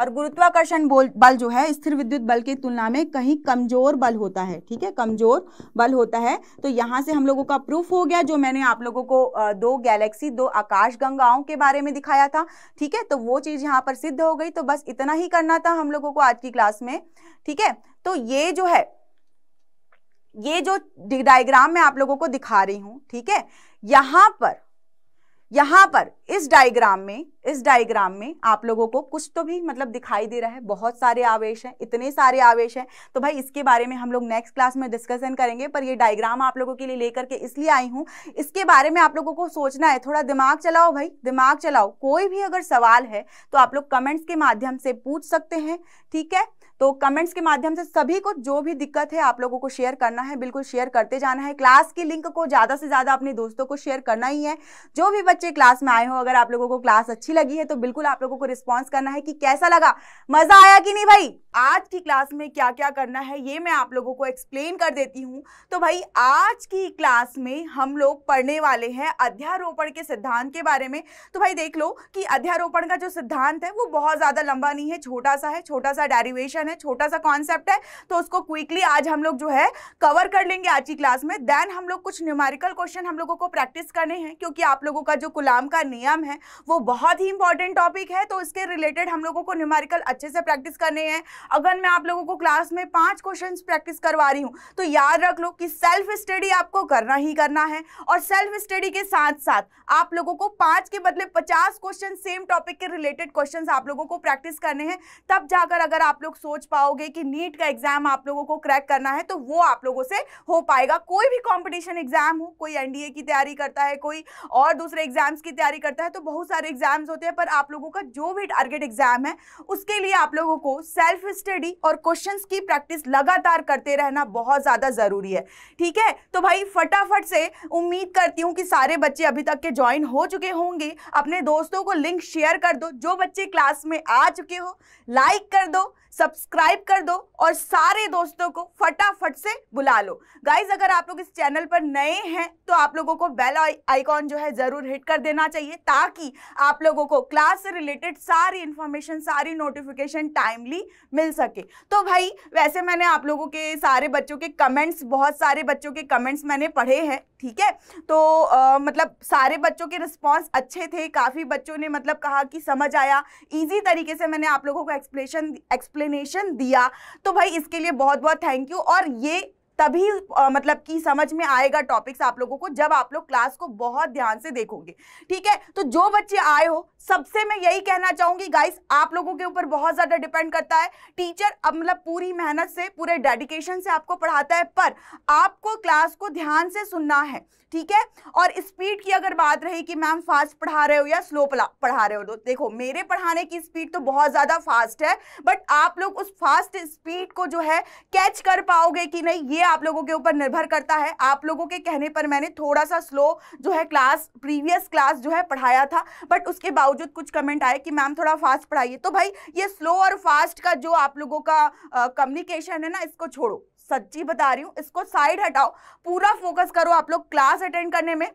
और गुरुत्वाकर्षण बल जो है स्थिर विद्युत बल की तुलना में कहीं कमजोर बल होता है ठीक है कमजोर बल होता है तो यहाँ से हम लोगों का प्रूफ हो गया जो मैंने आप लोगों को दो गैलेक्सी दो आकाश गंगाओं के बारे में दिखाया था ठीक है तो वो चीज़ यहाँ पर सिद्ध हो गई तो बस इतना ही करना था हम लोगों को आज की क्लास में ठीक है तो ये जो है ये जो डायग्राम मैं आप लोगों को दिखा रही हूँ ठीक है यहां पर यहां पर इस डायग्राम में इस डायग्राम में आप लोगों को कुछ तो भी मतलब दिखाई दे रहा है बहुत सारे आवेश हैं इतने सारे आवेश हैं तो भाई इसके बारे में हम लोग नेक्स्ट क्लास में डिस्कशन करेंगे पर ये डायग्राम आप लोगों के लिए लेकर के इसलिए आई हूँ इसके बारे में आप लोगों को सोचना है थोड़ा दिमाग चलाओ भाई दिमाग चलाओ कोई भी अगर सवाल है तो आप लोग कमेंट्स के माध्यम से पूछ सकते हैं ठीक है तो कमेंट्स के माध्यम से सभी को जो भी दिक्कत है आप लोगों को शेयर करना है बिल्कुल शेयर करते जाना है क्लास की लिंक को ज़्यादा से ज़्यादा अपने दोस्तों को शेयर करना ही है जो भी बच्चे क्लास में आए हो अगर आप लोगों को क्लास अच्छी लगी है तो बिल्कुल आप लोगों को रिस्पॉन्स करना है कि कैसा लगा मज़ा आया कि नहीं भाई आज की क्लास में क्या क्या करना है ये मैं आप लोगों को एक्सप्लेन कर देती हूँ तो भाई आज की क्लास में हम लोग पढ़ने वाले हैं अध्यारोपण के सिद्धांत के बारे में तो भाई देख लो कि अध्यारोपण का जो सिद्धांत है वो बहुत ज़्यादा लंबा नहीं है छोटा सा है छोटा सा डेरिवेशन क्वेश्चन है छोटा सा कॉन्सेप्ट है तो उसको क्विकली आज हम लोग जो है कवर कर लेंगे आज की क्लास में देन हम लोग कुछ न्यूमेरिकल क्वेश्चन हम लोगों को प्रैक्टिस करने हैं क्योंकि आप लोगों का जो गुलाम का नियम है वो बहुत ही इंपॉर्टेंट टॉपिक है तो इसके रिलेटेड हम लोगों को न्यूमेरिकल अच्छे से प्रैक्टिस करने हैं अगर मैं आप लोगों को क्लास में पाँच क्वेश्चन प्रैक्टिस करवा रही हूँ तो याद रख लो कि सेल्फ स्टडी आपको करना ही करना है और सेल्फ स्टडी के साथ साथ आप लोगों को पाँच के बदले पचास क्वेश्चन सेम टॉपिक के रिलेटेड क्वेश्चन आप लोगों को प्रैक्टिस करने हैं तब जाकर अगर आप लोग सोच सोच पाओगे कि नीट का एग्जाम आप लोगों को क्रैक करना है तो वो आप लोगों से हो पाएगा कोई भी कॉम्पिटिशन एग्जाम हो कोई एनडीए की तैयारी करता है कोई और दूसरे एग्जाम्स की तैयारी करता है तो बहुत सारे एग्जाम्स होते हैं पर आप लोगों का जो भी टारगेट एग्जाम है उसके लिए आप लोगों को सेल्फ स्टडी और क्वेश्चन की प्रैक्टिस लगातार करते रहना बहुत ज़्यादा ज़रूरी है ठीक है तो भाई फटाफट से उम्मीद करती हूँ कि सारे बच्चे अभी तक के ज्वाइन हो चुके होंगे अपने दोस्तों को लिंक शेयर कर दो जो बच्चे क्लास में आ चुके हो लाइक कर दो सब्सक्राइब कर दो और सारे दोस्तों को फटाफट से बुला लो गाइज अगर आप लोग इस चैनल पर नए हैं तो आप लोगों को बेल आइकॉन जो है ज़रूर हिट कर देना चाहिए ताकि आप लोगों को क्लास से रिलेटेड सारी इंफॉर्मेशन सारी नोटिफिकेशन टाइमली मिल सके तो भाई वैसे मैंने आप लोगों के सारे बच्चों के कमेंट्स बहुत सारे बच्चों के कमेंट्स मैंने पढ़े हैं ठीक है तो आ, मतलब सारे बच्चों के रिस्पॉन्स अच्छे थे काफ़ी बच्चों ने मतलब कहा कि समझ आया ईजी तरीके से मैंने आप लोगों को एक्सप्लेन एक्सप्लेन एक्सप्लेनेशन दिया तो भाई इसके लिए बहुत बहुत थैंक यू और ये तभी आ, मतलब कि समझ में आएगा टॉपिक्स आप लोगों को जब आप लोग क्लास को बहुत ध्यान से देखोगे ठीक है तो जो बच्चे आए हो सबसे मैं यही कहना चाहूंगी गाइस आप लोगों के ऊपर बहुत ज़्यादा डिपेंड करता है टीचर अब मतलब पूरी मेहनत से पूरे डेडिकेशन से आपको पढ़ाता है पर आपको क्लास को ध्यान से सुनना है ठीक है और स्पीड की अगर बात रही कि मैम फास्ट पढ़ा रहे हो या स्लो पढ़ा रहे हो तो देखो मेरे पढ़ाने की स्पीड तो बहुत ज़्यादा फास्ट है बट आप लोग उस फास्ट स्पीड को जो है कैच कर पाओगे कि नहीं ये आप लोगों के ऊपर निर्भर करता है आप लोगों के कहने पर मैंने थोड़ा सा स्लो जो है क्लास प्रीवियस क्लास जो है पढ़ाया था बट उसके बावजूद कुछ कमेंट आए कि मैम थोड़ा फास्ट पढ़ाइए तो भाई ये स्लो और फास्ट का जो आप लोगों का कम्युनिकेशन है ना इसको छोड़ो सच्ची बता रही हूँ इसको साइड हटाओ पूरा फोकस करो आप लोग क्लास अटेंड करने में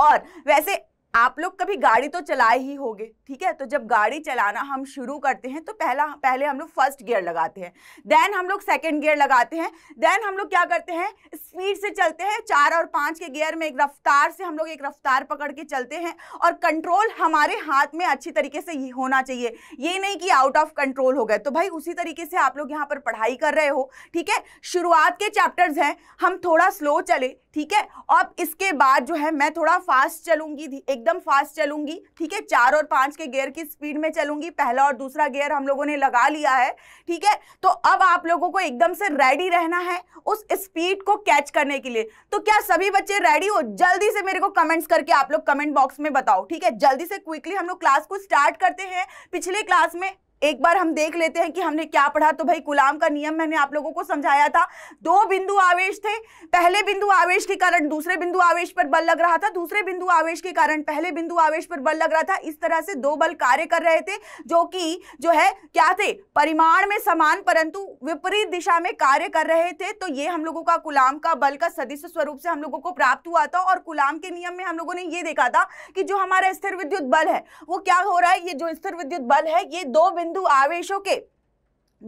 और वैसे आप लोग कभी गाड़ी तो चलाए ही होगे ठीक है तो जब गाड़ी चलाना हम शुरू करते हैं तो पहला पहले हम लोग फर्स्ट गियर लगाते हैं देन हम लोग सेकेंड गियर लगाते हैं देन हम लोग क्या करते हैं स्पीड से चलते हैं चार और पाँच के गियर में एक रफ्तार से हम लोग एक रफ्तार पकड़ के चलते हैं और कंट्रोल हमारे हाथ में अच्छी तरीके से होना चाहिए ये नहीं कि आउट ऑफ कंट्रोल हो गए तो भाई उसी तरीके से आप लोग यहाँ पर पढ़ाई कर रहे हो ठीक है शुरुआत के चैप्टर्स हैं हम थोड़ा स्लो चले ठीक है और इसके बाद जो है मैं थोड़ा फास्ट चलूंगी एक एकदम फास्ट चलूंगी ठीक है चार और पांच के गियर की स्पीड में चलूंगी पहला और दूसरा गियर हम लोगों ने लगा लिया है ठीक है तो अब आप लोगों को एकदम से रेडी रहना है उस स्पीड को कैच करने के लिए तो क्या सभी बच्चे रेडी हो जल्दी से मेरे को कमेंट्स करके आप लोग कमेंट बॉक्स में बताओ ठीक है जल्दी से क्विकली हम लोग क्लास को स्टार्ट करते हैं पिछले क्लास में एक बार हम देख लेते हैं कि हमने क्या पढ़ा तो भाई गुलाम का नियम मैंने आप लोगों को समझाया था दो बिंदु आवेश थे पहले बिंदु आवेश के कारण दूसरे बिंदु आवेश पर बल लग रहा था दूसरे बिंदु आवेश के कारण पहले बिंदु आवेश पर बल लग रहा था इस तरह से दो बल कार्य कर रहे थे जो कि जो है क्या थे परिमाण में समान परंतु विपरीत दिशा में कार्य कर रहे थे तो ये हम लोगों का गुलाम का बल का सदिश स्वरूप से हम लोगों को प्राप्त हुआ था और गुलाम के नियम में हम लोगों ने ये देखा था कि जो हमारा स्थिर विद्युत बल है वो क्या हो रहा है ये जो स्थिर विद्युत बल है ये दो बिंदु बिंदु आवेशों के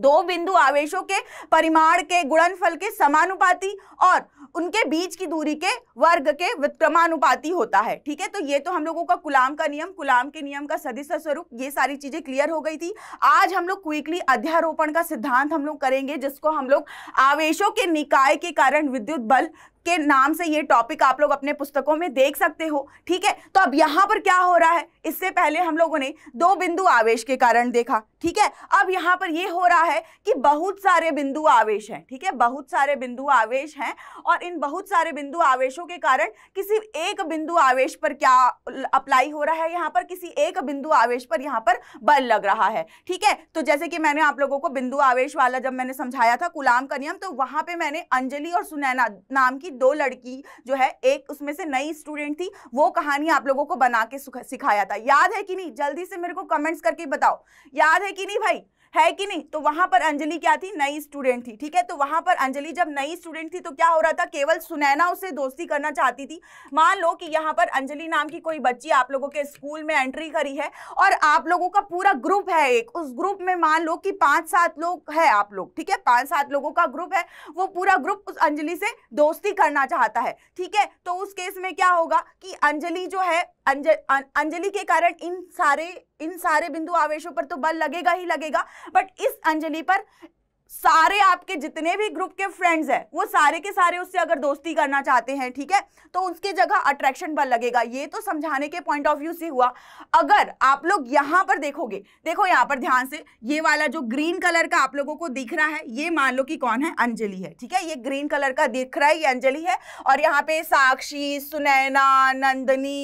दो बिंदु आवेशों के परिमाण के गुणनफल के समानुपाती और उनके बीच की दूरी के वर्ग के क्रमानुपाती होता है ठीक है तो ये तो हम लोगों का कुलाम का नियम कुलाम के नियम का सदिश स्वरूप ये सारी चीजें क्लियर हो गई थी आज हम लोग क्विकली अध्यारोपण का सिद्धांत हम लोग करेंगे जिसको हम लोग आवेशों के निकाय के कारण विद्युत बल के नाम से ये टॉपिक आप लोग अपने पुस्तकों में देख सकते हो ठीक है तो अब यहाँ पर क्या हो रहा है इससे पहले हम लोगों ने दो बिंदु आवेश के कारण देखा ठीक है अब यहाँ पर ये हो रहा है कि बहुत सारे बिंदु आवेश हैं ठीक है बहुत सारे बिंदु आवेश हैं और इन बहुत सारे बिंदु आवेशों के कारण किसी एक बिंदु आवेश पर क्या अप्लाई हो रहा है यहाँ पर किसी एक बिंदु आवेश पर यहाँ पर बल लग रहा है ठीक है तो जैसे कि मैंने आप लोगों को बिंदु आवेश वाला जब मैंने समझाया था गुलाम का नियम तो वहां पे मैंने अंजलि और सुनैना नाम की दो लड़की जो है एक उसमें से नई स्टूडेंट थी वो कहानी आप लोगों को बना के सिखाया था याद है कि नहीं जल्दी से मेरे को कमेंट्स करके बताओ याद है कि नहीं भाई है कि नहीं तो वहां पर अंजलि क्या थी नई स्टूडेंट थी ठीक है तो वहां पर अंजलि जब नई स्टूडेंट थी तो क्या हो रहा था केवल सुनैना उससे दोस्ती करना चाहती थी मान लो कि यहाँ पर अंजलि नाम की कोई बच्ची आप लोगों के स्कूल में एंट्री करी है और आप लोगों का पूरा ग्रुप है एक उस ग्रुप में मान लो कि पांच सात लोग है आप लोग ठीक है पांच सात लोगों का ग्रुप है वो पूरा ग्रुप उस अंजलि से दोस्ती करना चाहता है ठीक है तो उस केस में क्या होगा कि अंजलि जो है अं, अंजलि के कारण इन सारे इन सारे बिंदु आवेशों पर तो बल लगेगा ही लगेगा बट इस अंजलि पर सारे आपके जितने भी ग्रुप के फ्रेंड्स हैं वो सारे के सारे उससे अगर दोस्ती करना चाहते हैं ठीक है तो उसके जगह अट्रैक्शन बल लगेगा ये तो समझाने के पॉइंट ऑफ व्यू से हुआ अगर आप लोग यहां पर देखोगे देखो यहाँ पर ध्यान से ये वाला जो ग्रीन कलर का आप लोगों को दिख रहा है ये मान लो कि कौन है अंजलि है ठीक है ये ग्रीन कलर का दिख रहा है ये अंजलि है और यहाँ पे साक्षी सुनैना नंदनी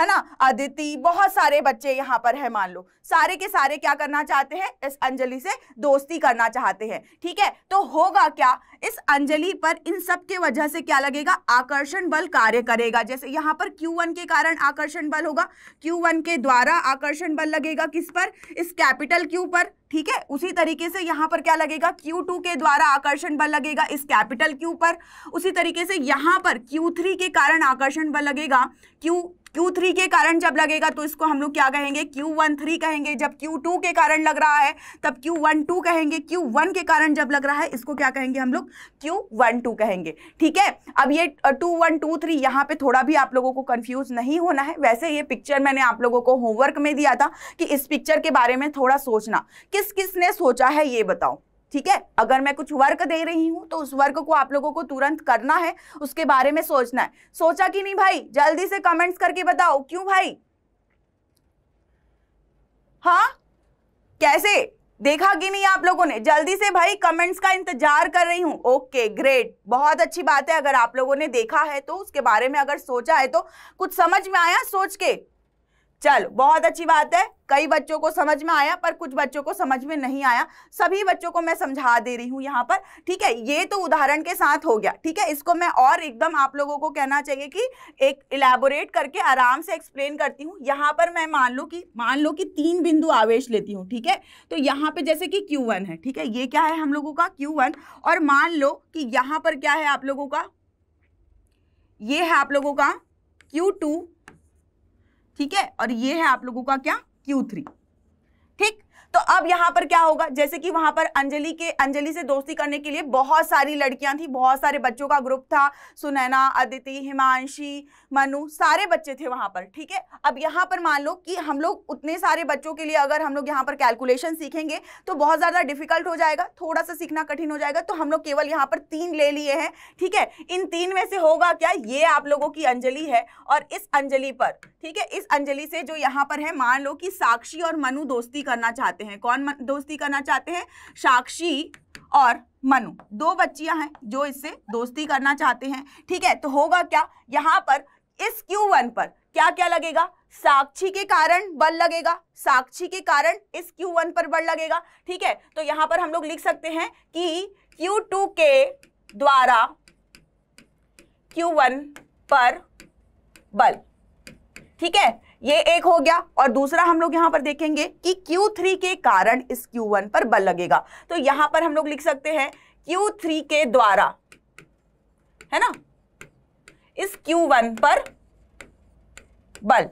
है ना अदिति बहुत सारे बच्चे यहाँ पर है मान लो सारे के सारे क्या करना चाहते हैं इस अंजलि से दोस्ती करना चाहते हैं ठीक है तो होगा क्या इस अंजलि पर इन सब के वजह से क्या लगेगा आकर्षण बल कार्य करेगा जैसे यहाँ पर क्यू वन के कारण आकर्षण बल होगा क्यू वन के द्वारा आकर्षण बल लगेगा किस पर इस कैपिटल क्यू पर ठीक है उसी तरीके से यहाँ पर क्या लगेगा Q2 के द्वारा आकर्षण बल लगेगा इस कैपिटल Q पर उसी तरीके से यहाँ पर Q3 के कारण आकर्षण बल लगेगा Q Q3 के कारण जब लगेगा तो इसको हम लोग क्या कहेंगे Q13 कहेंगे जब Q2 के कारण लग रहा है तब Q12 कहेंगे Q1 के कारण जब लग रहा है इसको क्या कहेंगे हम लोग Q12 कहेंगे ठीक है अब ये टू वन टू थ्री यहाँ पे थोड़ा भी आप लोगों को कंफ्यूज नहीं होना है वैसे ये पिक्चर मैंने आप लोगों को होमवर्क में दिया था कि इस पिक्चर के बारे में थोड़ा सोचना किस किस ने सोचा है ये बताओ ठीक है अगर मैं कुछ वर्क दे रही हूं तो उस वर्क को आप लोगों को तुरंत करना है उसके बारे में सोचना है सोचा कि नहीं भाई जल्दी से कमेंट्स करके बताओ क्यों भाई हाँ कैसे देखा कि नहीं आप लोगों ने जल्दी से भाई कमेंट्स का इंतजार कर रही हूं ओके ग्रेट बहुत अच्छी बात है अगर आप लोगों ने देखा है तो उसके बारे में अगर सोचा है तो कुछ समझ में आया सोच के चलो बहुत अच्छी बात है कई बच्चों को समझ में आया पर कुछ बच्चों को समझ में नहीं आया सभी बच्चों को मैं समझा दे रही हूँ यहाँ पर ठीक है ये तो उदाहरण के साथ हो गया ठीक है इसको मैं और एकदम आप लोगों को कहना चाहिए कि एक इलेबोरेट करके आराम से एक्सप्लेन करती हूँ यहाँ पर मैं मान लो कि मान लो कि तीन बिंदु आवेश लेती हूँ ठीक है तो यहाँ पर जैसे कि क्यू है ठीक है ये क्या है हम लोगों का क्यू और मान लो कि यहाँ पर क्या है आप लोगों का ये है आप लोगों का क्यू ठीक है और ये है आप लोगों का क्या Q3 तो अब यहाँ पर क्या होगा जैसे कि वहां पर अंजलि के अंजलि से दोस्ती करने के लिए बहुत सारी लड़कियां थी बहुत सारे बच्चों का ग्रुप था सुनैना अदिति हिमांशी मनु सारे बच्चे थे वहां पर ठीक है अब यहाँ पर मान लो कि हम लोग उतने सारे बच्चों के लिए अगर हम लोग यहाँ पर कैलकुलेशन सीखेंगे तो बहुत ज़्यादा डिफिकल्ट हो जाएगा थोड़ा सा सीखना कठिन हो जाएगा तो हम लोग केवल यहाँ पर तीन ले लिए हैं ठीक है इन तीन में से होगा क्या ये आप लोगों की अंजलि है और इस अंजलि पर ठीक है इस अंजलि से जो यहाँ पर है मान लो कि साक्षी और मनु दोस्ती करना चाहते चाहते हैं कौन दोस्ती करना चाहते हैं साक्षी और मनु दो बच्चियां हैं जो इससे दोस्ती करना चाहते हैं ठीक है तो होगा क्या यहां पर इस Q1 पर क्या क्या लगेगा साक्षी के कारण बल लगेगा साक्षी के कारण इस Q1 पर बल लगेगा ठीक है तो यहां पर हम लोग लिख सकते हैं कि Q2 के द्वारा Q1 पर बल ठीक है ये एक हो गया और दूसरा हम लोग यहां पर देखेंगे कि Q3 के कारण इस Q1 पर बल लगेगा तो यहां पर हम लोग लिख सकते हैं Q3 के द्वारा है ना इस Q1 पर बल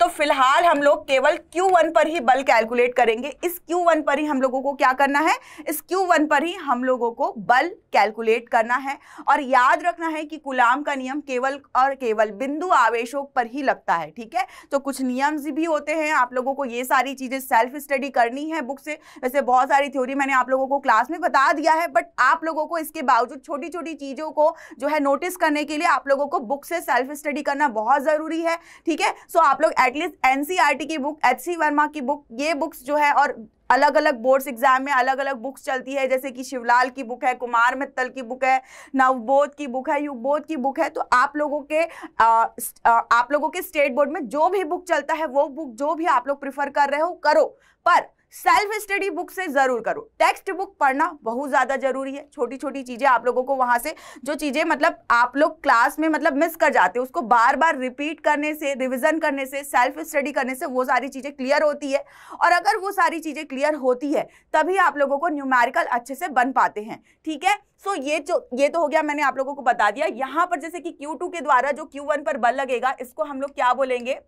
तो फिलहाल हम लोग केवल Q1 पर ही बल कैलकुलेट करेंगे इस Q1 पर ही हम लोगों को क्या करना है इस Q1 पर ही हम लोगों को बल कैलकुलेट करना है और याद रखना है कि गुलाम का नियम केवल और केवल बिंदु आवेशों पर ही लगता है ठीक है तो कुछ नियम भी होते हैं आप लोगों को ये सारी चीज़ें सेल्फ स्टडी करनी है बुक से वैसे बहुत सारी थ्योरी मैंने आप लोगों को क्लास में बता दिया है बट आप लोगों को इसके बावजूद छोटी छोटी चीज़ों को जो है नोटिस करने के लिए आप लोगों को बुक से सेल्फ स्टडी करना बहुत ज़रूरी है ठीक है सो आप लोग एटलीस्ट एनसीईआरटी e की बुक एच सी वर्मा की बुक ये बुक्स जो है और अलग अलग बोर्ड्स एग्जाम में अलग अलग बुक्स चलती है जैसे कि शिवलाल की बुक है कुमार मित्तल की बुक है नवबोध की बुक है बोध की बुक है तो आप लोगों के आ, आप लोगों के स्टेट बोर्ड में जो भी बुक चलता है वो बुक जो भी आप लोग प्रिफर कर रहे हो करो पर सेल्फ स्टडी बुक से जरूर करो टेक्स्ट बुक पढ़ना बहुत ज़्यादा जरूरी है छोटी छोटी चीज़ें आप लोगों को वहां से जो चीज़ें मतलब आप लोग क्लास में मतलब मिस कर जाते हो उसको बार बार रिपीट करने से रिविज़न करने से सेल्फ स्टडी करने से वो सारी चीज़ें क्लियर होती है और अगर वो सारी चीज़ें क्लियर होती है तभी आप लोगों को न्यूमेरिकल अच्छे से बन पाते हैं ठीक है सो so, ये जो ये तो हो गया मैंने आप लोगों को बता दिया यहां पर जैसे कि क्यू के द्वारा जो क्यू पर बल लगेगा इसको हम लोग क्या बोलेंगे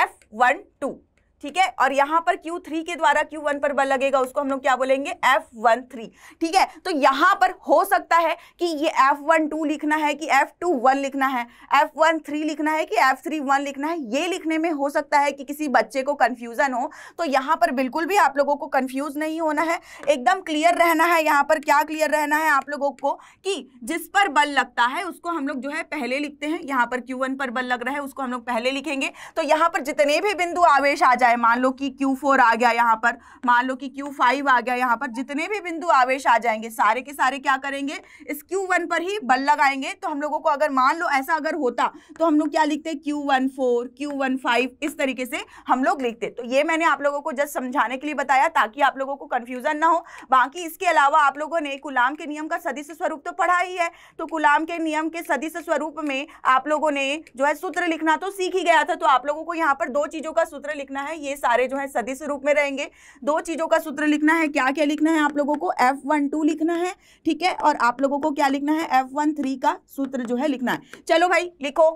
एफ वन टू ठीक है और यहां पर Q3 के द्वारा Q1 पर बल लगेगा उसको हम लोग क्या बोलेंगे F13 ठीक है तो यहां पर हो सकता है कि ये F12 लिखना है कि F21 लिखना है F13 लिखना है कि F31 लिखना है ये लिखने में हो सकता है कि किसी बच्चे को कंफ्यूजन हो तो यहां पर बिल्कुल भी आप लोगों को कंफ्यूज नहीं होना है एकदम क्लियर रहना है यहां पर क्या क्लियर रहना है आप लोगों को कि जिस पर बल लगता है उसको हम लोग जो है पहले लिखते हैं यहां पर क्यू पर बल लग रहा है उसको हम लोग पहले लिखेंगे तो यहां पर जितने भी बिंदु आवेश आ जाए जाए मान लो कि Q4 आ गया यहाँ पर मान लो कि Q5 आ गया यहाँ पर जितने भी बिंदु आवेश आ जाएंगे सारे के सारे क्या करेंगे इस Q1 पर ही बल लगाएंगे तो हम लोगों को अगर मान लो ऐसा अगर होता तो हम लोग क्या लिखते Q14 Q15 इस तरीके से हम लोग लिखते तो ये मैंने आप लोगों को जस्ट समझाने के लिए बताया ताकि आप लोगों को कन्फ्यूजन ना हो बाकी इसके अलावा आप लोगों ने गुलाम के नियम का सदिश स्वरूप तो पढ़ा ही है तो गुलाम के नियम के सदिश स्वरूप में आप लोगों ने जो है सूत्र लिखना तो सीख ही गया था तो आप लोगों को यहाँ पर दो चीज़ों का सूत्र लिखना है है ये सारे जो है सदिश रूप में रहेंगे दो चीज़ों का सूत्र लिखना है क्या क्या लिखना है आप लोगों को एफ वन टू लिखना है ठीक है और आप लोगों को क्या लिखना है एफ वन थ्री का सूत्र जो है लिखना है चलो भाई लिखो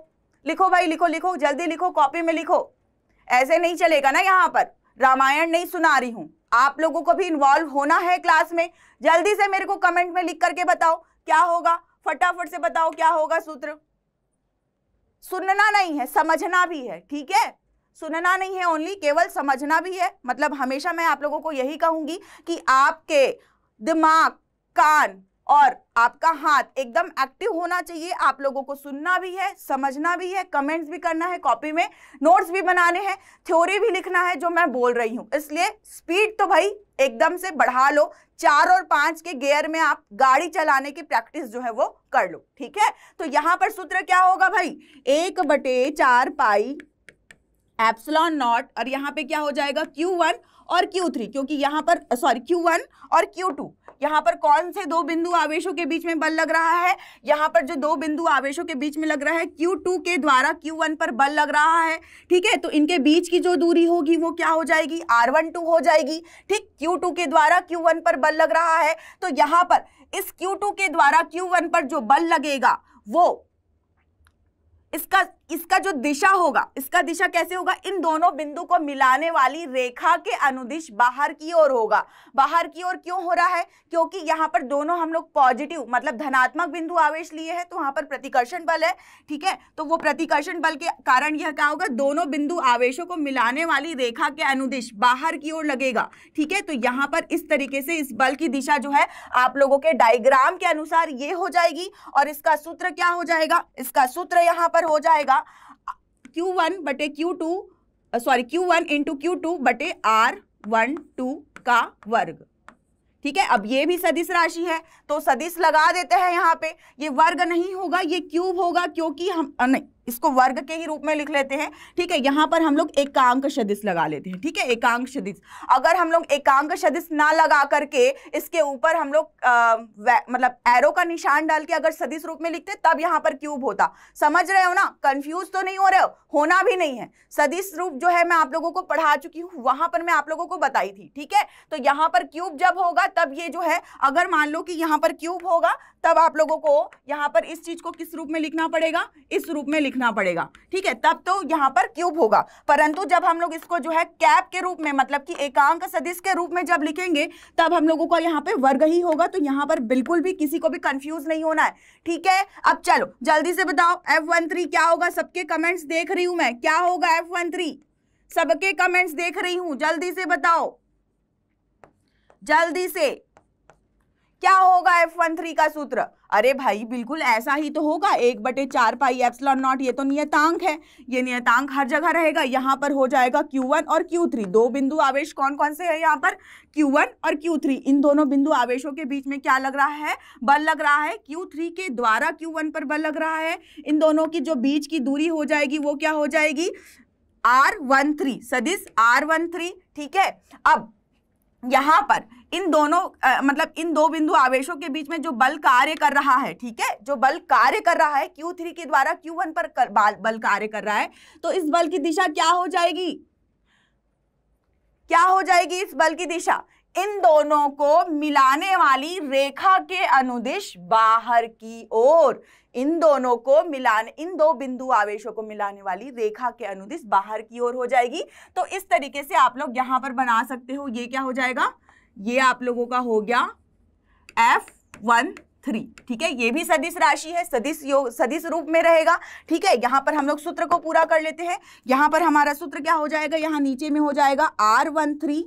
लिखो भाई लिखो लिखो जल्दी लिखो कॉपी में लिखो ऐसे नहीं चलेगा ना यहाँ पर रामायण नहीं सुना रही हूँ आप लोगों को भी इन्वॉल्व होना है क्लास में जल्दी से मेरे को कमेंट में लिख करके बताओ क्या होगा फटाफट से बताओ क्या होगा सूत्र सुनना नहीं है समझना भी है ठीक है सुनना नहीं है ओनली केवल समझना भी है मतलब हमेशा मैं आप लोगों को यही कहूंगी कि आपके दिमाग कान और आपका हाथ एकदम एक्टिव होना चाहिए आप लोगों को सुनना भी है समझना भी है कमेंट्स भी करना है कॉपी में नोट्स भी बनाने हैं थ्योरी भी लिखना है जो मैं बोल रही हूँ इसलिए स्पीड तो भाई एकदम से बढ़ा लो चार और पांच के गियर में आप गाड़ी चलाने की प्रैक्टिस जो है वो कर लो ठीक है तो यहाँ पर सूत्र क्या होगा भाई एक बटे चार पाई एप्सलॉन नॉट और यहाँ पे क्या हो जाएगा Q1 और Q3 क्योंकि यहाँ पर सॉरी Q1 और Q2 टू यहाँ पर कौन से दो बिंदु आवेशों के बीच में बल लग रहा है यहाँ पर जो दो बिंदु आवेशों के बीच में लग रहा है Q2 के द्वारा Q1 पर बल लग रहा है ठीक है तो इनके बीच की जो दूरी होगी वो क्या हो जाएगी आर वन हो जाएगी ठीक Q2 के द्वारा Q1 पर बल लग रहा है तो यहाँ पर इस क्यू के द्वारा क्यू पर जो बल लगेगा वो इसका इसका जो दिशा होगा इसका दिशा कैसे होगा इन दोनों बिंदु को मिलाने वाली रेखा के अनुदिश बाहर की ओर होगा बाहर की ओर क्यों हो रहा है क्योंकि यहाँ पर दोनों हम लोग पॉजिटिव मतलब धनात्मक बिंदु आवेश लिए हैं तो वहां पर प्रतिकर्षण बल है ठीक है तो वो प्रतिकर्षण बल के कारण यह क्या होगा दोनों बिंदु आवेशों को मिलाने वाली रेखा के अनुदिश बाहर की ओर लगेगा ठीक है तो यहाँ पर इस तरीके से इस बल की दिशा जो है आप लोगों के डायग्राम के अनुसार ये हो जाएगी और इसका सूत्र क्या हो जाएगा इसका सूत्र यहाँ पर हो जाएगा क्यू वन बटे Q two sorry Q one into Q two बटे आर वन टू का वर्ग ठीक है अब ये भी सदिश राशि है तो सदिश लगा देते हैं यहाँ पे ये वर्ग नहीं होगा ये क्यूब होगा क्योंकि हम नहीं इसको वर्ग के ही रूप में लिख लेते हैं ठीक है यहां पर हम लोग एकांक सदिश लगा लेते हैं ठीक है एकांक सदिश अगर हम लोग एकांक सदिश ना लगा करके इसके ऊपर हम लोग मतलब एरो का निशान डाल के अगर सदिश रूप में लिखते तब यहां पर क्यूब होता समझ रहे हो ना कंफ्यूज तो नहीं हो रहे हो होना भी नहीं है सदिश रूप जो है मैं आप लोगों को पढ़ा चुकी हूँ वहां पर मैं आप लोगों को बताई थी ठीक है तो यहाँ पर क्यूब जब होगा तब ये जो है अगर मान लो कि यहाँ पर क्यूब होगा तब आप लोगों को यहाँ पर इस चीज को किस रूप में लिखना पड़ेगा इस रूप में लिखना पड़ेगा ठीक है तब तो यहाँ पर क्यूब होगा परंतु जब हम लोग इसको जो है कैप के रूप में मतलब कि एकांक सदिश के रूप में जब लिखेंगे तब हम लोगों का यहाँ पे वर्ग ही होगा तो यहाँ पर बिल्कुल भी किसी को भी कंफ्यूज नहीं होना है ठीक है अब चलो जल्दी से बताओ एफ क्या होगा सबके कमेंट्स देख रही हूं मैं क्या होगा एफ सबके कमेंट्स देख रही हूं जल्दी से बताओ जल्दी से क्या होगा एफ वन थ्री का सूत्र अरे भाई बिल्कुल ऐसा ही तो होगा एक बटे चार पाई एप्सलॉन नॉट ये तो नियतांक है ये नियतांक हर जगह रहेगा यहाँ पर हो जाएगा क्यू वन और क्यू थ्री दो बिंदु आवेश कौन कौन से है यहाँ पर क्यू वन और क्यू थ्री इन दोनों बिंदु आवेशों के बीच में क्या लग रहा है बल लग रहा है क्यू थ्री के द्वारा क्यू वन पर बल लग रहा है इन दोनों की जो बीच की दूरी हो जाएगी वो क्या हो जाएगी आर वन थ्री सदिश आर वन थ्री ठीक है अब यहाँ पर इन दोनों आ, मतलब इन दो बिंदु आवेशों के बीच में जो बल कार्य कर रहा है ठीक है जो बल कार्य कर रहा है Q3 के द्वारा Q1 पर कर, बल कार्य कर रहा है तो इस बल की दिशा क्या हो जाएगी क्या हो जाएगी इस बल की दिशा इन दोनों को मिलाने वाली रेखा के अनुदिश बाहर की ओर इन दोनों को मिलाने इन दो बिंदु आवेशों को मिलाने वाली रेखा के अनुदिश बाहर की ओर हो जाएगी तो इस तरीके से आप लोग यहां पर बना सकते हो ये क्या हो जाएगा ये आप लोगों का हो गया एफ वन थ्री ठीक है ये भी सदिश राशि है सदिश योग सदिश रूप में रहेगा ठीक है यहां पर हम लोग सूत्र को पूरा कर लेते हैं यहां पर हमारा सूत्र क्या हो जाएगा यहां नीचे में हो जाएगा आर वन थ्री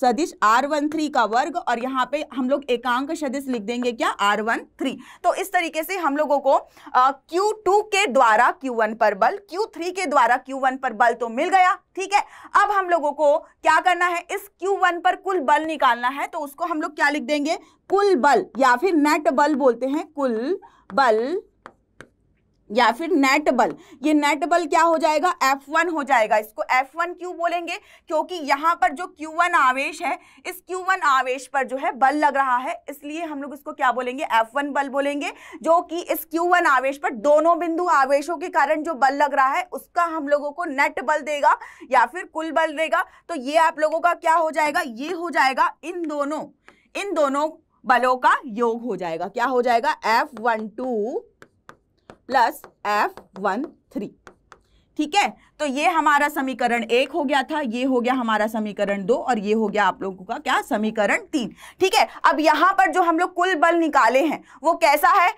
सदिश आर वन थ्री का वर्ग और यहाँ पे हम लोग एकांक सदिश लिख देंगे क्या आर वन थ्री तो इस तरीके से हम लोगों को क्यू टू के द्वारा क्यू वन पर बल क्यू थ्री के द्वारा क्यू वन पर बल तो मिल गया ठीक है अब हम लोगों को क्या करना है इस क्यू वन पर कुल बल निकालना है तो उसको हम लोग क्या लिख देंगे कुल बल या फिर नेट बल बोलते हैं कुल बल या फिर नेट बल ये नेट बल क्या हो जाएगा F1 हो जाएगा इसको F1 क्यों बोलेंगे क्योंकि यहाँ पर जो Q1 आवेश है इस Q1 आवेश पर जो है बल लग रहा है इसलिए हम लोग इसको क्या बोलेंगे F1 बल बोलेंगे जो कि इस Q1 आवेश पर दोनों बिंदु आवेशों के कारण जो बल लग रहा है उसका हम लोगों को नेट बल देगा या फिर कुल बल देगा तो ये आप लोगों का क्या हो जाएगा ये हो जाएगा इन दोनों इन दोनों बलों का योग हो जाएगा क्या हो जाएगा two plus F one three ठीक है तो ये हमारा समीकरण एक हो गया था ये हो गया हमारा समीकरण दो और ये हो गया आप लोगों का क्या समीकरण तीन ठीक है अब यहां पर जो हम लोग कुल बल निकाले हैं वो कैसा है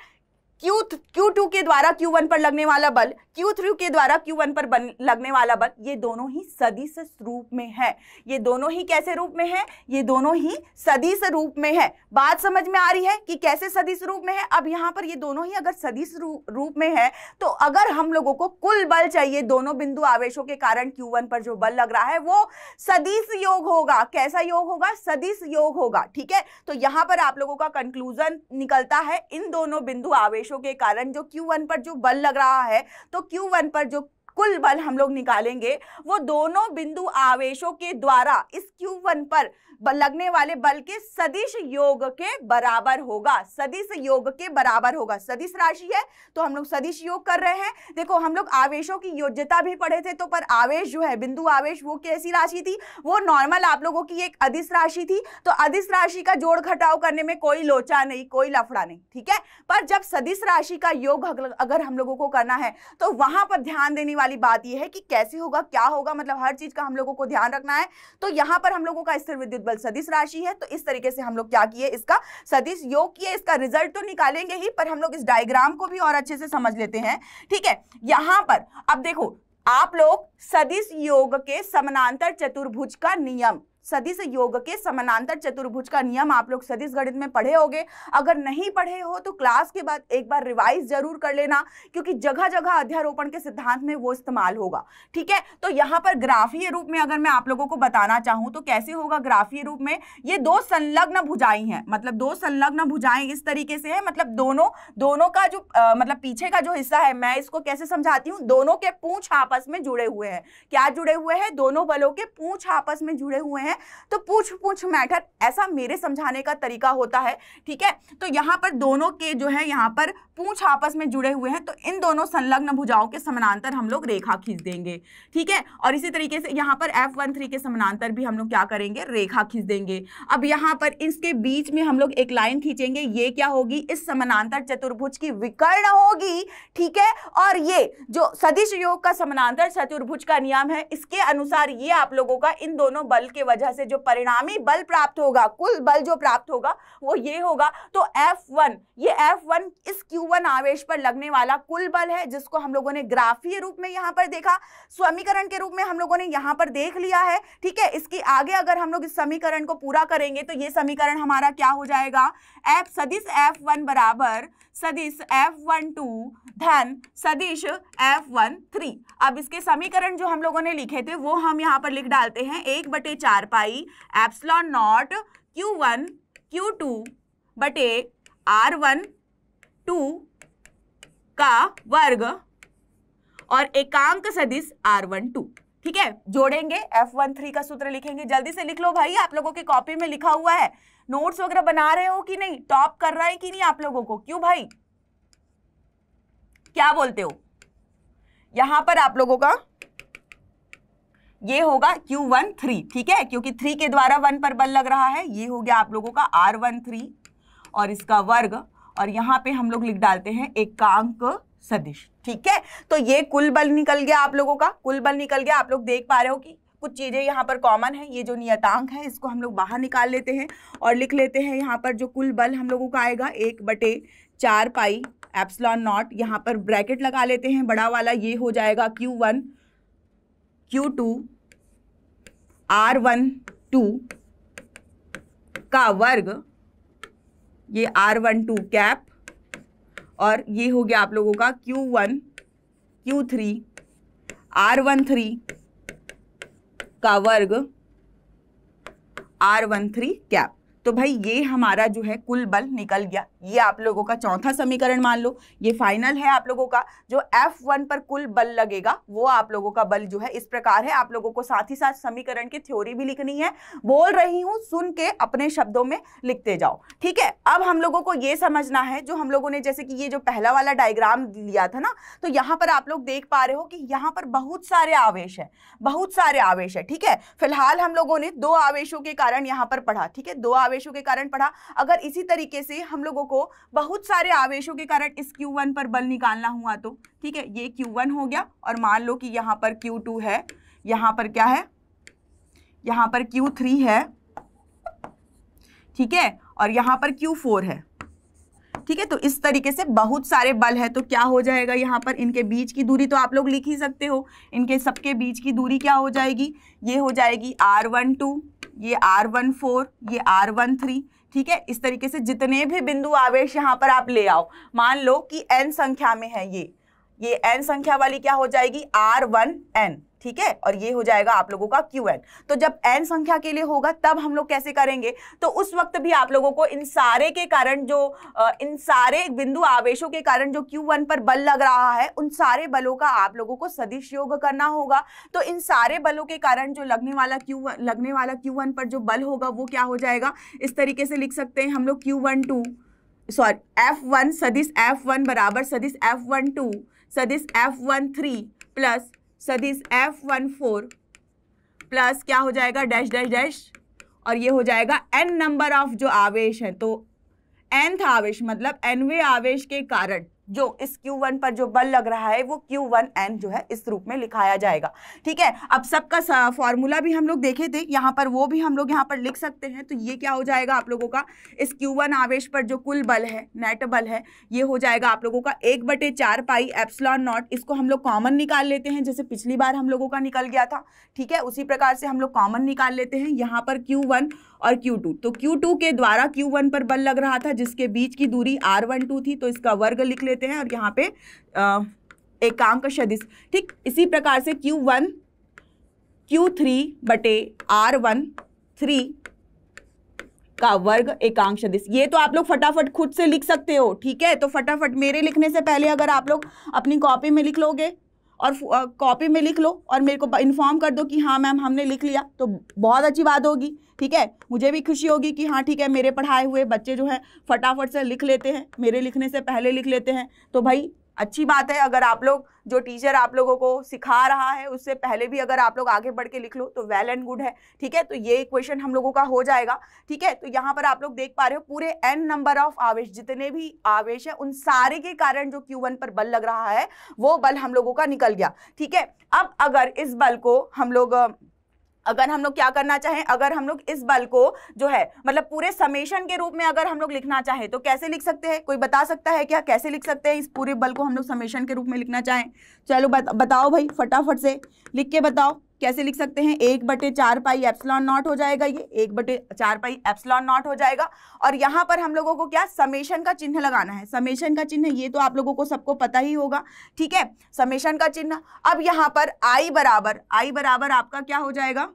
क्यू क्यू टू के द्वारा क्यू वन पर लगने वाला बल क्यू थ्री के द्वारा क्यू वन पर बन, लगने वाला बल ये दोनों ही सदिश रूप में है ये दोनों ही कैसे रूप में है ये दोनों ही सदिश रूप में है बात समझ में आ रही है कि कैसे सदिश रूप में है अब यहाँ पर ये दोनों ही अगर सदिश रूप में है तो अगर हम लोगों को कुल बल चाहिए दोनों बिंदु आवेशों के कारण क्यू वन पर जो बल लग रहा है वो सदिश योग होगा कैसा योग होगा सदिश योग होगा ठीक है तो यहाँ पर आप लोगों का कंक्लूजन निकलता है इन दोनों बिंदु आवेश बारिशों के कारण जो Q1 पर जो बल लग रहा है तो Q1 पर जो कुल बल हम लोग निकालेंगे वो दोनों बिंदु आवेशों के द्वारा इस Q1 पर लगने वाले बल के सदिश योग के बराबर होगा सदिश योग के बराबर होगा सदिश राशि है तो हम लोग सदिश योग कर रहे हैं देखो हम लोग आवेशों की योग्यता भी पढ़े थे तो पर आवेश जो है बिंदु आवेश वो कैसी राशि थी वो नॉर्मल आप लोगों की एक अधिश राशि थी तो अधिस राशि का जोड़ घटाव करने में कोई लोचा नहीं कोई लफड़ा नहीं ठीक है पर जब सदिश राशि का योग अगर हम लोगों को करना है तो वहां पर ध्यान देने वाली वाली बात यह है कि कैसे होगा क्या होगा मतलब हर चीज का हम लोगों को ध्यान रखना है तो यहां पर हम लोगों का स्थिर विद्युत बल सदिश राशि है तो इस तरीके से हम लोग क्या किए इसका सदिश योग किए इसका रिजल्ट तो निकालेंगे ही पर हम लोग इस डायग्राम को भी और अच्छे से समझ लेते हैं ठीक है यहां पर अब देखो आप लोग सदिश योग के समानांतर चतुर्भुज का नियम सदिश योग के समानांतर चतुर्भुज का नियम आप लोग सदिश गणित में पढ़े होगे अगर नहीं पढ़े हो तो क्लास के बाद एक बार रिवाइज जरूर कर लेना क्योंकि जगह जगह अध्यारोपण के सिद्धांत में वो इस्तेमाल होगा ठीक है तो यहाँ पर ग्राफीय रूप में अगर मैं आप लोगों को बताना चाहूँ तो कैसे होगा ग्राफीय रूप में ये दो संलग्न भुजाई है मतलब दो संलग्न भुजाएं इस तरीके से है मतलब दोनों दोनों का जो आ, मतलब पीछे का जो हिस्सा है मैं इसको कैसे समझाती हूँ दोनों के पूछ आपस में जुड़े हुए हैं क्या जुड़े हुए हैं दोनों बलों के पूछ आपस में जुड़े हुए हैं हैं तो पूछ पूछ मैटर ऐसा मेरे समझाने का तरीका होता है ठीक है तो यहाँ पर दोनों के जो है यहाँ पर पूछ आपस में जुड़े हुए हैं तो इन दोनों संलग्न भुजाओं के समानांतर हम लोग रेखा खींच देंगे ठीक है और इसी तरीके से यहाँ पर एफ वन थ्री के समानांतर भी हम लोग क्या करेंगे रेखा खींच देंगे अब यहाँ पर इसके बीच में हम लोग एक लाइन खींचेंगे ये क्या होगी इस समानांतर चतुर्भुज की विकर्ण होगी ठीक है और ये जो सदिश योग का समानांतर चतुर्भुज का नियम है इसके अनुसार ये आप लोगों का इन दोनों बल के वजह वजह से जो परिणामी बल प्राप्त होगा कुल बल जो प्राप्त होगा वो ये होगा तो F1 ये F1 इस Q1 आवेश पर लगने वाला कुल बल है जिसको हम लोगों ने ग्राफीय रूप में यहाँ पर देखा समीकरण के रूप में हम लोगों ने यहाँ पर देख लिया है ठीक है इसके आगे अगर हम लोग इस समीकरण को पूरा करेंगे तो ये समीकरण हमारा क्या हो जाएगा एफ सदिश एफ बराबर सदिश एफ वन टू धन सदिश एफ वन थ्री अब इसके समीकरण जो हम लोगों ने लिखे थे वो हम यहाँ पर लिख डालते हैं एक बटे चार pi epsilon naught Q one Q two बटे आर वन टू का वर्ग और एकांक सदिश आर वन टू ठीक है जोड़ेंगे एफ वन थ्री का सूत्र लिखेंगे जल्दी से लिख लो भाई आप लोगों के कॉपी में लिखा हुआ है नोट्स वगैरह बना रहे हो कि नहीं टॉप कर रहा है कि नहीं आप लोगों को क्यों भाई क्या बोलते हो यहां पर आप लोगों का ये होगा क्यू वन थ्री ठीक है क्योंकि थ्री के द्वारा वन पर बल लग रहा है ये हो गया आप लोगों का आर वन थ्री और इसका वर्ग और यहाँ पे हम लोग लिख डालते हैं एकांक एक सदिश ठीक है तो ये कुल बल निकल गया आप लोगों का कुल बल निकल गया आप लोग देख पा रहे हो कि कुछ चीज़ें यहाँ पर कॉमन है ये जो नियतांक है इसको हम लोग बाहर निकाल लेते हैं और लिख लेते हैं यहाँ पर जो कुल बल हम लोगों का आएगा एक बटे चार पाई एप्सलॉन नॉट यहाँ पर ब्रैकेट लगा लेते हैं बड़ा वाला ये हो जाएगा Q one Q two R one two का वर्ग ये आर वन टू कैप और ये हो गया आप लोगों का Q one Q three R one three का वर्ग आर वन थ्री कैप तो भाई ये हमारा जो है कुल बल निकल गया ये आप लोगों का चौथा समीकरण मान लो ये फाइनल है आप लोगों का जो F1 पर कुल बल लगेगा वो आप लोगों का बल जो है इस प्रकार है आप लोगों को साथ ही साथ समीकरण की थ्योरी भी लिखनी है बोल रही हूँ सुन के अपने शब्दों में लिखते जाओ ठीक है अब हम लोगों को ये समझना है जो हम लोगों ने जैसे कि ये जो पहला वाला डायग्राम लिया था ना तो यहाँ पर आप लोग देख पा रहे हो कि यहाँ पर बहुत सारे आवेश है बहुत सारे आवेश है ठीक है फिलहाल हम लोगों ने दो आवेशों के कारण यहाँ पर पढ़ा ठीक है दो आवेश आवेशों के कारण पढ़ा अगर इसी तरीके से हम लोगों को बहुत सारे आवेशों के कारण इस क्यू वन पर बल निकालना हुआ तो ठीक है ये क्यू वन हो गया और मान लो कि यहाँ पर क्यू टू है यहाँ पर क्या है यहाँ पर क्यू थ्री है ठीक है और यहाँ पर क्यू फोर है ठीक है तो इस तरीके से बहुत सारे बल है तो क्या हो जाएगा यहाँ पर इनके बीच की दूरी तो आप लोग लिख ही सकते हो इनके सबके बीच की दूरी क्या हो जाएगी ये हो जाएगी आर वन टू ये आर वन फोर ये आर वन थ्री ठीक है इस तरीके से जितने भी बिंदु आवेश यहाँ पर आप ले आओ मान लो कि एन संख्या में है ये ये एन संख्या वाली क्या हो जाएगी आर वन एन ठीक है और ये हो जाएगा आप लोगों का क्यू एन तो जब एन संख्या के लिए होगा तब हम लोग कैसे करेंगे तो उस वक्त भी आप लोगों को इन सारे के कारण जो इन सारे बिंदु आवेशों के कारण जो क्यू वन पर बल लग रहा है उन सारे बलों का आप लोगों को सदिश योग करना होगा तो इन सारे बलों के कारण जो लगने वाला क्यू लगने वाला क्यू वन पर जो बल होगा वो क्या हो जाएगा इस तरीके से लिख सकते हैं हम लोग Q one two sorry F one सदिश एफ वन बराबर सदिश एफ वन टू सदिश एफ वन थ्री प्लस सदिश एफ वन फोर प्लस क्या हो जाएगा डैश डैश डैश और ये हो जाएगा एन नंबर ऑफ जो आवेश है तो एन था आवेश मतलब एनवे आवेश के कारण जो इस Q1 पर जो बल लग रहा है वो Q1n जो है इस रूप में लिखाया जाएगा ठीक है अब सबका फॉर्मूला भी हम लोग देखे थे यहाँ पर वो भी हम लोग यहाँ पर लिख सकते हैं तो ये क्या हो जाएगा आप लोगों का इस Q1 आवेश पर जो कुल बल है नेट बल है ये हो जाएगा आप लोगों का एक बटे चार पाई एप्सलॉन नॉट इसको हम लोग कॉमन निकाल लेते हैं जैसे पिछली बार हम लोगों का निकल गया था ठीक है उसी प्रकार से हम लोग कॉमन निकाल लेते हैं यहाँ पर क्यू वन और Q2 तो Q2 के द्वारा Q1 पर बल लग रहा था जिसके बीच की दूरी R12 थी तो इसका वर्ग लिख लेते हैं और यहाँ पे आ, एक काम का सदिश ठीक इसी प्रकार से Q1 Q3 बटे वन थ्री का वर्ग एकांश सदिश ये तो आप लोग फटाफट खुद से लिख सकते हो ठीक है तो फटाफट मेरे लिखने से पहले अगर आप लोग अपनी कॉपी में लिख लोगे और कॉपी में लिख लो और मेरे को इन्फॉर्म कर दो कि हाँ मैम हमने लिख लिया तो बहुत अच्छी बात होगी ठीक है मुझे भी खुशी होगी कि हाँ ठीक है मेरे पढ़ाए हुए बच्चे जो हैं फटाफट से लिख लेते हैं मेरे लिखने से पहले लिख लेते हैं तो भाई अच्छी बात है अगर आप लोग जो टीचर आप लोगों को सिखा रहा है उससे पहले भी अगर आप लोग आगे बढ़ के लिख लो तो वेल एंड गुड है ठीक है तो ये क्वेश्चन हम लोगों का हो जाएगा ठीक है तो यहाँ पर आप लोग देख पा रहे हो पूरे एन नंबर ऑफ आवेश जितने भी आवेश है उन सारे के कारण जो क्यू वन पर बल लग रहा है वो बल हम लोगों का निकल गया ठीक है अब अगर इस बल को हम लोग अगर हम लोग क्या करना चाहें अगर हम लोग इस बल को जो है मतलब पूरे समेशन के रूप में अगर हम लोग लिखना चाहें तो कैसे लिख सकते हैं कोई बता सकता है क्या कैसे लिख सकते हैं इस पूरे बल को हम लोग समेशन के रूप में लिखना चाहें चलो बताओ भाई फटाफट से लिख के बताओ कैसे लिख सकते हैं एक बटे चार पाई एप्सलॉन नॉट हो जाएगा ये एक बटे चार पाई एप्सलॉन नॉट हो जाएगा और यहाँ पर हम लोगों को क्या समेशन का चिन्ह लगाना है समेशन का चिन्ह ये तो आप लोगों को सबको पता ही होगा ठीक है समेशन का चिन्ह अब यहाँ पर आई बराबर आई बराबर आपका क्या हो जाएगा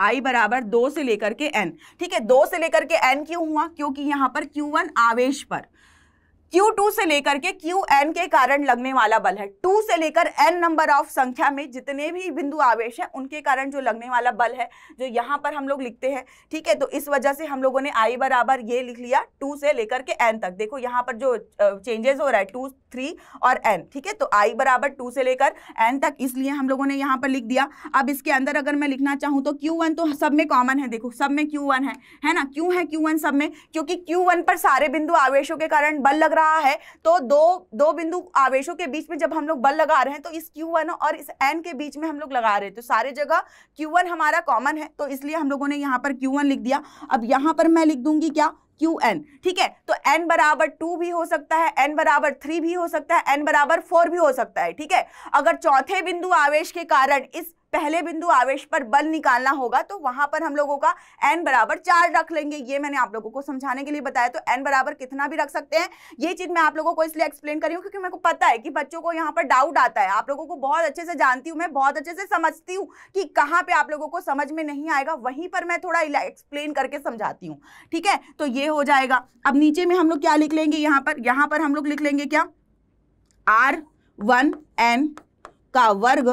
आई बराबर दो से लेकर के एन ठीक है दो से लेकर के एन क्यों हुआ क्योंकि यहां पर क्यू वन आवेश पर Q2 से लेकर के Qn के कारण लगने वाला बल है टू से लेकर n नंबर ऑफ संख्या में जितने भी बिंदु आवेश हैं उनके कारण जो लगने वाला बल है जो यहाँ पर हम लोग लिखते हैं ठीक है तो इस वजह से हम लोगों ने I बराबर ये लिख लिया टू से लेकर के n तक देखो यहाँ पर जो चेंजेस हो रहा है टू थ्री और एन ठीक है तो आई बराबर टू से लेकर एन तक इसलिए हम लोगों ने यहाँ पर लिख दिया अब इसके अंदर अगर मैं लिखना चाहूँ तो क्यू वन तो सब में कॉमन है देखो सब में क्यू वन है है ना क्यों है क्यू वन सब में क्योंकि क्यू वन पर सारे बिंदु आवेशों के कारण बल लग रहा रहा है तो दो दो बिंदु आवेशों के बीच में जब हम लोग बल लगा रहे हैं तो इस Q1 और इस N के बीच में हम लोग लगा रहे हैं तो सारे जगह Q1 हमारा कॉमन है तो इसलिए हम लोगों ने यहाँ पर Q1 लिख दिया अब यहाँ पर मैं लिख दूंगी क्या क्यू एन ठीक है तो एन बराबर टू भी हो सकता है एन बराबर थ्री भी हो सकता है एन बराबर फोर भी हो सकता है ठीक है अगर चौथे बिंदु आवेश के कारण इस पहले बिंदु आवेश पर बल निकालना होगा तो वहां पर हम लोगों का एन बराबर चार रख लेंगे ये मैंने आप लोगों को समझाने के लिए बताया तो एन बराबर कितना भी रख सकते हैं ये चीज मैं आप लोगों को इसलिए एक्सप्लेन करी हूँ क्योंकि मेरे को पता है कि बच्चों को यहाँ पर डाउट आता है आप लोगों को बहुत अच्छे से जानती हूँ मैं बहुत अच्छे से समझती हूँ कि कहाँ पे आप लोगों को समझ में नहीं आएगा वहीं पर मैं थोड़ा एक्सप्लेन करके समझाती हूँ ठीक है तो ये हो जाएगा अब नीचे में हम लोग क्या लिख लेंगे यहाँ पर यहाँ पर हम लोग लिख लेंगे क्या आर वन एन का वर्ग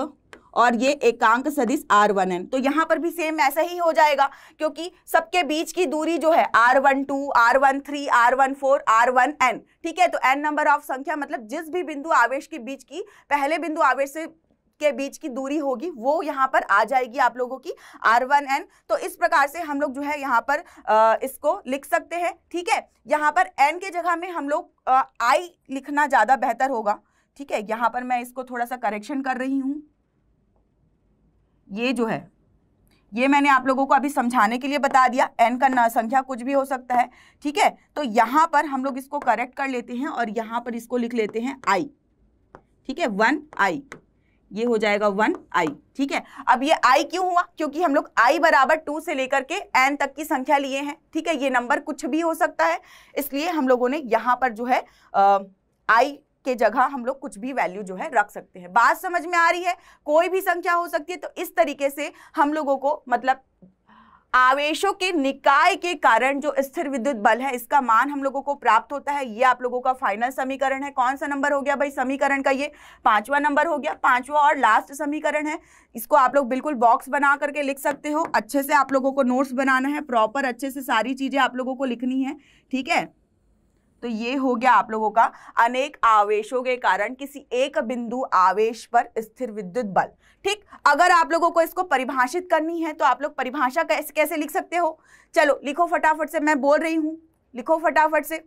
और ये एकांक सदिश आर वन एन तो यहाँ पर भी सेम ऐसा ही हो जाएगा क्योंकि सबके बीच की दूरी जो है R one two R one three R one four R one N ठीक है तो एन नंबर ऑफ संख्या मतलब जिस भी बिंदु आवेश के बीच की पहले बिंदु आवेश से के बीच की दूरी होगी वो यहाँ पर आ जाएगी आप लोगों की आर वन एन तो इस प्रकार से हम लोग जो है यहाँ पर आ, इसको लिख सकते हैं ठीक है यहाँ पर एन के जगह में हम लोग आई लिखना ज़्यादा बेहतर होगा ठीक है यहाँ पर मैं इसको थोड़ा सा करेक्शन कर रही हूँ ये जो है ये मैंने आप लोगों को अभी समझाने के लिए बता दिया एन का न संख्या कुछ भी हो सकता है ठीक है तो यहां पर हम लोग इसको करेक्ट कर लेते हैं और यहाँ पर इसको लिख लेते हैं आई ठीक है वन आई ये हो जाएगा वन आई ठीक है अब ये आई क्यों हुआ क्योंकि हम लोग आई बराबर टू से लेकर के एन तक की संख्या लिए हैं ठीक है ये नंबर कुछ भी हो सकता है इसलिए हम लोगों ने यहाँ पर जो है आई के जगह हम लोग कुछ भी वैल्यू जो है रख सकते हैं बात समझ में आ रही है कोई भी संख्या हो सकती है तो इस तरीके से हम लोगों को मतलब आवेशों के निकाय के कारण जो स्थिर विद्युत बल है इसका मान हम लोगों को प्राप्त होता है ये आप लोगों का फाइनल समीकरण है कौन सा नंबर हो गया भाई समीकरण का ये पांचवा नंबर हो गया पांचवा और लास्ट समीकरण है इसको आप लोग बिल्कुल बॉक्स बना करके लिख सकते हो अच्छे से आप लोगों को नोट्स बनाना है प्रॉपर अच्छे से सारी चीज़ें आप लोगों को लिखनी है ठीक है तो ये हो गया आप लोगों का अनेक आवेशों के कारण किसी एक बिंदु आवेश पर स्थिर विद्युत बल ठीक अगर आप लोगों को इसको परिभाषित करनी है तो आप लोग परिभाषा कैसे कैसे लिख सकते हो चलो लिखो फटाफट से मैं बोल रही हूँ लिखो फटाफट से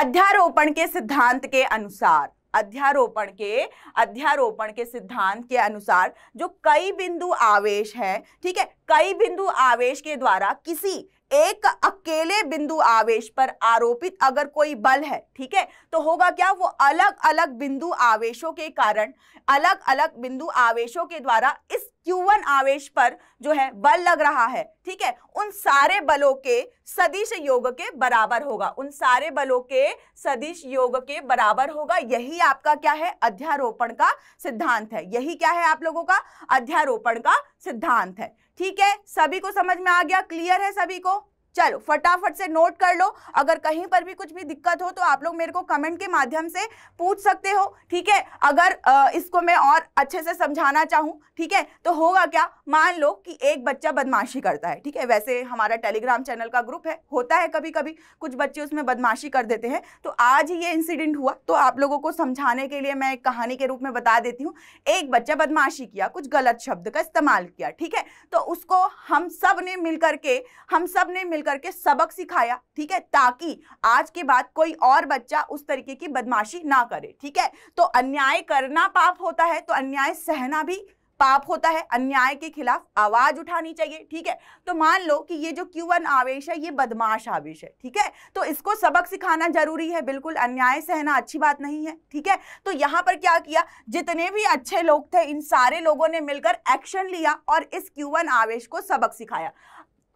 अध्यारोपण के सिद्धांत के अनुसार अध्यारोपण के अध्यारोपण के सिद्धांत के अनुसार जो कई बिंदु आवेश है ठीक है कई बिंदु आवेश के द्वारा किसी एक अकेले बिंदु आवेश पर आरोपित अगर कोई बल है ठीक है तो होगा क्या वो अलग अलग बिंदु आवेशों के कारण अलग अलग बिंदु आवेशों के द्वारा इस Q1 आवेश पर जो है बल लग रहा है ठीक है उन सारे बलों के सदिश योग के बराबर होगा उन सारे बलों के सदिश योग के बराबर होगा यही आपका क्या है अध्यारोपण का सिद्धांत है यही क्या है आप लोगों का अध्यारोपण का सिद्धांत है ठीक है सभी को समझ में आ गया क्लियर है सभी को चलो फटाफट से नोट कर लो अगर कहीं पर भी कुछ भी दिक्कत हो तो आप लोग मेरे को कमेंट के माध्यम से पूछ सकते हो ठीक है अगर इसको मैं और अच्छे से समझाना चाहूँ ठीक है तो होगा क्या मान लो कि एक बच्चा बदमाशी करता है ठीक है वैसे हमारा टेलीग्राम चैनल का ग्रुप है होता है कभी कभी कुछ बच्चे उसमें बदमाशी कर देते हैं तो आज ही ये इंसिडेंट हुआ तो आप लोगों को समझाने के लिए मैं एक कहानी के रूप में बता देती हूँ एक बच्चा बदमाशी किया कुछ गलत शब्द का इस्तेमाल किया ठीक है तो उसको हम सब ने मिल करके हम सब ने मिल मिल करके सबक सिखाया ठीक है ताकि आज के बाद कोई और बच्चा उस तरीके की बदमाशी ना करे ठीक है तो अन्याय करना पाप होता है तो अन्याय सहना भी पाप होता है अन्याय के खिलाफ आवाज उठानी चाहिए ठीक है तो मान लो कि ये जो Q1 आवेश है ये बदमाश आवेश है ठीक है तो इसको सबक सिखाना जरूरी है बिल्कुल अन्याय सहना अच्छी बात नहीं है ठीक है तो यहाँ पर क्या किया जितने भी अच्छे लोग थे इन सारे लोगों ने मिलकर एक्शन लिया और इस Q1 आवेश को सबक सिखाया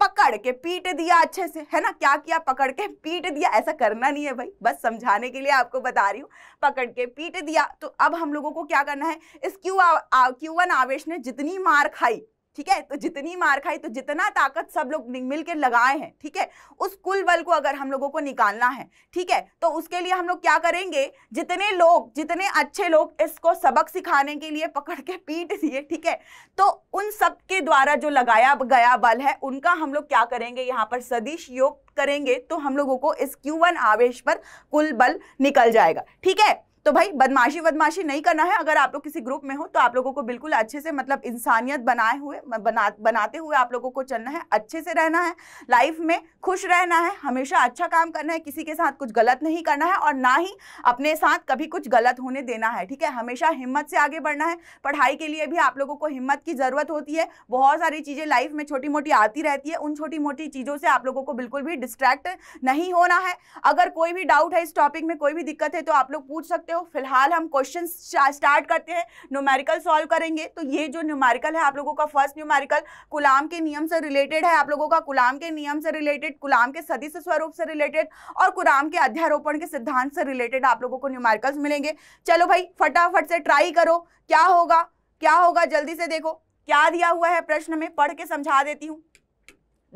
पकड़ के पीट दिया अच्छे से है ना क्या किया पकड़ के पीट दिया ऐसा करना नहीं है भाई बस समझाने के लिए आपको बता रही हूँ पकड़ के पीट दिया तो अब हम लोगों को क्या करना है इस क्यू क्यू वन आवेश ने जितनी मार खाई ठीक है तो जितनी मार खाई तो जितना ताकत सब लोग मिलकर लगाए हैं ठीक है उस कुल बल को अगर हम लोगों को निकालना है ठीक है तो उसके लिए हम लोग क्या करेंगे जितने लोग जितने अच्छे लोग इसको सबक सिखाने के लिए पकड़ के पीट दिए ठीक है तो उन सब के द्वारा जो लगाया गया बल है उनका हम लोग क्या करेंगे यहाँ पर सदिश योग करेंगे तो हम लोगों को इस क्यू आवेश पर कुल बल निकल जाएगा ठीक है तो भाई बदमाशी बदमाशी नहीं करना है अगर आप लोग किसी ग्रुप में हो तो आप लोगों को बिल्कुल अच्छे से मतलब इंसानियत बनाए हुए बना बनाते हुए आप लोगों को चलना है अच्छे से रहना है लाइफ में खुश रहना है हमेशा अच्छा काम करना है किसी के साथ कुछ गलत नहीं करना है और ना ही अपने साथ कभी कुछ गलत होने देना है ठीक है हमेशा हिम्मत से आगे बढ़ना है पढ़ाई के लिए भी आप लोगों को हिम्मत की ज़रूरत होती है बहुत सारी चीज़ें लाइफ में छोटी मोटी आती रहती है उन छोटी मोटी चीज़ों से आप लोगों को बिल्कुल भी डिस्ट्रैक्ट नहीं होना है अगर कोई भी डाउट है इस टॉपिक में कोई भी दिक्कत है तो आप लोग पूछ सकते हो फिलहाल हम क्वेश्चन स्टार्ट करते हैं न्यूमेरिकल सॉल्व करेंगे तो ये जो न्यूमेरिकल है आप लोगों का फर्स्ट न्यूमेरिकल गुलाम के नियम से रिलेटेड है आप लोगों का गुलाम के नियम से रिलेटेड गुलाम के सदी से स्वरूप से रिलेटेड और गुलाम के अध्यारोपण के सिद्धांत से रिलेटेड आप लोगों को न्यूमेरिकल्स मिलेंगे चलो भाई फटाफट से ट्राई करो क्या होगा क्या होगा जल्दी से देखो क्या दिया हुआ है प्रश्न में पढ़ के समझा देती हूँ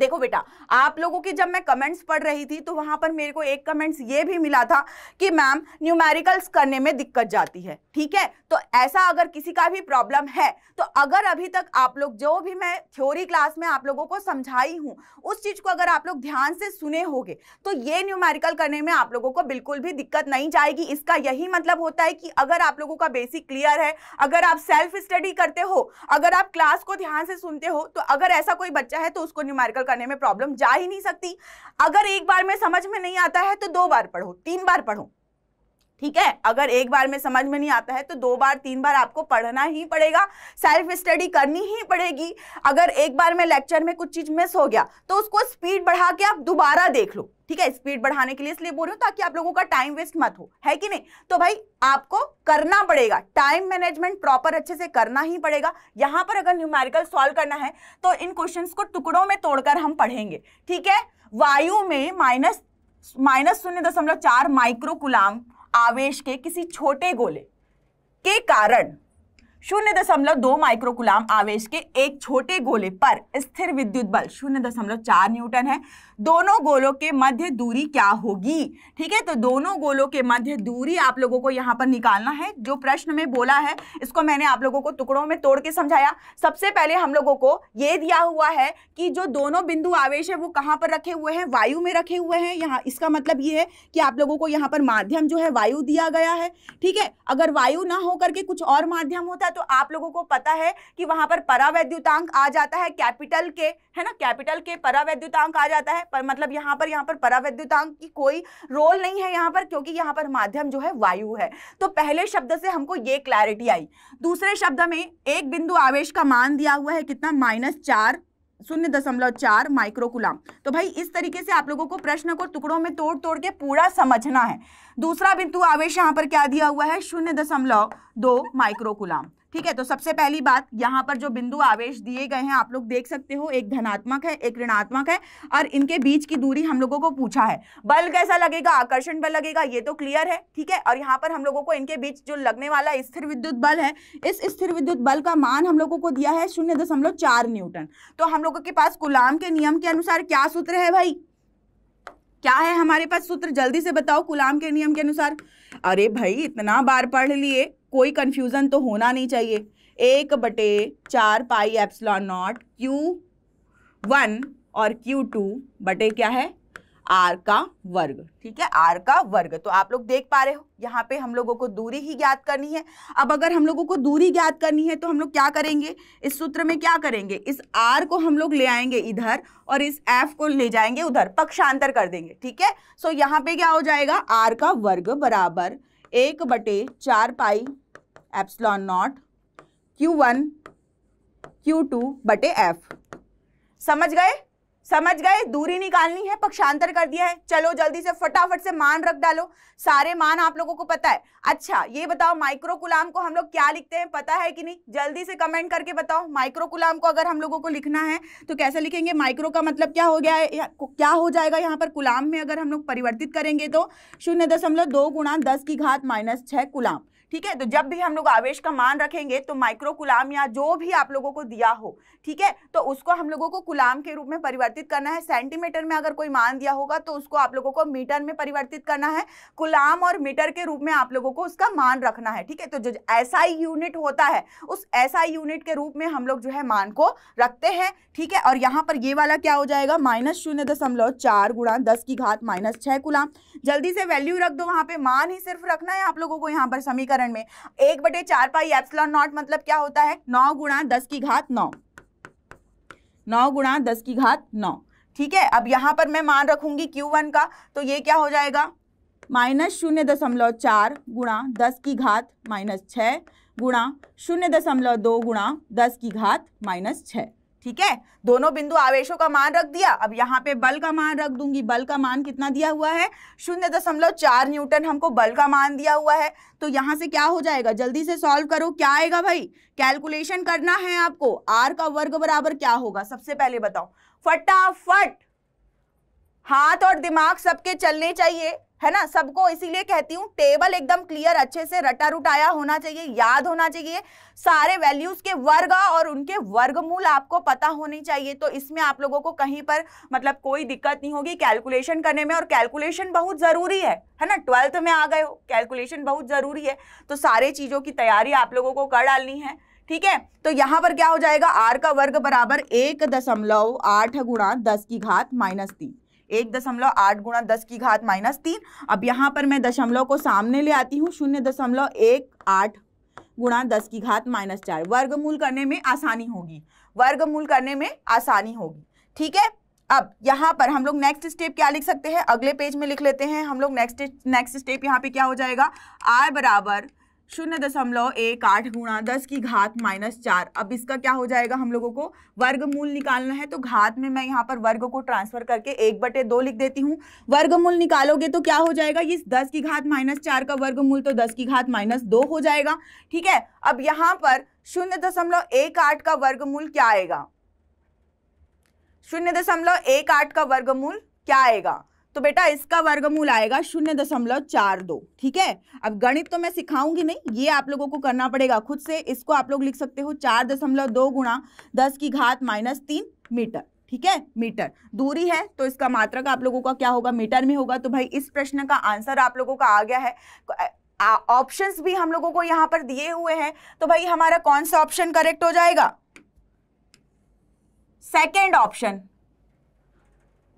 देखो बेटा आप लोगों की जब मैं कमेंट्स पढ़ रही थी तो वहां पर मेरे को एक कमेंट्स ये भी मिला था कि मैम न्यूमेरिकल्स करने में दिक्कत जाती है ठीक है तो ऐसा अगर किसी का भी प्रॉब्लम है तो अगर अभी तक आप लोग जो भी मैं थ्योरी क्लास में आप लोगों को समझाई हूँ उस चीज़ को अगर आप लोग ध्यान से सुने होगे तो ये न्यूमेरिकल करने में आप लोगों को बिल्कुल भी दिक्कत नहीं जाएगी इसका यही मतलब होता है कि अगर आप लोगों का बेसिक क्लियर है अगर आप सेल्फ स्टडी करते हो अगर आप क्लास को ध्यान से सुनते हो तो अगर ऐसा कोई बच्चा है तो उसको न्यूमेरिकल करने में प्रॉब्लम जा ही नहीं सकती अगर एक बार में समझ में नहीं आता है तो दो बार पढ़ो तीन बार पढ़ो ठीक है अगर एक बार में समझ में नहीं आता है तो दो बार तीन बार आपको पढ़ना ही पड़ेगा सेल्फ स्टडी करनी ही पड़ेगी अगर एक बार में लेक्चर में कुछ चीज मिस हो गया तो उसको स्पीड बढ़ा के आप दोबारा देख लो ठीक है स्पीड बढ़ाने के लिए इसलिए बोल रही हूँ ताकि आप लोगों का टाइम वेस्ट मत हो है कि नहीं तो भाई आपको करना पड़ेगा टाइम मैनेजमेंट प्रॉपर अच्छे से करना ही पड़ेगा यहाँ पर अगर न्यूमेरिकल सॉल्व करना है तो इन क्वेश्चन को टुकड़ों में तोड़कर हम पढ़ेंगे ठीक है वायु में माइनस माइनस शून्य दशमलव चार माइक्रोकुलाम आवेश के किसी छोटे गोले के कारण शून्य दशमलव दो माइक्रोकुलाम आवेश के एक छोटे गोले पर स्थिर विद्युत बल शून्य दशमलव चार न्यूटन है दोनों गोलों के मध्य दूरी क्या होगी ठीक है तो दोनों गोलों के मध्य दूरी आप लोगों को यहाँ पर निकालना है जो प्रश्न में बोला है इसको मैंने आप लोगों को टुकड़ों में तोड़ के समझाया सबसे पहले हम लोगों को ये दिया हुआ है कि जो दोनों बिंदु आवेश है वो कहाँ पर रखे हुए हैं वायु में रखे हुए हैं यहाँ इसका मतलब ये है कि आप लोगों को यहाँ पर माध्यम जो है वायु दिया गया है ठीक है अगर वायु ना होकर के कुछ और माध्यम होता है तो आप लोगों को पता है कि वहां पर परावैद्युतांक आ जाता है कैपिटल के है ना कैपिटल के परावैद्युतांक आ जाता है पर मतलब यहाँ पर यहाँ पर परावैद्युतांक की कोई रोल नहीं है यहाँ पर क्योंकि यहाँ पर माध्यम जो है वायु है तो पहले शब्द से हमको ये क्लैरिटी आई दूसरे शब्द में एक बिंदु आवेश का मान दिया हुआ है कितना माइनस चार शून्य दशमलव चार माइक्रोकुलाम तो भाई इस तरीके से आप लोगों को प्रश्न को टुकड़ों में तोड़ तोड़ के पूरा समझना है दूसरा बिंदु आवेश यहाँ पर क्या दिया हुआ है शून्य दशमलव दो माइक्रोकुलाम ठीक है तो सबसे पहली बात यहाँ पर जो बिंदु आवेश दिए गए हैं आप लोग देख सकते हो एक धनात्मक है एक ऋणात्मक है और इनके बीच की दूरी हम लोगों को पूछा है बल कैसा लगेगा आकर्षण बल लगेगा ये तो क्लियर है ठीक है और यहाँ पर हम लोगों को इनके बीच जो लगने वाला स्थिर विद्युत बल है इस स्थिर विद्युत बल का मान हम लोगों को दिया है शून्य न्यूटन तो हम लोगों के पास गुलाम के नियम के अनुसार क्या सूत्र है भाई क्या है हमारे पास सूत्र जल्दी से बताओ गुलाम के नियम के अनुसार अरे भाई इतना बार पढ़ लिए कोई कंफ्यूजन तो होना नहीं चाहिए एक बटे चार pi epsilon naught Q one और क्यू टू बटे क्या है आर का वर्ग ठीक है आर का वर्ग तो आप लोग देख पा रहे हो यहाँ पे हम लोगों को दूरी ही ज्ञात करनी है अब अगर हम लोगों को दूरी ज्ञात करनी है तो हम लोग क्या करेंगे इस सूत्र में क्या करेंगे इस आर को हम लोग ले आएंगे इधर और इस एफ को ले जाएंगे उधर पक्षांतर कर देंगे ठीक है सो यहाँ पे क्या हो जाएगा आर का वर्ग बराबर एक बटे चार pi epsilon naught Q one Q two बटे एफ समझ गए समझ गए दूरी निकालनी है पक्षांतर कर दिया है चलो जल्दी से फटाफट से मान रख डालो सारे मान आप लोगों को पता है अच्छा ये बताओ माइक्रोकुलाम को हम लोग क्या लिखते हैं पता है कि नहीं जल्दी से कमेंट करके बताओ माइक्रोकुलाम को अगर हम लोगों को लिखना है तो कैसे लिखेंगे माइक्रो का मतलब क्या हो गया है क्या हो जाएगा यहाँ पर कुलाम में अगर हम लोग परिवर्तित करेंगे तो शून्य दशमलव दो गुणा दस की घात माइनस छः कुलाम ठीक है तो जब भी हम लोग आवेश का मान रखेंगे तो माइक्रो कुलाम या जो भी आप लोगों को दिया हो ठीक है तो उसको हम लोगों को कुलाम के रूप में परिवर्तित करना है सेंटीमीटर में अगर कोई मान दिया होगा तो उसको आप लोगों को मीटर में परिवर्तित करना है कुलाम और मीटर के रूप में आप लोगों को उसका मान रखना है ठीक है तो जो ऐसा यूनिट होता है उस ऐसा यूनिट के रूप में हम लोग जो है मान को रखते हैं ठीक है और यहाँ पर ये वाला क्या हो जाएगा माइनस शून्य दशमलव चार गुणा दस की घात माइनस छः कुलाम जल्दी से वैल्यू रख दो वहाँ पे मान ही सिर्फ रखना है आप लोगों को यहाँ पर समीकरण समीकरण में एक बटे चार पाई एप्सलॉन नॉट मतलब क्या होता है नौ गुणा दस की घात नौ नौ गुणा दस की घात नौ ठीक है अब यहां पर मैं मान रखूंगी क्यू वन का तो ये क्या हो जाएगा माइनस शून्य दशमलव चार गुणा दस की घात माइनस छः गुणा शून्य दशमलव दो गुणा दस की घात माइनस छः ठीक है दोनों बिंदु आवेशों का मान रख दिया अब यहाँ पे बल का मान रख दूंगी बल का मान कितना दिया हुआ है शून्य दशमलव चार न्यूटन हमको बल का मान दिया हुआ है तो यहाँ से क्या हो जाएगा जल्दी से सॉल्व करो क्या आएगा भाई कैलकुलेशन करना है आपको आर का वर्ग बराबर क्या होगा सबसे पहले बताओ फटाफट हाथ और दिमाग सबके चलने चाहिए है ना सबको इसीलिए कहती हूँ टेबल एकदम क्लियर अच्छे से रटा रुटाया होना चाहिए याद होना चाहिए सारे वैल्यूज के वर्ग और उनके वर्गमूल आपको पता होनी चाहिए तो इसमें आप लोगों को कहीं पर मतलब कोई दिक्कत नहीं होगी कैलकुलेशन करने में और कैलकुलेशन बहुत ज़रूरी है है ना ट्वेल्थ में आ गए हो कैलकुलेशन बहुत ज़रूरी है तो सारे चीज़ों की तैयारी आप लोगों को कर डालनी है ठीक है तो यहाँ पर क्या हो जाएगा आर का वर्ग बराबर एक दशमलव आठ गुणा दस की घात माइनस तीन एक दशमलव आठ गुणा दस की घात माइनस तीन अब यहाँ पर मैं दशमलव को सामने ले आती हूँ शून्य दशमलव एक आठ गुणा दस की घात माइनस चार वर्गमूल करने में आसानी होगी वर्गमूल करने में आसानी होगी ठीक है अब यहाँ पर हम लोग नेक्स्ट स्टेप क्या लिख सकते हैं अगले पेज में लिख लेते हैं हम लोग नेक्स्ट नेक्स्ट स्टेप यहाँ पे क्या हो जाएगा आर बराबर शून्य दशमलव एक आठ गुणा दस की घात माइनस चार अब इसका क्या हो जाएगा हम लोगों को वर्गमूल निकालना है तो घात में मैं यहाँ पर वर्ग को ट्रांसफर करके एक बटे दो लिख देती हूँ वर्गमूल निकालोगे तो क्या हो जाएगा ये दस की घात माइनस चार का वर्गमूल तो दस की घात माइनस दो हो जाएगा ठीक है अब यहाँ पर शून्य दशमलव एक आठ का वर्गमूल क्या आएगा शून्य दशमलव एक आठ का वर्गमूल क्या आएगा तो बेटा इसका वर्गमूल आएगा शून्य दशमलव चार दो ठीक है अब गणित तो मैं सिखाऊंगी नहीं ये आप लोगों को करना पड़ेगा खुद से इसको आप लोग लिख सकते हो चार दशमलव दो गुणा दस की घात माइनस तीन मीटर ठीक है मीटर दूरी है तो इसका मात्रक आप लोगों का क्या होगा मीटर में होगा तो भाई इस प्रश्न का आंसर आप लोगों का आ गया है ऑप्शन भी हम लोगों को यहाँ पर दिए हुए हैं तो भाई हमारा कौन सा ऑप्शन करेक्ट हो जाएगा second option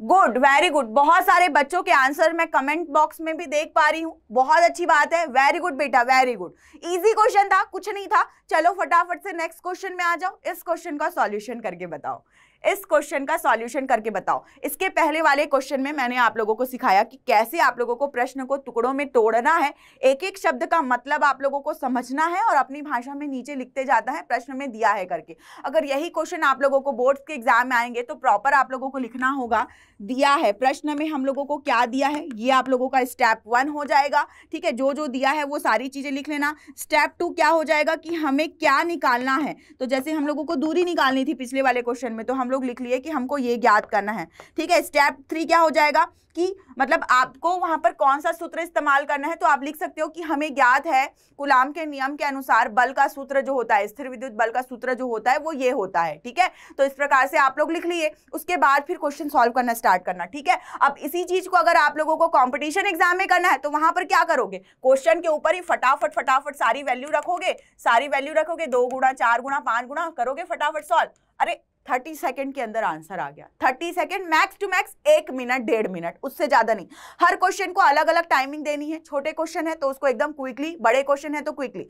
good very good बहुत सारे बच्चों के आंसर मैं कमेंट बॉक्स में भी देख पा रही हूँ बहुत अच्छी बात है वेरी गुड बेटा वेरी गुड इजी क्वेश्चन था कुछ नहीं था चलो फटाफट से नेक्स्ट क्वेश्चन में आ जाओ इस क्वेश्चन का सॉल्यूशन करके बताओ इस क्वेश्चन का सॉल्यूशन करके बताओ इसके पहले वाले क्वेश्चन में मैंने आप लोगों को सिखाया कि कैसे आप लोगों को प्रश्न को टुकड़ों में तोड़ना है एक एक शब्द का मतलब आप लोगों को समझना है और अपनी भाषा में नीचे लिखते जाता है प्रश्न में दिया है करके अगर यही क्वेश्चन आप लोगों को बोर्ड्स के एग्जाम में आएंगे तो प्रॉपर आप लोगों को लिखना होगा दिया है प्रश्न में हम लोगों को क्या दिया है ये आप लोगों का स्टेप वन हो जाएगा ठीक है जो जो दिया है वो सारी चीज़ें लिख लेना स्टेप टू क्या हो जाएगा कि हमें क्या निकालना है तो जैसे हम लोगों को दूरी निकालनी थी पिछले वाले क्वेश्चन में तो हम लोग लिख लिए कि हमको ये ज्ञात करना है ठीक है स्टेप थ्री क्या हो जाएगा कि मतलब आपको वहां पर कौन सा सूत्र इस्तेमाल करना है तो आप लिख सकते हो कि हमें ज्ञात है गुलाम के नियम के अनुसार बल का सूत्र जो होता है स्थिर विद्युत बल का सूत्र जो होता है वो ये होता है ठीक है तो इस प्रकार से आप लोग लिख लिए उसके बाद फिर क्वेश्चन सॉल्व करना स्टार्ट करना ठीक है अब इसी चीज को अगर आप लोगों को कॉम्पिटिशन एग्जाम में करना है तो वहां पर क्या करोगे क्वेश्चन के ऊपर ही फटाफट फटाफट सारी वैल्यू रखोगे सारी वैल्यू रखोगे दो गुणा चार गुणा पांच गुणा करोगे फटाफट सॉल्व अरे थर्टी सेकेंड के अंदर आंसर आ गया thirty second max to max एक मिनट डेढ़ मिनट उससे ज़्यादा नहीं हर क्वेश्चन को अलग अलग टाइमिंग देनी है छोटे क्वेश्चन है तो उसको एकदम क्विकली बड़े क्वेश्चन है तो क्विकली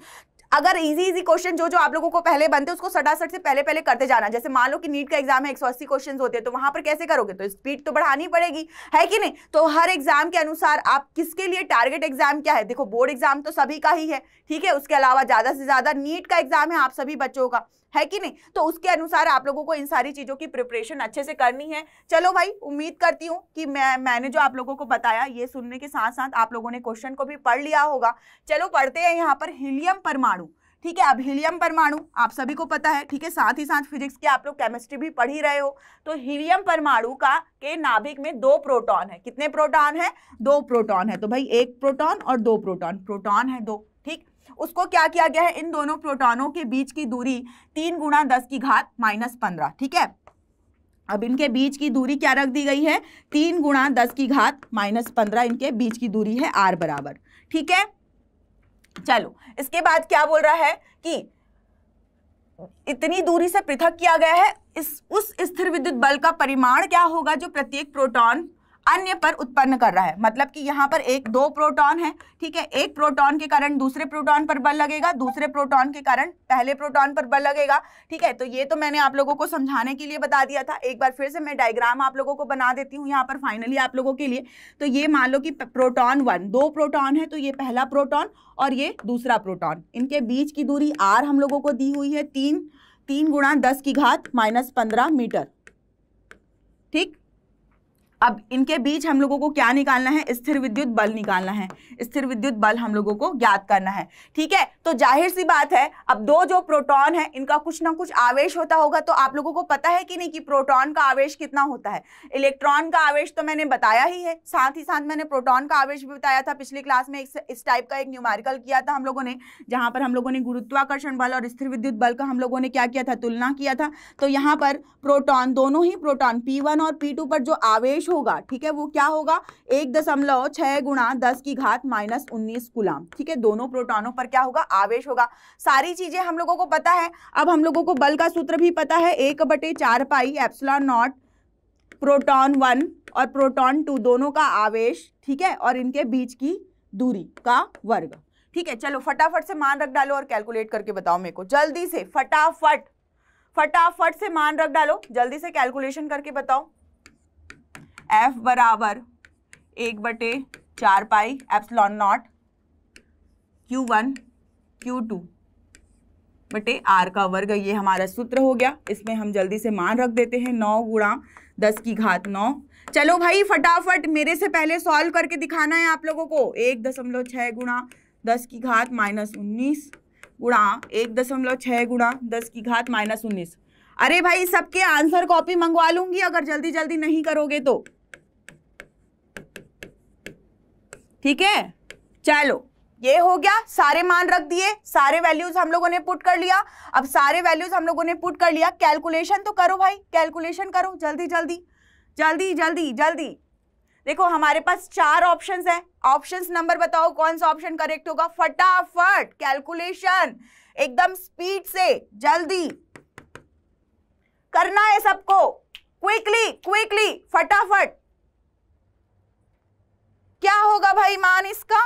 अगर इजी इजी क्वेश्चन जो जो आप लोगों को पहले बनते हैं उसको सटासट से पहले पहले करते जाना जैसे मान लो कि नीट का एग्जाम है एक सौ अस्सी क्वेश्चन होते हैं तो वहां पर कैसे करोगे तो स्पीड तो बढ़ानी पड़ेगी है कि नहीं तो हर एग्जाम के अनुसार आप किसके लिए टारगेट एग्जाम क्या है देखो बोर्ड एग्जाम तो सभी का ही है ठीक है उसके अलावा ज्यादा से ज्यादा नीट का एग्जाम है आप सभी बच्चों का है कि नहीं तो उसके अनुसार आप लोगों को इन सारी चीज़ों की प्रिपरेशन अच्छे से करनी है चलो भाई उम्मीद करती हूँ कि मैं मैंने जो आप लोगों को बताया ये सुनने के साथ साथ आप लोगों ने क्वेश्चन को भी पढ़ लिया होगा चलो पढ़ते हैं यहाँ पर हिलियम परमाणु ठीक है अब हीलियम परमाणु आप सभी को पता है ठीक है साथ ही साथ फिजिक्स के आप लोग केमिस्ट्री भी पढ़ ही रहे हो तो हीलियम परमाणु का के नाभिक में दो प्रोटॉन है कितने प्रोटॉन है दो प्रोटॉन है तो भाई एक प्रोटॉन और दो प्रोटॉन प्रोटॉन है दो उसको क्या किया गया है इन दोनों प्रोटोनों के बीच की दूरी तीन गुणा दस की घात माइनस पंद्रह ठीक है अब इनके बीच की दूरी क्या रख दी गई है तीन गुणा दस की घात माइनस पंद्रह इनके बीच की दूरी है आर बराबर ठीक है चलो इसके बाद क्या बोल रहा है कि इतनी दूरी से पृथक किया गया है इस उस स्थिर विद्युत बल का परिमाण क्या होगा जो प्रत्येक प्रोटॉन अन्य पर उत्पन्न कर रहा है मतलब कि यहाँ पर एक दो प्रोटॉन है ठीक है एक प्रोटॉन के कारण दूसरे प्रोटॉन पर बल लगेगा दूसरे प्रोटॉन के कारण पहले प्रोटॉन पर बल लगेगा ठीक है तो ये तो मैंने आप लोगों को समझाने के लिए बता दिया था एक बार फिर से मैं डायग्राम आप लोगों को बना देती हूँ यहाँ पर फाइनली आप लोगों के लिए तो ये मान लो कि प्रोटॉन वन दो प्रोटॉन है तो ये पहला प्रोटॉन और ये दूसरा प्रोटॉन इनके बीच की दूरी आर हम लोगों को दी हुई है तीन तीन गुणा दस की घात माइनस पंद्रह मीटर ठीक अब इनके बीच हम लोगों को क्या निकालना है स्थिर विद्युत बल निकालना है स्थिर विद्युत बल हम लोगों को ज्ञात करना है ठीक है तो जाहिर सी बात है अब दो जो प्रोटॉन है इनका कुछ ना कुछ आवेश होता होगा तो आप लोगों को पता है कि नहीं कि प्रोटॉन का आवेश कितना होता है इलेक्ट्रॉन का आवेश तो मैंने बताया ही है साथ ही साथ मैंने प्रोटॉन का आवेश भी बताया था पिछली क्लास में इस टाइप का एक न्यूमारिकल किया था हम लोगों ने जहाँ पर हम लोगों ने गुरुत्वाकर्षण बल और स्थिर विद्युत बल का हम लोगों ने क्या किया था तुलना किया था तो यहाँ पर प्रोटॉन दोनों ही प्रोटॉन पी और पी पर जो आवेश होगा ठीक है वो क्या होगा एक दशमलव छह गुणा दस की घात माइनस उन्नीस गुलाम ठीक है दोनों प्रोटॉनों पर क्या होगा आवेश होगा सारी चीजें हम लोगों को पता है अब हम लोगों को बल का सूत्र भी पता है एक बटे चार pi epsilon naught proton one और प्रोटॉन टू दोनों का आवेश ठीक है और इनके बीच की दूरी का वर्ग ठीक है चलो फटाफट से मान रख डालो और कैलकुलेट करके बताओ मेरे को जल्दी से फटाफट फटाफट से मान रख डालो जल्दी से कैलकुलेशन करके बताओ एफ बराबर एक बटे चार pi epsilon naught Q one Q two बटे आर का वर्ग ये हमारा सूत्र हो गया इसमें हम जल्दी से मान रख देते हैं नौ गुणा दस की घात नौ चलो भाई फटाफट मेरे से पहले सॉल्व करके दिखाना है आप लोगों को एक दशमलव छः गुणा दस की घात माइनस उन्नीस गुणा एक दशमलव छः गुणा दस की घात माइनस उन्नीस अरे भाई सबके आंसर कॉपी मंगवा लूंगी अगर जल्दी जल्दी नहीं करोगे तो ठीक है चलो ये हो गया सारे मान रख दिए सारे वैल्यूज हम लोगों ने पुट कर लिया अब सारे वैल्यूज हम लोगों ने पुट कर लिया कैलकुलेशन तो करो भाई कैलकुलेशन करो जल्दी जल्दी जल्दी जल्दी जल्दी देखो हमारे पास चार ऑप्शंस हैं ऑप्शंस नंबर बताओ कौन सा ऑप्शन करेक्ट होगा फटाफट कैलकुलेशन एकदम स्पीड से जल्दी करना है सबको क्विकली क्विकली फटाफट क्या होगा भाई मान इसका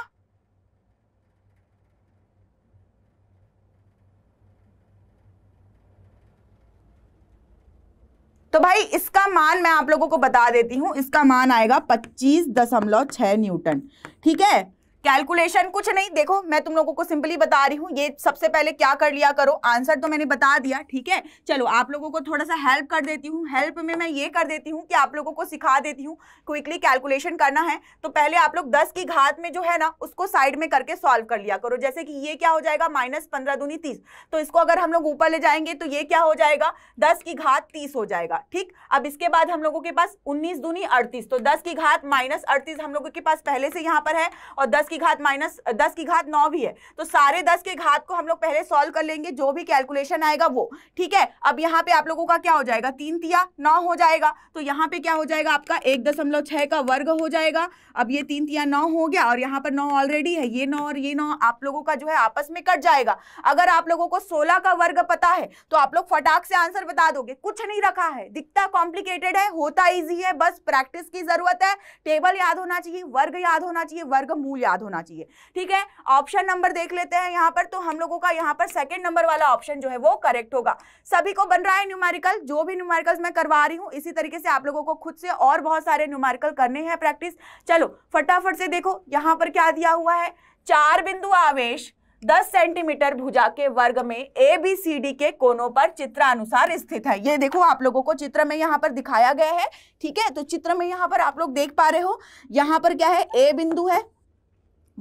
तो भाई इसका मान मैं आप लोगों को बता देती हूं इसका मान आएगा पच्चीस दशमलव छह न्यूटन ठीक है कैलकुलेशन कुछ नहीं देखो मैं तुम लोगों को सिंपली बता रही हूँ ये सबसे पहले क्या कर लिया करो आंसर तो मैंने बता दिया ठीक है चलो आप लोगों को थोड़ा सा हेल्प कर देती हूँ हेल्प में मैं ये कर देती हूँ कि आप लोगों को सिखा देती हूँ क्विकली कैलकुलेशन करना है तो पहले आप लोग दस की घात में जो है ना उसको साइड में करके सॉल्व कर लिया करो जैसे कि ये क्या हो जाएगा माइनस पंद्रह दूनी तीस तो इसको अगर हम लोग ऊपर ले जाएंगे तो ये क्या हो जाएगा दस की घात तीस हो जाएगा ठीक अब इसके बाद हम लोगों के पास उन्नीस दूनी अड़तीस तो दस की घात माइनस अड़तीस हम लोगों के पास पहले से यहाँ पर है और दस की घात माइनस दस की घात नौ भी है तो सारे दस के घात को हम लोग पहले सॉल्व कर लेंगे जो भी कैलकुलेशन आएगा वो ठीक है अब यहाँ पे आप लोगों का क्या हो जाएगा तीन तिया नौ हो जाएगा तो यहाँ पे क्या हो जाएगा आपका एक दशमलव छः का वर्ग हो जाएगा अब ये तीन तिया नौ हो गया और यहाँ पर नौ ऑलरेडी है ये नौ और ये नौ आप लोगों का जो है आपस में कट जाएगा अगर आप लोगों को सोलह का वर्ग पता है तो आप लोग फटाक से आंसर बता दोगे कुछ नहीं रखा है दिखता कॉम्प्लिकेटेड है होता ईजी है बस प्रैक्टिस की जरूरत है टेबल याद होना चाहिए वर्ग याद होना चाहिए वर्ग मूल याद होना चाहिए ठीक है ऑप्शन नंबर देख लेते हैं यहाँ पर तो हम लोगों का यहाँ पर सेकेंड नंबर वाला ऑप्शन जो है वो करेक्ट होगा सभी को बन रहा है न्यूमेरिकल जो भी न्यूमेरिकल मैं करवा रही हूँ इसी तरीके से आप लोगों को खुद से और बहुत सारे न्यूमेरिकल करने हैं प्रैक्टिस चलो फटाफट से देखो यहाँ पर क्या दिया हुआ है चार बिंदु आवेश 10 सेंटीमीटर भुजा के वर्ग में ए बी सी डी के कोनों पर चित्र अनुसार स्थित है ये देखो आप लोगों को चित्र में यहाँ पर दिखाया गया है ठीक है तो चित्र में यहाँ पर आप लोग देख पा रहे हो यहाँ पर क्या है ए बिंदु है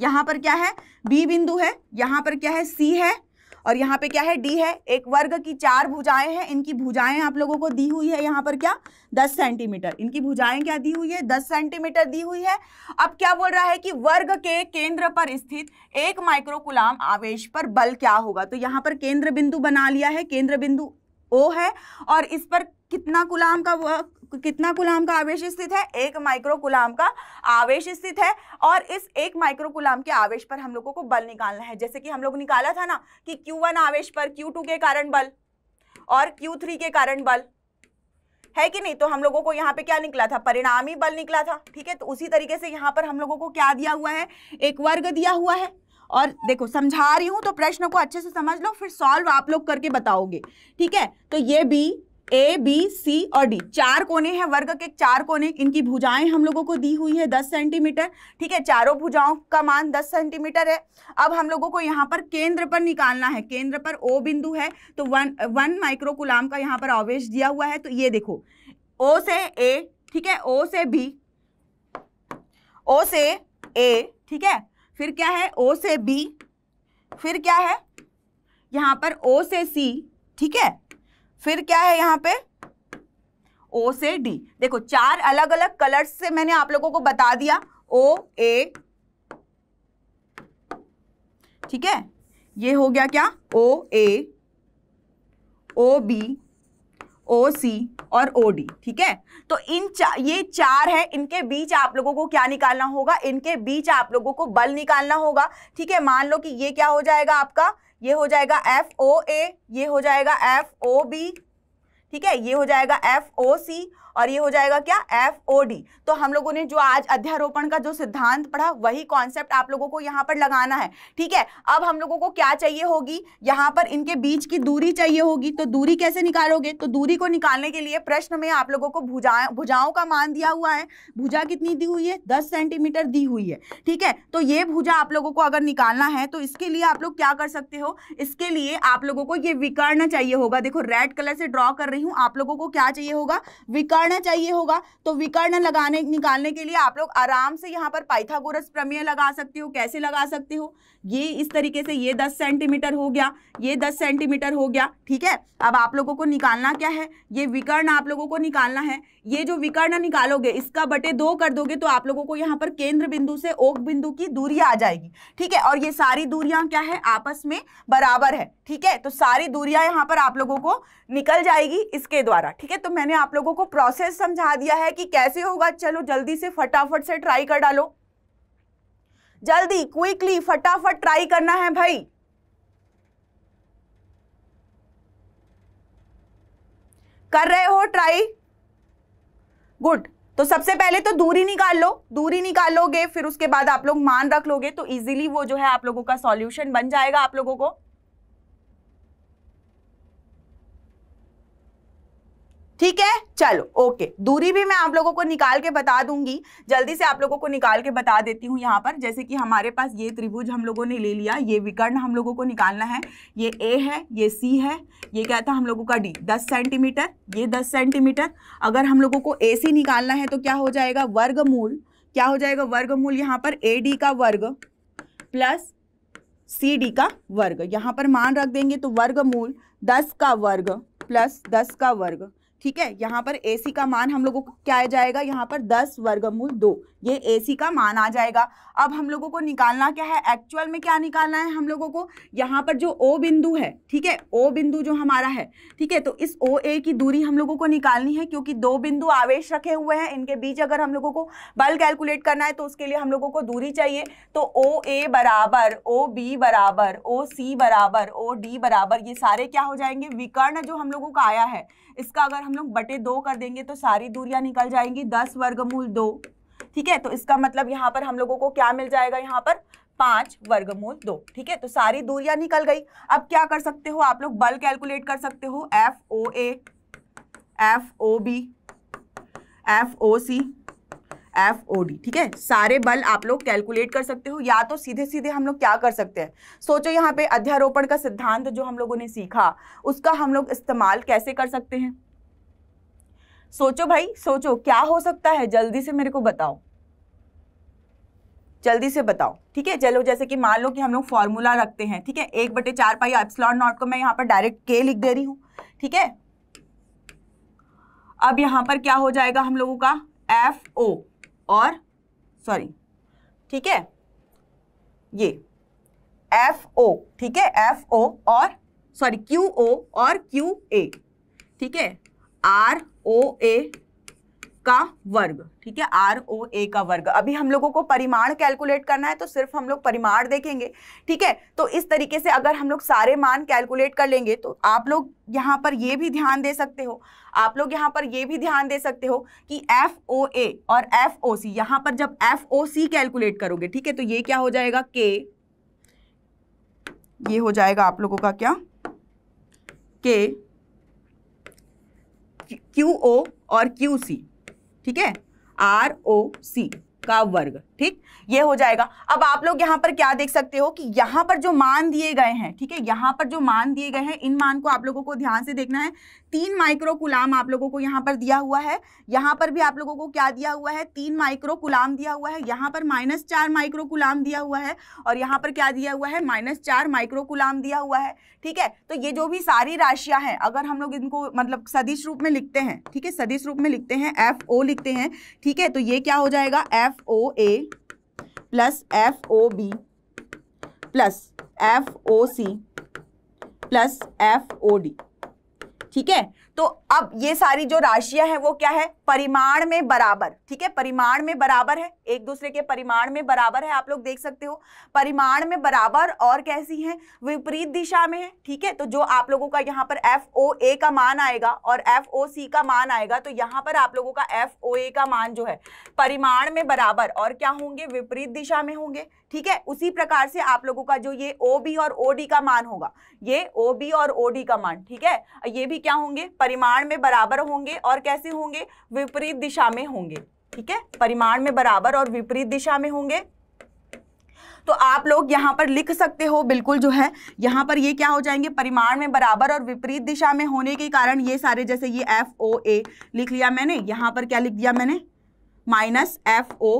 यहाँ पर क्या है बी बिंदु है यहाँ पर क्या है सी है और यहाँ पे क्या है डी है एक वर्ग की चार भुजाएं हैं इनकी भुजाएं आप लोगों को दी हुई है यहाँ पर क्या दस सेंटीमीटर इनकी भुजाएं क्या दी हुई है दस सेंटीमीटर दी हुई है अब क्या बोल रहा है कि वर्ग के केंद्र पर स्थित एक माइक्रोकुलाम आवेश पर बल क्या होगा तो यहाँ पर केंद्र बिंदु बना लिया है केंद्र बिंदु ओ है और इस पर कितना कुलाम का कितना कुलाम का आवेश स्थित है एक माइक्रो कुलाम का आवेश स्थित है और इस एक माइक्रो कुलाम के आवेश पर हम लोगों को बल निकालना है जैसे कि हम लोग निकाला था ना कि Q1 आवेश पर Q2 के कारण बल और Q3 के कारण बल है कि नहीं तो हम लोगों को यहाँ पे क्या निकला था परिणामी बल निकला था ठीक है तो उसी तरीके से यहाँ पर हम लोगों को क्या दिया हुआ है एक वर्ग दिया हुआ है और देखो समझा रही हूं तो प्रश्न को अच्छे से समझ लो फिर सॉल्व आप लोग करके बताओगे ठीक है तो ये बी ए बी सी और डी चार कोने हैं वर्ग के चार कोने इनकी भुजाएं हम लोगों को दी हुई है दस सेंटीमीटर ठीक है चारों भुजाओं का मान दस सेंटीमीटर है अब हम लोगों को यहाँ पर केंद्र पर निकालना है केंद्र पर ओ बिंदु है तो वन वन माइक्रोकुलाम का यहाँ पर आवेश दिया हुआ है तो ये देखो ओ से ए ठीक है ओ से बी ओ से ए ठीक है फिर क्या है ओ से बी फिर क्या है यहाँ पर ओ से सी ठीक है फिर क्या है यहाँ पे ओ से डी देखो चार अलग अलग कलर्स से मैंने आप लोगों को बता दिया ओ ए ठीक है ये हो गया क्या ओ ए ओ बी ओ सी और ओ डी ठीक है तो इन चा, ये चार है इनके बीच आप लोगों को क्या निकालना होगा इनके बीच आप लोगों को बल निकालना होगा ठीक है मान लो कि ये क्या हो जाएगा आपका ये हो जाएगा एफ ओ ए ये हो जाएगा एफ ओ बी ठीक है ये हो जाएगा एफ ओ सी और ये हो जाएगा क्या एफ ओ डी तो हम लोगों ने जो आज अध्यारोपण का जो सिद्धांत पढ़ा वही कॉन्सेप्ट आप लोगों को यहाँ पर लगाना है ठीक है अब हम लोगों को क्या चाहिए होगी यहाँ पर इनके बीच की दूरी चाहिए होगी तो दूरी कैसे निकालोगे तो दूरी को निकालने के लिए प्रश्न में आप लोगों को भुजाएं भुजाओं का मान दिया हुआ है भुजा कितनी दी हुई है दस सेंटीमीटर दी हुई है ठीक है तो ये भुजा आप लोगों को अगर निकालना है तो इसके लिए आप लोग क्या कर सकते हो इसके लिए आप लोगों को ये विकर्ण चाहिए होगा देखो रेड कलर से ड्रॉ कर रही हूँ आप लोगों को क्या चाहिए होगा विकर्ण विकर्ण चाहिए होगा तो विकर्ण लगाने निकालने के लिए आप लोग आराम से यहाँ पर पाइथागोरस प्रमेय लगा सकते हो कैसे लगा सकते हो ये इस तरीके से ये दस सेंटीमीटर हो गया ये दस सेंटीमीटर हो गया ठीक है अब आप लोगों को निकालना क्या है ये विकर्ण आप लोगों को निकालना है ये जो विकर्ण निकालोगे इसका बटे दो कर दोगे तो आप लोगों को यहाँ पर केंद्र बिंदु से ओक बिंदु की दूरी आ जाएगी ठीक है और ये सारी दूरियां क्या है आपस में बराबर है ठीक है तो सारी दूरियां यहाँ पर आप लोगों को निकल जाएगी इसके द्वारा ठीक है तो मैंने आप लोगों को प्रोसेस समझा दिया है कि कैसे होगा चलो जल्दी से फटाफट से ट्राई कर डालो जल्दी क्विकली फटाफट ट्राई करना है भाई कर रहे हो ट्राई गुड तो सबसे पहले तो दूरी निकाल लो दूरी निकाल लोगे फिर उसके बाद आप लोग मान रख लोगे तो इजीली वो जो है आप लोगों का सॉल्यूशन बन जाएगा आप लोगों को ठीक है चलो ओके दूरी भी मैं आप लोगों को निकाल के बता दूंगी जल्दी से आप लोगों को निकाल के बता देती हूँ यहाँ पर जैसे कि हमारे पास ये त्रिभुज हम लोगों ने ले लिया ये विकर्ण हम लोगों को निकालना है ये ए है ये सी है ये क्या था हम लोगों का डी दस सेंटीमीटर ये दस सेंटीमीटर अगर हम लोगों को ए सी निकालना है तो क्या हो जाएगा मूल क्या हो जाएगा मूल यहाँ पर ए डी का वर्ग प्लस सी डी का वर्ग यहाँ पर मान रख देंगे तो मूल दस का वर्ग प्लस दस का वर्ग ठीक है यहाँ पर ए सी का मान हम लोगों को क्या आ जाएगा यहाँ पर दस वर्गमूल दो ये ए सी का मान आ जाएगा अब हम लोगों को निकालना क्या है एक्चुअल में क्या निकालना है हम लोगों को यहाँ पर जो ओ बिंदु है ठीक है ओ बिंदु जो हमारा है ठीक है तो इस ओ ए की दूरी हम लोगों को निकालनी है क्योंकि दो बिंदु आवेश रखे हुए हैं इनके बीच अगर हम लोगों को बल कैलकुलेट करना है तो उसके लिए हम लोगों को दूरी चाहिए तो ओ ए बराबर ओ बी बराबर ओ सी बराबर ओ डी बराबर ये सारे क्या हो जाएंगे विकर्ण जो हम लोगों का आया है इसका अगर हम लोग बटे दो कर देंगे तो सारी दूरियां निकल जाएंगी दस वर्गमूल दो ठीक है तो इसका मतलब यहाँ पर हम लोगों को क्या मिल जाएगा यहाँ पर पांच वर्गमूल दो ठीक है तो सारी दूरियां निकल गई अब क्या कर सकते हो आप लोग बल कैलकुलेट कर सकते हो F O A F O B F O C F O D ठीक है सारे बल आप लोग कैलकुलेट कर सकते हो या तो सीधे सीधे हम लोग क्या कर सकते हैं सोचो यहाँ पे अध्यारोपण का सिद्धांत जो हम लोगों ने सीखा उसका हम लोग इस्तेमाल कैसे कर सकते हैं सोचो भाई सोचो क्या हो सकता है जल्दी से मेरे को बताओ जल्दी से बताओ ठीक है चलो जैसे कि मान लो कि हम लोग फॉर्मूला रखते हैं ठीक है एक बटे चार पाई एप्सलॉन नॉट को मैं यहाँ पर डायरेक्ट के लिख दे रही हूँ ठीक है अब यहाँ पर क्या हो जाएगा हम लोगों का एफ ओ और सॉरी ठीक है ये एफ ओ ठीक है एफ ओ और सॉरी क्यू ओ और क्यू ए ठीक है आर ओ ए का वर्ग ठीक है आर ओ ए का वर्ग अभी हम लोगों को परिमाण कैलकुलेट करना है तो सिर्फ हम लोग परिमाण देखेंगे ठीक है तो इस तरीके से अगर हम लोग सारे मान कैलकुलेट कर लेंगे तो आप लोग यहाँ पर ये भी ध्यान दे सकते हो आप लोग यहाँ पर ये भी ध्यान दे सकते हो कि एफ ओ ए और एफ ओ सी यहाँ पर जब एफ ओ सी कैलकुलेट करोगे ठीक है तो ये क्या हो जाएगा के ये हो जाएगा आप लोगों का क्या के क्यू ओ और क्यू सी ठीक है आर ओ सी का वर्ग ठीक ये हो जाएगा अब आप लोग यहाँ पर क्या देख सकते हो कि यहाँ पर जो मान दिए गए हैं ठीक है यहाँ पर जो मान दिए गए हैं इन मान को आप लोगों को ध्यान से देखना है तीन माइक्रो कुलाम आप लोगों को यहाँ पर दिया हुआ है यहाँ पर भी आप लोगों को क्या दिया हुआ है तीन माइक्रो कुलाम दिया हुआ है यहाँ पर माइनस चार माइक्रो कुलाम दिया हुआ है और यहाँ पर क्या दिया हुआ है माइनस चार माइक्रो कुलाम दिया हुआ है ठीक है तो ये जो भी सारी राशियां हैं अगर हम लोग इनको मतलब सदिश रूप में लिखते हैं ठीक है सदिश रूप में लिखते हैं एफ ओ लिखते हैं ठीक है तो ये क्या हो जाएगा F O A plus F O B plus F O C plus F O D ठीक है तो अब ये सारी जो राशियां हैं वो क्या है परिमाण में बराबर ठीक है परिमाण में बराबर है एक दूसरे के परिमाण में बराबर है आप लोग देख सकते हो परिमाण में बराबर और कैसी हैं विपरीत दिशा में है ठीक है तो जो आप लोगों का यहाँ पर एफ ओ ए का मान आएगा और एफ ओ सी का मान आएगा तो यहाँ पर आप लोगों का एफ ओ ए का मान जो है परिमाण में बराबर और क्या होंगे विपरीत दिशा में होंगे ठीक है उसी प्रकार से आप लोगों का जो ये ओ बी और ओ डी का मान होगा ये ओ बी और ओ डी का मान ठीक है ये भी क्या होंगे परिमाण में बराबर होंगे और कैसे होंगे विपरीत दिशा में होंगे ठीक है परिमाण में बराबर और विपरीत दिशा में होंगे तो आप लोग यहाँ पर लिख सकते हो बिल्कुल जो है यहाँ पर ये क्या हो जाएंगे परिमाण में बराबर और विपरीत दिशा में होने के कारण ये सारे जैसे ये एफ ओ ए लिख लिया मैंने यहाँ पर क्या लिख दिया मैंने माइनस एफ ओ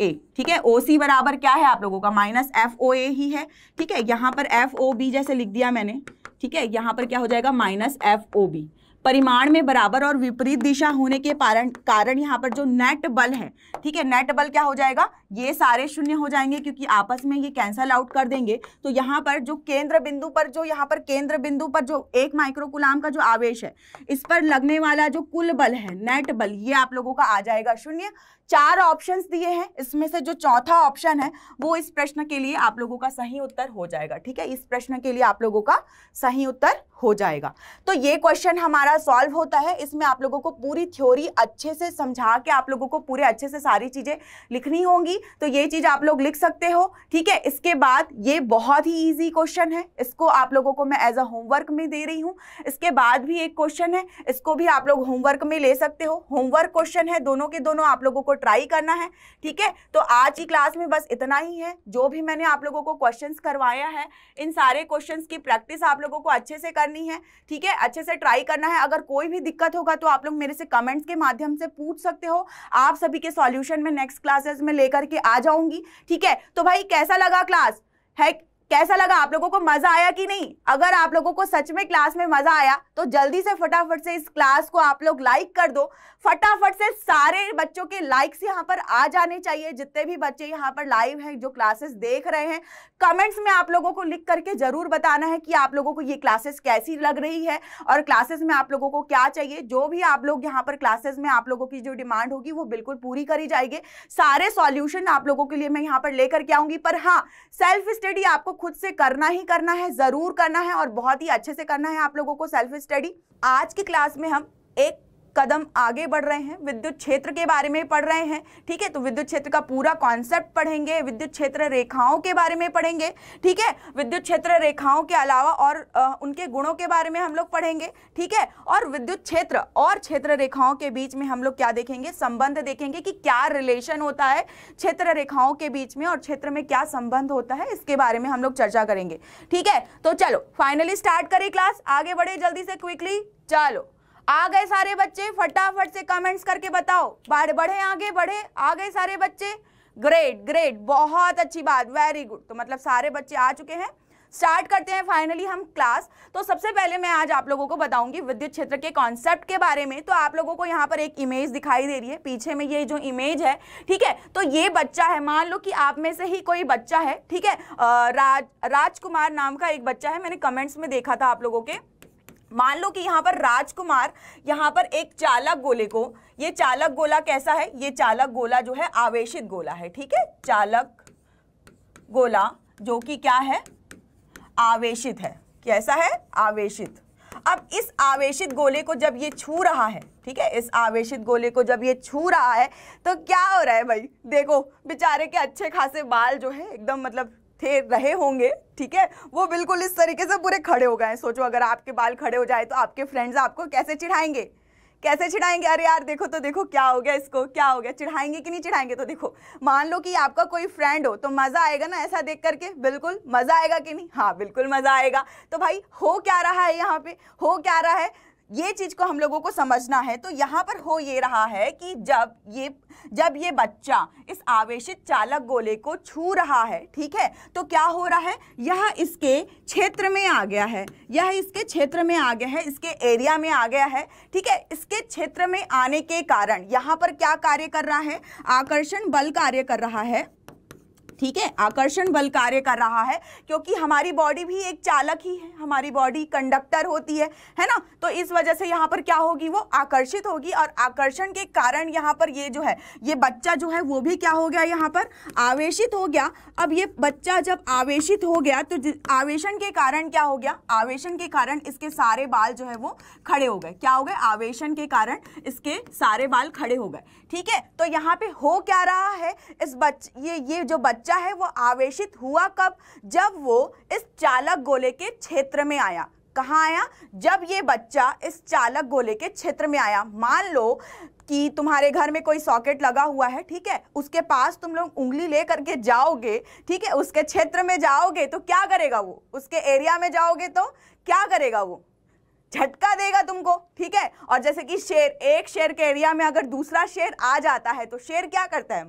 ए ठीक है ओ सी बराबर क्या है आप लोगों का माइनस एफ ओ ए ही है ठीक है यहाँ पर एफ ओ बी जैसे लिख दिया मैंने ठीक है यहाँ पर क्या हो जाएगा माइनस एफ ओ बी परिमाण में बराबर और विपरीत दिशा होने के कारण कारण यहाँ पर जो नेट बल है ठीक है नेट बल क्या हो जाएगा ये सारे शून्य हो जाएंगे क्योंकि आपस में ये कैंसल आउट कर देंगे तो यहाँ पर जो केंद्र बिंदु पर जो यहाँ पर केंद्र बिंदु पर जो एक माइक्रोकुलाम का जो आवेश है इस पर लगने वाला जो कुल बल है नेट बल ये आप लोगों का आ जाएगा शून्य चार ऑप्शंस दिए हैं इसमें से जो चौथा ऑप्शन है वो इस प्रश्न के लिए आप लोगों का सही उत्तर हो जाएगा ठीक है इस प्रश्न के लिए आप लोगों का सही उत्तर हो जाएगा तो ये क्वेश्चन हमारा सॉल्व होता है इसमें आप लोगों को पूरी थ्योरी अच्छे से समझा के आप लोगों को पूरे अच्छे से सारी चीज़ें लिखनी होंगी तो ये चीज़ आप लोग लिख सकते हो ठीक है इसके बाद ये बहुत ही ईजी क्वेश्चन है इसको आप लोगों को मैं एज अ होमवर्क में दे रही हूँ इसके बाद भी एक क्वेश्चन है इसको भी आप लोग होमवर्क में ले सकते हो होमवर्क क्वेश्चन है दोनों के दोनों आप लोगों को ट्राई करना है ठीक है तो आज की क्लास में बस इतना ही है जो भी मैंने आप लोगों को क्वेश्चंस करवाया है इन सारे क्वेश्चंस की प्रैक्टिस आप लोगों को अच्छे से करनी है ठीक है अच्छे से ट्राई करना है अगर कोई भी दिक्कत होगा तो आप लोग मेरे से कमेंट्स के माध्यम से पूछ सकते हो आप सभी के सॉल्यूशन में नेक्स्ट क्लासेस में लेकर के आ जाऊंगी ठीक है तो भाई कैसा लगा क्लास है कैसा लगा आप लोगों को मजा आया कि नहीं अगर आप लोगों को सच में क्लास में मजा आया तो जल्दी से फटाफट से इस क्लास को आप लोग लाइक कर दो फटाफट से सारे बच्चों के लाइक्स यहाँ पर आ जाने चाहिए जितने भी बच्चे यहाँ पर लाइव हैं जो क्लासेस देख रहे हैं कमेंट्स में आप लोगों को लिख करके जरूर बताना है कि आप लोगों को ये क्लासेस कैसी लग रही है और क्लासेस में आप लोगों को क्या चाहिए जो भी आप लोग यहाँ पर क्लासेस में आप लोगों की जो डिमांड होगी वो बिल्कुल पूरी करी जाएगी सारे सॉल्यूशन आप लोगों के लिए मैं यहाँ पर लेकर के आऊंगी पर हाँ सेल्फ स्टडी आपको खुद से करना ही करना है ज़रूर करना है और बहुत ही अच्छे से करना है आप लोगों को सेल्फ स्टडी आज की क्लास में हम एक कदम आगे बढ़ रहे हैं विद्युत क्षेत्र के बारे में पढ़ रहे हैं ठीक है तो विद्युत क्षेत्र का पूरा कॉन्सेप्ट पढ़ेंगे विद्युत क्षेत्र रेखाओं के बारे में पढ़ेंगे ठीक है विद्युत क्षेत्र रेखाओं के अलावा और आ, उनके गुणों के बारे में हम लोग पढ़ेंगे ठीक है और विद्युत क्षेत्र और क्षेत्र रेखाओं के बीच में हम लोग क्या देखेंगे संबंध देखेंगे कि क्या रिलेशन होता है क्षेत्र रेखाओं के बीच में और क्षेत्र में क्या संबंध होता है इसके बारे में हम लोग चर्चा करेंगे ठीक है तो चलो फाइनली स्टार्ट करें क्लास आगे बढ़े जल्दी से क्विकली चलो आ गए सारे बच्चे फटाफट से कमेंट्स करके बताओ बढ़े बढ़े आगे बढ़े आ गए सारे बच्चे ग्रेट ग्रेट बहुत अच्छी बात वेरी गुड तो मतलब सारे बच्चे आ चुके हैं स्टार्ट करते हैं फाइनली हम क्लास तो सबसे पहले मैं आज आप लोगों को बताऊंगी विद्युत क्षेत्र के कॉन्सेप्ट के बारे में तो आप लोगों को यहाँ पर एक इमेज दिखाई दे रही है पीछे में ये जो इमेज है ठीक है तो ये बच्चा है मान लो कि आप में से ही कोई बच्चा है ठीक है राज राजकुमार नाम का एक बच्चा है मैंने कमेंट्स में देखा था आप लोगों के मान लो कि यहाँ पर राजकुमार यहाँ पर एक चालक गोले को ये चालक गोला कैसा है ये चालक गोला जो है आवेशित गोला है ठीक है चालक गोला जो कि क्या है आवेशित है कैसा है आवेशित अब इस आवेशित गोले को जब ये छू रहा है ठीक है इस आवेशित गोले को जब ये छू रहा है तो क्या हो रहा है भाई देखो बेचारे के अच्छे खासे बाल जो है एकदम मतलब थे रहे होंगे ठीक है वो बिल्कुल इस तरीके से पूरे खड़े हो गए सोचो अगर आपके बाल खड़े हो जाए तो आपके फ्रेंड्स आपको कैसे चिढ़ाएंगे कैसे चिढ़ाएंगे अरे यार देखो तो देखो क्या हो गया इसको क्या हो गया चिढ़ाएंगे कि नहीं चिढ़ाएंगे तो देखो मान लो कि आपका कोई फ्रेंड हो तो मज़ा आएगा ना ऐसा देख करके बिल्कुल मज़ा आएगा कि नहीं हाँ बिल्कुल मज़ा आएगा तो भाई हो क्या रहा है यहाँ पे हो क्या रहा है ये चीज़ को हम लोगों को समझना है तो यहाँ पर हो ये रहा है कि जब ये जब ये बच्चा इस आवेशित चालक गोले को छू रहा है ठीक है तो क्या हो रहा है यह इसके क्षेत्र में आ गया है यह इसके क्षेत्र में आ गया है इसके एरिया में आ गया है ठीक है इसके क्षेत्र में आने के कारण यहाँ पर क्या कार्य कर रहा है आकर्षण बल कार्य कर रहा है ठीक है आकर्षण बल कार्य कर रहा है क्योंकि हमारी बॉडी भी एक चालक ही है हमारी बॉडी कंडक्टर होती है है ना तो इस वजह से यहाँ पर क्या होगी वो आकर्षित होगी और आकर्षण के कारण यहाँ पर ये जो है ये बच्चा जो है वो भी क्या हो गया यहाँ पर आवेशित हो गया अब ये बच्चा जब आवेशित हो गया तो आवेशन के कारण क्या हो गया आवेशन के कारण इसके सारे बाल जो है वो खड़े हो गए क्या हो गए आवेशन के कारण इसके सारे बाल खड़े हो गए ठीक है तो यहाँ पे हो क्या रहा है इस बच्चे ये ये जो बच्चा बच्चा है वो आवेशित हुआ कब जब वो इस चालक गोले के क्षेत्र में आया कहाँ आया जब ये बच्चा इस चालक गोले के क्षेत्र में आया मान लो कि तुम्हारे घर में कोई सॉकेट लगा हुआ है ठीक है उसके पास तुम लोग उंगली ले करके जाओगे ठीक है उसके क्षेत्र में जाओगे तो क्या करेगा वो उसके एरिया में जाओगे तो क्या करेगा वो झटका देगा तुमको ठीक है और जैसे कि शेर एक शेर के एरिया में अगर दूसरा शेर आ जाता है तो शेर क्या करता है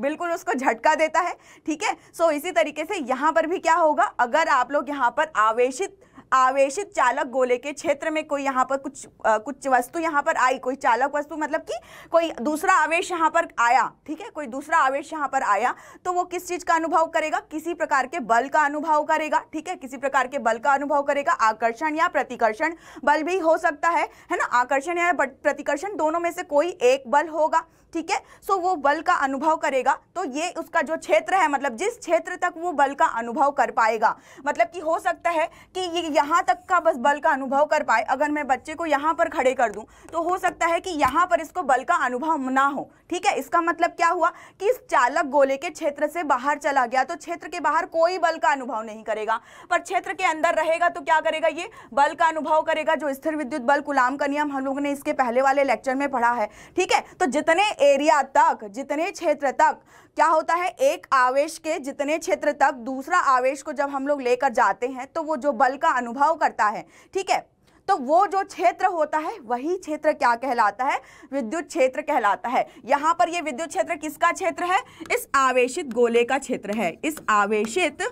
बिल्कुल उसको झटका देता है ठीक है सो इसी तरीके से यहाँ पर भी क्या होगा अगर आप लोग यहाँ पर आवेशित आवेशित चालक गोले के क्षेत्र में कोई यहाँ पर कुछ आ, कुछ वस्तु यहाँ पर आई कोई चालक वस्तु मतलब कि कोई दूसरा आवेश यहाँ पर आया ठीक है कोई दूसरा आवेश यहाँ पर आया तो वो किस चीज़ का अनुभव करेगा किसी प्रकार के बल का अनुभव करेगा ठीक है किसी प्रकार के बल का अनुभव करेगा आकर्षण या प्रतिकर्षण बल भी हो सकता है है ना आकर्षण या प्रतिकर्षण दोनों में से कोई एक बल होगा ठीक है सो वो बल का अनुभव करेगा तो ये उसका जो क्षेत्र है मतलब जिस क्षेत्र तक वो बल का अनुभव कर पाएगा मतलब कि हो सकता है कि ये यहाँ तक का बस बल का अनुभव कर पाए अगर मैं बच्चे को यहाँ पर खड़े कर दूँ तो हो सकता है कि यहाँ पर इसको बल का अनुभव ना हो ठीक है इसका मतलब क्या हुआ कि इस चालक गोले के क्षेत्र से बाहर चला गया तो क्षेत्र के बाहर कोई बल का अनुभव नहीं करेगा पर क्षेत्र के अंदर रहेगा तो क्या करेगा ये बल का अनुभव करेगा जो स्थिर विद्युत बल गुलाम का नियम हम लोगों ने इसके पहले वाले लेक्चर में पढ़ा है ठीक है तो जितने एरिया तक जितने क्षेत्र तक क्या होता है एक आवेश के जितने क्षेत्र तक दूसरा आवेश को जब हम लोग लेकर जाते हैं तो वो जो बल का अनुभव करता है ठीक है तो वो जो क्षेत्र होता है वही क्षेत्र क्या कहलाता है विद्युत क्षेत्र कहलाता है यहां पर ये विद्युत क्षेत्र किसका क्षेत्र है इस आवेशित गोले का क्षेत्र है इस आवेशित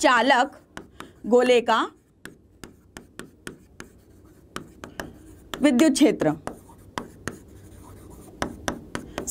चालक गोले का विद्युत क्षेत्र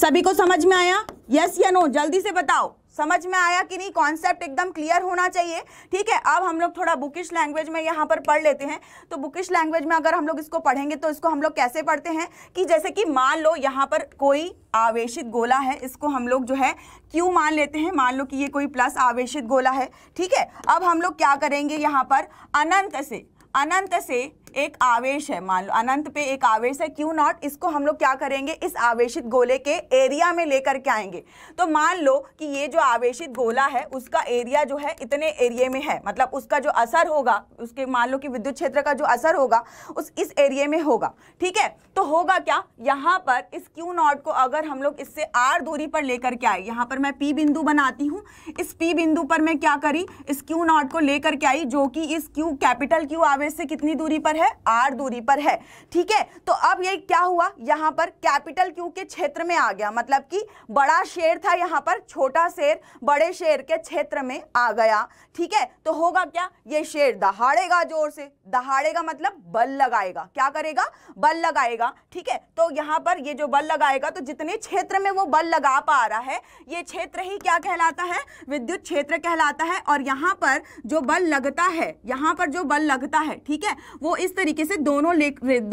सभी को समझ में आया यस या नो जल्दी से बताओ समझ में आया कि नहीं कॉन्सेप्ट एकदम क्लियर होना चाहिए ठीक है अब हम लोग थोड़ा बुकिश लैंग्वेज में यहाँ पर पढ़ लेते हैं तो बुकिश लैंग्वेज में अगर हम लोग इसको पढ़ेंगे तो इसको हम लोग कैसे पढ़ते हैं कि जैसे कि मान लो यहाँ पर कोई आवेशित गोला है इसको हम लोग जो है क्यों मान लेते हैं मान लो कि ये कोई प्लस आवेशित गोला है ठीक है अब हम लोग क्या करेंगे यहाँ पर अनंत से अनंत से एक आवेश है मान लो अनंत पे एक आवेश है क्यू नॉट इसको हम लोग क्या करेंगे इस आवेशित गोले के एरिया में लेकर के आएंगे तो मान लो कि ये जो आवेशित गोला है उसका एरिया जो है इतने एरिए में है मतलब उसका जो असर होगा उसके मान लो कि विद्युत क्षेत्र का जो असर होगा उस इस एरिए में होगा ठीक है तो होगा क्या यहाँ पर इस क्यू नॉट को अगर हम लोग इससे आर दूरी पर लेकर के आए यहाँ पर मैं पी बिंदु बनाती हूँ इस पी बिंदु पर मैं क्या करी इस क्यू नॉट को लेकर के आई जो कि इस क्यू कैपिटल क्यू आवेश से कितनी दूरी पर है है आर दूरी पर है ठीक है तो अब ये क्या हुआ यहाँ पर कैपिटल क्यू के क्षेत्र में आ गया मतलब कि बड़ा शेर था यहाँ पर छोटा शेर बड़े शेर के क्षेत्र में आ गया ठीक है तो होगा क्या ये शेर दहाड़ेगा जोर से दहाड़ेगा मतलब बल लगाएगा क्या करेगा बल लगाएगा ठीक है तो यहाँ पर ये जो बल लगाएगा तो जितने क्षेत्र में वो बल लगा पा रहा है ये क्षेत्र ही क्या कहलाता है विद्युत क्षेत्र कहलाता है और यहाँ पर जो बल लगता है यहाँ पर जो बल लगता है ठीक है वो इस इस तरीके से दोनों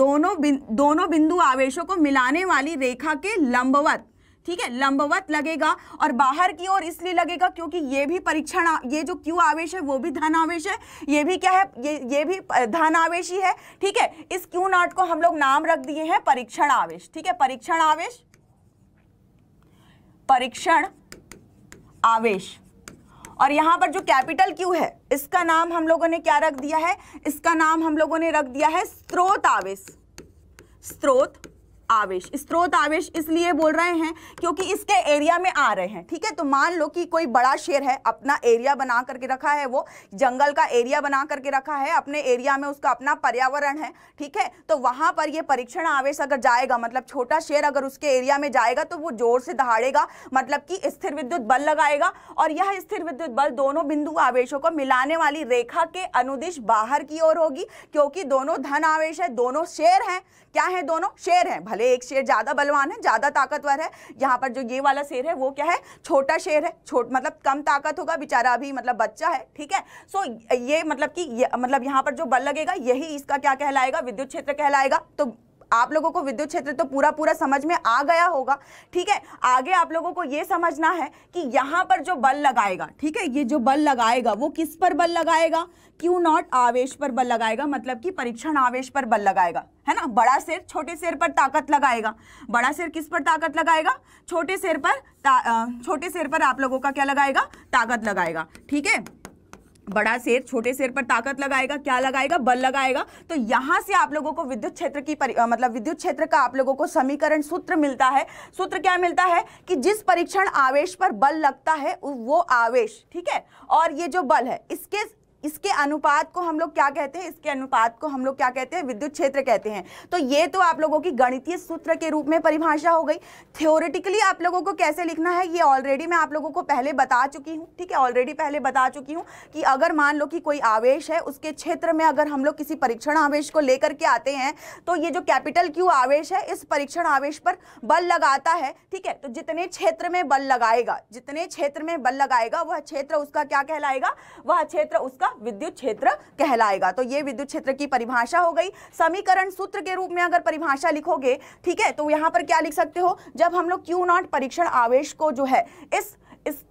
दोनों बिन, दोनों बिंदु आवेशों को मिलाने वाली रेखा के लंबवत ठीक है लंबवत लगेगा और बाहर की ओर इसलिए लगेगा क्योंकि ये भी परीक्षण ये जो क्यू आवेश है वो भी धन आवेश है ये भी क्या है ये ये भी धन आवेश ही है ठीक है इस क्यू नॉट को हम लोग नाम रख दिए हैं परीक्षण आवेश ठीक है परीक्षण आवेश परीक्षण आवेश और यहाँ पर जो कैपिटल क्यू है इसका नाम हम लोगों ने क्या रख दिया है इसका नाम हम लोगों ने रख दिया है स्त्रोत आवेश स्त्रोत आवेश स्त्रोत आवेश इसलिए बोल रहे हैं क्योंकि इसके एरिया में आ रहे हैं ठीक है तो मान लो कि कोई बड़ा शेर है अपना एरिया बना करके रखा है वो जंगल का एरिया बना करके रखा है अपने एरिया में उसका अपना पर्यावरण है ठीक है तो वहां पर ये परीक्षण आवेश अगर जाएगा मतलब छोटा शेर अगर उसके एरिया में जाएगा तो वो जोर से दहाड़ेगा मतलब कि स्थिर विद्युत बल लगाएगा और यह स्थिर विद्युत बल दोनों बिंदु आवेशों को मिलाने वाली रेखा के अनुदिश बाहर की ओर होगी क्योंकि दोनों धन आवेश है दोनों शेर हैं क्या है दोनों शेर हैं भले एक शेर ज़्यादा बलवान है ज़्यादा ताकतवर है यहाँ पर जो ये वाला शेर है वो क्या है छोटा शेर है छोट मतलब कम ताकत होगा बेचारा अभी मतलब बच्चा है ठीक है सो ये मतलब कि मतलब यहाँ पर जो बल लगेगा यही इसका क्या कहलाएगा विद्युत क्षेत्र कहलाएगा तो आप लोगों को विद्युत क्षेत्र तो पूरा पूरा समझ में आ गया होगा ठीक है आगे आप लोगों को यह समझना है कि यहां पर जो बल लगाएगा ठीक है ये जो बल लगाएगा वो किस पर बल लगाएगा क्यू नॉट आवेश पर बल लगाएगा मतलब कि परीक्षण आवेश पर बल लगाएगा है ना बड़ा सिर छोटे सिर पर ताकत लगाएगा बड़ा सिर किस पर ताकत लगाएगा छोटे सिर पर छोटे सिर पर आप लोगों का क्या लगाएगा ताकत लगाएगा ठीक है बड़ा शेर छोटे शेर पर ताकत लगाएगा क्या लगाएगा बल लगाएगा तो यहाँ से आप लोगों को विद्युत क्षेत्र की मतलब विद्युत क्षेत्र का आप लोगों को समीकरण सूत्र मिलता है सूत्र क्या मिलता है कि जिस परीक्षण आवेश पर बल लगता है वो आवेश ठीक है और ये जो बल है इसके इसके अनुपात को हम लोग क्या कहते हैं इसके अनुपात को हम लोग क्या कहते हैं विद्युत क्षेत्र कहते हैं तो ये तो आप लोगों की गणितीय सूत्र के रूप में परिभाषा हो गई थ्योरेटिकली आप लोगों को कैसे लिखना है ये ऑलरेडी मैं आप लोगों को पहले बता चुकी हूँ ठीक है ऑलरेडी पहले बता चुकी हूँ कि अगर मान लो कि कोई आवेश है उसके क्षेत्र में अगर हम लोग किसी परीक्षण आवेश को लेकर के आते हैं तो ये जो कैपिटल क्यू आवेश है इस परीक्षण आवेश पर बल लगाता है ठीक है तो जितने क्षेत्र में बल लगाएगा जितने क्षेत्र में बल लगाएगा वह क्षेत्र उसका क्या कहलाएगा वह क्षेत्र उसका विद्युत क्षेत्र कहलाएगा तो ये विद्युत क्षेत्र की परिभाषा हो गई समीकरण सूत्र के रूप में अगर परिभाषा लिखोगे ठीक है तो यहां पर क्या लिख सकते हो जब हम लोग क्यू नॉट परीक्षण आवेश को जो है इस इस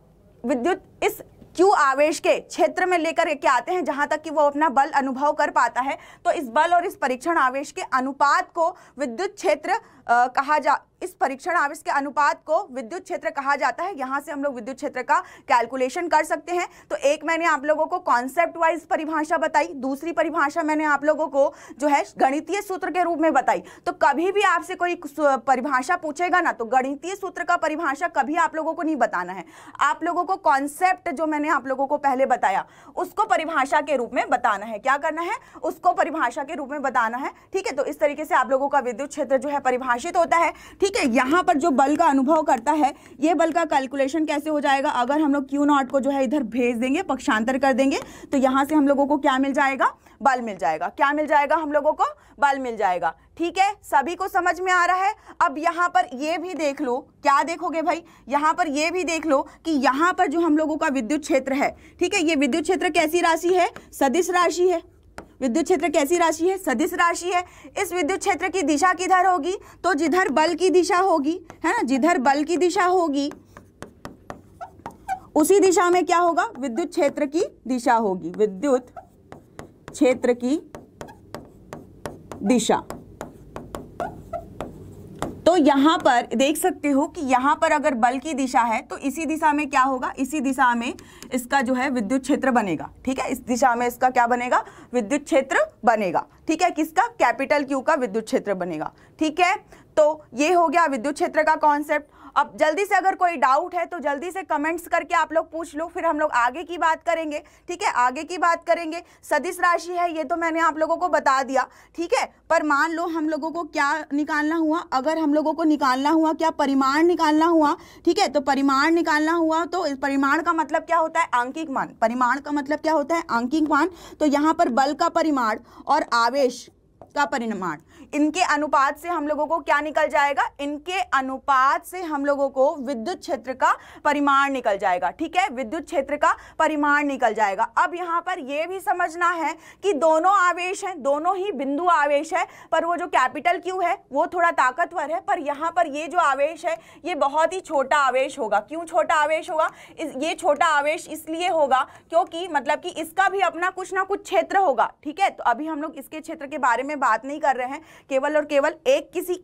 विद्युत इस क्यू आवेश के क्षेत्र में लेकर के आते हैं जहां तक कि वो अपना बल अनुभव कर पाता है तो इस बल और इस परीक्षण आवेश के अनुपात को विद्युत क्षेत्र कहा जा इस परीक्षण आवेश के अनुपात को विद्युत क्षेत्र कहा जाता है यहाँ से हम लोग विद्युत क्षेत्र का कैलकुलेशन कर सकते हैं तो एक मैंने आप लोगों को कॉन्सेप्ट वाइज परिभाषा बताई दूसरी परिभाषा मैंने आप लोगों को जो है गणितीय सूत्र के रूप में बताई तो कभी भी आपसे कोई परिभाषा पूछेगा ना तो गणितीय सूत्र का परिभाषा कभी आप लोगों को नहीं बताना है आप लोगों को कॉन्सेप्ट जो मैंने आप लोगों को पहले बताया उसको परिभाषा के रूप में बताना है क्या करना है उसको परिभाषा के रूप में बताना है ठीक है तो इस तरीके से आप लोगों का विद्युत क्षेत्र जो है परिभाषित होता है ठीक ठीक है यहाँ पर जो बल का अनुभव करता है ये बल का कैलकुलेशन कैसे हो जाएगा अगर हम लोग क्यू नॉट को जो है इधर भेज देंगे पक्षांतर कर देंगे तो यहाँ से हम लोगों को क्या मिल जाएगा बल मिल जाएगा क्या मिल जाएगा हम लोगों को बल मिल जाएगा ठीक है सभी को समझ में आ रहा है अब यहाँ पर ये भी देख लो क्या देखोगे भाई यहाँ पर ये भी देख लो कि यहाँ पर जो हम लोगों का विद्युत क्षेत्र है ठीक है ये विद्युत क्षेत्र कैसी राशि है सदिश राशि है विद्युत क्षेत्र कैसी राशि है सदिश राशि है इस विद्युत क्षेत्र की दिशा किधर होगी तो जिधर बल की दिशा होगी है ना जिधर बल की दिशा होगी उसी दिशा में क्या होगा विद्युत क्षेत्र की दिशा होगी विद्युत क्षेत्र की दिशा तो यहां पर देख सकते हो कि यहां पर अगर बल की दिशा है तो इसी दिशा में क्या होगा इसी दिशा में इसका जो है विद्युत क्षेत्र बनेगा ठीक है इस दिशा में इसका क्या बनेगा विद्युत क्षेत्र बनेगा ठीक है किसका कैपिटल क्यू का विद्युत क्षेत्र बनेगा ठीक है तो ये हो गया विद्युत क्षेत्र का कॉन्सेप्ट अब जल्दी से अगर कोई डाउट है तो जल्दी से कमेंट्स करके आप लोग पूछ लो फिर हम लोग आगे की बात करेंगे ठीक है आगे की बात करेंगे सदिश राशि है ये तो मैंने आप लोगों को बता दिया ठीक है पर मान लो हम लोगों को क्या निकालना हुआ अगर हम लोगों को निकालना हुआ क्या परिमाण निकालना हुआ ठीक है तो परिमाण निकालना हुआ तो परिमाण का मतलब क्या होता है आंकिक मान परिमाण का मतलब क्या होता है आंकिक मान तो यहाँ पर बल का परिमाण और आवेश का परिमाण इनके अनुपात से हम लोगों को क्या निकल जाएगा इनके अनुपात से हम लोगों को विद्युत क्षेत्र का परिमाण निकल जाएगा ठीक है विद्युत क्षेत्र का परिमाण निकल जाएगा अब यहाँ पर यह भी समझना है कि दोनों आवेश हैं दोनों ही बिंदु आवेश है पर वो जो कैपिटल क्यू है वो थोड़ा ताकतवर है पर यहाँ पर ये जो आवेश है ये बहुत ही छोटा आवेश होगा क्यों छोटा आवेश होगा ये छोटा आवेश इसलिए होगा क्योंकि मतलब कि इसका भी अपना कुछ ना कुछ क्षेत्र होगा ठीक है तो अभी हम लोग इसके क्षेत्र के बारे में बात नहीं कर रहे हैं केवल और केवल एक किसी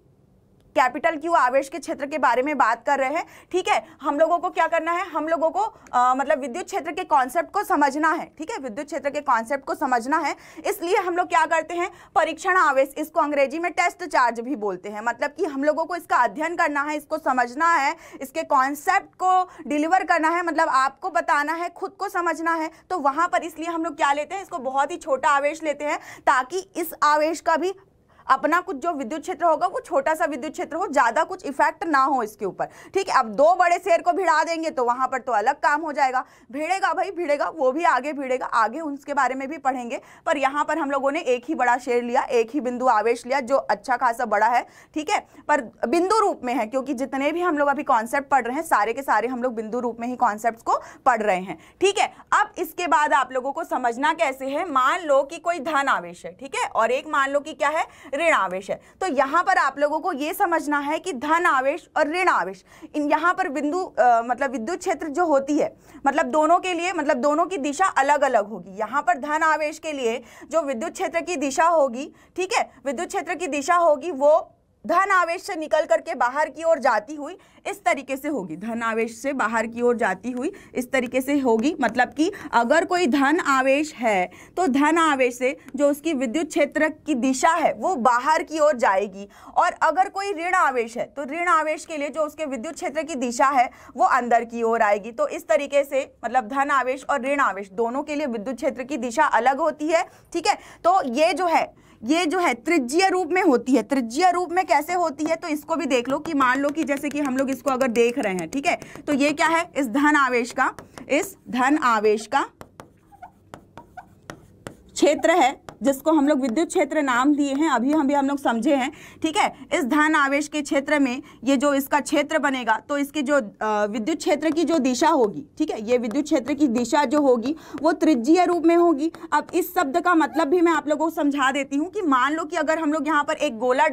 कैपिटल क्यू आवेश के क्षेत्र के बारे में बात कर रहे हैं ठीक है हम लोगों को क्या करना है हम लोगों को आ, मतलब विद्युत क्षेत्र के कॉन्सेप्ट को समझना है ठीक है विद्युत क्षेत्र के कॉन्सेप्ट को समझना है इसलिए हम लोग क्या करते हैं परीक्षण आवेश इसको अंग्रेजी में टेस्ट चार्ज भी बोलते हैं मतलब कि हम लोगों को इसका अध्ययन करना है इसको समझना है इसके कॉन्सेप्ट को डिलीवर करना है मतलब आपको बताना है खुद को समझना है तो वहाँ पर इसलिए हम लोग क्या लेते हैं इसको बहुत ही छोटा आवेश लेते हैं ताकि इस आवेश का भी अपना कुछ जो विद्युत क्षेत्र होगा वो छोटा सा विद्युत क्षेत्र हो ज़्यादा कुछ इफेक्ट ना हो इसके ऊपर ठीक है अब दो बड़े शेर को भिड़ा देंगे तो वहां पर तो अलग काम हो जाएगा भिड़ेगा भाई भिड़ेगा वो भी आगे भिड़ेगा आगे उसके बारे में भी पढ़ेंगे पर यहाँ पर हम लोगों ने एक ही बड़ा शेर लिया एक ही बिंदु आवेश लिया जो अच्छा खासा बड़ा है ठीक है पर बिंदु रूप में है क्योंकि जितने भी हम लोग अभी कॉन्सेप्ट पढ़ रहे हैं सारे के सारे हम लोग बिंदु रूप में ही कॉन्सेप्ट को पढ़ रहे हैं ठीक है अब इसके बाद आप लोगों को समझना कैसे है मान लो कि कोई धन आवेश है ठीक है और एक मान लो कि क्या है ऋण आवेश है तो यहाँ पर आप लोगों को ये समझना है कि धन आवेश और ऋण आवेश इन यहाँ पर बिंदु आ, मतलब विद्युत क्षेत्र जो होती है मतलब दोनों के लिए मतलब दोनों की दिशा अलग अलग होगी यहाँ पर धन आवेश के लिए जो विद्युत क्षेत्र की दिशा होगी ठीक है विद्युत क्षेत्र की दिशा होगी वो धन आवेश से निकल करके बाहर की ओर जाती हुई इस तरीके से होगी धन आवेश से बाहर की ओर जाती हुई इस तरीके से होगी मतलब कि अगर कोई धन आवेश है तो धन आवेश से जो उसकी विद्युत क्षेत्र की दिशा है वो बाहर की ओर जाएगी और अगर कोई ऋण आवेश है तो ऋण आवेश के लिए जो उसके विद्युत क्षेत्र की दिशा है वो अंदर की ओर आएगी तो इस तरीके से मतलब धन आवेश और ऋण आवेश दोनों के लिए विद्युत क्षेत्र की दिशा अलग होती है ठीक है तो ये जो है ये जो है त्रिज्यीय रूप में होती है त्रिज्यीय रूप में कैसे होती है तो इसको भी देख लो कि मान लो कि जैसे कि हम लोग इसको अगर देख रहे हैं ठीक है तो ये क्या है इस धन आवेश का इस धन आवेश का क्षेत्र है जिसको हम लोग विद्युत क्षेत्र नाम दिए हैं अभी हम भी हम लोग समझे हैं ठीक है इस धन आवेश के क्षेत्र में ये जो इसका क्षेत्र बनेगा तो इसकी जो विद्युत क्षेत्र की जो दिशा होगी ठीक है ये विद्युत क्षेत्र की दिशा जो होगी वो त्रिज्यीय रूप में होगी अब इस शब्द का मतलब भी मैं आप लोगों को समझा देती हूँ कि मान लो कि अगर हम लोग यहाँ पर एक गोला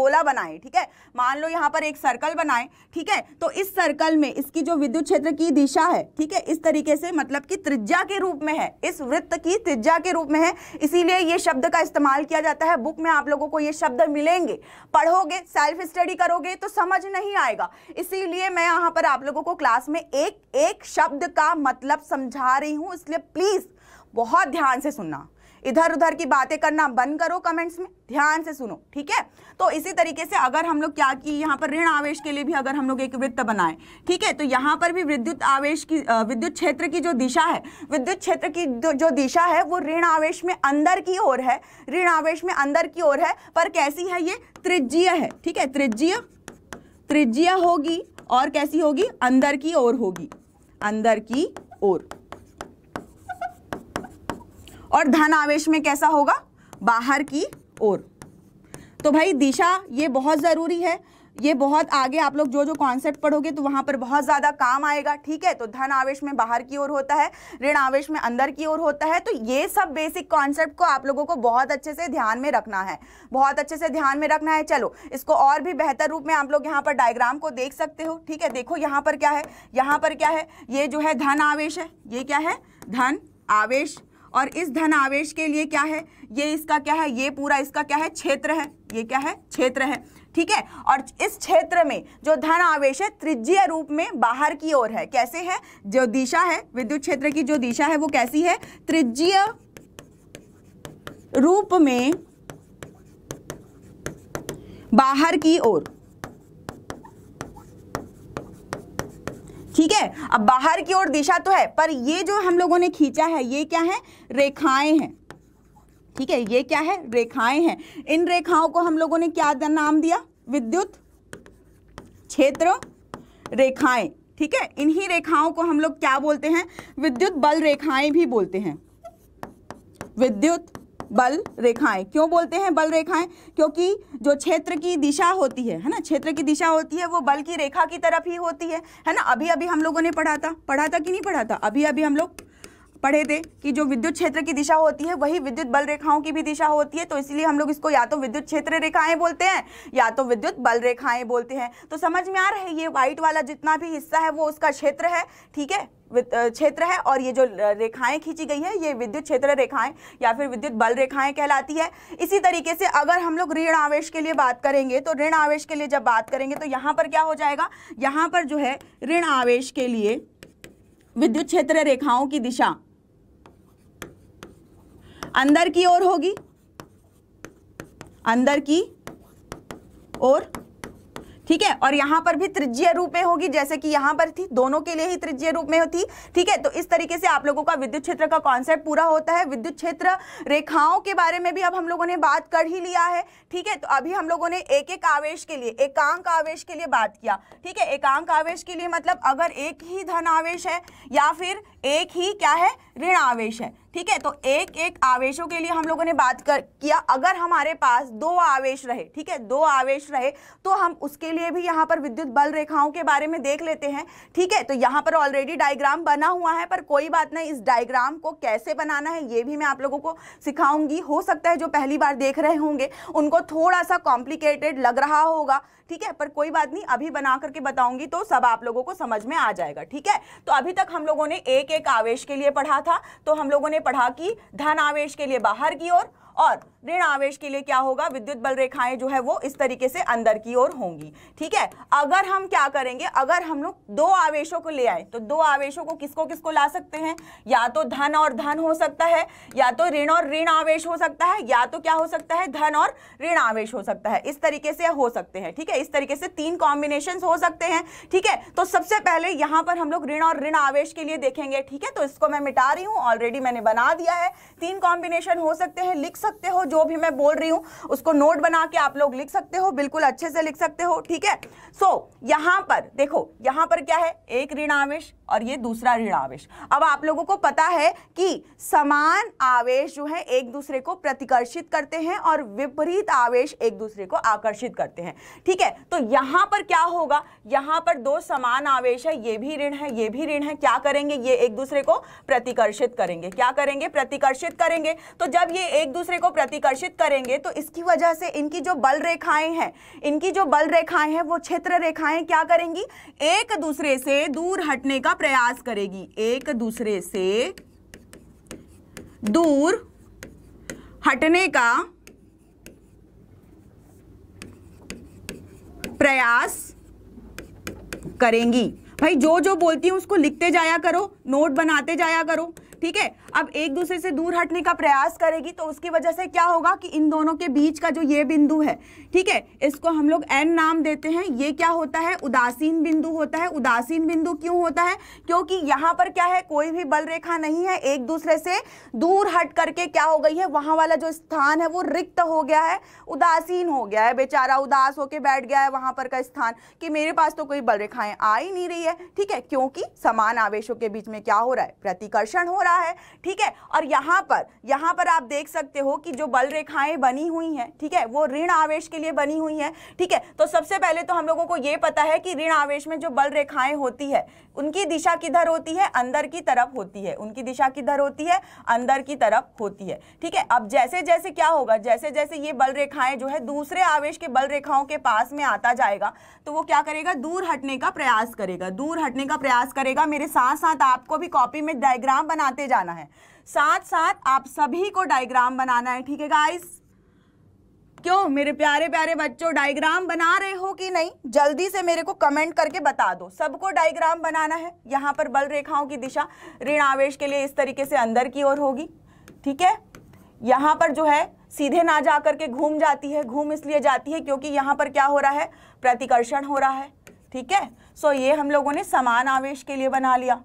गोला बनाए ठीक है मान लो यहाँ पर एक सर्कल बनाए ठीक है तो इस सर्कल में इसकी जो विद्युत क्षेत्र की दिशा है ठीक है इस तरीके से मतलब कि त्रिज्या के रूप में है इस वृत्त की त्रिज्या के रूप में है इसीलिए ये शब्द का इस्तेमाल किया जाता है बुक में आप लोगों को ये शब्द मिलेंगे पढ़ोगे सेल्फ स्टडी करोगे तो समझ नहीं आएगा इसीलिए मैं यहाँ पर आप लोगों को क्लास में एक एक शब्द का मतलब समझा रही हूँ इसलिए प्लीज़ बहुत ध्यान से सुनना इधर उधर की बातें करना बंद करो कमेंट्स में ध्यान से सुनो ठीक है तो इसी तरीके से अगर हम लोग क्या की यहाँ पर ऋण आवेश के लिए भी अगर हम लोग एक वृत्त बनाए ठीक है तो यहाँ पर भी विद्युत आवेश की विद्युत क्षेत्र की जो दिशा है विद्युत क्षेत्र की जो दिशा है वो ऋण आवेश में अंदर की ओर है ऋण आवेश में अंदर की ओर है पर कैसी है ये त्रिज्यीय है ठीक है त्रिज्यीय त्रिज्यीय होगी और कैसी होगी अंदर की ओर होगी अंदर की ओर और धन आवेश में कैसा होगा बाहर की ओर तो भाई दिशा ये बहुत ज़रूरी है ये बहुत आगे आप लोग जो जो कॉन्सेप्ट पढ़ोगे तो वहाँ पर बहुत ज़्यादा काम आएगा ठीक है तो धन आवेश में बाहर की ओर होता है ऋण आवेश में अंदर की ओर होता है तो ये सब बेसिक कॉन्सेप्ट को आप लोगों को बहुत अच्छे से ध्यान में रखना है बहुत अच्छे से ध्यान में रखना है चलो इसको और भी बेहतर रूप में आप लोग यहाँ पर डायग्राम को देख सकते हो ठीक है देखो यहाँ पर क्या है यहाँ पर क्या है ये जो है धन आवेश है ये क्या है धन आवेश और इस धन आवेश के लिए क्या है ये इसका क्या है ये पूरा इसका क्या है क्षेत्र है ये क्या है क्षेत्र है ठीक है और इस क्षेत्र में जो धन आवेश है त्रिज्यीय रूप में बाहर की ओर है कैसे है जो दिशा है विद्युत क्षेत्र की जो दिशा है वो कैसी है त्रिज्यीय रूप में बाहर की ओर ठीक है अब बाहर की ओर दिशा तो है पर ये जो हम लोगों ने खींचा है ये क्या है रेखाएं हैं ठीक है ये क्या है रेखाएं हैं इन रेखाओं को हम लोगों ने क्या नाम दिया विद्युत क्षेत्र रेखाएं ठीक है इन्हीं रेखाओं को हम लोग क्या बोलते हैं विद्युत बल रेखाएं भी बोलते हैं विद्युत बल रेखाएं क्यों बोलते हैं बल रेखाएं क्योंकि जो क्षेत्र की दिशा होती है है ना क्षेत्र की दिशा होती है वो बल की रेखा की तरफ ही होती है है ना अभी अभी हम लोगों ने पढ़ा था पढ़ा था कि नहीं पढ़ा था अभी अभी हम लोग पढ़े थे कि जो विद्युत क्षेत्र की दिशा होती है वही विद्युत बल रेखाओं की भी दिशा होती है तो इसलिए हम लोग इसको या तो विद्युत क्षेत्र रेखाएं बोलते हैं या तो विद्युत बल रेखाएं बोलते हैं तो समझ में आ रहा है ये व्हाइट वाला जितना भी हिस्सा है वो उसका क्षेत्र है ठीक है क्षेत्र है और ये जो रेखाएं खींची गई है ये विद्युत क्षेत्र रेखाएं या फिर विद्युत बल रेखाएं कहलाती है इसी तरीके से अगर हम लोग ऋण आवेश के लिए बात करेंगे तो ऋण आवेश के लिए जब बात करेंगे तो यहाँ पर क्या हो जाएगा यहाँ पर जो है ऋण आवेश के लिए विद्युत क्षेत्र रेखाओं की दिशा अंदर की ओर होगी अंदर की ओर ठीक है और यहां पर भी त्रिज्य रूप में होगी जैसे कि यहां पर थी दोनों के लिए ही त्रिज्य रूप में होती ठीक है तो इस तरीके से आप लोगों का विद्युत क्षेत्र का कॉन्सेप्ट पूरा होता है विद्युत क्षेत्र रेखाओं के बारे में भी अब हम लोगों ने बात कर ही लिया है ठीक है तो अभी हम लोगों ने एक एक आवेश के लिए एकांक आवेश के लिए बात किया ठीक है एकांक आवेश के लिए मतलब अगर एक ही धन आवेश है या फिर एक ही क्या है ऋण आवेश है ठीक है तो एक एक आवेशों के लिए हम लोगों ने बात कर किया अगर हमारे पास दो आवेश रहे ठीक है दो आवेश रहे तो हम उसके लिए भी यहाँ पर विद्युत बल रेखाओं के बारे में देख लेते हैं ठीक है तो यहाँ पर ऑलरेडी डायग्राम बना हुआ है पर कोई बात नहीं इस डायग्राम को कैसे बनाना है ये भी मैं आप लोगों को सिखाऊंगी हो सकता है जो पहली बार देख रहे होंगे उनको थोड़ा सा कॉम्प्लिकेटेड लग रहा होगा ठीक है पर कोई बात नहीं अभी बना करके बताऊंगी तो सब आप लोगों को समझ में आ जाएगा ठीक है तो अभी तक हम लोगों ने एक एक आवेश के लिए पढ़ा था तो हम लोगों ने पढ़ा कि धन आवेश के लिए बाहर की ओर और, और ऋण आवेश के लिए क्या होगा विद्युत बल रेखाएं जो है वो इस तरीके से अंदर की ओर होंगी ठीक है अगर हम क्या करेंगे अगर हम लोग दो आवेशों को ले आए तो दो आवेशों को किसको किसको ला सकते हैं या तो धन और धन हो सकता है या तो ऋण और ऋण आवेश हो सकता है या तो क्या हो सकता है धन और ऋण आवेश हो सकता है इस तरीके से हो सकते हैं ठीक है इस तरीके से तीन कॉम्बिनेशन हो सकते हैं ठीक है तो सबसे पहले यहाँ पर हम लोग ऋण और ऋण आवेश के लिए देखेंगे ठीक है तो इसको मैं मिटा रही हूँ ऑलरेडी मैंने बना दिया है तीन कॉम्बिनेशन हो सकते हैं लिख सकते हो जो भी मैं बोल रही हूं उसको नोट बना के आप लोग लिख सकते हो बिल्कुल अच्छे से लिख सकते हो ठीक है सो so, यहां पर देखो यहां पर क्या है एक ऋण आवेश और ये दूसरा ऋण आवेश अब आप लोगों को पता है कि समान आवेश जो है एक दूसरे को प्रतिकर्षित करते हैं और विपरीत आवेश एक दूसरे को आकर्षित करते हैं ठीक है तो यहां पर क्या होगा यहां पर दो समान आवेश है ये भी ऋण है ये भी ऋण है क्या करेंगे ये एक दूसरे को प्रतिकर्षित करेंगे क्या करेंगे प्रतिकर्षित करेंगे तो जब ये एक दूसरे को प्रतिकर्षित करेंगे तो इसकी वजह से इनकी जो बल रेखाएं हैं इनकी जो बल रेखाएं हैं वो क्षेत्र रेखाएं क्या करेंगी एक दूसरे से दूर हटने का प्रयास करेगी एक दूसरे से दूर हटने का प्रयास करेंगी भाई जो जो बोलती हूँ उसको लिखते जाया करो नोट बनाते जाया करो ठीक है अब एक दूसरे से दूर हटने का प्रयास करेगी तो उसकी वजह से क्या होगा कि इन दोनों के बीच का जो ये बिंदु है ठीक है इसको हम लोग एन नाम देते हैं ये क्या होता है उदासीन बिंदु होता है उदासीन बिंदु क्यों होता है क्योंकि यहाँ पर क्या है कोई भी बल रेखा नहीं है एक दूसरे से दूर हट करके क्या हो गई है वहां वाला जो स्थान है वो रिक्त हो गया है उदासीन हो गया है बेचारा उदास होकर बैठ गया है वहां पर का स्थान कि मेरे पास तो कोई बल रेखाएं आ ही नहीं रही है ठीक है क्योंकि समान आवेशों के बीच में क्या हो रहा है प्रतिकर्षण हो रहा है रहा है ठीक है और यहाँ पर यहाँ पर आप देख सकते हो कि जो बल रेखाएं बनी हुई हैं ठीक है वो ऋण आवेश के लिए बनी हुई हैं ठीक है तो सबसे पहले तो हम लोगों को ये पता है कि ऋण आवेश में जो बल रेखाएं होती है उनकी दिशा किधर होती है अंदर की तरफ होती है उनकी दिशा किधर होती है अंदर की तरफ होती है ठीक है अब जैसे जैसे क्या होगा जैसे जैसे ये बल रेखाएं जो है दूसरे आवेश के बल रेखाओं के पास में आता जाएगा तो वो क्या करेगा दूर हटने का प्रयास करेगा दूर हटने का प्रयास करेगा मेरे साथ साथ आपको भी कॉपी में डायग्राम बनाते बनाते जाना है साथ साथ आप सभी को डायग्राम बनाना है ठीक है गाइस क्यों मेरे प्यारे प्यारे बच्चों डायग्राम बना रहे हो कि नहीं जल्दी से मेरे को कमेंट करके बता दो सबको डायग्राम बनाना है यहां पर बल रेखाओं की दिशा ऋण आवेश के लिए इस तरीके से अंदर की ओर होगी ठीक है यहां पर जो है सीधे ना जा करके घूम जाती है घूम इसलिए जाती है क्योंकि यहां पर क्या हो रहा है प्रतिकर्षण हो रहा है ठीक है सो ये हम लोगों ने समान आवेश के लिए बना लिया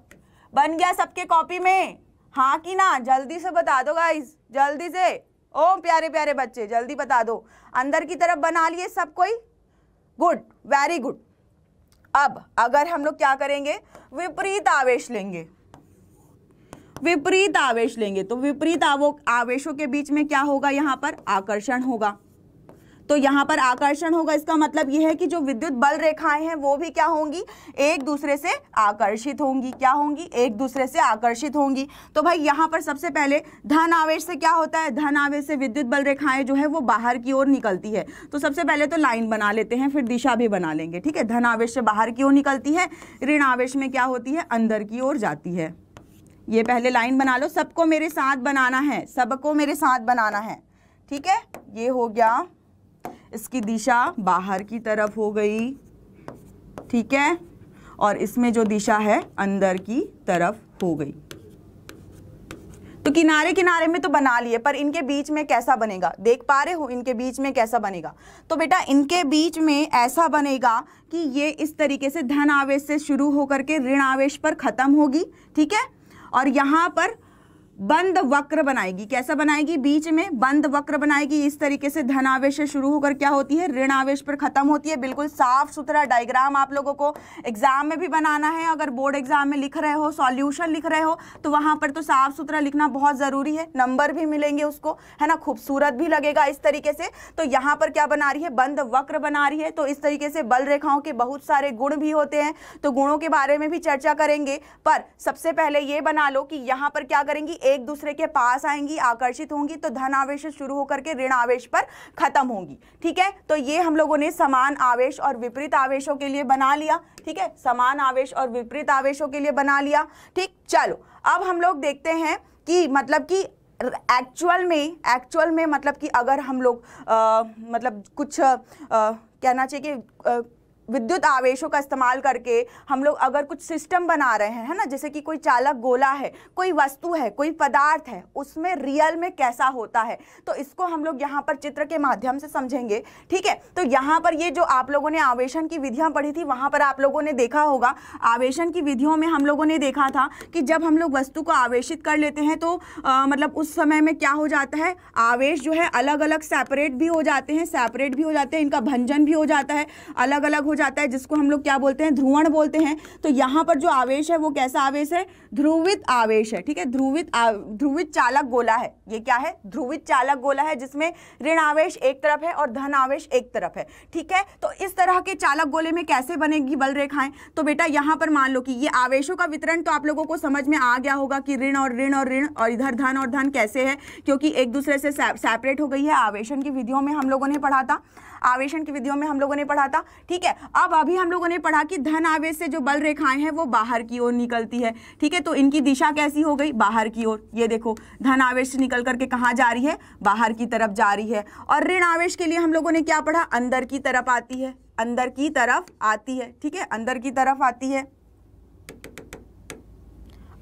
बन गया सबके कॉपी में हाँ कि ना जल्दी से बता दो गाइज जल्दी से ओ प्यारे प्यारे बच्चे जल्दी बता दो अंदर की तरफ बना लिए सब कोई गुड वेरी गुड अब अगर हम लोग क्या करेंगे विपरीत आवेश लेंगे विपरीत आवेश लेंगे तो विपरीत आवेशों के बीच में क्या होगा यहाँ पर आकर्षण होगा तो यहाँ पर आकर्षण होगा इसका मतलब यह है कि जो विद्युत बल रेखाएं हैं वो भी क्या होंगी एक दूसरे से आकर्षित होंगी क्या होंगी एक दूसरे से आकर्षित होंगी तो भाई यहाँ पर सबसे पहले धन आवेश से क्या होता है धन आवेश से विद्युत बल रेखाएं जो है वो बाहर की ओर निकलती है तो सबसे पहले तो लाइन बना लेते हैं फिर दिशा भी बना लेंगे ठीक है धन आवेश से बाहर की ओर निकलती है ऋण आवेश में क्या होती है अंदर की ओर जाती है ये पहले लाइन बना लो सबको मेरे साथ बनाना है सबको मेरे साथ बनाना है ठीक है ये हो गया इसकी दिशा बाहर की तरफ हो गई ठीक है और इसमें जो दिशा है अंदर की तरफ हो गई तो किनारे किनारे में तो बना लिए पर इनके बीच में कैसा बनेगा देख पा रहे हो इनके बीच में कैसा बनेगा तो बेटा इनके बीच में ऐसा बनेगा कि ये इस तरीके से धन आवेश से शुरू होकर के ऋण आवेश पर ख़त्म होगी ठीक है और यहाँ पर बंद वक्र बनाएगी कैसा बनाएगी बीच में बंद वक्र बनाएगी इस तरीके से धनावेश शुरू होकर क्या होती है ऋण आवेश पर खत्म होती है बिल्कुल साफ सुथरा डायग्राम आप लोगों को एग्जाम में भी बनाना है अगर बोर्ड एग्जाम में लिख रहे हो सॉल्यूशन लिख रहे हो तो वहां पर तो साफ सुथरा लिखना बहुत जरूरी है नंबर भी मिलेंगे उसको है ना खूबसूरत भी लगेगा इस तरीके से तो यहाँ पर क्या बना रही है बंद वक्र बना रही है तो इस तरीके से बल रेखाओं के बहुत सारे गुण भी होते हैं तो गुणों के बारे में भी चर्चा करेंगे पर सबसे पहले ये बना लो कि यहाँ पर क्या करेंगी एक दूसरे के पास आएंगी आकर्षित होंगी तो धन आवेश शुरू होकर के ऋण आवेश पर खत्म होंगी ठीक है तो ये हम लोगों ने समान आवेश और विपरीत आवेशों के लिए बना लिया ठीक है समान आवेश और विपरीत आवेशों के लिए बना लिया ठीक चलो अब हम लोग देखते हैं कि मतलब कि एक्चुअल में एक्चुअल में मतलब कि अगर हम लोग मतलब कुछ आ, कहना चाहिए कि विद्युत आवेशों का इस्तेमाल करके हम लोग अगर कुछ सिस्टम बना रहे हैं है ना जैसे कि कोई चालक गोला है कोई वस्तु है कोई पदार्थ है उसमें रियल में कैसा होता है तो इसको हम लोग यहाँ पर चित्र के माध्यम से समझेंगे ठीक है तो यहाँ पर ये जो आप लोगों ने आवेशन की विधियाँ पढ़ी थी वहाँ पर आप लोगों ने देखा होगा आवेशन की विधियों में हम लोगों ने देखा था कि जब हम लोग वस्तु को आवेशित कर लेते हैं तो आ, मतलब उस समय में क्या हो जाता है आवेश जो है अलग अलग सेपरेट भी हो जाते हैं सेपरेट भी हो जाते हैं इनका भंजन भी हो जाता है अलग अलग हो जाता है जिसको हम लोग क्या बोलते हैं ध्रुवण बोलते हैं तो यहाँ पर जो आवेश है वो कैसा आवेश है ध्रुवित आवेश है ठीक है ध्रुवित ध्रुवित चालक गोला है ये क्या है ध्रुवित चालक गोला है जिसमें ऋण आवेश एक तरफ है और धन आवेश एक तरफ है ठीक है तो इस तरह के चालक गोले में कैसे बनेगी बल रेखाएं तो बेटा यहाँ पर मान लो कि ये आवेशों का वितरण तो आप लोगों को समझ में आ गया होगा कि ऋण और ऋण और ऋण और इधर धन और धन कैसे है क्योंकि एक दूसरे से सेपरेट हो गई है आवेशन की विधियों में हम लोगों ने पढ़ा था आवेशन की विधियों में हम लोगों ने पढ़ा था ठीक है अब अभी हम लोगों ने पढ़ा कि धन आवेश से जो बल रेखाएं हैं वो बाहर की ओर निकलती है ठीक है तो इनकी दिशा कैसी हो गई बाहर की ओर ये देखो धन आवेश से निकल करके कहाँ जा रही है बाहर की तरफ जा रही है और ऋण आवेश के लिए हम लोगों ने क्या पढ़ा अंदर की तरफ आती है अंदर की तरफ आती है ठीक है अंदर की तरफ आती है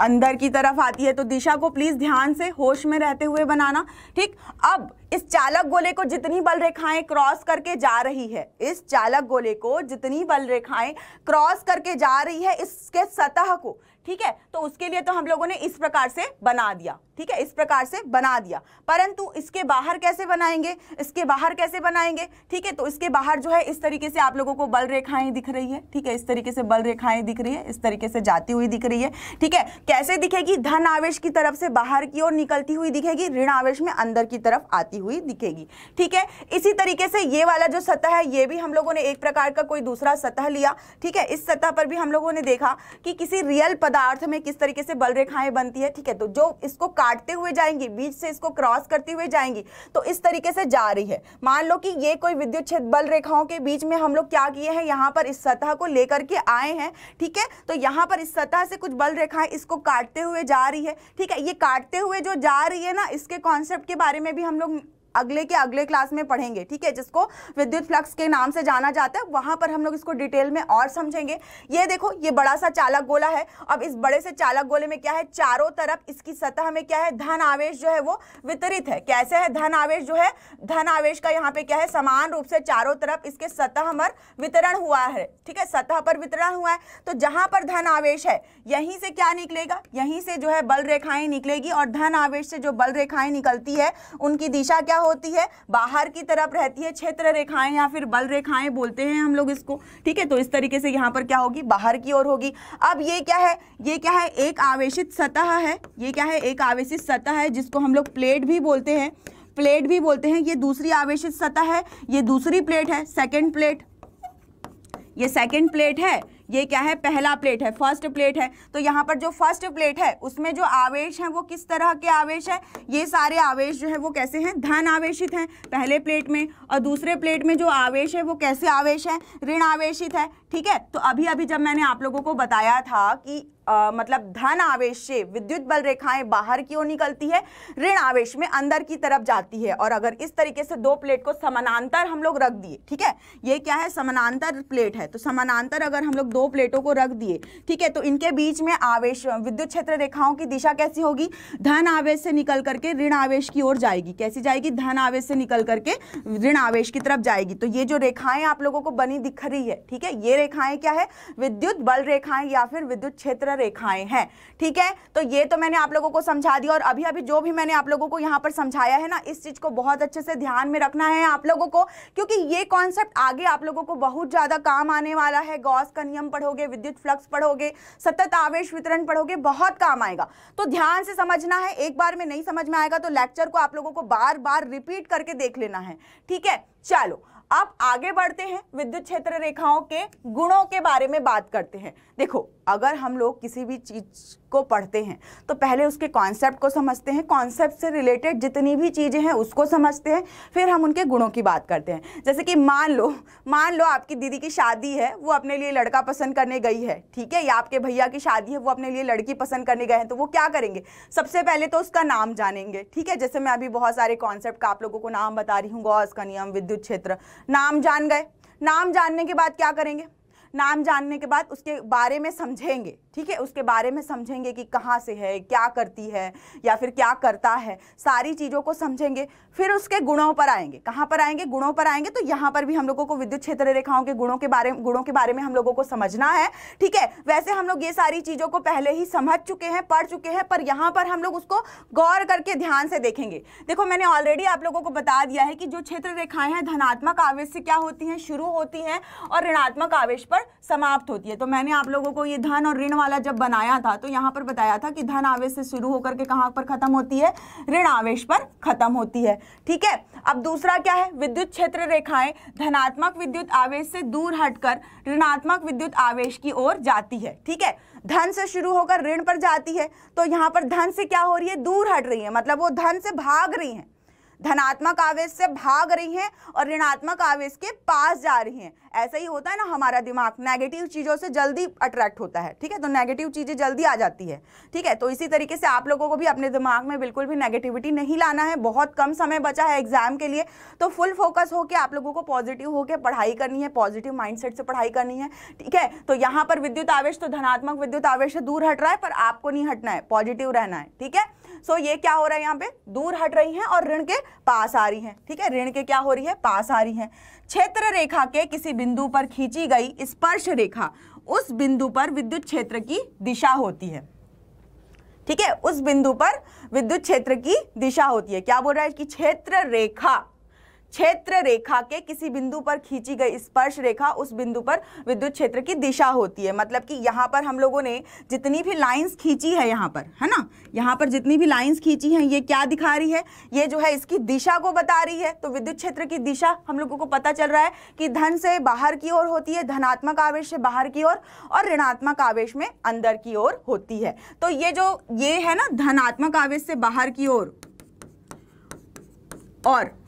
अंदर की तरफ आती है तो दिशा को प्लीज़ ध्यान से होश में रहते हुए बनाना ठीक अब इस चालक गोले को जितनी बल रेखाएं क्रॉस करके जा रही है इस चालक गोले को जितनी बल रेखाएं क्रॉस करके जा रही है इसके सतह को ठीक है तो उसके लिए तो हम लोगों ने इस प्रकार से बना दिया ठीक है इस प्रकार से बना दिया परंतु इसके बाहर कैसे बनाएंगे इसके बाहर कैसे बनाएंगे ठीक है तो इसके बाहर जो है इस तरीके से आप लोगों को बल रेखाएं दिख रही है ठीक है इस तरीके से बल रेखाएं दिख रही है इस तरीके से जाती हुई दिख रही है ठीक है कैसे दिखेगी धन आवेश की तरफ से बाहर की ओर निकलती हुई दिखेगी ऋण आवेश में अंदर की तरफ आती हुई दिखेगी ठीक है इसी तरीके से ये वाला जो सतह है ये भी हम लोगों ने एक प्रकार का कोई दूसरा सतह लिया ठीक है इस सतह पर भी हम लोगों ने देखा कि किसी रियल पदार्थ में किस तरीके से बल रेखाएं बनती है ठीक है तो जो इसको काटते हुए जाएंगी बीच से इसको क्रॉस करती हुए जाएंगी तो इस तरीके से जा रही है मान लो कि ये कोई विद्युत क्षेत्र बल रेखाओं के बीच में हम लोग क्या किए हैं यहाँ पर इस सतह को लेकर के आए हैं ठीक है तो यहाँ पर इस सतह से कुछ बल रेखाएं इसको काटते हुए जा रही है ठीक है ये काटते हुए जो जा रही है ना इसके कॉन्सेप्ट के बारे में भी हम लोग अगले के अगले क्लास में पढ़ेंगे ठीक है जिसको विद्युत फ्लक्स के नाम से जाना जाता है वहां पर हम लोग इसको डिटेल में और समझेंगे ये देखो ये बड़ा सा चालक गोला है अब इस बड़े से चालक गोले में क्या है चारों तरफ इसकी सतह में क्या है धन आवेश जो है वो वितरित है कैसे है धन आवेश जो है धन आवेश का यहाँ पे क्या है समान रूप से चारों तरफ इसके सतह पर वितरण हुआ है ठीक है सतह पर वितरण हुआ है तो जहाँ पर धन आवेश है यहीं से क्या निकलेगा यहीं से जो है बल रेखाएं निकलेगी और धन आवेश से जो बल रेखाएं निकलती है उनकी दिशा क्या होती है बाहर की तरफ रहती है क्षेत्र रेखाएं या फिर बल रेखाएं बोलते हैं हम लोग इसको ठीक है तो इस तरीके से यहाँ पर क्या होगी बाहर की ओर होगी अब ये क्या है ये क्या है एक आवेशित सतह है ये क्या है एक आवेशित सतह है जिसको हम लोग प्लेट भी बोलते हैं प्लेट भी बोलते हैं ये दूसरी आवेशित सतह है ये दूसरी प्लेट है सेकेंड प्लेट ये सेकेंड प्लेट है ये क्या है पहला प्लेट है फर्स्ट प्लेट है तो यहाँ पर जो फर्स्ट प्लेट है उसमें जो आवेश है वो किस तरह के आवेश है ये सारे आवेश जो है वो कैसे हैं धन आवेशित हैं पहले प्लेट में और दूसरे प्लेट में जो आवेश है वो कैसे आवेश है ऋण आवेशित है ठीक है तो अभी अभी जब मैंने आप लोगों को बताया था कि आ, मतलब धन आवेश से विद्युत बल रेखाएं बाहर की ओर निकलती है ऋण आवेश में अंदर की तरफ जाती है और अगर इस तरीके से दो प्लेट को समानांतर हम लोग रख दिए ठीक है ये क्या है समानांतर प्लेट है तो समानांतर अगर हम लोग दो प्लेटों को रख दिए ठीक है तो इनके बीच में आवेश विद्युत क्षेत्र रेखाओं की दिशा कैसी होगी धन आवेश से निकल करके ऋण आवेश की ओर जाएगी कैसी जाएगी धन आवेश से निकल करके ऋण आवेश की तरफ जाएगी तो ये जो रेखाएं आप लोगों को बनी दिख रही है ठीक है ये रेखाएं क्या है विद्युत बल रेखाएं या फिर विद्युत क्षेत्र रेखाएं हैं ठीक है तो ये तो मैंने आप लोगों को समझा दिया और अभी अभी जो भी मैंने आप लोगों को यहाँ पर समझाया है ना इस चीज़ को बहुत अच्छे से ध्यान में रखना है आप लोगों को क्योंकि ये कॉन्सेप्ट आगे आप लोगों को बहुत ज़्यादा काम आने वाला है गौस का नियम पढ़ोगे विद्युत फ्लक्स पढ़ोगे सतत आवेश वितरण पढ़ोगे बहुत काम आएगा तो ध्यान से समझना है एक बार में नहीं समझ में आएगा तो लेक्चर को आप लोगों को बार बार रिपीट करके देख लेना है ठीक है चलो आप आगे बढ़ते हैं विद्युत क्षेत्र रेखाओं के गुणों के बारे में बात करते हैं देखो अगर हम लोग किसी भी चीज़ को पढ़ते हैं तो पहले उसके कॉन्सेप्ट को समझते हैं कॉन्सेप्ट से रिलेटेड जितनी भी चीज़ें हैं उसको समझते हैं फिर हम उनके गुणों की बात करते हैं जैसे कि मान लो मान लो आपकी दीदी की शादी है वो अपने लिए लड़का पसंद करने गई है ठीक है या आपके भैया की शादी है वो अपने लिए लड़की पसंद करने गए हैं तो वो क्या करेंगे सबसे पहले तो उसका नाम जानेंगे ठीक है जैसे मैं अभी बहुत सारे कॉन्सेप्ट का आप लोगों को नाम बता रही हूँ गौस का नियम विद्युत क्षेत्र नाम जान गए नाम जानने के बाद क्या करेंगे नाम जानने के बाद उसके बारे में समझेंगे ठीक है उसके बारे में समझेंगे कि कहाँ से है क्या करती है या फिर क्या करता है सारी चीज़ों को समझेंगे फिर उसके गुणों पर आएंगे कहाँ पर आएंगे गुणों पर आएंगे तो यहाँ पर भी हम लोगों को विद्युत क्षेत्र रेखाओं के गुणों के बारे गुणों के बारे में हम लोगों को समझना है ठीक है वैसे हम लोग ये सारी चीज़ों को पहले ही समझ चुके हैं पढ़ चुके हैं पर यहाँ पर हम लोग उसको गौर करके ध्यान से देखेंगे देखो मैंने ऑलरेडी आप लोगों को बता दिया है कि जो क्षेत्र रेखाएँ हैं धनात्मक आवेश से क्या होती हैं शुरू होती हैं और ऋणात्मक आवेश पर समाप्त होती है तो मैंने आप लोगों को ये धन और ऋण वाला जब बनाया था तो यहाँ पर बताया था कि धन आवेश से शुरू होकर के कहाँ पर खत्म होती है ऋण आवेश पर खत्म होती है ठीक है अब दूसरा क्या है विद्युत क्षेत्र रेखाएं धनात्मक विद्युत आवेश से दूर हटकर ऋणात्मक विद्युत आवेश की ओर जाती है ठीक है धन से शुरू होकर ऋण पर जाती है तो यहाँ पर धन से क्या हो रही है दूर हट रही है मतलब वो धन से भाग रही है धनात्मक आवेश से भाग रही हैं और ऋणात्मक आवेश के पास जा रही हैं ऐसा ही होता है ना हमारा दिमाग नेगेटिव चीज़ों से जल्दी अट्रैक्ट होता है ठीक है तो नेगेटिव चीज़ें जल्दी आ जाती है ठीक है तो इसी तरीके से आप लोगों को भी अपने दिमाग में बिल्कुल भी नेगेटिविटी नहीं लाना है बहुत कम समय बचा है एग्जाम के लिए तो फुल फोकस होकर आप लोगों को पॉजिटिव होकर पढ़ाई करनी है पॉजिटिव माइंड से पढ़ाई करनी है ठीक है तो यहाँ पर विद्युत आवेश तो धनात्मक विद्युत आवेश से दूर हट रहा है पर आपको नहीं हटना है पॉजिटिव रहना है ठीक है सो ये क्या हो रहा है यहाँ पे दूर हट रही हैं और ऋण के पास आ रही हैं ठीक है ऋण के क्या हो रही है पास आ रही हैं क्षेत्र रेखा के किसी बिंदु पर खींची गई स्पर्श रेखा उस बिंदु पर विद्युत क्षेत्र की दिशा होती है ठीक है उस बिंदु पर विद्युत क्षेत्र की दिशा होती है क्या बोल रहा है कि क्षेत्र रेखा क्षेत्र रेखा के किसी बिंदु पर खींची गई स्पर्श रेखा उस बिंदु पर विद्युत क्षेत्र की दिशा होती है मतलब कि यहाँ पर हम लोगों ने जितनी भी लाइंस खींची है यहाँ पर है ना यहाँ पर जितनी भी लाइंस खींची हैं ये क्या दिखा रही है ये जो है इसकी दिशा को बता रही है तो विद्युत क्षेत्र की दिशा हम लोगों को पता चल रहा है कि धन से बाहर की ओर होती है धनात्मक आवेश से बाहर की ओर और ऋणात्मक आवेश में अंदर की ओर होती है तो ये जो ये है ना धनात्मक आवेश से बाहर की ओर और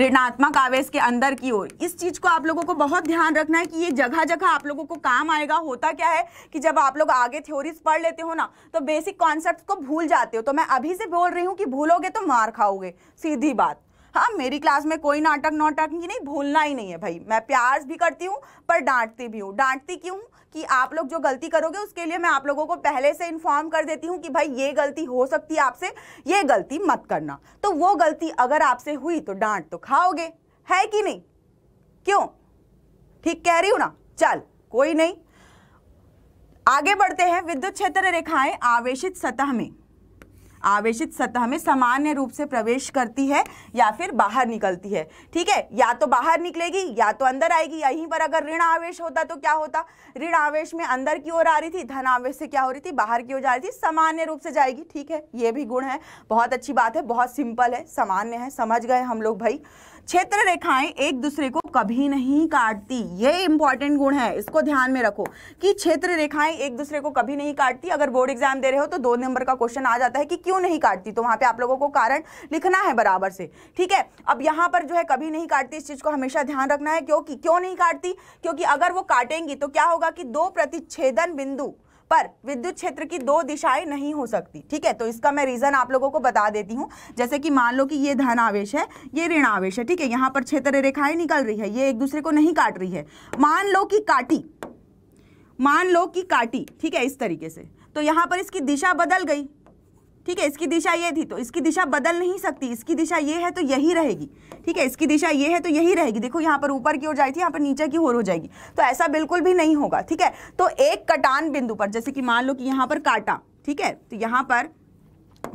ऋणात्मक आवेश के अंदर की ओर इस चीज़ को आप लोगों को बहुत ध्यान रखना है कि ये जगह जगह आप लोगों को काम आएगा होता क्या है कि जब आप लोग आगे थ्योरीज पढ़ लेते हो ना तो बेसिक कॉन्सेप्ट को भूल जाते हो तो मैं अभी से बोल रही हूँ कि भूलोगे तो मार खाओगे सीधी बात हाँ मेरी क्लास में कोई नाटक नाटक ही नहीं भूलना ही नहीं है भाई मैं प्यार भी करती हूँ पर डांटती भी हूँ डांटती क्यों कि आप लोग जो गलती करोगे उसके लिए मैं आप लोगों को पहले से इन्फॉर्म कर देती हूँ कि भाई ये गलती हो सकती है आपसे ये गलती मत करना तो वो गलती अगर आपसे हुई तो डांट तो खाओगे है कि नहीं क्यों ठीक कह रही हूँ ना चल कोई नहीं आगे बढ़ते हैं विद्युत क्षेत्र रेखाएं आवेशित सतह में आवेशित सतह में सामान्य रूप से प्रवेश करती है या फिर बाहर निकलती है ठीक है या तो बाहर निकलेगी या तो अंदर आएगी यहीं पर अगर ऋण आवेश होता तो क्या होता ऋण आवेश में अंदर की ओर आ रही थी धन आवेश से क्या हो रही थी बाहर की ओर जा रही थी सामान्य रूप से जाएगी ठीक है ये भी गुण है बहुत अच्छी बात है बहुत सिंपल है सामान्य है समझ गए हम लोग भाई क्षेत्र रेखाएं एक दूसरे को कभी नहीं काटती ये इंपॉर्टेंट गुण है इसको ध्यान में रखो कि क्षेत्र रेखाएं एक दूसरे को कभी नहीं काटती अगर बोर्ड एग्जाम दे रहे हो तो दो नंबर का क्वेश्चन आ जाता है कि क्यों नहीं काटती तो वहां पे आप लोगों को कारण लिखना है बराबर से ठीक है अब यहां पर जो है कभी नहीं काटती इस चीज को हमेशा ध्यान रखना है क्योंकि क्यों नहीं काटती क्योंकि अगर वो काटेंगी तो क्या होगा कि दो प्रतिच्छेदन बिंदु पर विद्युत क्षेत्र की दो दिशाएं नहीं हो सकती ठीक है तो इसका मैं रीज़न आप लोगों को बता देती हूँ जैसे कि मान लो कि ये धन आवेश है ये ऋण आवेश है ठीक है यहाँ पर क्षेत्र रेखाएं निकल रही है ये एक दूसरे को नहीं काट रही है मान लो कि काटी मान लो कि काटी ठीक है इस तरीके से तो यहाँ पर इसकी दिशा बदल गई ठीक है इसकी दिशा ये थी तो इसकी दिशा बदल नहीं सकती इसकी दिशा ये है तो यही रहेगी ठीक है इसकी दिशा ये है तो यही रहेगी देखो यहाँ पर ऊपर की ओर जाएगी यहाँ पर नीचे की ओर हो जाएगी तो ऐसा बिल्कुल भी नहीं होगा ठीक है तो एक कटान बिंदु पर जैसे कि मान लो कि यहाँ पर काटा ठीक है तो यहाँ पर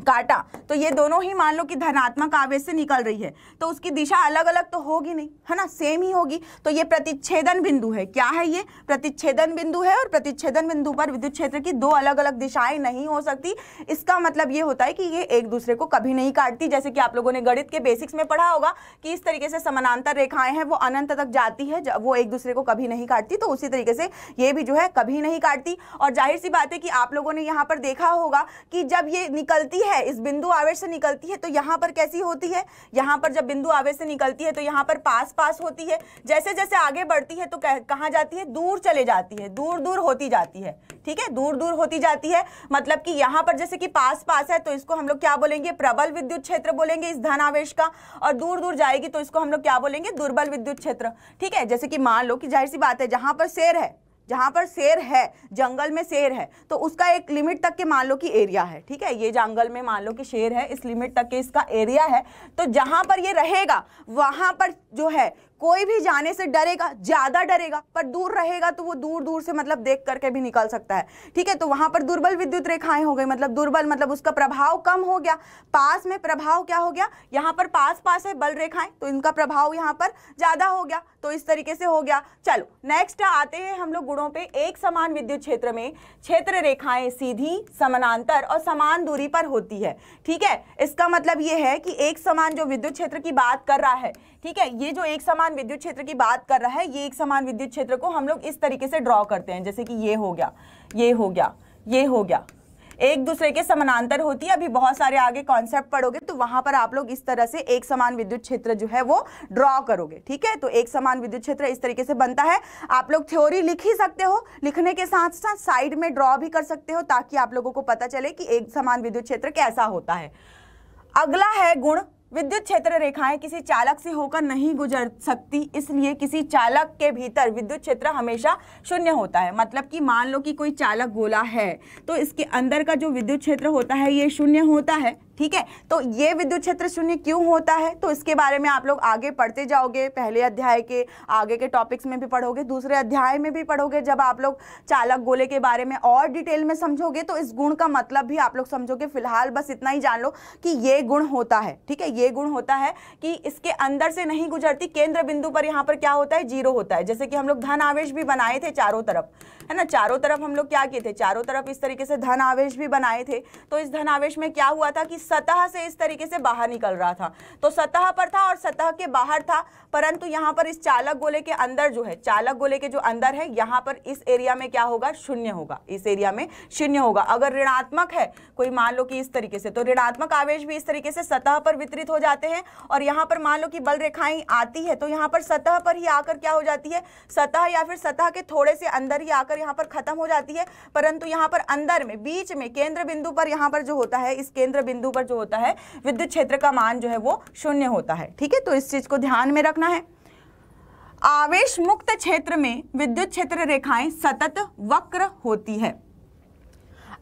काटा तो ये दोनों ही मान लो कि धनात्मक आवेश से निकल रही है तो उसकी दिशा अलग अलग तो होगी नहीं है ना सेम ही होगी तो ये प्रतिच्छेदन बिंदु है क्या है ये प्रतिच्छेदन बिंदु है और प्रतिच्छेदन बिंदु पर विद्युत क्षेत्र की दो अलग अलग दिशाएं नहीं हो सकती इसका मतलब ये होता है कि ये एक दूसरे को कभी नहीं काटती जैसे कि आप लोगों ने गणित के बेसिक्स में पढ़ा होगा कि इस तरीके से समानांतर रेखाएं हैं वो अनंत तक जाती है वो एक दूसरे को कभी नहीं काटती तो उसी तरीके से ये भी जो है कभी नहीं काटती और जाहिर सी बात है कि आप लोगों ने यहाँ पर देखा होगा कि जब ये निकलती है इस बिंदु आवेश से निकलती है तो यहाँ पर कैसी होती है यहाँ पर जब बिंदु आवेश से निकलती है तो यहाँ पर पास पास होती है जैसे जैसे आगे बढ़ती है तो कहाँ जाती है दूर चले जाती है दूर दूर होती जाती है ठीक है दूर दूर होती जाती है मतलब कि यहाँ पर जैसे कि पास पास है तो इसको हम लोग क्या बोलेंगे प्रबल विद्युत क्षेत्र बोलेंगे इस धन आवेश का और दूर दूर जाएगी तो इसको हम लोग क्या बोलेंगे दुर्बल विद्युत क्षेत्र ठीक है जैसे कि मान लो कि जाहिर सी बात है जहाँ पर शेर है जहाँ पर शेर है जंगल में शेर है तो उसका एक लिमिट तक के मान लो कि एरिया है ठीक है ये जंगल में मान लो कि शेर है इस लिमिट तक के इसका एरिया है तो जहाँ पर ये रहेगा वहाँ पर जो है कोई भी जाने से डरेगा ज़्यादा डरेगा पर दूर रहेगा तो वो दूर दूर से मतलब देख करके भी निकल सकता है ठीक है तो वहाँ पर दुर्बल विद्युत रेखाएं हो गई मतलब दुर्बल मतलब उसका प्रभाव कम हो गया पास में प्रभाव क्या हो गया यहाँ पर पास पास है बल रेखाएं तो इनका प्रभाव यहाँ पर ज़्यादा हो गया तो इस तरीके से हो गया चलो नेक्स्ट आते हैं हम लोग गुणों पर एक समान विद्युत क्षेत्र में क्षेत्र रेखाएं सीधी समानांतर और समान दूरी पर होती है ठीक है इसका मतलब ये है कि एक समान जो विद्युत क्षेत्र की बात कर रहा है ठीक है ये जो एक समान विद्युत क्षेत्र की बात कर रहा है ये एक समान विद्युत क्षेत्र को हम लोग इस तरीके से ड्रॉ करते हैं जैसे कि ये हो गया ये हो गया ये हो गया एक दूसरे के समानांतर होती है अभी बहुत सारे आगे कॉन्सेप्ट पढ़ोगे तो वहां पर आप लोग इस तरह से एक समान विद्युत क्षेत्र जो है वो ड्रॉ करोगे ठीक है तो एक समान विद्युत क्षेत्र इस तरीके से बनता है आप लोग थ्योरी लिख ही सकते हो लिखने के साथ साथ साइड में ड्रॉ भी कर सकते हो ताकि आप लोगों को पता चले कि एक समान विद्युत क्षेत्र कैसा होता है अगला है गुण विद्युत क्षेत्र रेखाएं किसी चालक से होकर नहीं गुजर सकती इसलिए किसी चालक के भीतर विद्युत क्षेत्र हमेशा शून्य होता है मतलब कि मान लो कि कोई चालक गोला है तो इसके अंदर का जो विद्युत क्षेत्र होता है ये शून्य होता है ठीक है तो ये विद्युत क्षेत्र शून्य क्यों होता है तो इसके बारे में आप लोग आगे पढ़ते जाओगे पहले अध्याय के आगे के टॉपिक्स में भी पढ़ोगे दूसरे अध्याय में भी पढ़ोगे जब आप लोग चालक गोले के बारे में और डिटेल में समझोगे तो इस गुण का मतलब भी आप लोग समझोगे फिलहाल बस इतना ही जान लो कि ये गुण होता है ठीक है ये गुण होता है कि इसके अंदर से नहीं गुजरती केंद्र बिंदु पर यहाँ पर क्या होता है जीरो होता है जैसे कि हम लोग धन आवेश भी बनाए थे चारों तरफ है ना चारों तरफ हम लोग क्या किए थे चारों तरफ इस तरीके से धन आवेश भी बनाए थे तो इस धन आवेश में क्या हुआ था कि सतह से इस तरीके से बाहर निकल रहा था तो सतह पर था और सतह के बाहर था परंतु यहाँ पर इस चालक गोले के अंदर जो है चालक गोले के जो अंदर है यहाँ पर इस एरिया में क्या होगा शून्य होगा इस एरिया में शून्य होगा अगर ऋणात्मक है कोई मान लो कि इस तरीके से तो ऋणात्मक आवेश भी इस तरीके से सतह पर वितरित हो जाते हैं और यहाँ पर मान लो कि बल रेखाएं आती है तो यहाँ पर सतह पर ही आकर क्या हो जाती है सतह या फिर सतह के थोड़े से अंदर ही आकर होकर यहाँ पर खत्म हो जाती है परंतु यहाँ पर अंदर में बीच में केंद्र बिंदु पर यहाँ पर जो होता है इस केंद्र बिंदु पर जो होता है विद्युत क्षेत्र का मान जो है वो शून्य होता है ठीक है तो इस चीज को ध्यान में रखना है आवेश मुक्त क्षेत्र में विद्युत क्षेत्र रेखाएं सतत वक्र होती है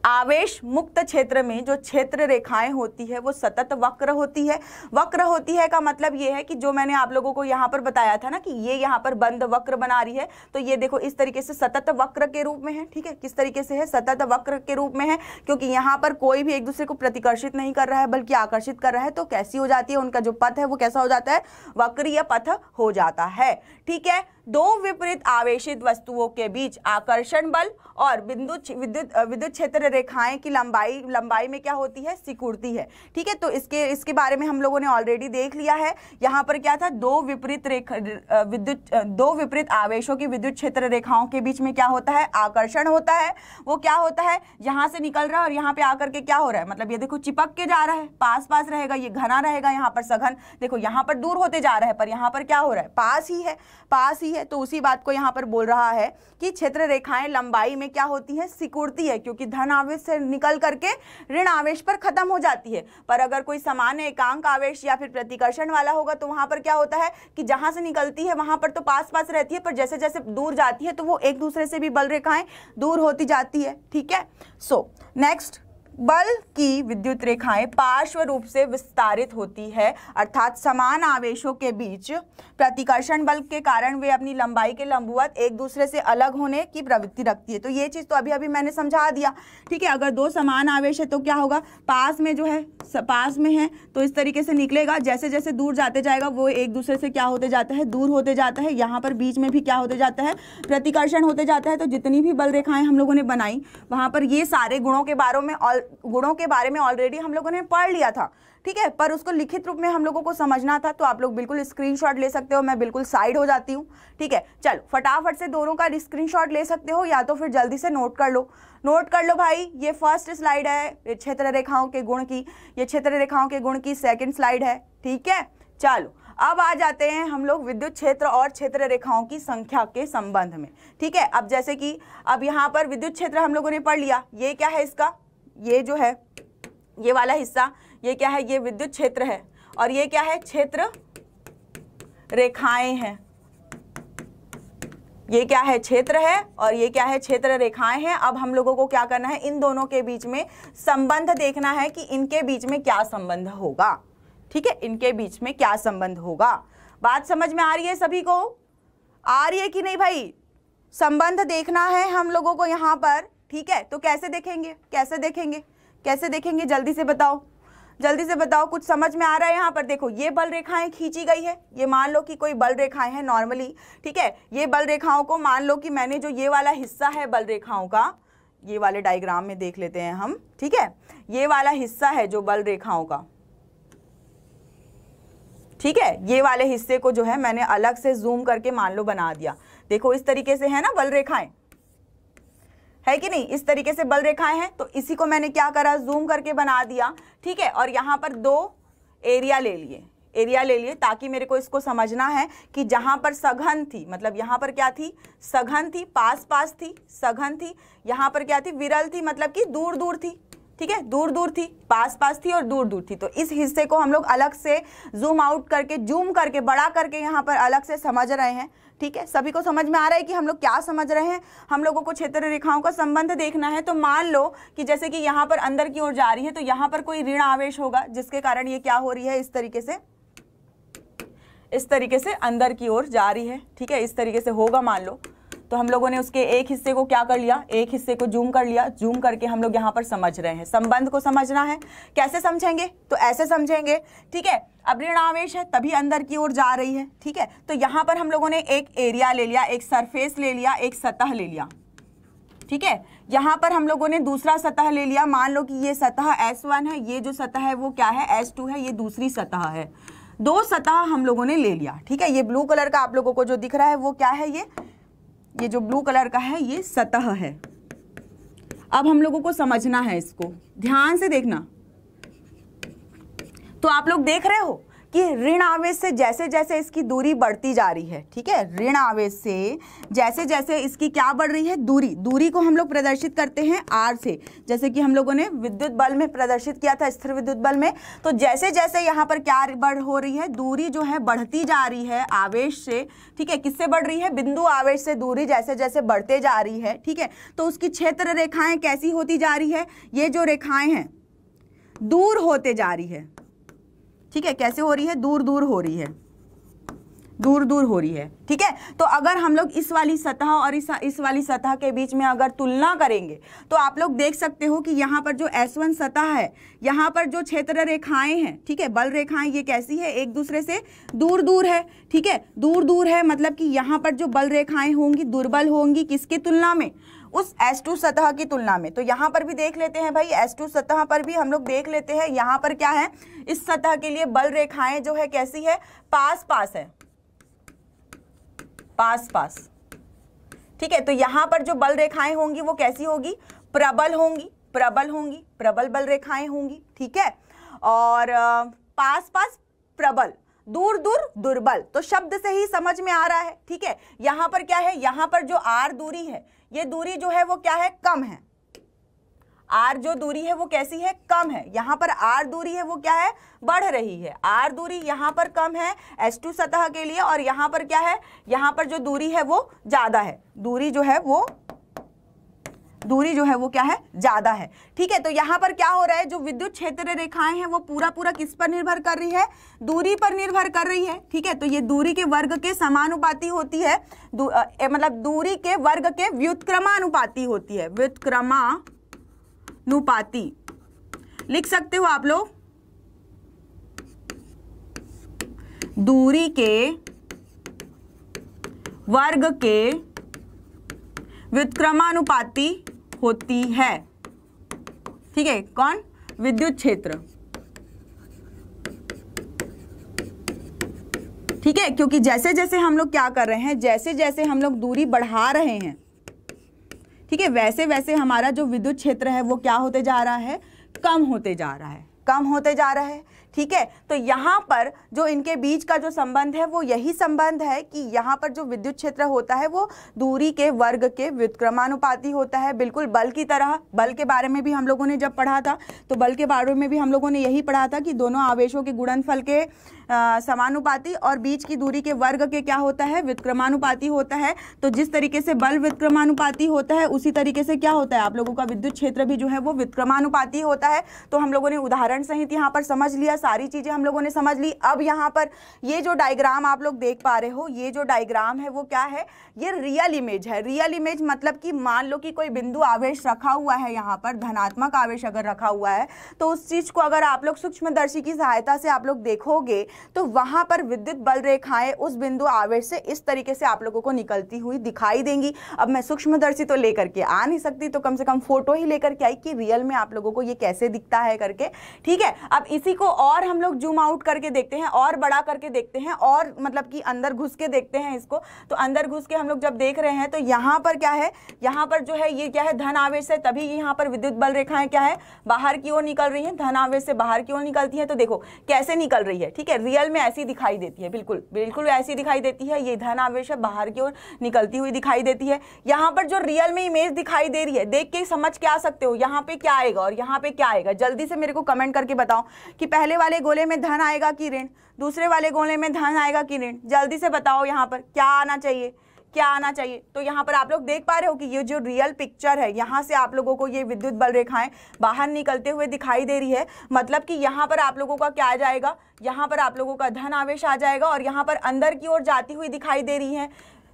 आवेश मुक्त क्षेत्र में जो क्षेत्र रेखाएं होती है वो सतत वक्र होती है वक्र होती है का मतलब ये है कि जो मैंने आप लोगों को यहाँ पर बताया था ना कि ये यहाँ पर बंद वक्र बना रही है तो ये देखो इस तरीके से सतत वक्र के रूप में है ठीक है किस तरीके से है सतत वक्र के रूप में है क्योंकि यहाँ पर कोई भी एक दूसरे को प्रतिकर्षित नहीं कर रहा है बल्कि आकर्षित कर रहा है तो कैसी हो जाती है उनका जो पथ है वो कैसा हो जाता है वक्र या पथ हो जाता है ठीक है दो विपरीत आवेशित वस्तुओं के बीच आकर्षण बल और बिंदु विद्युत विद्युत क्षेत्र रेखाएं की लंबाई लंबाई में क्या होती है सिकुड़ती है ठीक है तो इसके इसके बारे में हम लोगों ने ऑलरेडी देख लिया है यहाँ पर क्या था दो विपरीत रेखा विद्युत दो विपरीत आवेशों की विद्युत क्षेत्र रेखाओं के बीच में क्या होता है आकर्षण होता है वो क्या होता है यहाँ से निकल रहा है और यहाँ पे आकर के क्या हो रहा है मतलब ये देखो चिपक के जा रहा है पास पास रहेगा ये घना रहेगा यहाँ पर सघन देखो यहाँ पर दूर होते जा रहा है पर यहाँ पर क्या हो रहा है पास ही है पास ही है तो उसी बात को यहाँ पर बोल रहा है कि क्षेत्र रेखाएं लंबाई में में क्या होती है सिकुड़ती है क्योंकि धन आवेश से निकल करके ऋण आवेश पर खत्म हो जाती है पर अगर कोई सामान्य एकांक आवेश या फिर प्रतिकर्षण वाला होगा तो वहां पर क्या होता है कि जहां से निकलती है वहां पर तो पास पास रहती है पर जैसे जैसे दूर जाती है तो वो एक दूसरे से भी बल रेखाएं दूर होती जाती है ठीक है सो नेक्स्ट बल की विद्युत रेखाएं पार्श्व रूप से विस्तारित होती है अर्थात समान आवेशों के बीच प्रतिकर्षण बल के कारण वे अपनी लंबाई के लंबवत एक दूसरे से अलग होने की प्रवृत्ति रखती है तो ये चीज़ तो अभी अभी मैंने समझा दिया ठीक है अगर दो समान आवेश है तो क्या होगा पास में जो है पास में है तो इस तरीके से निकलेगा जैसे जैसे दूर जाते जाएगा वो एक दूसरे से क्या होते जाता है दूर होते जाता है यहाँ पर बीच में भी क्या होते जाता है प्रतिकर्षण होते जाता है तो जितनी भी बल रेखाएं हम लोगों ने बनाई वहाँ पर ये सारे गुणों के बारे में ऑल गुणों के बारे में ऑलरेडी हम लोगों ने पढ़ लिया था ठीक है पर उसको लिखित रूप में हम लोगों को समझना था तो आप लोग बिल्कुल स्क्रीनशॉट ले सकते हो मैं बिल्कुल साइड हो जाती हूँ ठीक है चलो फटाफट से दोनों का स्क्रीनशॉट ले सकते हो या तो फिर जल्दी से नोट कर लो नोट कर लो भाई ये फर्स्ट स्लाइड है क्षेत्र रेखाओं के गुण की ये क्षेत्र रेखाओं के गुण की सेकेंड स्लाइड है ठीक है चलो अब आ जाते हैं हम लोग विद्युत क्षेत्र और क्षेत्र रेखाओं की संख्या के संबंध में ठीक है अब जैसे कि अब यहाँ पर विद्युत क्षेत्र हम लोगों ने पढ़ लिया ये क्या है इसका ये जो है ये वाला हिस्सा ये क्या है ये विद्युत क्षेत्र है और ये क्या है क्षेत्र रेखाएं हैं ये क्या है क्षेत्र है और ये क्या है क्षेत्र रेखाएं हैं अब हम लोगों को क्या करना है इन दोनों के बीच में संबंध देखना है कि इनके बीच में क्या संबंध होगा ठीक है इनके बीच में क्या संबंध होगा बात समझ में आ रही है सभी को आ रही है कि नहीं भाई संबंध देखना है हम लोगों को यहां पर ठीक है तो कैसे देखेंगे कैसे देखेंगे कैसे देखेंगे जल्दी से बताओ जल्दी से बताओ कुछ समझ में आ रहा है यहाँ पर देखो ये बल रेखाएं खींची गई है ये मान लो कि कोई बल रेखाएं हैं नॉर्मली ठीक है ये बल रेखाओं को मान लो कि मैंने जो ये वाला हिस्सा है बल रेखाओं का ये वाले डायग्राम में देख लेते हैं हम ठीक है ये वाला हिस्सा है जो बल रेखाओं का ठीक है ये वाले हिस्से को जो है मैंने अलग से जूम करके मान लो बना दिया देखो इस तरीके से है ना बल रेखाएं है कि नहीं इस तरीके से बल रेखाएं हैं तो इसी को मैंने क्या करा जूम करके बना दिया ठीक है और यहाँ पर दो एरिया ले लिए एरिया ले लिए ताकि मेरे को इसको समझना है कि जहाँ पर सघन थी मतलब यहाँ पर क्या थी सघन थी पास पास थी सघन थी यहाँ पर क्या थी विरल थी मतलब कि दूर दूर थी ठीक है दूर दूर थी पास पास थी और दूर दूर थी तो इस हिस्से को हम लोग अलग से जूम आउट करके जूम करके बड़ा करके यहाँ पर अलग से समझ रहे हैं ठीक है सभी को समझ में आ रहा है कि हम लोग क्या समझ रहे हैं हम लोगों को क्षेत्र रेखाओं का संबंध देखना है तो मान लो कि जैसे कि यहाँ पर अंदर की ओर जा रही है तो यहाँ पर कोई ऋण आवेश होगा जिसके कारण ये क्या हो रही है इस तरीके से इस तरीके से अंदर की ओर जा रही है ठीक है इस तरीके से होगा मान लो तो हम लोगों ने उसके एक हिस्से को क्या कर लिया एक हिस्से को जूम कर लिया जूम करके हम लोग यहाँ पर समझ रहे हैं संबंध को समझना है कैसे समझेंगे तो ऐसे समझेंगे ठीक है अब ऋण आवेश है तभी अंदर की ओर जा रही है ठीक है तो यहाँ पर हम लोगों ने एक एरिया ले लिया एक सरफेस ले लिया एक सतह ले लिया ठीक है यहाँ पर हम लोगों ने दूसरा सतह ले लिया मान लो कि ये सतह S1 है ये जो सतह है वो क्या है S2 है ये दूसरी सतह है दो सतह हम लोगों ने ले लिया ठीक है ये ब्लू कलर का आप लोगों को जो दिख रहा है वो क्या है ये ये जो ब्लू कलर का है ये सतह है अब हम लोगों को समझना है इसको ध्यान से देखना तो आप लोग देख रहे हो कि ऋण आवेश से जैसे जैसे इसकी दूरी बढ़ती जा रही है ठीक है ऋण आवेश से जैसे जैसे इसकी क्या बढ़ रही है दूरी दूरी को हम लोग प्रदर्शित करते हैं आर से जैसे कि हम लोगों ने विद्युत बल में प्रदर्शित किया था स्थिर विद्युत बल में तो जैसे जैसे यहाँ पर क्या बढ़ हो रही है दूरी जो है बढ़ती जा रही है आवेश से ठीक है किससे बढ़ रही है बिंदु आवेश से दूरी जैसे जैसे बढ़ते जा रही है ठीक है तो उसकी क्षेत्र रेखाएं कैसी होती जा रही है ये जो रेखाएं हैं दूर होते जा रही है ठीक है कैसे हो रही है दूर दूर हो रही है दूर दूर हो रही है ठीक है तो अगर हम लोग इस वाली सतह और इस इस वाली सतह के बीच में अगर तुलना करेंगे तो आप लोग देख सकते हो कि यहाँ पर जो S1 सतह है यहाँ पर जो क्षेत्र रेखाएं हैं ठीक है बल रेखाएं ये कैसी है एक दूसरे से दूर दूर है ठीक है दूर दूर है मतलब कि यहाँ पर जो बल रेखाएं होंगी दुर्बल होंगी किसके तुलना में उस S2 सतह की तुलना में तो यहाँ पर भी देख लेते हैं भाई S2 सतह पर भी हम लोग देख लेते हैं यहाँ पर क्या है इस सतह के लिए बल रेखाएं जो है कैसी है पास पास है पास पास ठीक है तो यहाँ पर जो बल रेखाएं होंगी वो कैसी होगी प्रबल होंगी प्रबल होंगी प्रबल बल रेखाएं होंगी ठीक है और पास पास प्रबल दूर दूर दुर्बल तो शब्द से ही समझ में आ रहा है ठीक है यहाँ पर क्या है यहाँ पर जो आर दूरी है ये दूरी जो है वो क्या है कम है आर जो दूरी है वो कैसी है कम है यहां पर आर दूरी है वो क्या है बढ़ रही है आर दूरी यहां पर कम है एस टू सतह के लिए और यहां पर क्या है यहां पर जो दूरी है वो ज़्यादा है दूरी जो है वो दूरी जो है वो क्या है ज़्यादा है ठीक है तो यहाँ पर क्या हो रहा है जो विद्युत क्षेत्र रेखाएं हैं वो पूरा पूरा किस पर निर्भर कर रही है दूरी पर निर्भर कर रही है ठीक है तो ये दूरी के वर्ग के समानुपाती होती है दू, मतलब दूरी के वर्ग के व्युतक्रमानुपाती होती है व्युतक्रमानुपाती लिख सकते हो आप लोग दूरी के वर्ग के व्युतक्रमानुपाती होती है ठीक है कौन विद्युत क्षेत्र ठीक है क्योंकि जैसे जैसे हम लोग क्या कर रहे हैं जैसे जैसे हम लोग दूरी बढ़ा रहे हैं ठीक है वैसे वैसे हमारा जो विद्युत क्षेत्र है वो क्या होते जा रहा है कम होते जा रहा है कम होते जा रहा है ठीक है तो यहाँ पर जो इनके बीच का जो संबंध है वो यही संबंध है कि यहाँ पर जो विद्युत क्षेत्र होता है वो दूरी के वर्ग के व्युत्क्रमानुपाती होता है बिल्कुल बल की तरह बल के बारे में भी हम लोगों ने जब पढ़ा था तो बल के बारे में भी हम लोगों ने यही पढ़ा था कि दोनों आवेशों के गुणनफल के समानुपाती और बीच की दूरी के वर्ग के क्या होता है विक्रमानुपाती होता है तो जिस तरीके से बल विक्रमानुपाती होता है उसी तरीके से क्या होता है आप लोगों का विद्युत क्षेत्र भी जो है वो विक्रमानुपाती होता है तो हम लोगों ने उदाहरण सहित यहाँ पर समझ लिया सारी चीज़ें हम लोगों ने समझ ली अब यहाँ पर ये जो डायग्राम आप लोग देख पा रहे हो ये जो डायग्राम है वो क्या है ये रियल इमेज है रियल इमेज मतलब कि मान लो कि कोई बिंदु आवेश रखा हुआ है यहाँ पर धनात्मक आवेश अगर रखा हुआ है तो उस चीज़ को अगर आप लोग सूक्ष्मदर्शी की सहायता से आप लोग देखोगे तो वहां पर विद्युत बल रेखाएं उस बिंदु आवेश से इस तरीके से आप लोगों को निकलती हुई दिखाई देंगी अब मैं सूक्ष्मदर्शी तो लेकर के आ नहीं सकती तो कम से कम फोटो ही लेकर के आई कि रियल में आप लोगों को ये कैसे दिखता है करके ठीक है अब इसी को और हम लोग जूम आउट करके देखते हैं और बड़ा करके देखते हैं और मतलब कि अंदर घुस के देखते हैं इसको तो अंदर घुस के हम लोग जब देख रहे हैं तो यहाँ पर क्या है यहाँ पर जो है ये क्या है धन आवेश है तभी यहाँ पर विद्युत बल रेखाएं क्या है बाहर की ओर निकल रही है धन आवेश से बाहर की ओर निकलती है तो देखो कैसे निकल रही है ठीक है रियल में ऐसी दिखाई देती है बिल्कुल बिल्कुल ऐसी दिखाई देती है ये धन आवेश बाहर की ओर निकलती हुई दिखाई देती है यहाँ पर जो रियल में इमेज दिखाई दे रही है देख के समझ के आ सकते हो यहाँ पे क्या आएगा और यहाँ पे क्या आएगा जल्दी से मेरे को कमेंट करके बताओ कि पहले वाले गोले में धन आएगा कि ऋण दूसरे वाले गोले में धन आएगा कि ऋण जल्दी से बताओ यहाँ पर क्या आना चाहिए क्या आना चाहिए तो यहाँ पर आप लोग देख पा रहे हो कि ये जो रियल पिक्चर है यहाँ से आप लोगों को ये विद्युत बल रेखाएं बाहर निकलते हुए दिखाई दे रही है मतलब कि यहाँ पर आप लोगों का क्या आ जाएगा यहाँ पर आप लोगों का धन आवेश आ जाएगा और यहाँ पर अंदर की ओर जाती हुई दिखाई दे रही है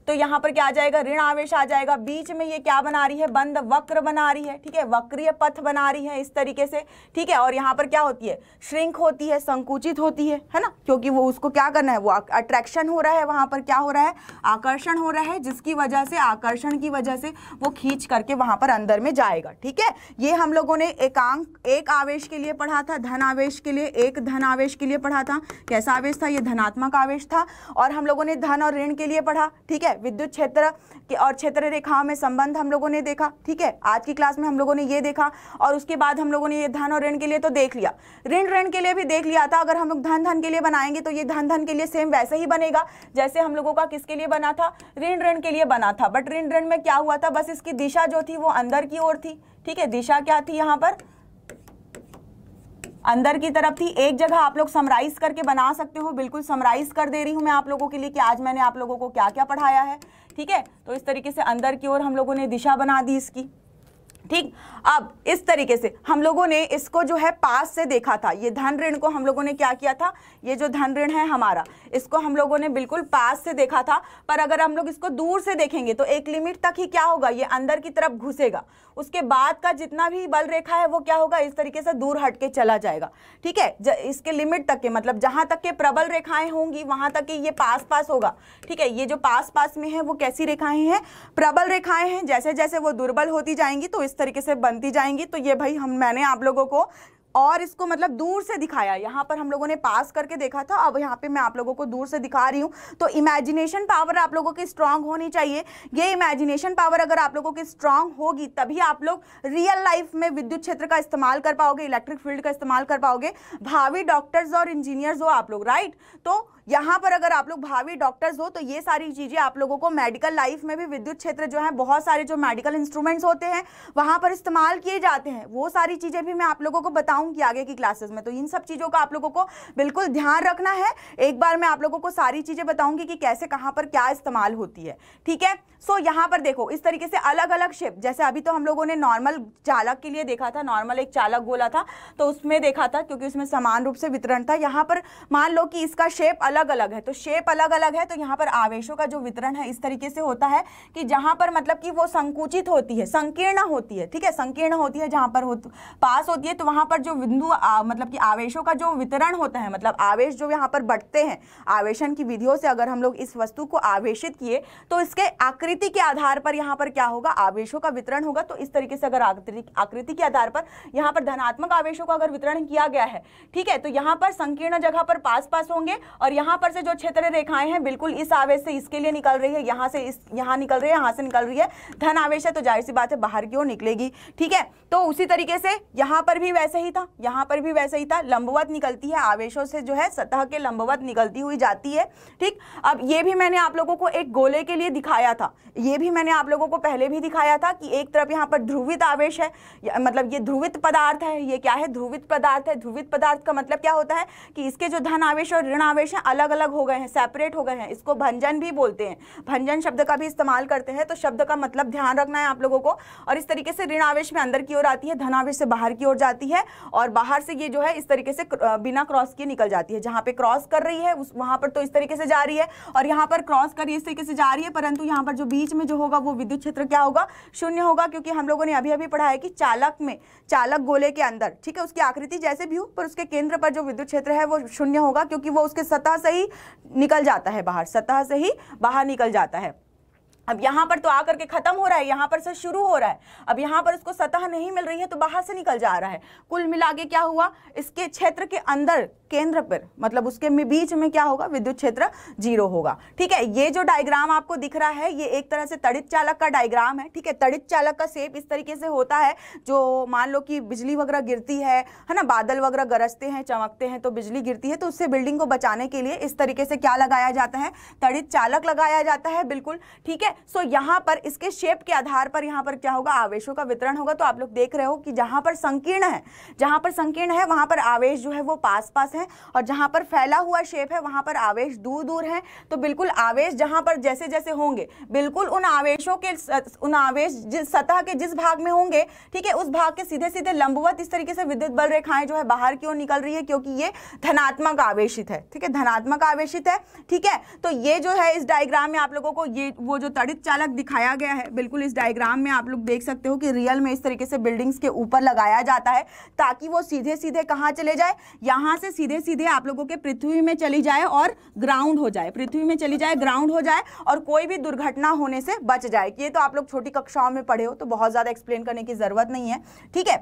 तो यहाँ पर क्या आ जाएगा ऋण आवेश आ जाएगा बीच में ये क्या बना रही है बंद वक्र बना रही है ठीक है वक्रीय पथ बना रही है इस तरीके से ठीक है और यहाँ पर क्या होती है श्रृंख होती है संकुचित होती है है ना क्योंकि वो उसको क्या करना है वो अट्रैक्शन हो रहा है वहाँ पर क्या हो रहा है आकर्षण हो रहा है जिसकी वजह से आकर्षण की वजह से वो खींच करके वहाँ पर अंदर में जाएगा ठीक है ये हम लोगों ने एकांक एक आवेश के लिए पढ़ा था धन आवेश के लिए एक धन आवेश के लिए पढ़ा था कैसा आवेश था यह धनात्मक आवेश था और हम लोगों ने धन और ऋण के लिए पढ़ा ठीक है विद्युत क्षेत्र के और क्षेत्र रेखाओं में संबंध हम लोगों ने देखा ठीक है आज की क्लास में हम लोगों ने ये देखा और उसके बाद हम लोगों ने ये धन और ऋण के लिए तो देख लिया ऋण ऋण के लिए भी देख लिया था अगर हम लोग धन धन के लिए बनाएंगे तो ये धन धन के लिए सेम वैसे ही बनेगा जैसे हम लोगों का किसके लिए बना था ऋण ऋण के लिए बना था बट ऋण ऋण में क्या हुआ था बस इसकी दिशा जो थी वो अंदर की ओर थी ठीक है दिशा क्या थी यहाँ पर अंदर की तरफ थी एक जगह आप लोग समराइज करके बना सकते हो बिल्कुल समराइज कर दे रही हूं मैं आप लोगों के लिए कि आज मैंने आप लोगों को क्या क्या पढ़ाया है ठीक है तो इस तरीके से अंदर की ओर हम लोगों ने दिशा बना दी इसकी ठीक अब इस तरीके से हम लोगों ने इसको जो है पास से देखा था ये धन ऋण को हम लोगों ने क्या किया था ये जो धन ऋण है हमारा इसको हम लोगों ने बिल्कुल पास से देखा था पर अगर हम लोग इसको दूर से देखेंगे तो एक लिमिट तक ही क्या होगा ये अंदर की तरफ घुसेगा उसके बाद का जितना भी बल रेखा है वो क्या होगा इस तरीके से दूर हटके चला जाएगा ठीक है इसके लिमिट तक के मतलब जहां तक के प्रबल रेखाएं होंगी वहां तक के ये पास पास होगा ठीक है ये जो पास पास में है वो कैसी रेखाएं हैं प्रबल रेखाएं हैं जैसे जैसे वो दुर्बल होती जाएंगी तो इस तरीके से बनती जाएंगी तो ये भाई हम मैंने आप लोगों को और इसको मतलब दूर से दिखाया यहाँ पर हम लोगों ने पास करके देखा था अब यहाँ पे मैं आप लोगों को दूर से दिखा रही हूँ तो इमेजिनेशन पावर आप लोगों की स्ट्रांग होनी चाहिए ये इमेजिनेशन पावर अगर आप लोगों की स्ट्रांग होगी तभी आप लोग रियल लाइफ में विद्युत क्षेत्र का इस्तेमाल कर पाओगे इलेक्ट्रिक फील्ड का इस्तेमाल कर पाओगे भावी डॉक्टर्स और इंजीनियर्स हो आप लोग राइट तो यहाँ पर अगर आप लोग भावी डॉक्टर्स हो तो ये सारी चीज़ें आप लोगों को मेडिकल लाइफ में भी विद्युत क्षेत्र जो है बहुत सारे जो मेडिकल इंस्ट्रूमेंट्स होते हैं वहाँ पर इस्तेमाल किए जाते हैं वो सारी चीज़ें भी मैं आप लोगों को बताऊँगी आगे की क्लासेस में तो इन सब चीज़ों का आप लोगों को बिल्कुल ध्यान रखना है एक बार मैं आप लोगों को सारी चीज़ें बताऊँगी कि कैसे कहाँ पर क्या इस्तेमाल होती है ठीक है सो यहाँ पर देखो इस तरीके से अलग अलग शेप जैसे अभी तो हम लोगों ने नॉर्मल चालक के लिए देखा था नॉर्मल एक चालक गोला था तो उसमें देखा था क्योंकि उसमें समान रूप से वितरण था यहाँ पर मान लो कि इसका शेप अलग अलग अलग है तो शेप अलग अलग है तो यहाँ पर आवेशों का जो वितरण है इस तरीके से होता है कि जहाँ पर मतलब कि वो संकुचित होती है संकीर्ण होती है ठीक है संकीर्ण होती है जहाँ पर हो, पास होती है तो वहाँ पर जो बिंदु मतलब कि आवेशों का जो वितरण होता है मतलब आवेश जो यहाँ पर बढ़ते हैं आवेशन की विधियों से अगर हम लोग इस वस्तु को आवेशित किए तो इसके आकृति के आधार पर यहाँ पर क्या होगा आवेशों का वितरण होगा तो इस तरीके से अगर आकृति के आधार पर यहाँ पर धनात्मक आवेशों का अगर वितरण किया गया है ठीक है तो यहाँ पर संकीर्ण जगह पर पास पास होंगे और यहाँ यहाँ पर से जो क्षेत्र रेखाएं हैं बिल्कुल इस आवेश से इसके लिए निकल रही है यहाँ से इस यहाँ निकल रही है यहाँ से निकल रही है धन आवेश है तो जाहिर सी बात है बाहर की ओर निकलेगी ठीक है तो उसी तरीके से यहाँ पर भी वैसे ही था यहाँ पर भी वैसे ही था लंबवत निकलती है आवेशों से जो है सतह के लंबवत निकलती हुई जाती है ठीक अब ये भी मैंने आप लोगों को एक गोले के लिए दिखाया था ये भी मैंने आप लोगों को पहले भी दिखाया था कि एक तरफ यहाँ पर ध्रुवित आवेश है मतलब ये ध्रुवित पदार्थ है ये क्या है ध्रुवित पदार्थ है ध्रुवित पदार्थ का मतलब क्या होता है कि इसके जो धन आवेश और ऋण आवेश है अलग अलग हो गए हैं सेपरेट हो गए हैं इसको भंजन भी बोलते हैं भंजन शब्द का भी इस्तेमाल करते हैं तो शब्द का मतलब ध्यान रखना है आप लोगों को और इस तरीके से ऋण आवेश में अंदर की ओर आती है धनावेश से बाहर की ओर जाती है और बाहर से ये जो है इस तरीके से बिना क्रॉस किए निकल जाती है जहाँ पे क्रॉस कर रही है उस वहाँ पर तो इस तरीके से जा रही है और यहाँ पर क्रॉस कर इस तरीके से जा रही है परंतु यहाँ पर जो बीच में जो होगा वो विद्युत क्षेत्र क्या होगा शून्य होगा क्योंकि हम लोगों ने अभी अभी पढ़ा है कि चालक में चालक गोले के अंदर ठीक है उसकी आकृति जैसे भी हो पर उसके केंद्र पर जो विद्युत क्षेत्र है वो शून्य होगा क्योंकि वो उसके सतह से ही निकल जाता है बाहर सतह से ही बाहर निकल जाता है अब यहाँ पर तो आकर के ख़त्म हो रहा है यहाँ पर से शुरू हो रहा है अब यहाँ पर उसको सतह नहीं मिल रही है तो बाहर से निकल जा रहा है कुल मिला के क्या हुआ इसके क्षेत्र के अंदर केंद्र पर मतलब उसके में बीच में क्या होगा विद्युत क्षेत्र जीरो होगा ठीक है ये जो डायग्राम आपको दिख रहा है ये एक तरह से तड़ित चालक का डायग्राम है ठीक है तड़ित चालक का सेप इस तरीके से होता है जो मान लो कि बिजली वगैरह गिरती है है ना बादल वगैरह गरजते हैं चमकते हैं तो बिजली गिरती है तो उससे बिल्डिंग को बचाने के लिए इस तरीके से क्या लगाया जाता है तड़ित चालक लगाया जाता है बिल्कुल ठीक है सो यहाँ पर इसके शेप के आधार पर यहाँ पर क्या होगा आवेशों का वितरण होगा तो आप लोग देख रहे हो कि जहाँ पर संकीर्ण है जहाँ पर संकीर्ण है वहाँ पर आवेश जो है वो पास पास है और जहाँ पर फैला हुआ शेप है वहाँ पर आवेश दूर दूर है तो बिल्कुल आवेश जहाँ पर जैसे जैसे होंगे बिल्कुल उन आवेशों के उन आवेश जिस सतह के जिस भाग में होंगे ठीक है उस भाग के सीधे सीधे लंबवत इस तरीके से विद्युत बल रेखाएं जो है बाहर की ओर निकल रही है क्योंकि ये धनात्मक आवेशित है ठीक है धनात्मक आवेशित है ठीक है तो ये जो है इस डायग्राम में आप लोगों को ये वो जो तड़ बाधित चालक दिखाया गया है बिल्कुल इस डायग्राम में आप लोग देख सकते हो कि रियल में इस तरीके से बिल्डिंग्स के ऊपर लगाया जाता है ताकि वो सीधे सीधे कहाँ चले जाए यहाँ से सीधे सीधे आप लोगों के पृथ्वी में चली जाए और ग्राउंड हो जाए पृथ्वी में चली जाए ग्राउंड हो जाए और कोई भी दुर्घटना होने से बच जाए ये तो आप लोग छोटी कक्षाओं में पढ़े हो तो बहुत ज़्यादा एक्सप्लेन करने की ज़रूरत नहीं है ठीक है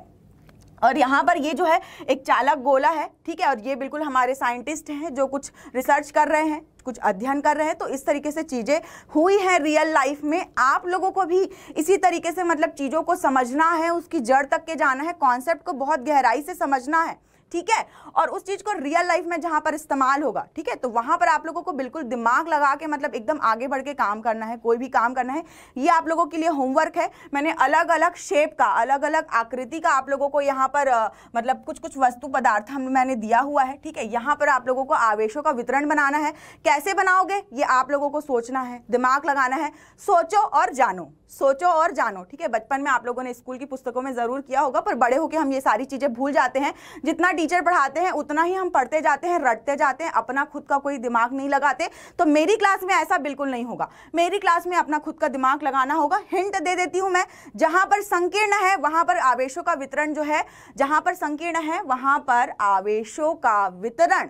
और यहाँ पर ये जो है एक चालक गोला है ठीक है और ये बिल्कुल हमारे साइंटिस्ट हैं जो कुछ रिसर्च कर रहे हैं कुछ अध्ययन कर रहे हैं तो इस तरीके से चीज़ें हुई हैं रियल लाइफ में आप लोगों को भी इसी तरीके से मतलब चीज़ों को समझना है उसकी जड़ तक के जाना है कॉन्सेप्ट को बहुत गहराई से समझना है ठीक है और उस चीज को रियल लाइफ में जहां पर इस्तेमाल होगा ठीक है तो वहां पर आप लोगों को बिल्कुल दिमाग लगा के मतलब एकदम आगे बढ़ के काम करना है कोई भी काम करना है ये आप लोगों के लिए होमवर्क है मैंने अलग अलग शेप का अलग अलग आकृति का आप लोगों को यहाँ पर मतलब कुछ कुछ वस्तु पदार्थ हम मैंने दिया हुआ है ठीक है यहाँ पर आप लोगों को आवेशों का वितरण बनाना है कैसे बनाओगे ये आप लोगों को सोचना है दिमाग लगाना है सोचो और जानो सोचो और जानो ठीक है बचपन में आप लोगों ने स्कूल की पुस्तकों में ज़रूर किया होगा पर बड़े होकर हम ये सारी चीज़ें भूल जाते हैं जितना टीचर पढ़ाते हैं उतना ही हम पढ़ते जाते हैं रटते जाते हैं अपना खुद का कोई दिमाग नहीं लगाते तो मेरी क्लास में ऐसा बिल्कुल नहीं होगा मेरी क्लास में अपना खुद का दिमाग लगाना होगा हिंट दे देती हूँ मैं जहां पर संकीर्ण है वहां पर आवेशों का वितरण जो है जहां पर संकीर्ण है वहां पर आवेशों का वितरण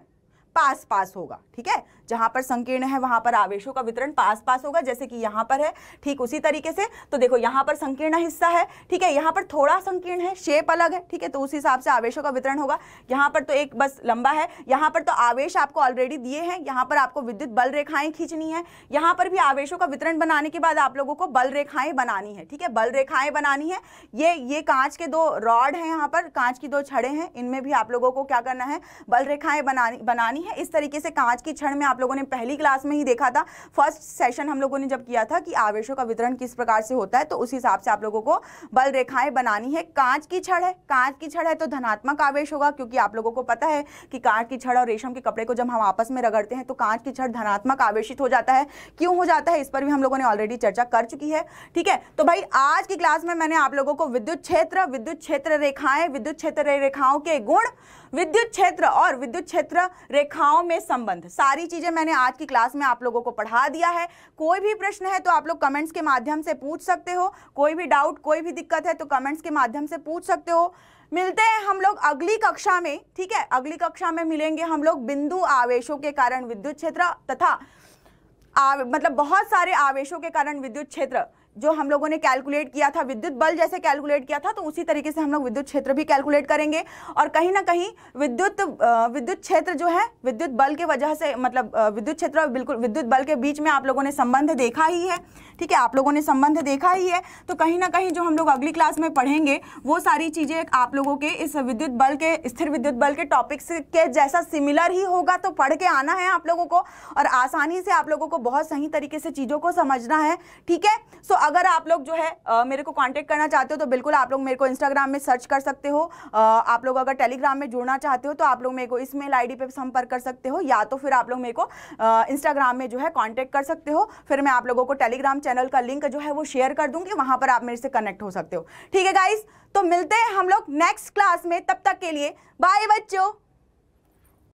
पास पास होगा ठीक है जहाँ पर संकीर्ण है वहाँ पर आवेशों का वितरण पास पास होगा जैसे कि यहाँ पर है ठीक उसी तरीके से तो देखो यहाँ पर संकीर्ण हिस्सा है ठीक है यहाँ पर थोड़ा संकीर्ण है शेप अलग है ठीक है तो उस हिसाब से आवेशों का वितरण होगा यहाँ पर तो एक बस लंबा है यहाँ पर तो आवेश आपको ऑलरेडी दिए हैं यहाँ पर आपको विद्युत बल रेखाएं खींचनी है यहाँ पर भी आवेशों का वितरण बनाने के बाद आप लोगों को बल रेखाएं बनानी है ठीक है बल रेखाएं बनानी है ये ये कांच के दो रॉड है यहाँ पर कांच की दो छड़े हैं इनमें भी आप लोगों को क्या करना है बल रेखाएं बनानी बनानी है इस तरीके से कांच की छड़ में आप आप लोगों ने पहली क्लास में ही देखा था फर्स्ट सेशन हम लोगों ने जब किया था कि आवेशों का वितरण किस प्रकार से होता है तो उस हिसाब से आप लोगों को बल रेखाएं बनानी है कांच की छड़ है कांच की छड़ है तो धनात्मक आवेश होगा क्योंकि आप लोगों को पता है कि कांच की छड़ और रेशम के कपड़े को जब हम आपस में रगड़ते हैं तो कांच की छड़ धनात्मक आवेशित हो जाता है क्यों हो जाता है इस पर भी हम लोगों ने ऑलरेडी चर्चा कर चुकी है ठीक है तो भाई आज की क्लास में मैंने आप लोगों को विद्युत क्षेत्र विद्युत क्षेत्र रेखाएं विद्युत क्षेत्र रेखाओं के गुण विद्युत क्षेत्र और विद्युत क्षेत्र रेखाओं में संबंध सारी चीज़ें मैंने आज की क्लास में आप लोगों को पढ़ा दिया है कोई भी प्रश्न है तो आप लोग कमेंट्स के माध्यम से पूछ सकते हो कोई भी डाउट कोई भी दिक्कत है तो कमेंट्स के माध्यम से पूछ सकते हो मिलते हैं हम लोग अगली कक्षा में ठीक है अगली कक्षा में मिलेंगे हम लोग बिंदु आवेशों के कारण विद्युत क्षेत्र तथा मतलब बहुत सारे आवेशों के कारण विद्युत क्षेत्र जो हम लोगों ने कैलकुलेट किया था विद्युत बल जैसे कैलकुलेट किया था तो उसी तरीके से हम लोग विद्युत क्षेत्र भी कैलकुलेट करेंगे और कहीं ना कहीं विद्युत विद्युत क्षेत्र जो है विद्युत बल के वजह से मतलब विद्युत क्षेत्र और बिल्कुल विद्युत बल के बीच में आप लोगों ने संबंध देखा ही है ठीक है आप लोगों ने संबंध देखा ही है तो कहीं ना कहीं जो हम लोग अगली क्लास में पढ़ेंगे वो सारी चीज़ें आप लोगों के इस विद्युत बल के स्थिर विद्युत बल के टॉपिक के जैसा सिमिलर ही होगा तो पढ़ के आना है आप लोगों को और आसानी से आप लोगों को बहुत सही तरीके से चीज़ों को समझना है ठीक है सो अगर आप लोग जो है मेरे को कॉन्टेक्ट करना चाहते हो तो बिल्कुल आप लोग मेरे को इंस्टाग्राम में सर्च कर सकते हो आप लोग अगर टेलीग्राम में जुड़ना चाहते हो तो आप लोग मेरे को इस मेल आई पर संपर्क कर सकते हो या तो फिर आप लोग मेरे को इंस्टाग्राम में जो है कॉन्टेक्ट कर सकते हो फिर मैं आप लोगों को टेलीग्राम चैनल का लिंक जो है वो शेयर कर दूंगी वहां पर आप मेरे से कनेक्ट हो सकते हो ठीक है गाइस तो मिलते हैं हम लोग नेक्स्ट क्लास में तब तक के लिए बाय बच्चों